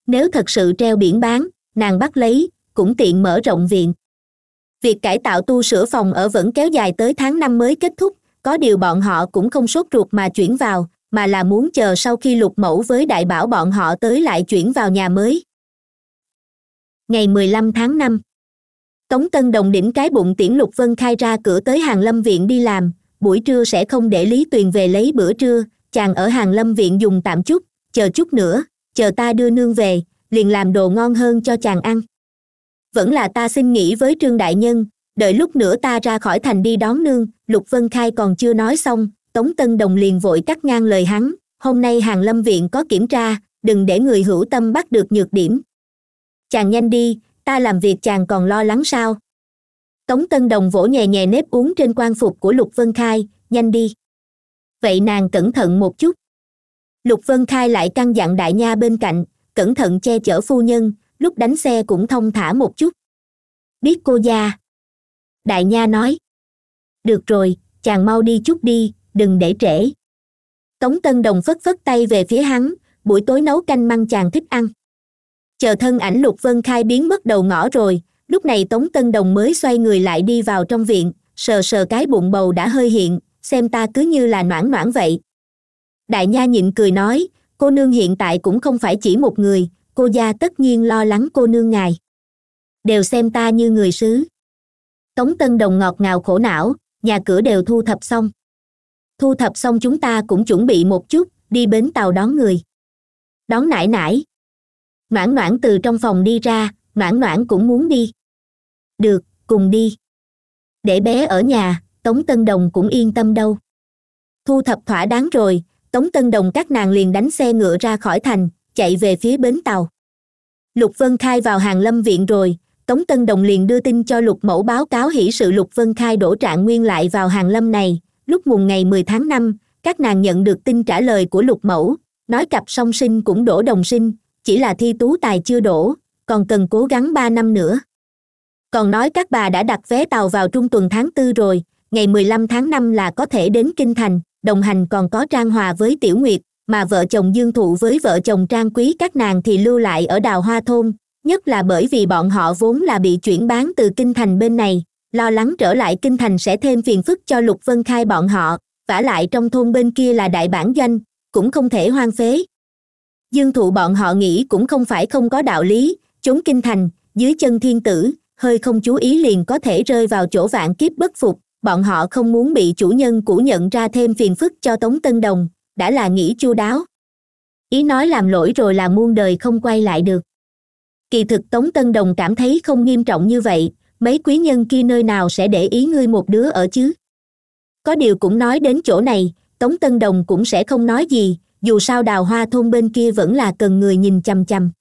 nếu thật sự treo biển bán nàng bắt lấy cũng tiện mở rộng viện việc cải tạo tu sửa phòng ở vẫn kéo dài tới tháng năm mới kết thúc có điều bọn họ cũng không sốt ruột mà chuyển vào mà là muốn chờ sau khi lục mẫu với đại bảo bọn họ tới lại chuyển vào nhà mới ngày mười lăm tháng năm tống tân đồng đỉnh cái bụng tiễn lục vân khai ra cửa tới hàng lâm viện đi làm buổi trưa sẽ không để lý tuyền về lấy bữa trưa chàng ở hàng lâm viện dùng tạm chút chờ chút nữa chờ ta đưa nương về liền làm đồ ngon hơn cho chàng ăn vẫn là ta xin nghỉ với trương đại nhân đợi lúc nữa ta ra khỏi thành đi đón nương lục vân khai còn chưa nói xong tống tân đồng liền vội cắt ngang lời hắn hôm nay hàng lâm viện có kiểm tra đừng để người hữu tâm bắt được nhược điểm chàng nhanh đi ta làm việc chàng còn lo lắng sao tống tân đồng vỗ nhẹ nhẹ nếp uống trên quan phục của lục vân khai nhanh đi vậy nàng cẩn thận một chút lục vân khai lại căn dặn đại nha bên cạnh cẩn thận che chở phu nhân lúc đánh xe cũng thông thả một chút biết cô gia đại nha nói được rồi chàng mau đi chút đi đừng để trễ tống tân đồng phất phất tay về phía hắn buổi tối nấu canh măng chàng thích ăn chờ thân ảnh lục vân khai biến mất đầu ngõ rồi lúc này tống tân đồng mới xoay người lại đi vào trong viện sờ sờ cái bụng bầu đã hơi hiện xem ta cứ như là noãn noãn vậy đại nha nhịn cười nói cô nương hiện tại cũng không phải chỉ một người cô gia tất nhiên lo lắng cô nương ngài đều xem ta như người sứ tống tân đồng ngọt ngào khổ não nhà cửa đều thu thập xong thu thập xong chúng ta cũng chuẩn bị một chút đi bến tàu đón người đón nải nải noãn noãn từ trong phòng đi ra noãn noãn cũng muốn đi được cùng đi để bé ở nhà tống tân đồng cũng yên tâm đâu thu thập thỏa đáng rồi tống tân đồng các nàng liền đánh xe ngựa ra khỏi thành chạy về phía bến tàu lục vân khai vào hàng lâm viện rồi tống tân đồng liền đưa tin cho lục mẫu báo cáo hỷ sự lục vân khai đổ trạng nguyên lại vào hàng lâm này lúc mùng ngày mười tháng năm các nàng nhận được tin trả lời của lục mẫu nói cặp song sinh cũng đổ đồng sinh chỉ là thi tú tài chưa đổ còn cần cố gắng ba năm nữa còn nói các bà đã đặt vé tàu vào trung tuần tháng tư rồi ngày 15 tháng 5 là có thể đến kinh thành đồng hành còn có trang hòa với tiểu nguyệt mà vợ chồng dương thụ với vợ chồng trang quý các nàng thì lưu lại ở đào hoa thôn nhất là bởi vì bọn họ vốn là bị chuyển bán từ kinh thành bên này lo lắng trở lại kinh thành sẽ thêm phiền phức cho lục vân khai bọn họ vả lại trong thôn bên kia là đại bản doanh cũng không thể hoang phế dương thụ bọn họ nghĩ cũng không phải không có đạo lý trốn kinh thành dưới chân thiên tử hơi không chú ý liền có thể rơi vào chỗ vạn kiếp bất phục bọn họ không muốn bị chủ nhân cũ nhận ra thêm phiền phức cho tống tân đồng đã là nghĩ chu đáo ý nói làm lỗi rồi là muôn đời không quay lại được kỳ thực tống tân đồng cảm thấy không nghiêm trọng như vậy mấy quý nhân kia nơi nào sẽ để ý ngươi một đứa ở chứ có điều cũng nói đến chỗ này tống tân đồng cũng sẽ không nói gì dù sao đào hoa thôn bên kia vẫn là cần người nhìn chăm chăm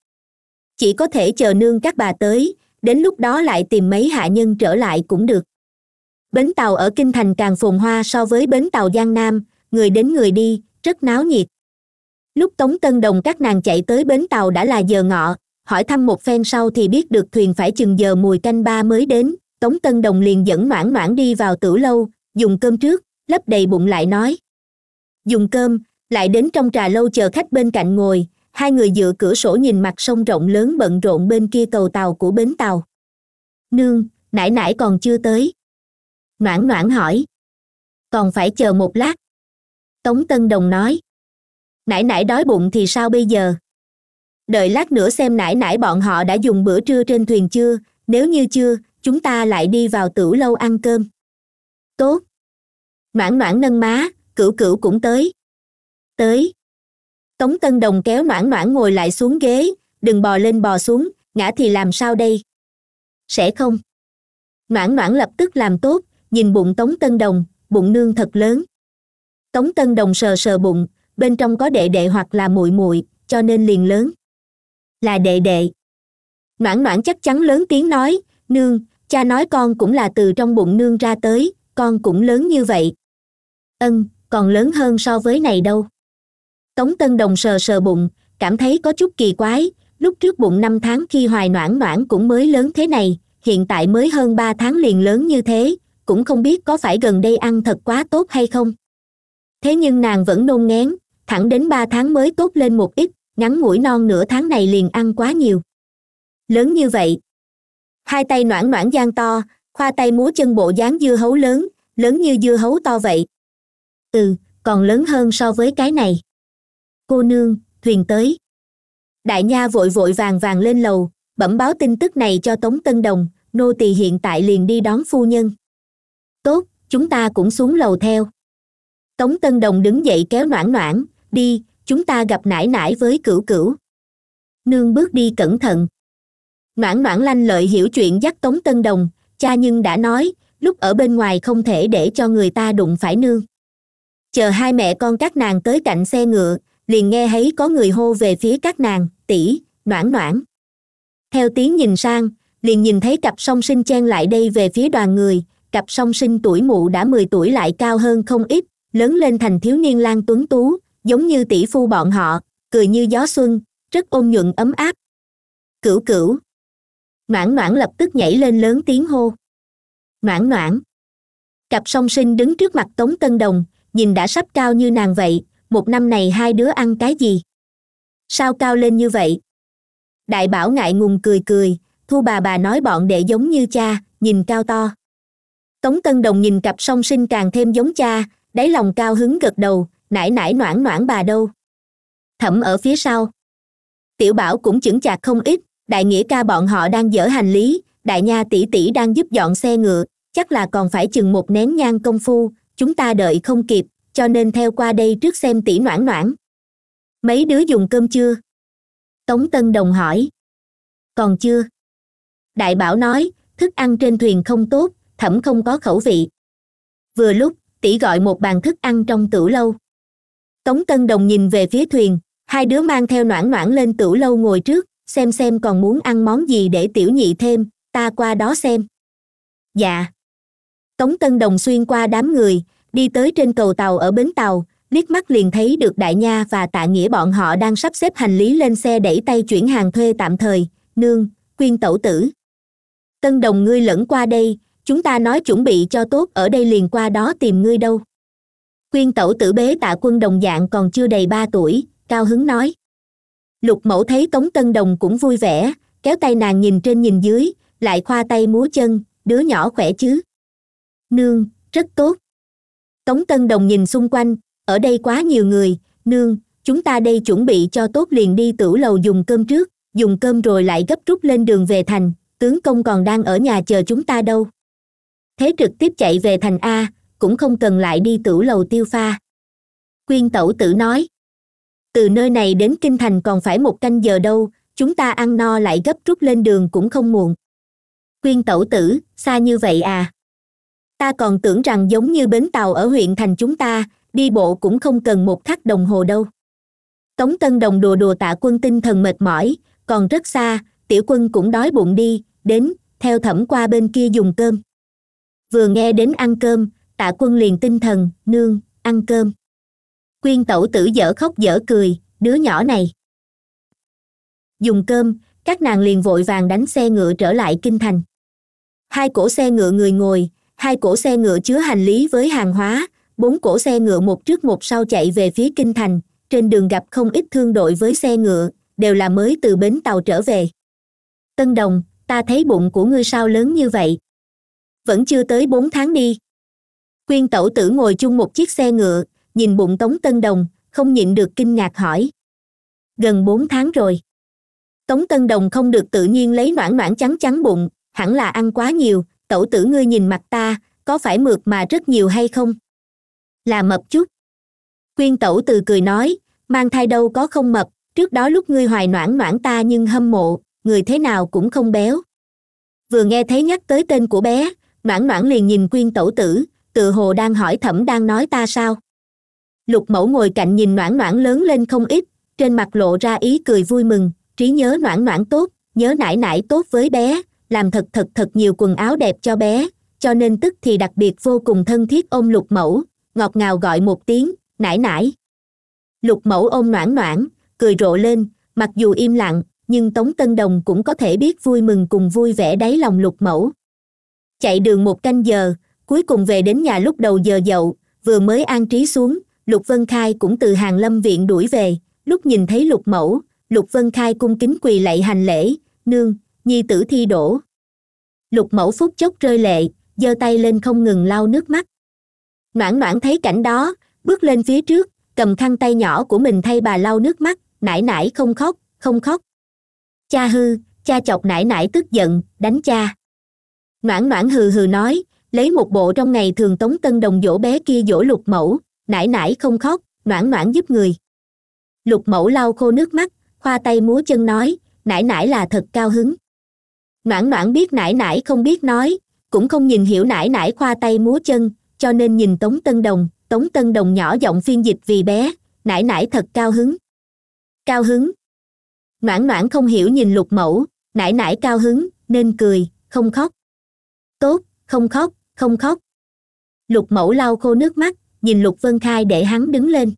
chỉ có thể chờ nương các bà tới đến lúc đó lại tìm mấy hạ nhân trở lại cũng được bến tàu ở kinh thành càng phồn hoa so với bến tàu giang nam người đến người đi rất náo nhiệt lúc tống tân đồng các nàng chạy tới bến tàu đã là giờ ngọ hỏi thăm một phen sau thì biết được thuyền phải chừng giờ mùi canh ba mới đến tống tân đồng liền dẫn noãn noãn đi vào tử lâu dùng cơm trước lấp đầy bụng lại nói dùng cơm lại đến trong trà lâu chờ khách bên cạnh ngồi hai người dựa cửa sổ nhìn mặt sông rộng lớn bận rộn bên kia cầu tàu của bến tàu nương nãi nãi còn chưa tới noãn noãn hỏi còn phải chờ một lát tống tân đồng nói nãy nãy đói bụng thì sao bây giờ đợi lát nữa xem nãy nãy bọn họ đã dùng bữa trưa trên thuyền chưa nếu như chưa chúng ta lại đi vào tửu lâu ăn cơm tốt noãn noãn nâng má cửu cửu cũng tới tới tống tân đồng kéo noãn noãn ngồi lại xuống ghế đừng bò lên bò xuống ngã thì làm sao đây sẽ không noãn noãn lập tức làm tốt nhìn bụng tống tân đồng bụng nương thật lớn tống tân đồng sờ sờ bụng bên trong có đệ đệ hoặc là muội muội cho nên liền lớn là đệ đệ noãn noãn chắc chắn lớn tiếng nói nương cha nói con cũng là từ trong bụng nương ra tới con cũng lớn như vậy ân còn lớn hơn so với này đâu tống tân đồng sờ sờ bụng cảm thấy có chút kỳ quái lúc trước bụng năm tháng khi hoài noãn noãn cũng mới lớn thế này hiện tại mới hơn ba tháng liền lớn như thế cũng không biết có phải gần đây ăn thật quá tốt hay không thế nhưng nàng vẫn nôn ngén thẳng đến ba tháng mới tốt lên một ít ngắn mũi non nửa tháng này liền ăn quá nhiều lớn như vậy hai tay noãn noãn giang to khoa tay múa chân bộ dáng dưa hấu lớn lớn như dưa hấu to vậy ừ còn lớn hơn so với cái này cô nương thuyền tới đại nha vội vội vàng vàng lên lầu bẩm báo tin tức này cho tống tân đồng nô tỳ hiện tại liền đi đón phu nhân tốt chúng ta cũng xuống lầu theo tống tân đồng đứng dậy kéo noãn noãn đi chúng ta gặp nải nải với cửu cửu nương bước đi cẩn thận noãn noãn lanh lợi hiểu chuyện dắt tống tân đồng cha nhưng đã nói lúc ở bên ngoài không thể để cho người ta đụng phải nương chờ hai mẹ con các nàng tới cạnh xe ngựa liền nghe thấy có người hô về phía các nàng tỷ noãn noãn theo tiếng nhìn sang liền nhìn thấy cặp song sinh chen lại đây về phía đoàn người cặp song sinh tuổi mụ đã mười tuổi lại cao hơn không ít lớn lên thành thiếu niên lan tuấn tú giống như tỷ phu bọn họ cười như gió xuân rất ôn nhuận ấm áp cửu cửu noãn noãn lập tức nhảy lên lớn tiếng hô noãn noãn cặp song sinh đứng trước mặt tống tân đồng nhìn đã sắp cao như nàng vậy một năm này hai đứa ăn cái gì sao cao lên như vậy đại bảo ngại ngùng cười cười thu bà bà nói bọn đệ giống như cha nhìn cao to tống tân đồng nhìn cặp song sinh càng thêm giống cha đáy lòng cao hứng gật đầu nải nải noãn noãn bà đâu thẩm ở phía sau tiểu bảo cũng chững chạc không ít đại nghĩa ca bọn họ đang dỡ hành lý đại nha tỷ tỷ đang giúp dọn xe ngựa chắc là còn phải chừng một nén nhang công phu chúng ta đợi không kịp cho nên theo qua đây trước xem tỷ noãn noãn mấy đứa dùng cơm chưa tống tân đồng hỏi còn chưa đại bảo nói thức ăn trên thuyền không tốt thẩm không có khẩu vị vừa lúc tỷ gọi một bàn thức ăn trong tửu lâu tống tân đồng nhìn về phía thuyền hai đứa mang theo noãn noãn lên tửu lâu ngồi trước xem xem còn muốn ăn món gì để tiểu nhị thêm ta qua đó xem dạ tống tân đồng xuyên qua đám người đi tới trên cầu tàu ở bến tàu liếc mắt liền thấy được đại nha và tạ nghĩa bọn họ đang sắp xếp hành lý lên xe đẩy tay chuyển hàng thuê tạm thời nương quyên tẩu tử tân đồng ngươi lẫn qua đây chúng ta nói chuẩn bị cho tốt ở đây liền qua đó tìm ngươi đâu quyên tẩu tử bế tạ quân đồng dạng còn chưa đầy ba tuổi cao hứng nói lục mẫu thấy tống tân đồng cũng vui vẻ kéo tay nàng nhìn trên nhìn dưới lại khoa tay múa chân đứa nhỏ khỏe chứ nương rất tốt tống tân đồng nhìn xung quanh ở đây quá nhiều người nương chúng ta đây chuẩn bị cho tốt liền đi tửu lầu dùng cơm trước dùng cơm rồi lại gấp rút lên đường về thành tướng công còn đang ở nhà chờ chúng ta đâu thế trực tiếp chạy về thành a cũng không cần lại đi tửu lầu tiêu pha quyên tẩu tử nói từ nơi này đến kinh thành còn phải một canh giờ đâu chúng ta ăn no lại gấp rút lên đường cũng không muộn quyên tẩu tử xa như vậy à ta còn tưởng rằng giống như bến tàu ở huyện thành chúng ta đi bộ cũng không cần một khắc đồng hồ đâu tống tân đồng đùa đùa tạ quân tinh thần mệt mỏi còn rất xa tiểu quân cũng đói bụng đi đến theo thẩm qua bên kia dùng cơm vừa nghe đến ăn cơm tạ quân liền tinh thần nương ăn cơm quyên tẩu tử dở khóc dở cười đứa nhỏ này dùng cơm các nàng liền vội vàng đánh xe ngựa trở lại kinh thành hai cổ xe ngựa người ngồi hai cổ xe ngựa chứa hành lý với hàng hóa bốn cổ xe ngựa một trước một sau chạy về phía kinh thành trên đường gặp không ít thương đội với xe ngựa đều là mới từ bến tàu trở về tân đồng ta thấy bụng của ngươi sao lớn như vậy vẫn chưa tới bốn tháng đi quyên tẩu tử ngồi chung một chiếc xe ngựa nhìn bụng tống tân đồng không nhịn được kinh ngạc hỏi gần bốn tháng rồi tống tân đồng không được tự nhiên lấy noãn noãn trắng trắng bụng hẳn là ăn quá nhiều tẩu tử ngươi nhìn mặt ta có phải mượt mà rất nhiều hay không là mập chút quyên tẩu từ cười nói mang thai đâu có không mập trước đó lúc ngươi hoài noãn noãn ta nhưng hâm mộ người thế nào cũng không béo vừa nghe thấy nhắc tới tên của bé noãn noãn liền nhìn quyên tẩu tử tựa hồ đang hỏi thẩm đang nói ta sao lục mẫu ngồi cạnh nhìn noãn noãn lớn lên không ít trên mặt lộ ra ý cười vui mừng trí nhớ noãn noãn tốt nhớ nãi nãi tốt với bé làm thật thật thật nhiều quần áo đẹp cho bé cho nên tức thì đặc biệt vô cùng thân thiết ôm lục mẫu ngọt ngào gọi một tiếng nãi nãi lục mẫu ôm noãn noãn cười rộ lên mặc dù im lặng nhưng tống tân đồng cũng có thể biết vui mừng cùng vui vẻ đáy lòng lục mẫu chạy đường một canh giờ cuối cùng về đến nhà lúc đầu giờ dậu vừa mới an trí xuống lục vân khai cũng từ hàng lâm viện đuổi về lúc nhìn thấy lục mẫu lục vân khai cung kính quỳ lạy hành lễ nương nhi tử thi đổ lục mẫu phút chốc rơi lệ giơ tay lên không ngừng lau nước mắt noãn noãn thấy cảnh đó bước lên phía trước cầm khăn tay nhỏ của mình thay bà lau nước mắt nải nải không khóc không khóc cha hư cha chọc nải nải tức giận đánh cha noãn noãn hừ hừ nói lấy một bộ trong ngày thường tống tân đồng dỗ bé kia dỗ lục mẫu nải nải không khóc noãn noãn giúp người lục mẫu lau khô nước mắt khoa tay múa chân nói nải nải là thật cao hứng noãn noãn biết nải nải không biết nói cũng không nhìn hiểu nải nải khoa tay múa chân cho nên nhìn tống tân đồng tống tân đồng nhỏ giọng phiên dịch vì bé nải nải thật cao hứng cao hứng noãn noãn không hiểu nhìn lục mẫu nải nải cao hứng nên cười không khóc tốt không khóc không khóc lục mẫu lau khô nước mắt nhìn lục vân khai để hắn đứng lên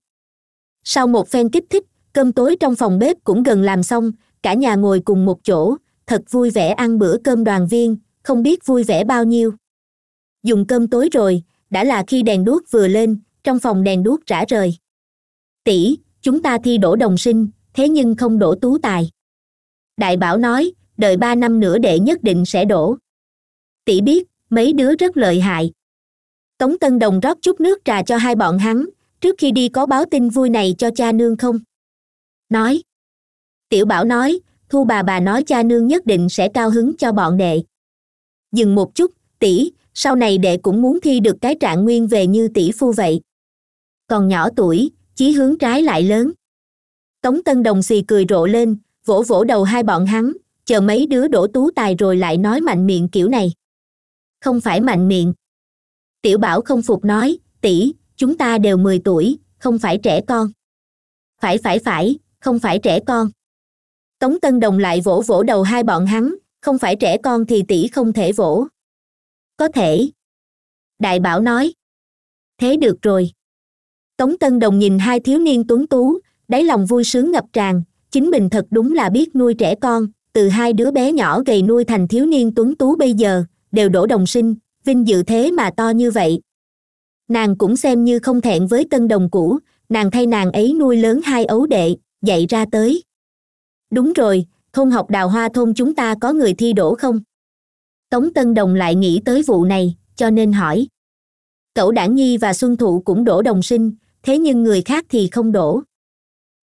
sau một phen kích thích cơm tối trong phòng bếp cũng gần làm xong cả nhà ngồi cùng một chỗ thật vui vẻ ăn bữa cơm đoàn viên không biết vui vẻ bao nhiêu dùng cơm tối rồi đã là khi đèn đuốc vừa lên trong phòng đèn đuốc rã rời tỷ chúng ta thi đổ đồng sinh thế nhưng không đổ tú tài đại bảo nói đợi ba năm nữa đệ nhất định sẽ đổ tỷ biết mấy đứa rất lợi hại tống tân đồng rót chút nước trà cho hai bọn hắn trước khi đi có báo tin vui này cho cha nương không nói tiểu bảo nói thu bà bà nói cha nương nhất định sẽ cao hứng cho bọn đệ dừng một chút tỷ sau này đệ cũng muốn thi được cái trạng nguyên về như tỷ phu vậy còn nhỏ tuổi chí hướng trái lại lớn tống tân đồng xì cười rộ lên vỗ vỗ đầu hai bọn hắn chờ mấy đứa đổ tú tài rồi lại nói mạnh miệng kiểu này không phải mạnh miệng tiểu bảo không phục nói tỷ chúng ta đều mười tuổi không phải trẻ con phải phải phải không phải trẻ con tống tân đồng lại vỗ vỗ đầu hai bọn hắn không phải trẻ con thì tỷ không thể vỗ có thể đại bảo nói thế được rồi tống tân đồng nhìn hai thiếu niên tuấn tú đáy lòng vui sướng ngập tràn chính mình thật đúng là biết nuôi trẻ con từ hai đứa bé nhỏ gầy nuôi thành thiếu niên tuấn tú bây giờ đều đổ đồng sinh vinh dự thế mà to như vậy nàng cũng xem như không thẹn với tân đồng cũ nàng thay nàng ấy nuôi lớn hai ấu đệ dạy ra tới đúng rồi thôn học đào hoa thôn chúng ta có người thi đổ không tống tân đồng lại nghĩ tới vụ này cho nên hỏi cậu đản nhi và xuân thụ cũng đổ đồng sinh thế nhưng người khác thì không đổ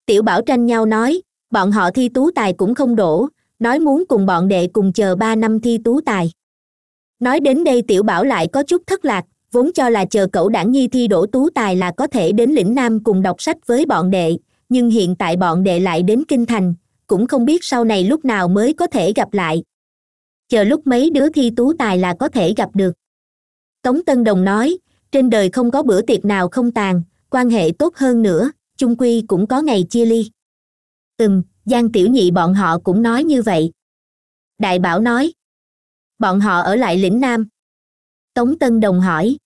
tiểu bảo tranh nhau nói bọn họ thi tú tài cũng không đổ nói muốn cùng bọn đệ cùng chờ ba năm thi tú tài nói đến đây tiểu bảo lại có chút thất lạc vốn cho là chờ cậu đảng nhi thi đỗ tú tài là có thể đến lĩnh nam cùng đọc sách với bọn đệ nhưng hiện tại bọn đệ lại đến kinh thành cũng không biết sau này lúc nào mới có thể gặp lại chờ lúc mấy đứa thi tú tài là có thể gặp được tống tân đồng nói trên đời không có bữa tiệc nào không tàn quan hệ tốt hơn nữa chung quy cũng có ngày chia ly ừm giang tiểu nhị bọn họ cũng nói như vậy đại bảo nói bọn họ ở lại lĩnh nam tống tân đồng hỏi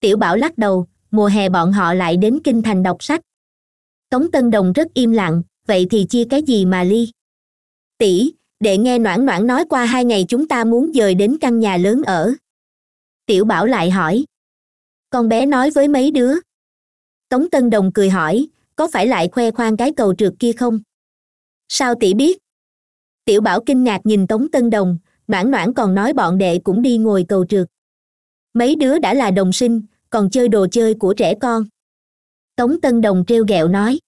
tiểu bảo lắc đầu mùa hè bọn họ lại đến kinh thành đọc sách tống tân đồng rất im lặng vậy thì chia cái gì mà ly tỷ để nghe noãn noãn nói qua hai ngày chúng ta muốn dời đến căn nhà lớn ở tiểu bảo lại hỏi con bé nói với mấy đứa tống tân đồng cười hỏi có phải lại khoe khoang cái cầu trượt kia không sao tỷ biết tiểu bảo kinh ngạc nhìn tống tân đồng mãn noãn còn nói bọn đệ cũng đi ngồi cầu trượt mấy đứa đã là đồng sinh còn chơi đồ chơi của trẻ con tống tân đồng trêu ghẹo nói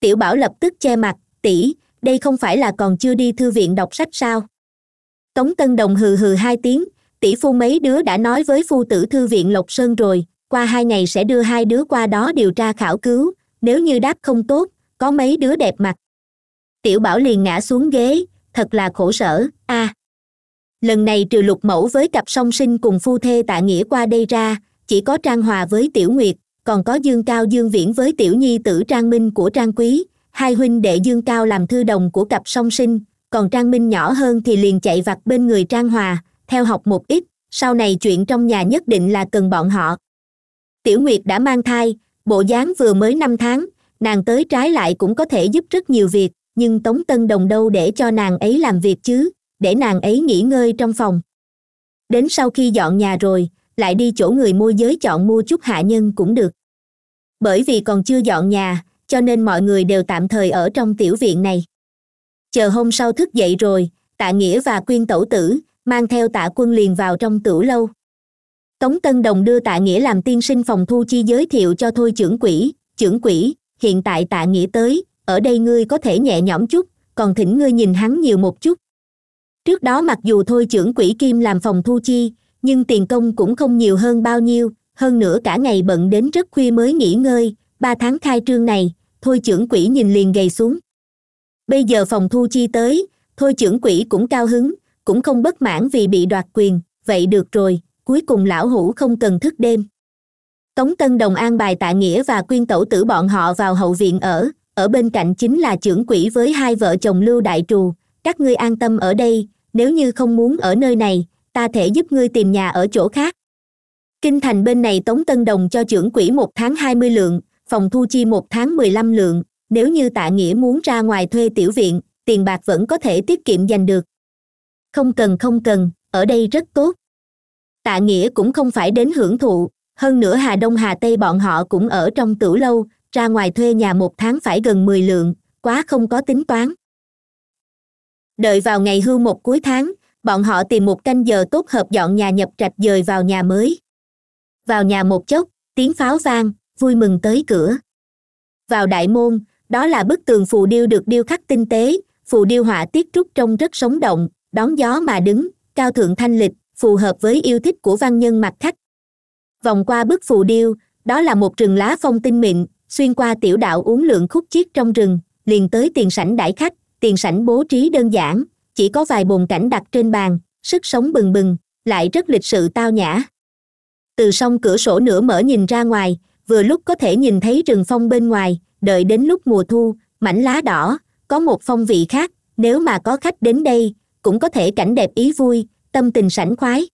tiểu bảo lập tức che mặt tỷ đây không phải là còn chưa đi thư viện đọc sách sao tống tân đồng hừ hừ hai tiếng tỷ phu mấy đứa đã nói với phu tử thư viện lộc sơn rồi qua hai ngày sẽ đưa hai đứa qua đó điều tra khảo cứu nếu như đáp không tốt có mấy đứa đẹp mặt tiểu bảo liền ngã xuống ghế thật là khổ sở a à lần này trừ lục mẫu với cặp song sinh cùng phu thê tạ nghĩa qua đây ra chỉ có trang hòa với tiểu nguyệt còn có dương cao dương viễn với tiểu nhi tử trang minh của trang quý hai huynh đệ dương cao làm thư đồng của cặp song sinh còn trang minh nhỏ hơn thì liền chạy vặt bên người trang hòa theo học một ít sau này chuyện trong nhà nhất định là cần bọn họ tiểu nguyệt đã mang thai bộ dáng vừa mới năm tháng nàng tới trái lại cũng có thể giúp rất nhiều việc nhưng tống tân đồng đâu để cho nàng ấy làm việc chứ để nàng ấy nghỉ ngơi trong phòng đến sau khi dọn nhà rồi lại đi chỗ người môi giới chọn mua chút hạ nhân cũng được bởi vì còn chưa dọn nhà cho nên mọi người đều tạm thời ở trong tiểu viện này chờ hôm sau thức dậy rồi tạ nghĩa và quyên tẩu tử mang theo tạ quân liền vào trong tửu lâu tống tân đồng đưa tạ nghĩa làm tiên sinh phòng thu chi giới thiệu cho thôi trưởng quỹ trưởng quỹ hiện tại tạ nghĩa tới ở đây ngươi có thể nhẹ nhõm chút còn thỉnh ngươi nhìn hắn nhiều một chút trước đó mặc dù thôi trưởng quỹ kim làm phòng thu chi nhưng tiền công cũng không nhiều hơn bao nhiêu hơn nữa cả ngày bận đến rất khuya mới nghỉ ngơi ba tháng khai trương này thôi trưởng quỹ nhìn liền gầy xuống bây giờ phòng thu chi tới thôi trưởng quỹ cũng cao hứng cũng không bất mãn vì bị đoạt quyền vậy được rồi cuối cùng lão hủ không cần thức đêm tống tân đồng an bài tạ nghĩa và quyên tẩu tử bọn họ vào hậu viện ở ở bên cạnh chính là trưởng quỹ với hai vợ chồng lưu đại trù các ngươi an tâm ở đây nếu như không muốn ở nơi này ta thể giúp ngươi tìm nhà ở chỗ khác kinh thành bên này tống tân đồng cho trưởng quỹ một tháng hai mươi lượng phòng thu chi một tháng mười lăm lượng nếu như tạ nghĩa muốn ra ngoài thuê tiểu viện tiền bạc vẫn có thể tiết kiệm giành được không cần không cần ở đây rất tốt tạ nghĩa cũng không phải đến hưởng thụ hơn nữa hà đông hà tây bọn họ cũng ở trong tửu lâu ra ngoài thuê nhà một tháng phải gần mười lượng quá không có tính toán đợi vào ngày hưu một cuối tháng bọn họ tìm một canh giờ tốt hợp dọn nhà nhập trạch dời vào nhà mới vào nhà một chốc tiếng pháo vang vui mừng tới cửa vào đại môn đó là bức tường phù điêu được điêu khắc tinh tế phù điêu họa tiết trúc trông rất sống động đón gió mà đứng cao thượng thanh lịch phù hợp với yêu thích của văn nhân mặt khách vòng qua bức phù điêu đó là một rừng lá phong tinh mịn xuyên qua tiểu đạo uống lượng khúc chiết trong rừng liền tới tiền sảnh đãi khách tiền sảnh bố trí đơn giản chỉ có vài bồn cảnh đặt trên bàn sức sống bừng bừng lại rất lịch sự tao nhã từ song cửa sổ nửa mở nhìn ra ngoài vừa lúc có thể nhìn thấy rừng phong bên ngoài đợi đến lúc mùa thu mảnh lá đỏ có một phong vị khác nếu mà có khách đến đây cũng có thể cảnh đẹp ý vui tâm tình sảnh khoái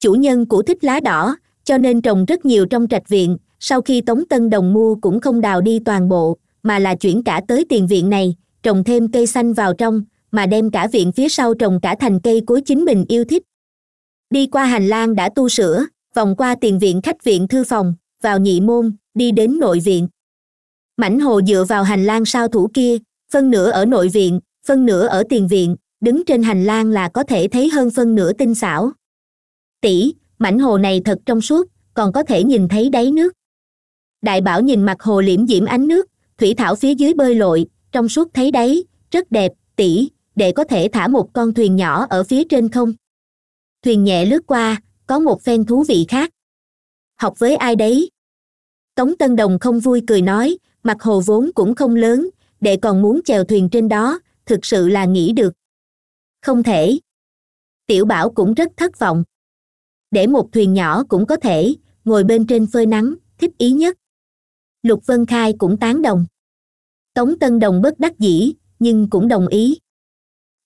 chủ nhân của thích lá đỏ cho nên trồng rất nhiều trong trạch viện sau khi tống tân đồng mua cũng không đào đi toàn bộ mà là chuyển cả tới tiền viện này trồng thêm cây xanh vào trong mà đem cả viện phía sau trồng cả thành cây cối chính mình yêu thích đi qua hành lang đã tu sửa vòng qua tiền viện khách viện thư phòng vào nhị môn đi đến nội viện mảnh hồ dựa vào hành lang sao thủ kia phân nửa ở nội viện phân nửa ở tiền viện đứng trên hành lang là có thể thấy hơn phân nửa tinh xảo tỷ mảnh hồ này thật trong suốt còn có thể nhìn thấy đáy nước đại bảo nhìn mặt hồ liễm diễm ánh nước thủy thảo phía dưới bơi lội trong suốt thấy đấy rất đẹp tỉ để có thể thả một con thuyền nhỏ ở phía trên không thuyền nhẹ lướt qua có một phen thú vị khác học với ai đấy tống tân đồng không vui cười nói mặt hồ vốn cũng không lớn để còn muốn chèo thuyền trên đó thực sự là nghĩ được không thể tiểu bảo cũng rất thất vọng để một thuyền nhỏ cũng có thể ngồi bên trên phơi nắng thích ý nhất lục vân khai cũng tán đồng tống tân đồng bất đắc dĩ nhưng cũng đồng ý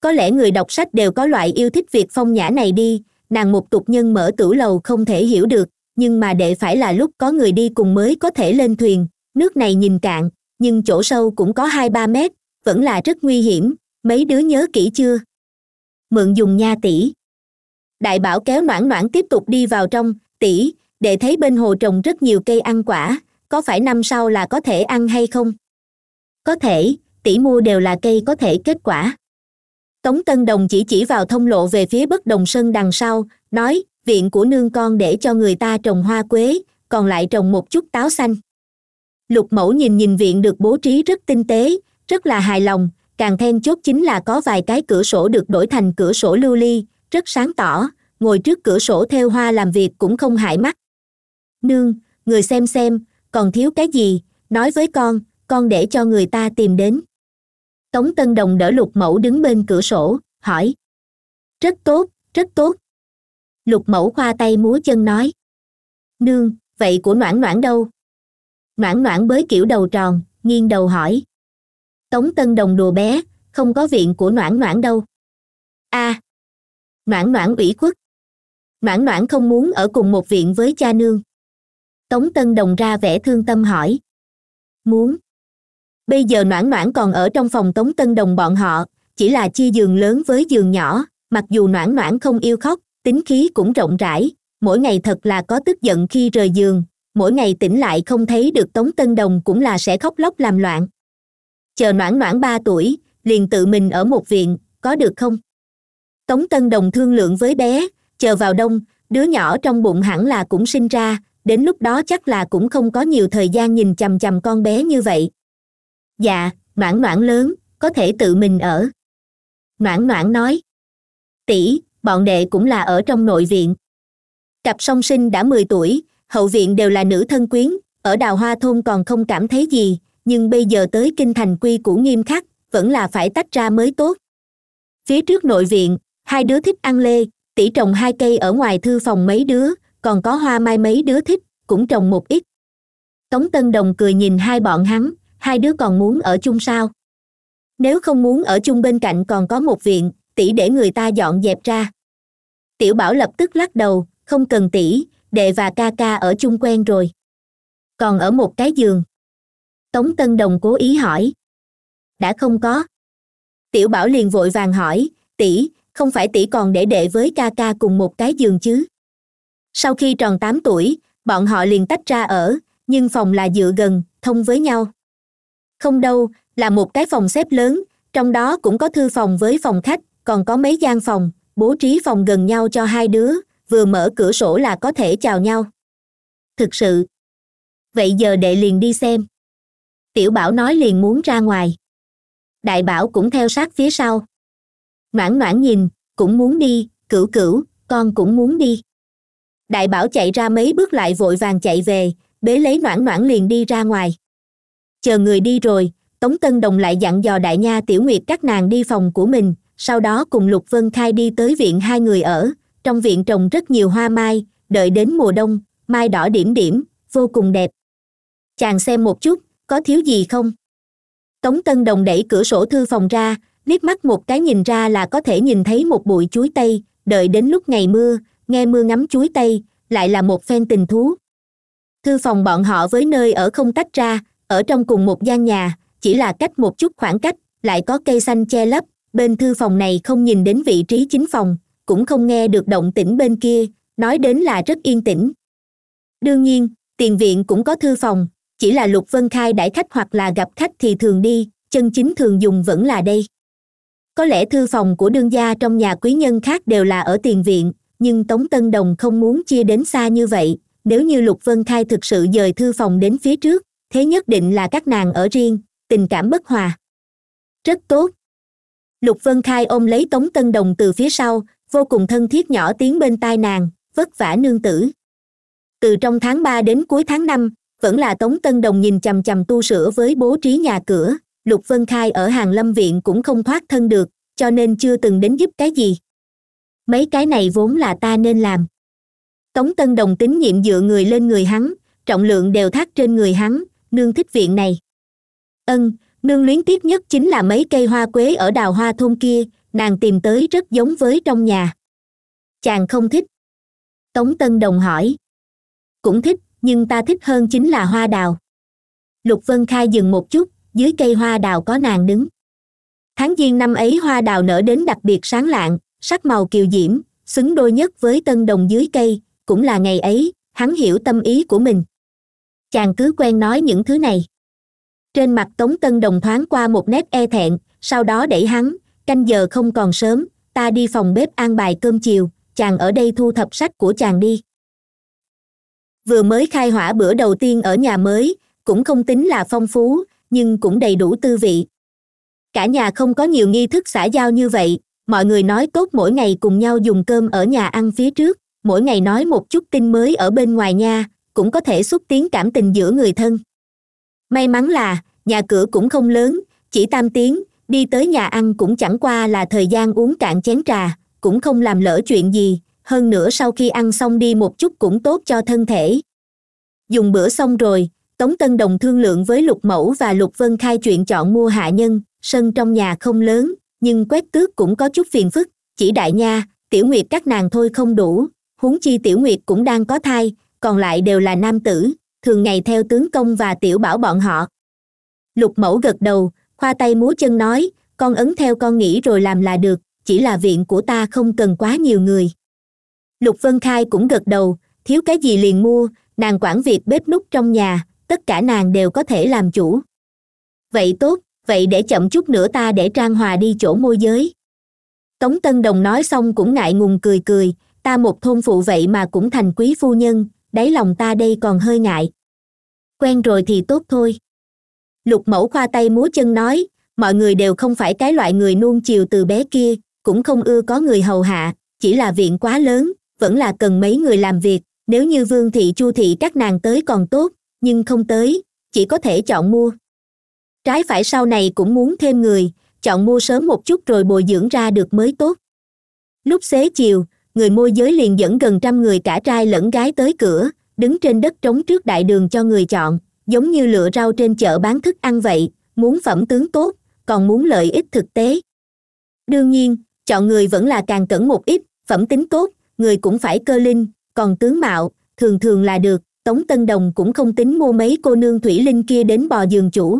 có lẽ người đọc sách đều có loại yêu thích việc phong nhã này đi nàng một tục nhân mở tửu lầu không thể hiểu được nhưng mà để phải là lúc có người đi cùng mới có thể lên thuyền nước này nhìn cạn nhưng chỗ sâu cũng có hai ba mét vẫn là rất nguy hiểm mấy đứa nhớ kỹ chưa mượn dùng nha tỷ đại bảo kéo noãn noãn tiếp tục đi vào trong tỷ để thấy bên hồ trồng rất nhiều cây ăn quả có phải năm sau là có thể ăn hay không có thể tỷ mua đều là cây có thể kết quả tống tân đồng chỉ chỉ vào thông lộ về phía bất đồng sân đằng sau nói viện của nương con để cho người ta trồng hoa quế còn lại trồng một chút táo xanh lục mẫu nhìn nhìn viện được bố trí rất tinh tế rất là hài lòng càng then chốt chính là có vài cái cửa sổ được đổi thành cửa sổ lưu ly rất sáng tỏ ngồi trước cửa sổ theo hoa làm việc cũng không hại mắt nương người xem xem còn thiếu cái gì nói với con con để cho người ta tìm đến tống tân đồng đỡ lục mẫu đứng bên cửa sổ hỏi rất tốt rất tốt lục mẫu khoa tay múa chân nói nương vậy của noãn noãn đâu noãn noãn bới kiểu đầu tròn nghiêng đầu hỏi tống tân đồng đùa bé không có viện của noãn noãn đâu a à, noãn noãn ủy khuất noãn noãn không muốn ở cùng một viện với cha nương tống tân đồng ra vẻ thương tâm hỏi muốn bây giờ noãn noãn còn ở trong phòng tống tân đồng bọn họ chỉ là chia giường lớn với giường nhỏ mặc dù noãn noãn không yêu khóc tính khí cũng rộng rãi mỗi ngày thật là có tức giận khi rời giường mỗi ngày tỉnh lại không thấy được tống tân đồng cũng là sẽ khóc lóc làm loạn chờ noãn noãn ba tuổi liền tự mình ở một viện có được không tống tân đồng thương lượng với bé chờ vào đông đứa nhỏ trong bụng hẳn là cũng sinh ra đến lúc đó chắc là cũng không có nhiều thời gian nhìn chằm chằm con bé như vậy dạ noãn noãn lớn có thể tự mình ở noãn noãn nói tỷ bọn đệ cũng là ở trong nội viện cặp song sinh đã mười tuổi hậu viện đều là nữ thân quyến ở đào hoa thôn còn không cảm thấy gì nhưng bây giờ tới kinh thành quy củ nghiêm khắc vẫn là phải tách ra mới tốt phía trước nội viện hai đứa thích ăn lê tỷ trồng hai cây ở ngoài thư phòng mấy đứa còn có hoa mai mấy đứa thích cũng trồng một ít tống tân đồng cười nhìn hai bọn hắn hai đứa còn muốn ở chung sao nếu không muốn ở chung bên cạnh còn có một viện tỷ để người ta dọn dẹp ra tiểu bảo lập tức lắc đầu không cần tỷ đệ và ca ca ở chung quen rồi còn ở một cái giường tống tân đồng cố ý hỏi đã không có tiểu bảo liền vội vàng hỏi tỷ không phải tỷ còn để đệ với ca ca cùng một cái giường chứ sau khi tròn tám tuổi bọn họ liền tách ra ở nhưng phòng là dựa gần thông với nhau không đâu là một cái phòng xếp lớn trong đó cũng có thư phòng với phòng khách còn có mấy gian phòng bố trí phòng gần nhau cho hai đứa vừa mở cửa sổ là có thể chào nhau thực sự vậy giờ đệ liền đi xem tiểu bảo nói liền muốn ra ngoài đại bảo cũng theo sát phía sau noãn noãn nhìn cũng muốn đi cửu cửu con cũng muốn đi đại bảo chạy ra mấy bước lại vội vàng chạy về bế lấy noãn noãn liền đi ra ngoài chờ người đi rồi tống tân đồng lại dặn dò đại nha tiểu nguyệt các nàng đi phòng của mình sau đó cùng lục vân khai đi tới viện hai người ở trong viện trồng rất nhiều hoa mai đợi đến mùa đông mai đỏ điểm điểm vô cùng đẹp chàng xem một chút có thiếu gì không tống tân đồng đẩy cửa sổ thư phòng ra liếc mắt một cái nhìn ra là có thể nhìn thấy một bụi chuối tây đợi đến lúc ngày mưa nghe mưa ngắm chuối tây lại là một phen tình thú thư phòng bọn họ với nơi ở không tách ra ở trong cùng một gian nhà chỉ là cách một chút khoảng cách lại có cây xanh che lấp bên thư phòng này không nhìn đến vị trí chính phòng cũng không nghe được động tĩnh bên kia nói đến là rất yên tĩnh đương nhiên tiền viện cũng có thư phòng chỉ là lục vân khai đãi khách hoặc là gặp khách thì thường đi chân chính thường dùng vẫn là đây có lẽ thư phòng của đương gia trong nhà quý nhân khác đều là ở tiền viện nhưng tống tân đồng không muốn chia đến xa như vậy nếu như lục vân khai thực sự dời thư phòng đến phía trước thế nhất định là các nàng ở riêng tình cảm bất hòa rất tốt lục vân khai ôm lấy tống tân đồng từ phía sau vô cùng thân thiết nhỏ tiếng bên tai nàng vất vả nương tử từ trong tháng ba đến cuối tháng năm vẫn là tống tân đồng nhìn chằm chằm tu sửa với bố trí nhà cửa lục vân khai ở hàng lâm viện cũng không thoát thân được cho nên chưa từng đến giúp cái gì mấy cái này vốn là ta nên làm tống tân đồng tín nhiệm dựa người lên người hắn trọng lượng đều thác trên người hắn nương thích viện này ân nương luyến tiếc nhất chính là mấy cây hoa quế ở đào hoa thôn kia nàng tìm tới rất giống với trong nhà chàng không thích tống tân đồng hỏi cũng thích nhưng ta thích hơn chính là hoa đào lục vân khai dừng một chút dưới cây hoa đào có nàng đứng tháng giêng năm ấy hoa đào nở đến đặc biệt sáng lạng sắc màu kiều diễm xứng đôi nhất với tân đồng dưới cây cũng là ngày ấy hắn hiểu tâm ý của mình chàng cứ quen nói những thứ này trên mặt tống tân đồng thoáng qua một nét e thẹn sau đó đẩy hắn canh giờ không còn sớm ta đi phòng bếp an bài cơm chiều chàng ở đây thu thập sách của chàng đi vừa mới khai hỏa bữa đầu tiên ở nhà mới cũng không tính là phong phú nhưng cũng đầy đủ tư vị cả nhà không có nhiều nghi thức xã giao như vậy mọi người nói tốt mỗi ngày cùng nhau dùng cơm ở nhà ăn phía trước mỗi ngày nói một chút tin mới ở bên ngoài nha cũng có thể xúc tiến cảm tình giữa người thân may mắn là nhà cửa cũng không lớn chỉ tam tiếng đi tới nhà ăn cũng chẳng qua là thời gian uống cạn chén trà cũng không làm lỡ chuyện gì hơn nữa sau khi ăn xong đi một chút cũng tốt cho thân thể dùng bữa xong rồi tống tân đồng thương lượng với lục mẫu và lục vân khai chuyện chọn mua hạ nhân sân trong nhà không lớn nhưng quét tước cũng có chút phiền phức chỉ đại nha tiểu nguyệt các nàng thôi không đủ huống chi tiểu nguyệt cũng đang có thai còn lại đều là nam tử thường ngày theo tướng công và tiểu bảo bọn họ lục mẫu gật đầu khoa tay múa chân nói con ấn theo con nghĩ rồi làm là được chỉ là viện của ta không cần quá nhiều người lục vân khai cũng gật đầu thiếu cái gì liền mua nàng quản việc bếp nút trong nhà tất cả nàng đều có thể làm chủ vậy tốt vậy để chậm chút nữa ta để trang hòa đi chỗ môi giới tống tân đồng nói xong cũng ngại ngùng cười cười ta một thôn phụ vậy mà cũng thành quý phu nhân đáy lòng ta đây còn hơi ngại quen rồi thì tốt thôi lục mẫu khoa tay múa chân nói mọi người đều không phải cái loại người nuông chiều từ bé kia cũng không ưa có người hầu hạ chỉ là viện quá lớn vẫn là cần mấy người làm việc nếu như vương thị chu thị các nàng tới còn tốt nhưng không tới chỉ có thể chọn mua trái phải sau này cũng muốn thêm người chọn mua sớm một chút rồi bồi dưỡng ra được mới tốt lúc xế chiều người môi giới liền dẫn gần trăm người cả trai lẫn gái tới cửa đứng trên đất trống trước đại đường cho người chọn giống như lựa rau trên chợ bán thức ăn vậy muốn phẩm tướng tốt còn muốn lợi ích thực tế đương nhiên chọn người vẫn là càng cẩn một ít phẩm tính tốt người cũng phải cơ linh còn tướng mạo thường thường là được tống tân đồng cũng không tính mua mấy cô nương thủy linh kia đến bò giường chủ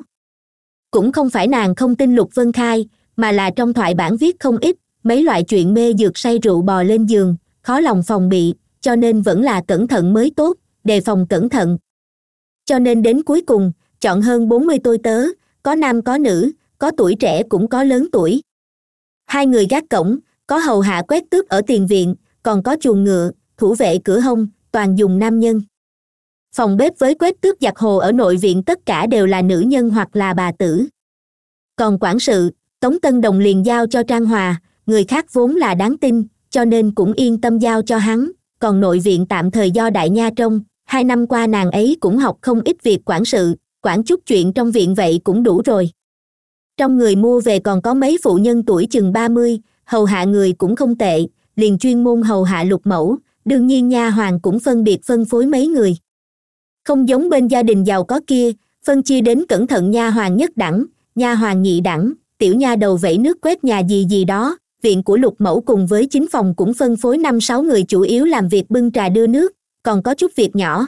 cũng không phải nàng không tin lục vân khai mà là trong thoại bản viết không ít mấy loại chuyện mê dược say rượu bò lên giường khó lòng phòng bị cho nên vẫn là cẩn thận mới tốt đề phòng cẩn thận cho nên đến cuối cùng chọn hơn bốn mươi tôi tớ có nam có nữ có tuổi trẻ cũng có lớn tuổi hai người gác cổng có hầu hạ quét tước ở tiền viện còn có chuồng ngựa thủ vệ cửa hông toàn dùng nam nhân phòng bếp với quét tước giặt hồ ở nội viện tất cả đều là nữ nhân hoặc là bà tử còn quản sự tống tân đồng liền giao cho trang hòa người khác vốn là đáng tin cho nên cũng yên tâm giao cho hắn còn nội viện tạm thời do đại nha trong hai năm qua nàng ấy cũng học không ít việc quản sự quản chút chuyện trong viện vậy cũng đủ rồi trong người mua về còn có mấy phụ nhân tuổi chừng ba mươi hầu hạ người cũng không tệ liền chuyên môn hầu hạ lục mẫu đương nhiên nha hoàng cũng phân biệt phân phối mấy người không giống bên gia đình giàu có kia phân chia đến cẩn thận nha hoàng nhất đẳng nha hoàng nhị đẳng tiểu nha đầu vẫy nước quét nhà gì gì đó viện của lục mẫu cùng với chính phòng cũng phân phối năm sáu người chủ yếu làm việc bưng trà đưa nước còn có chút việc nhỏ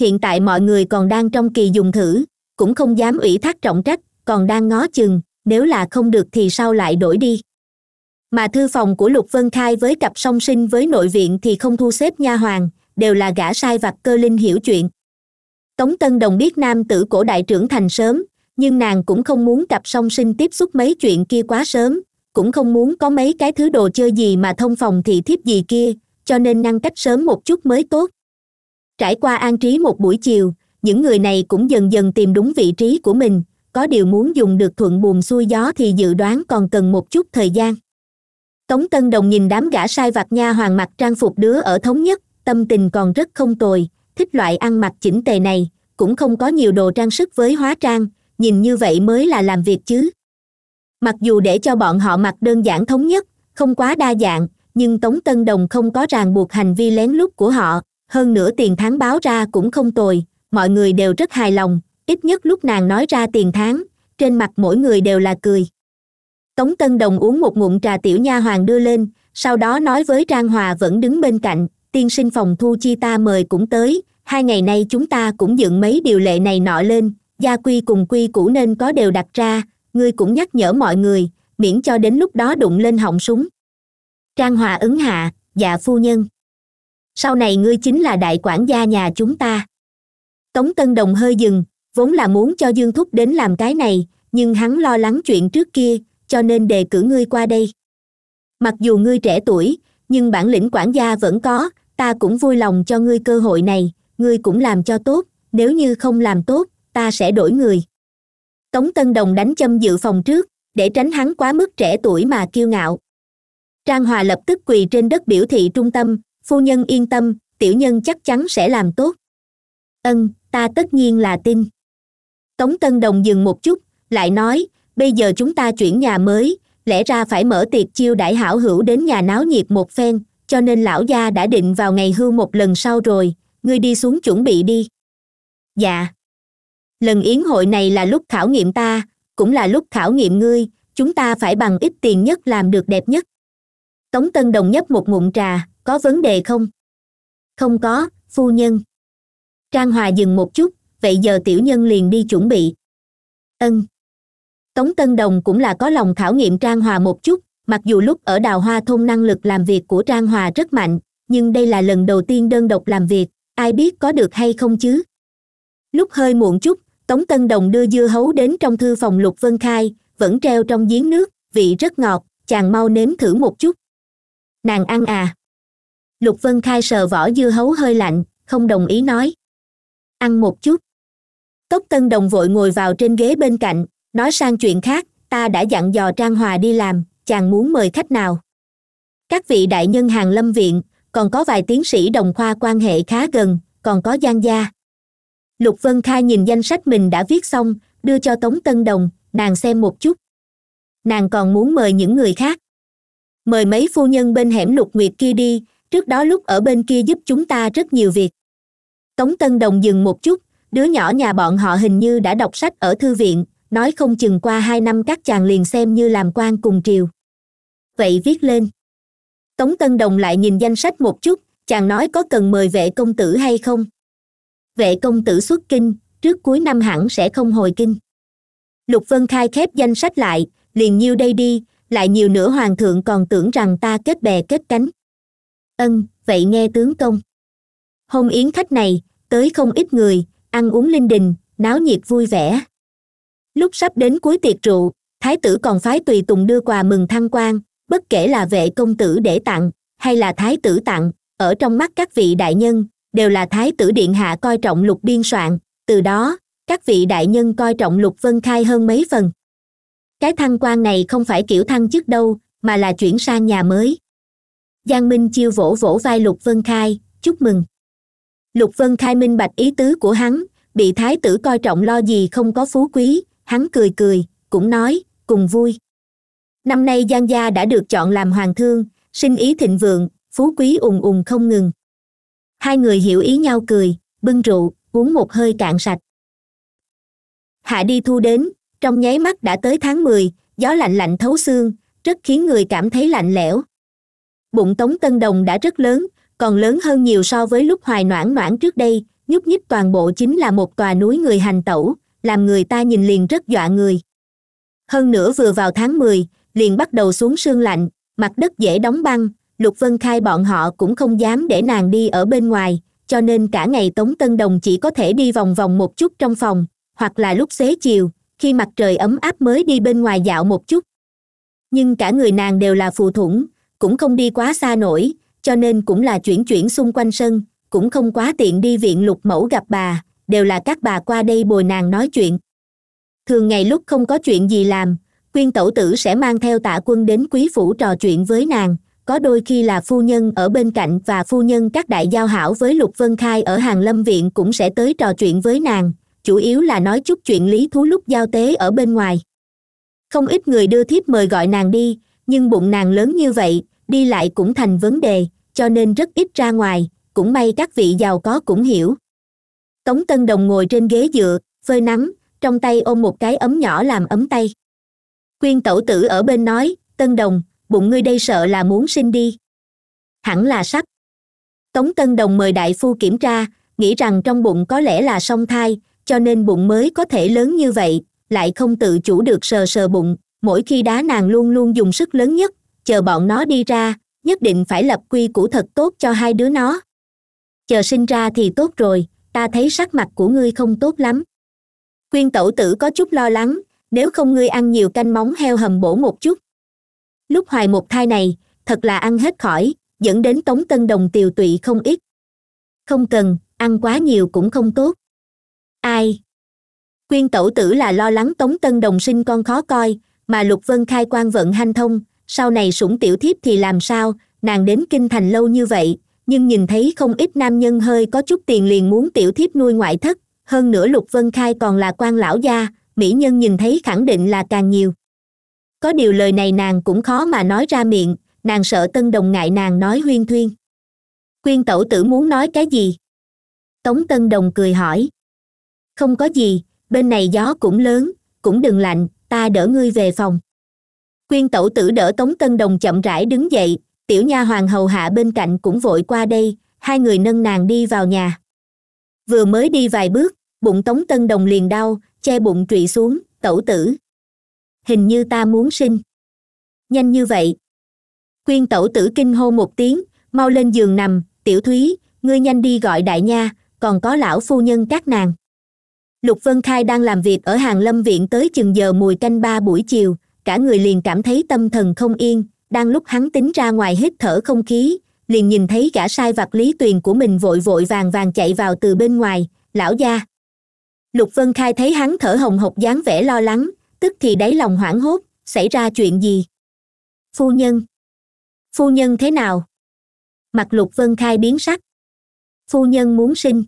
hiện tại mọi người còn đang trong kỳ dùng thử cũng không dám ủy thác trọng trách còn đang ngó chừng nếu là không được thì sao lại đổi đi mà thư phòng của lục vân khai với cặp song sinh với nội viện thì không thu xếp nha hoàng đều là gã sai vặt cơ linh hiểu chuyện tống tân đồng biết nam tử cổ đại trưởng thành sớm nhưng nàng cũng không muốn cặp song sinh tiếp xúc mấy chuyện kia quá sớm cũng không muốn có mấy cái thứ đồ chơi gì mà thông phòng thị thiếp gì kia cho nên ngăn cách sớm một chút mới tốt trải qua an trí một buổi chiều những người này cũng dần dần tìm đúng vị trí của mình có điều muốn dùng được thuận buồm xuôi gió thì dự đoán còn cần một chút thời gian tống tân đồng nhìn đám gã sai vặt nha hoàng mặc trang phục đứa ở thống nhất tâm tình còn rất không tồi thích loại ăn mặc chỉnh tề này cũng không có nhiều đồ trang sức với hóa trang nhìn như vậy mới là làm việc chứ mặc dù để cho bọn họ mặc đơn giản thống nhất không quá đa dạng nhưng tống tân đồng không có ràng buộc hành vi lén lút của họ hơn nữa tiền tháng báo ra cũng không tồi mọi người đều rất hài lòng ít nhất lúc nàng nói ra tiền tháng trên mặt mỗi người đều là cười tống tân đồng uống một ngụm trà tiểu nha hoàng đưa lên sau đó nói với trang hòa vẫn đứng bên cạnh tiên sinh phòng thu chi ta mời cũng tới hai ngày nay chúng ta cũng dựng mấy điều lệ này nọ lên gia quy cùng quy cũ nên có đều đặt ra ngươi cũng nhắc nhở mọi người miễn cho đến lúc đó đụng lên họng súng trang hòa ứng hạ dạ phu nhân sau này ngươi chính là đại quản gia nhà chúng ta tống tân đồng hơi dừng vốn là muốn cho dương thúc đến làm cái này nhưng hắn lo lắng chuyện trước kia cho nên đề cử ngươi qua đây mặc dù ngươi trẻ tuổi nhưng bản lĩnh quản gia vẫn có ta cũng vui lòng cho ngươi cơ hội này ngươi cũng làm cho tốt nếu như không làm tốt ta sẽ đổi người tống tân đồng đánh châm dự phòng trước để tránh hắn quá mức trẻ tuổi mà kiêu ngạo trang hòa lập tức quỳ trên đất biểu thị trung tâm phu nhân yên tâm tiểu nhân chắc chắn sẽ làm tốt ân ta tất nhiên là tin tống tân đồng dừng một chút lại nói bây giờ chúng ta chuyển nhà mới lẽ ra phải mở tiệc chiêu đãi hảo hữu đến nhà náo nhiệt một phen cho nên lão gia đã định vào ngày hưu một lần sau rồi ngươi đi xuống chuẩn bị đi dạ lần yến hội này là lúc khảo nghiệm ta cũng là lúc khảo nghiệm ngươi chúng ta phải bằng ít tiền nhất làm được đẹp nhất tống tân đồng nhấp một ngụm trà có vấn đề không không có phu nhân trang hòa dừng một chút vậy giờ tiểu nhân liền đi chuẩn bị ân tống tân đồng cũng là có lòng khảo nghiệm trang hòa một chút mặc dù lúc ở đào hoa thôn năng lực làm việc của trang hòa rất mạnh nhưng đây là lần đầu tiên đơn độc làm việc ai biết có được hay không chứ lúc hơi muộn chút tống tân đồng đưa dưa hấu đến trong thư phòng lục vân khai vẫn treo trong giếng nước vị rất ngọt chàng mau nếm thử một chút nàng ăn à lục vân khai sờ vỏ dưa hấu hơi lạnh không đồng ý nói ăn một chút Tống tân đồng vội ngồi vào trên ghế bên cạnh nói sang chuyện khác ta đã dặn dò trang hòa đi làm chàng muốn mời khách nào các vị đại nhân hàng lâm viện còn có vài tiến sĩ đồng khoa quan hệ khá gần còn có giang gia lục vân kha nhìn danh sách mình đã viết xong đưa cho tống tân đồng nàng xem một chút nàng còn muốn mời những người khác mời mấy phu nhân bên hẻm lục nguyệt kia đi trước đó lúc ở bên kia giúp chúng ta rất nhiều việc tống tân đồng dừng một chút đứa nhỏ nhà bọn họ hình như đã đọc sách ở thư viện nói không chừng qua hai năm các chàng liền xem như làm quan cùng triều vậy viết lên tống tân đồng lại nhìn danh sách một chút chàng nói có cần mời vệ công tử hay không vệ công tử xuất kinh trước cuối năm hẳn sẽ không hồi kinh lục vân khai khép danh sách lại liền nhiêu đây đi lại nhiều nữa hoàng thượng còn tưởng rằng ta kết bè kết cánh ân vậy nghe tướng công hôm yến khách này tới không ít người ăn uống linh đình náo nhiệt vui vẻ lúc sắp đến cuối tiệc rượu thái tử còn phái tùy tùng đưa quà mừng thăng quan bất kể là vệ công tử để tặng hay là thái tử tặng ở trong mắt các vị đại nhân đều là thái tử điện hạ coi trọng lục biên soạn từ đó các vị đại nhân coi trọng lục vân khai hơn mấy phần cái thăng quan này không phải kiểu thăng chức đâu mà là chuyển sang nhà mới giang minh chiêu vỗ vỗ vai lục vân khai chúc mừng lục vân khai minh bạch ý tứ của hắn bị thái tử coi trọng lo gì không có phú quý hắn cười cười cũng nói cùng vui năm nay giang gia đã được chọn làm hoàng thương sinh ý thịnh vượng phú quý ùng ùng không ngừng hai người hiểu ý nhau cười bưng rượu uống một hơi cạn sạch hạ đi thu đến trong nháy mắt đã tới tháng mười gió lạnh lạnh thấu xương rất khiến người cảm thấy lạnh lẽo bụng tống tân đồng đã rất lớn còn lớn hơn nhiều so với lúc hoài noãn noãn trước đây nhúc nhích toàn bộ chính là một tòa núi người hành tẩu làm người ta nhìn liền rất dọa người hơn nữa vừa vào tháng mười liền bắt đầu xuống sương lạnh mặt đất dễ đóng băng lục vân khai bọn họ cũng không dám để nàng đi ở bên ngoài cho nên cả ngày tống tân đồng chỉ có thể đi vòng vòng một chút trong phòng hoặc là lúc xế chiều khi mặt trời ấm áp mới đi bên ngoài dạo một chút nhưng cả người nàng đều là phù thủng cũng không đi quá xa nổi cho nên cũng là chuyển chuyển xung quanh sân cũng không quá tiện đi viện lục mẫu gặp bà đều là các bà qua đây bồi nàng nói chuyện thường ngày lúc không có chuyện gì làm quyên tẩu tử sẽ mang theo tạ quân đến quý phủ trò chuyện với nàng có đôi khi là phu nhân ở bên cạnh và phu nhân các đại giao hảo với lục vân khai ở hàng lâm viện cũng sẽ tới trò chuyện với nàng chủ yếu là nói chút chuyện lý thú lúc giao tế ở bên ngoài không ít người đưa thiếp mời gọi nàng đi nhưng bụng nàng lớn như vậy đi lại cũng thành vấn đề cho nên rất ít ra ngoài cũng may các vị giàu có cũng hiểu tống tân đồng ngồi trên ghế dựa phơi nắng trong tay ôm một cái ấm nhỏ làm ấm tay quyên tẩu tử ở bên nói tân đồng bụng ngươi đây sợ là muốn sinh đi hẳn là sắp tống tân đồng mời đại phu kiểm tra nghĩ rằng trong bụng có lẽ là song thai cho nên bụng mới có thể lớn như vậy lại không tự chủ được sờ sờ bụng mỗi khi đá nàng luôn luôn dùng sức lớn nhất chờ bọn nó đi ra nhất định phải lập quy củ thật tốt cho hai đứa nó chờ sinh ra thì tốt rồi ta thấy sắc mặt của ngươi không tốt lắm quyên tẩu tử có chút lo lắng nếu không ngươi ăn nhiều canh móng heo hầm bổ một chút lúc hoài một thai này thật là ăn hết khỏi dẫn đến tống tân đồng tiều tụy không ít không cần ăn quá nhiều cũng không tốt ai quyên tẩu tử là lo lắng tống tân đồng sinh con khó coi mà lục vân khai quan vận hanh thông sau này sủng tiểu thiếp thì làm sao nàng đến kinh thành lâu như vậy nhưng nhìn thấy không ít nam nhân hơi có chút tiền liền muốn tiểu thiếp nuôi ngoại thất hơn nữa lục vân khai còn là quan lão gia mỹ nhân nhìn thấy khẳng định là càng nhiều có điều lời này nàng cũng khó mà nói ra miệng nàng sợ tân đồng ngại nàng nói huyên thuyên quyên tẩu tử muốn nói cái gì tống tân đồng cười hỏi không có gì bên này gió cũng lớn cũng đừng lạnh ta đỡ ngươi về phòng quyên tẩu tử đỡ tống tân đồng chậm rãi đứng dậy tiểu nha hoàng hầu hạ bên cạnh cũng vội qua đây hai người nâng nàng đi vào nhà vừa mới đi vài bước bụng tống tân đồng liền đau che bụng trụy xuống tẩu tử hình như ta muốn sinh nhanh như vậy quyên tẩu tử kinh hô một tiếng mau lên giường nằm tiểu thúy ngươi nhanh đi gọi đại nha còn có lão phu nhân các nàng lục vân khai đang làm việc ở hàng lâm viện tới chừng giờ mùi canh ba buổi chiều cả người liền cảm thấy tâm thần không yên đang lúc hắn tính ra ngoài hít thở không khí liền nhìn thấy gã sai vặt lý tuyền của mình vội vội vàng vàng chạy vào từ bên ngoài lão gia lục vân khai thấy hắn thở hồng hộc dáng vẻ lo lắng tức thì đáy lòng hoảng hốt xảy ra chuyện gì phu nhân phu nhân thế nào mặt lục vân khai biến sắc phu nhân muốn sinh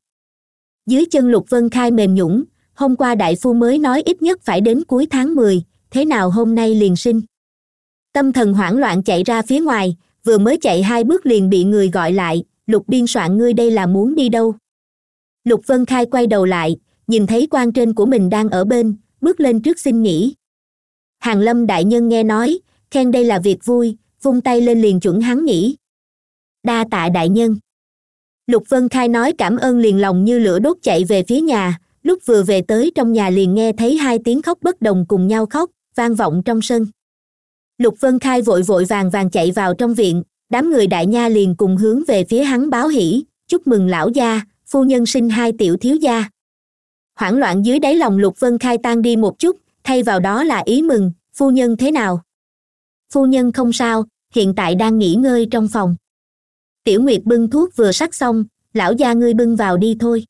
dưới chân lục vân khai mềm nhũng hôm qua đại phu mới nói ít nhất phải đến cuối tháng mười thế nào hôm nay liền sinh tâm thần hoảng loạn chạy ra phía ngoài vừa mới chạy hai bước liền bị người gọi lại lục biên soạn ngươi đây là muốn đi đâu lục vân khai quay đầu lại nhìn thấy quan trên của mình đang ở bên bước lên trước xin nghỉ hàng lâm đại nhân nghe nói khen đây là việc vui vung tay lên liền chuẩn hắn nghỉ đa tạ đại nhân lục vân khai nói cảm ơn liền lòng như lửa đốt chạy về phía nhà lúc vừa về tới trong nhà liền nghe thấy hai tiếng khóc bất đồng cùng nhau khóc vang vọng trong sân lục vân khai vội vội vàng vàng chạy vào trong viện đám người đại nha liền cùng hướng về phía hắn báo hỉ chúc mừng lão gia phu nhân sinh hai tiểu thiếu gia hoảng loạn dưới đáy lòng lục vân khai tan đi một chút thay vào đó là ý mừng phu nhân thế nào phu nhân không sao hiện tại đang nghỉ ngơi trong phòng tiểu nguyệt bưng thuốc vừa sắc xong lão gia ngươi bưng vào đi thôi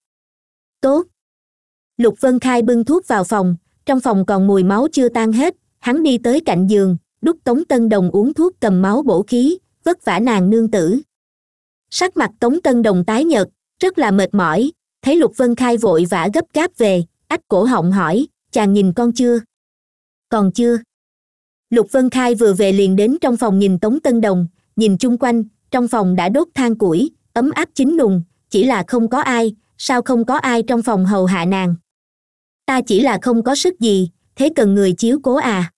tốt lục vân khai bưng thuốc vào phòng trong phòng còn mùi máu chưa tan hết hắn đi tới cạnh giường đút tống tân đồng uống thuốc cầm máu bổ khí vất vả nàng nương tử sắc mặt tống tân đồng tái nhợt rất là mệt mỏi thấy lục vân khai vội vã gấp gáp về ách cổ họng hỏi chàng nhìn con chưa còn chưa lục vân khai vừa về liền đến trong phòng nhìn tống tân đồng nhìn chung quanh trong phòng đã đốt than củi ấm áp chín nùng chỉ là không có ai sao không có ai trong phòng hầu hạ nàng ta chỉ là không có sức gì thế cần người chiếu cố à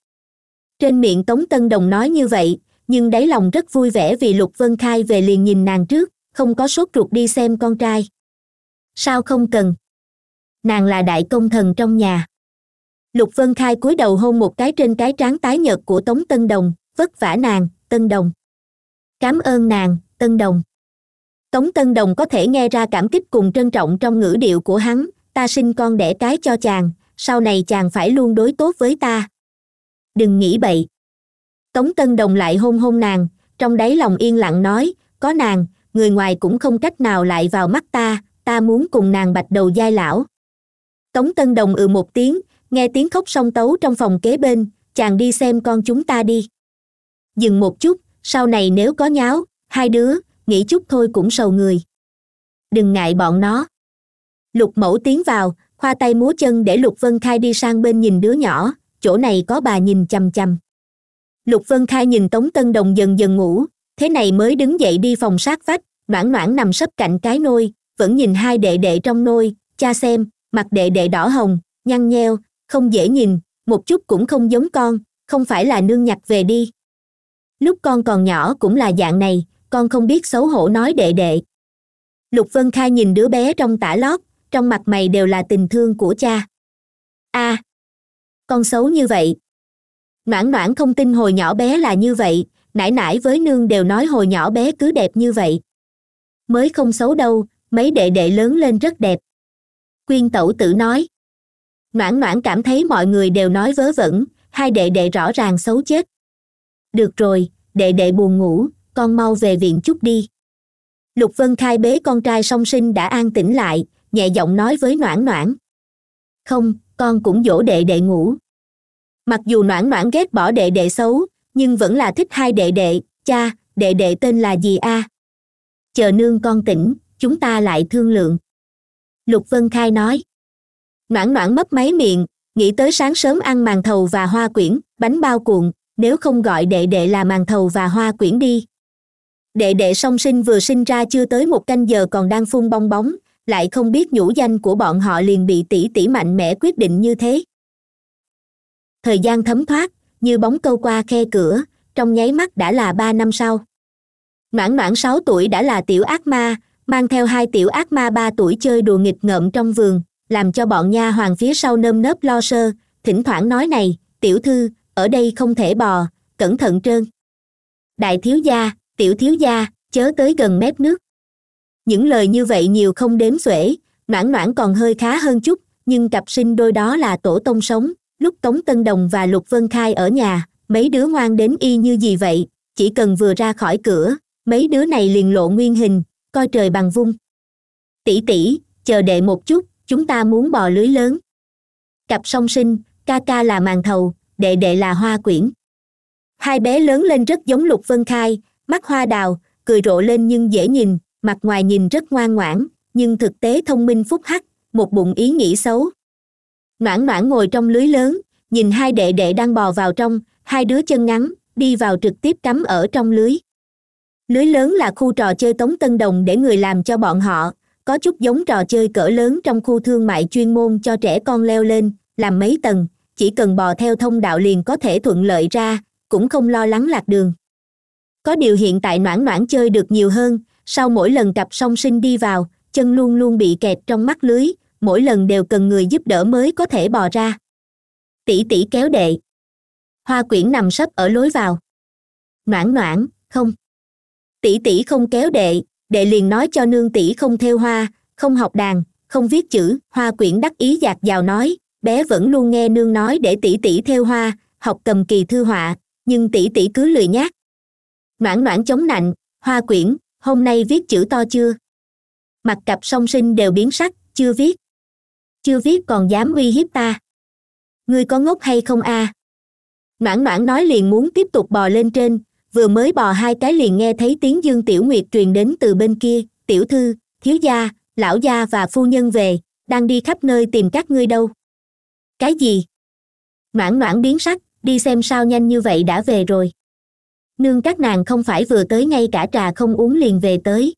trên miệng tống tân đồng nói như vậy nhưng đáy lòng rất vui vẻ vì lục vân khai về liền nhìn nàng trước không có sốt ruột đi xem con trai sao không cần nàng là đại công thần trong nhà lục vân khai cúi đầu hôn một cái trên cái trán tái nhợt của tống tân đồng vất vả nàng tân đồng cám ơn nàng tân đồng tống tân đồng có thể nghe ra cảm kích cùng trân trọng trong ngữ điệu của hắn ta sinh con đẻ cái cho chàng sau này chàng phải luôn đối tốt với ta đừng nghĩ bậy tống tân đồng lại hôn hôn nàng trong đáy lòng yên lặng nói có nàng người ngoài cũng không cách nào lại vào mắt ta ta muốn cùng nàng bạch đầu giai lão tống tân đồng ừ một tiếng nghe tiếng khóc song tấu trong phòng kế bên chàng đi xem con chúng ta đi dừng một chút sau này nếu có nháo hai đứa nghĩ chút thôi cũng sầu người đừng ngại bọn nó lục mẫu tiến vào khoa tay múa chân để lục vân khai đi sang bên nhìn đứa nhỏ chỗ này có bà nhìn chằm chằm lục vân khai nhìn tống tân đồng dần dần ngủ thế này mới đứng dậy đi phòng sát vách noãn noãn nằm sấp cạnh cái nôi vẫn nhìn hai đệ đệ trong nôi cha xem mặt đệ đệ đỏ hồng nhăn nheo không dễ nhìn một chút cũng không giống con không phải là nương nhặt về đi lúc con còn nhỏ cũng là dạng này con không biết xấu hổ nói đệ đệ lục vân khai nhìn đứa bé trong tả lót trong mặt mày đều là tình thương của cha a à, con xấu như vậy noãn noãn không tin hồi nhỏ bé là như vậy nãi nãi với nương đều nói hồi nhỏ bé cứ đẹp như vậy mới không xấu đâu mấy đệ đệ lớn lên rất đẹp quyên tẩu tử nói noãn noãn cảm thấy mọi người đều nói vớ vẩn hai đệ đệ rõ ràng xấu chết được rồi đệ đệ buồn ngủ con mau về viện chút đi lục vân khai bế con trai song sinh đã an tĩnh lại nhẹ giọng nói với noãn noãn không con cũng dỗ đệ đệ ngủ mặc dù noãn noãn ghét bỏ đệ đệ xấu nhưng vẫn là thích hai đệ đệ cha đệ đệ tên là gì a à? chờ nương con tỉnh chúng ta lại thương lượng lục vân khai nói noãn noãn mấp máy miệng nghĩ tới sáng sớm ăn màn thầu và hoa quyển bánh bao cuộn nếu không gọi đệ đệ là màn thầu và hoa quyển đi đệ đệ song sinh vừa sinh ra chưa tới một canh giờ còn đang phun bong bóng lại không biết nhũ danh của bọn họ liền bị tỷ tỷ mạnh mẽ quyết định như thế thời gian thấm thoát như bóng câu qua khe cửa trong nháy mắt đã là ba năm sau noãn noãn sáu tuổi đã là tiểu ác ma mang theo hai tiểu ác ma ba tuổi chơi đùa nghịch ngợm trong vườn làm cho bọn nha hoàng phía sau nơm nớp lo sơ thỉnh thoảng nói này tiểu thư ở đây không thể bò cẩn thận trơn đại thiếu gia tiểu thiếu gia chớ tới gần mép nước những lời như vậy nhiều không đếm xuể noãn noãn còn hơi khá hơn chút nhưng cặp sinh đôi đó là tổ tông sống lúc tống tân đồng và lục vân khai ở nhà mấy đứa ngoan đến y như gì vậy chỉ cần vừa ra khỏi cửa mấy đứa này liền lộ nguyên hình coi trời bằng vung tỷ tỷ chờ đệ một chút chúng ta muốn bò lưới lớn cặp song sinh ca ca là màn thầu đệ đệ là hoa quyển hai bé lớn lên rất giống lục vân khai mắt hoa đào cười rộ lên nhưng dễ nhìn mặt ngoài nhìn rất ngoan ngoãn nhưng thực tế thông minh phúc hắc một bụng ý nghĩ xấu noãn noãn ngồi trong lưới lớn nhìn hai đệ đệ đang bò vào trong hai đứa chân ngắn đi vào trực tiếp cắm ở trong lưới lưới lớn là khu trò chơi tống tân đồng để người làm cho bọn họ có chút giống trò chơi cỡ lớn trong khu thương mại chuyên môn cho trẻ con leo lên làm mấy tầng chỉ cần bò theo thông đạo liền có thể thuận lợi ra cũng không lo lắng lạc đường có điều hiện tại noãn noãn chơi được nhiều hơn sau mỗi lần cặp song sinh đi vào chân luôn luôn bị kẹt trong mắt lưới mỗi lần đều cần người giúp đỡ mới có thể bò ra tỷ tỷ kéo đệ hoa quyển nằm sấp ở lối vào noãn noãn không tỷ tỷ không kéo đệ đệ liền nói cho nương tỷ không theo hoa không học đàn không viết chữ hoa quyển đắc ý dạt vào nói bé vẫn luôn nghe nương nói để tỷ tỷ theo hoa học cầm kỳ thư họa nhưng tỷ tỷ cứ lười nhác ngoãn ngoãn chống nạnh hoa quyển hôm nay viết chữ to chưa mặt cặp song sinh đều biến sắc chưa viết chưa viết còn dám uy hiếp ta ngươi có ngốc hay không a à? ngoãn noãn nói liền muốn tiếp tục bò lên trên vừa mới bò hai cái liền nghe thấy tiếng dương tiểu nguyệt truyền đến từ bên kia tiểu thư thiếu gia lão gia và phu nhân về đang đi khắp nơi tìm các ngươi đâu cái gì noãn noãn biến sắc đi xem sao nhanh như vậy đã về rồi nương các nàng không phải vừa tới ngay cả trà không uống liền về tới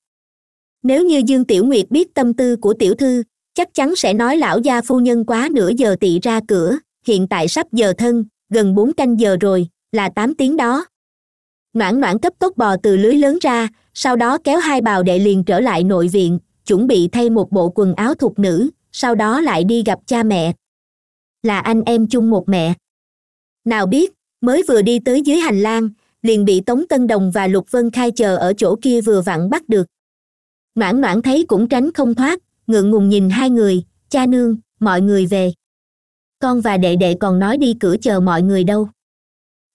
nếu như dương tiểu nguyệt biết tâm tư của tiểu thư chắc chắn sẽ nói lão gia phu nhân quá nửa giờ tị ra cửa hiện tại sắp giờ thân gần bốn canh giờ rồi là tám tiếng đó noãn noãn cấp tốc bò từ lưới lớn ra sau đó kéo hai bào đệ liền trở lại nội viện chuẩn bị thay một bộ quần áo thục nữ sau đó lại đi gặp cha mẹ là anh em chung một mẹ nào biết mới vừa đi tới dưới hành lang liền bị tống tân đồng và lục vân khai chờ ở chỗ kia vừa vặn bắt được noãn noãn thấy cũng tránh không thoát ngượng ngùng nhìn hai người cha nương mọi người về con và đệ đệ còn nói đi cửa chờ mọi người đâu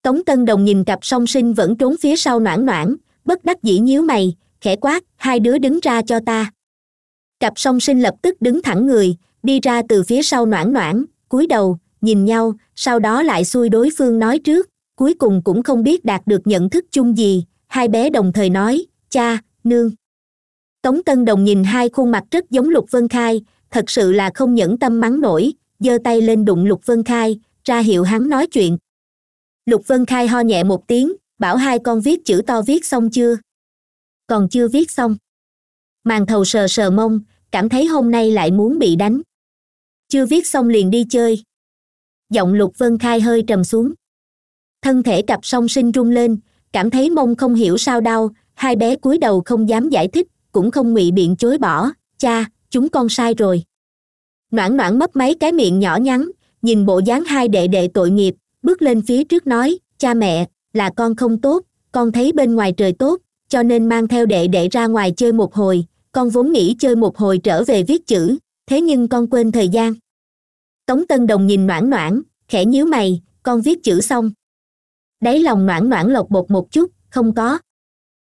tống tân đồng nhìn cặp song sinh vẫn trốn phía sau noãn noãn bất đắc dĩ nhíu mày khẽ quát hai đứa đứng ra cho ta cặp song sinh lập tức đứng thẳng người đi ra từ phía sau noãn noãn cúi đầu nhìn nhau sau đó lại xuôi đối phương nói trước cuối cùng cũng không biết đạt được nhận thức chung gì hai bé đồng thời nói cha nương tống tân đồng nhìn hai khuôn mặt rất giống lục vân khai thật sự là không nhẫn tâm mắng nổi giơ tay lên đụng lục vân khai ra hiệu hắn nói chuyện lục vân khai ho nhẹ một tiếng bảo hai con viết chữ to viết xong chưa còn chưa viết xong màn thầu sờ sờ mông cảm thấy hôm nay lại muốn bị đánh chưa viết xong liền đi chơi giọng lục vân khai hơi trầm xuống thân thể cặp song sinh rung lên cảm thấy mông không hiểu sao đau hai bé cúi đầu không dám giải thích cũng không ngụy biện chối bỏ cha chúng con sai rồi noãn noãn mất mấy cái miệng nhỏ nhắn nhìn bộ dáng hai đệ đệ tội nghiệp bước lên phía trước nói cha mẹ là con không tốt con thấy bên ngoài trời tốt cho nên mang theo đệ đệ ra ngoài chơi một hồi con vốn nghĩ chơi một hồi trở về viết chữ thế nhưng con quên thời gian tống tân đồng nhìn noãn noãn khẽ nhíu mày con viết chữ xong đáy lòng noãn noãn lộc bột một chút không có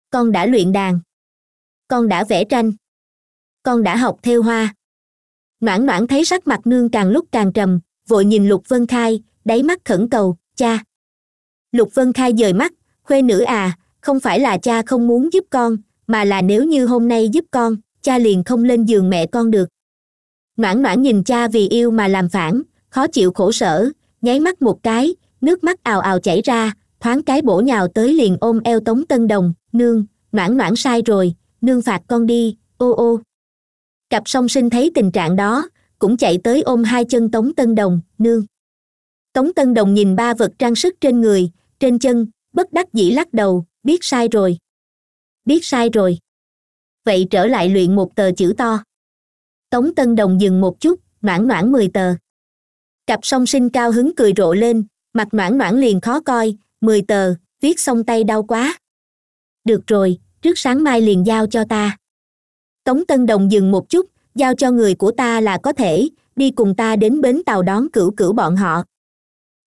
con đã luyện đàn con đã vẽ tranh con đã học theo hoa noãn noãn thấy sắc mặt nương càng lúc càng trầm vội nhìn lục vân khai đáy mắt khẩn cầu cha lục vân khai dời mắt khuê nữ à không phải là cha không muốn giúp con mà là nếu như hôm nay giúp con cha liền không lên giường mẹ con được noãn noãn nhìn cha vì yêu mà làm phản khó chịu khổ sở nháy mắt một cái nước mắt ào ào chảy ra thoáng cái bổ nhào tới liền ôm eo tống tân đồng nương noãn noãn sai rồi nương phạt con đi ô ô cặp song sinh thấy tình trạng đó cũng chạy tới ôm hai chân tống tân đồng nương tống tân đồng nhìn ba vật trang sức trên người trên chân bất đắc dĩ lắc đầu biết sai rồi biết sai rồi vậy trở lại luyện một tờ chữ to tống tân đồng dừng một chút noãn noãn mười tờ cặp song sinh cao hứng cười rộ lên mặt noãn noãn liền khó coi mười tờ viết xong tay đau quá được rồi trước sáng mai liền giao cho ta tống tân đồng dừng một chút giao cho người của ta là có thể đi cùng ta đến bến tàu đón cửu cửu bọn họ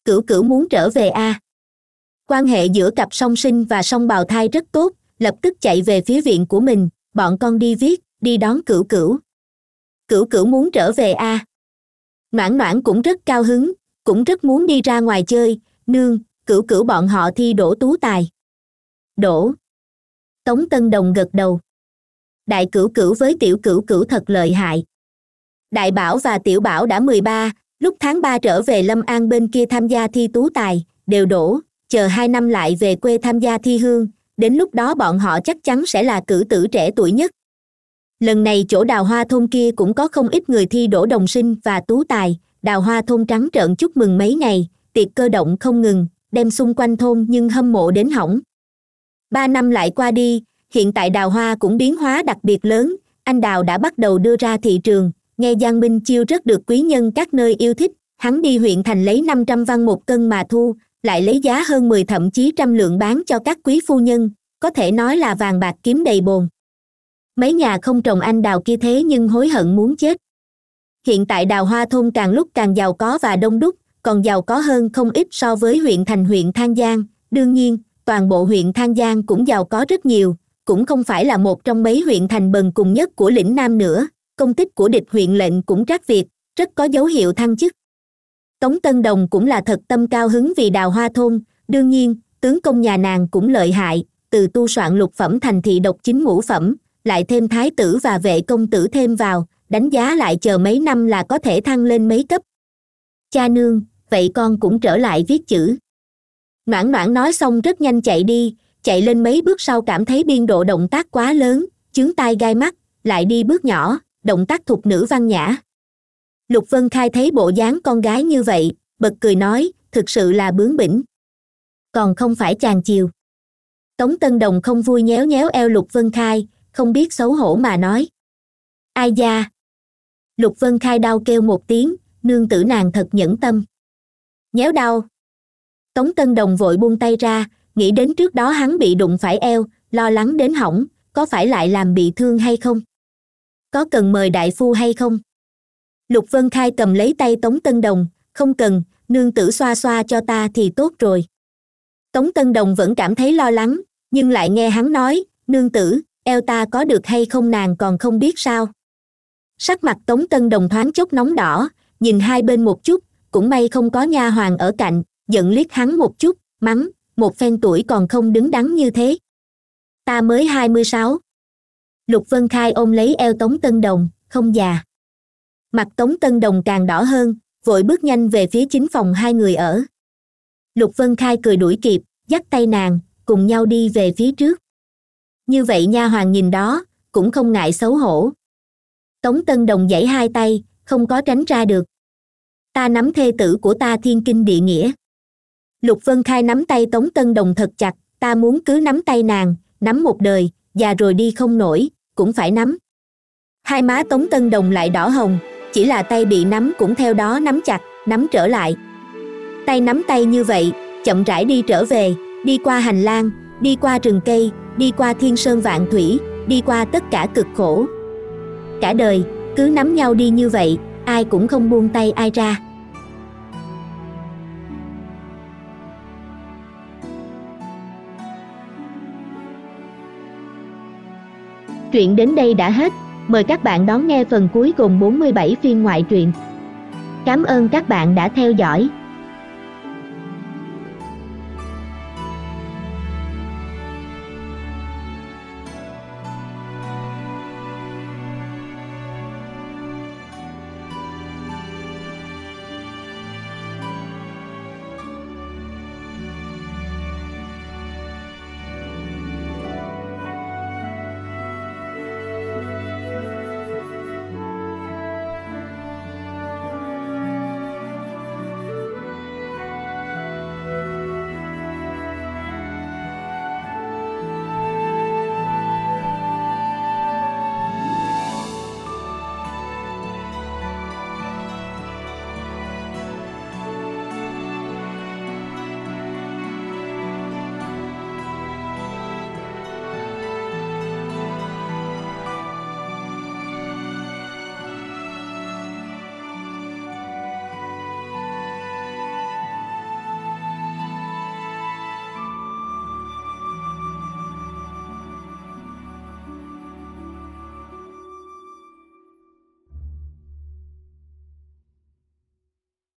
cửu cửu muốn trở về a à. quan hệ giữa cặp song sinh và song bào thai rất tốt lập tức chạy về phía viện của mình bọn con đi viết đi đón cửu cửu cửu cửu muốn trở về a à. noãn noãn cũng rất cao hứng cũng rất muốn đi ra ngoài chơi nương cửu cửu bọn họ thi đổ tú tài đổ tống tân đồng gật đầu đại cửu cửu với tiểu cửu cửu thật lợi hại đại bảo và tiểu bảo đã mười ba lúc tháng ba trở về lâm an bên kia tham gia thi tú tài đều đổ chờ hai năm lại về quê tham gia thi hương đến lúc đó bọn họ chắc chắn sẽ là cử tử trẻ tuổi nhất lần này chỗ đào hoa thôn kia cũng có không ít người thi đổ đồng sinh và tú tài đào hoa thôn trắng trợn chúc mừng mấy ngày tiệc cơ động không ngừng đem xung quanh thôn nhưng hâm mộ đến hỏng ba năm lại qua đi hiện tại đào hoa cũng biến hóa đặc biệt lớn anh đào đã bắt đầu đưa ra thị trường nghe giang minh chiêu rất được quý nhân các nơi yêu thích hắn đi huyện thành lấy năm trăm văn một cân mà thu lại lấy giá hơn mười thậm chí trăm lượng bán cho các quý phu nhân có thể nói là vàng bạc kiếm đầy bồn mấy nhà không trồng anh đào kia thế nhưng hối hận muốn chết hiện tại đào hoa thôn càng lúc càng giàu có và đông đúc còn giàu có hơn không ít so với huyện thành huyện than giang đương nhiên toàn bộ huyện than giang cũng giàu có rất nhiều cũng không phải là một trong mấy huyện thành bần cùng nhất của lĩnh nam nữa công tích của địch huyện lệnh cũng trác việt rất có dấu hiệu thăng chức tống tân đồng cũng là thật tâm cao hứng vì đào hoa thôn đương nhiên tướng công nhà nàng cũng lợi hại từ tu soạn lục phẩm thành thị độc chính ngũ phẩm lại thêm thái tử và vệ công tử thêm vào đánh giá lại chờ mấy năm là có thể thăng lên mấy cấp cha nương vậy con cũng trở lại viết chữ noãn noãn nói xong rất nhanh chạy đi chạy lên mấy bước sau cảm thấy biên độ động tác quá lớn chướng tai gai mắt lại đi bước nhỏ động tác thục nữ văn nhã lục vân khai thấy bộ dáng con gái như vậy bật cười nói thực sự là bướng bỉnh còn không phải chàng chiều tống tân đồng không vui nhéo nhéo eo lục vân khai không biết xấu hổ mà nói ai da lục vân khai đau kêu một tiếng nương tử nàng thật nhẫn tâm nhéo đau tống tân đồng vội buông tay ra nghĩ đến trước đó hắn bị đụng phải eo lo lắng đến hỏng có phải lại làm bị thương hay không có cần mời đại phu hay không lục vân khai cầm lấy tay tống tân đồng không cần nương tử xoa xoa cho ta thì tốt rồi tống tân đồng vẫn cảm thấy lo lắng nhưng lại nghe hắn nói nương tử eo ta có được hay không nàng còn không biết sao sắc mặt tống tân đồng thoáng chốc nóng đỏ nhìn hai bên một chút cũng may không có nha hoàng ở cạnh giận liếc hắn một chút mắng một phen tuổi còn không đứng đắn như thế ta mới hai mươi sáu lục vân khai ôm lấy eo tống tân đồng không già mặt tống tân đồng càng đỏ hơn vội bước nhanh về phía chính phòng hai người ở lục vân khai cười đuổi kịp dắt tay nàng cùng nhau đi về phía trước như vậy nha hoàng nhìn đó cũng không ngại xấu hổ tống tân đồng dãy hai tay không có tránh ra được ta nắm thê tử của ta thiên kinh địa nghĩa lục vân khai nắm tay tống tân đồng thật chặt ta muốn cứ nắm tay nàng nắm một đời già rồi đi không nổi cũng phải nắm hai má tống tân đồng lại đỏ hồng chỉ là tay bị nắm cũng theo đó nắm chặt nắm trở lại tay nắm tay như vậy chậm rãi đi trở về đi qua hành lang đi qua rừng cây đi qua thiên sơn vạn thủy đi qua tất cả cực khổ cả đời cứ nắm nhau đi như vậy ai cũng không buông tay ai ra Truyện đến đây đã hết, mời các bạn đón nghe phần cuối cùng 47 phiên ngoại truyện. Cảm ơn các bạn đã theo dõi.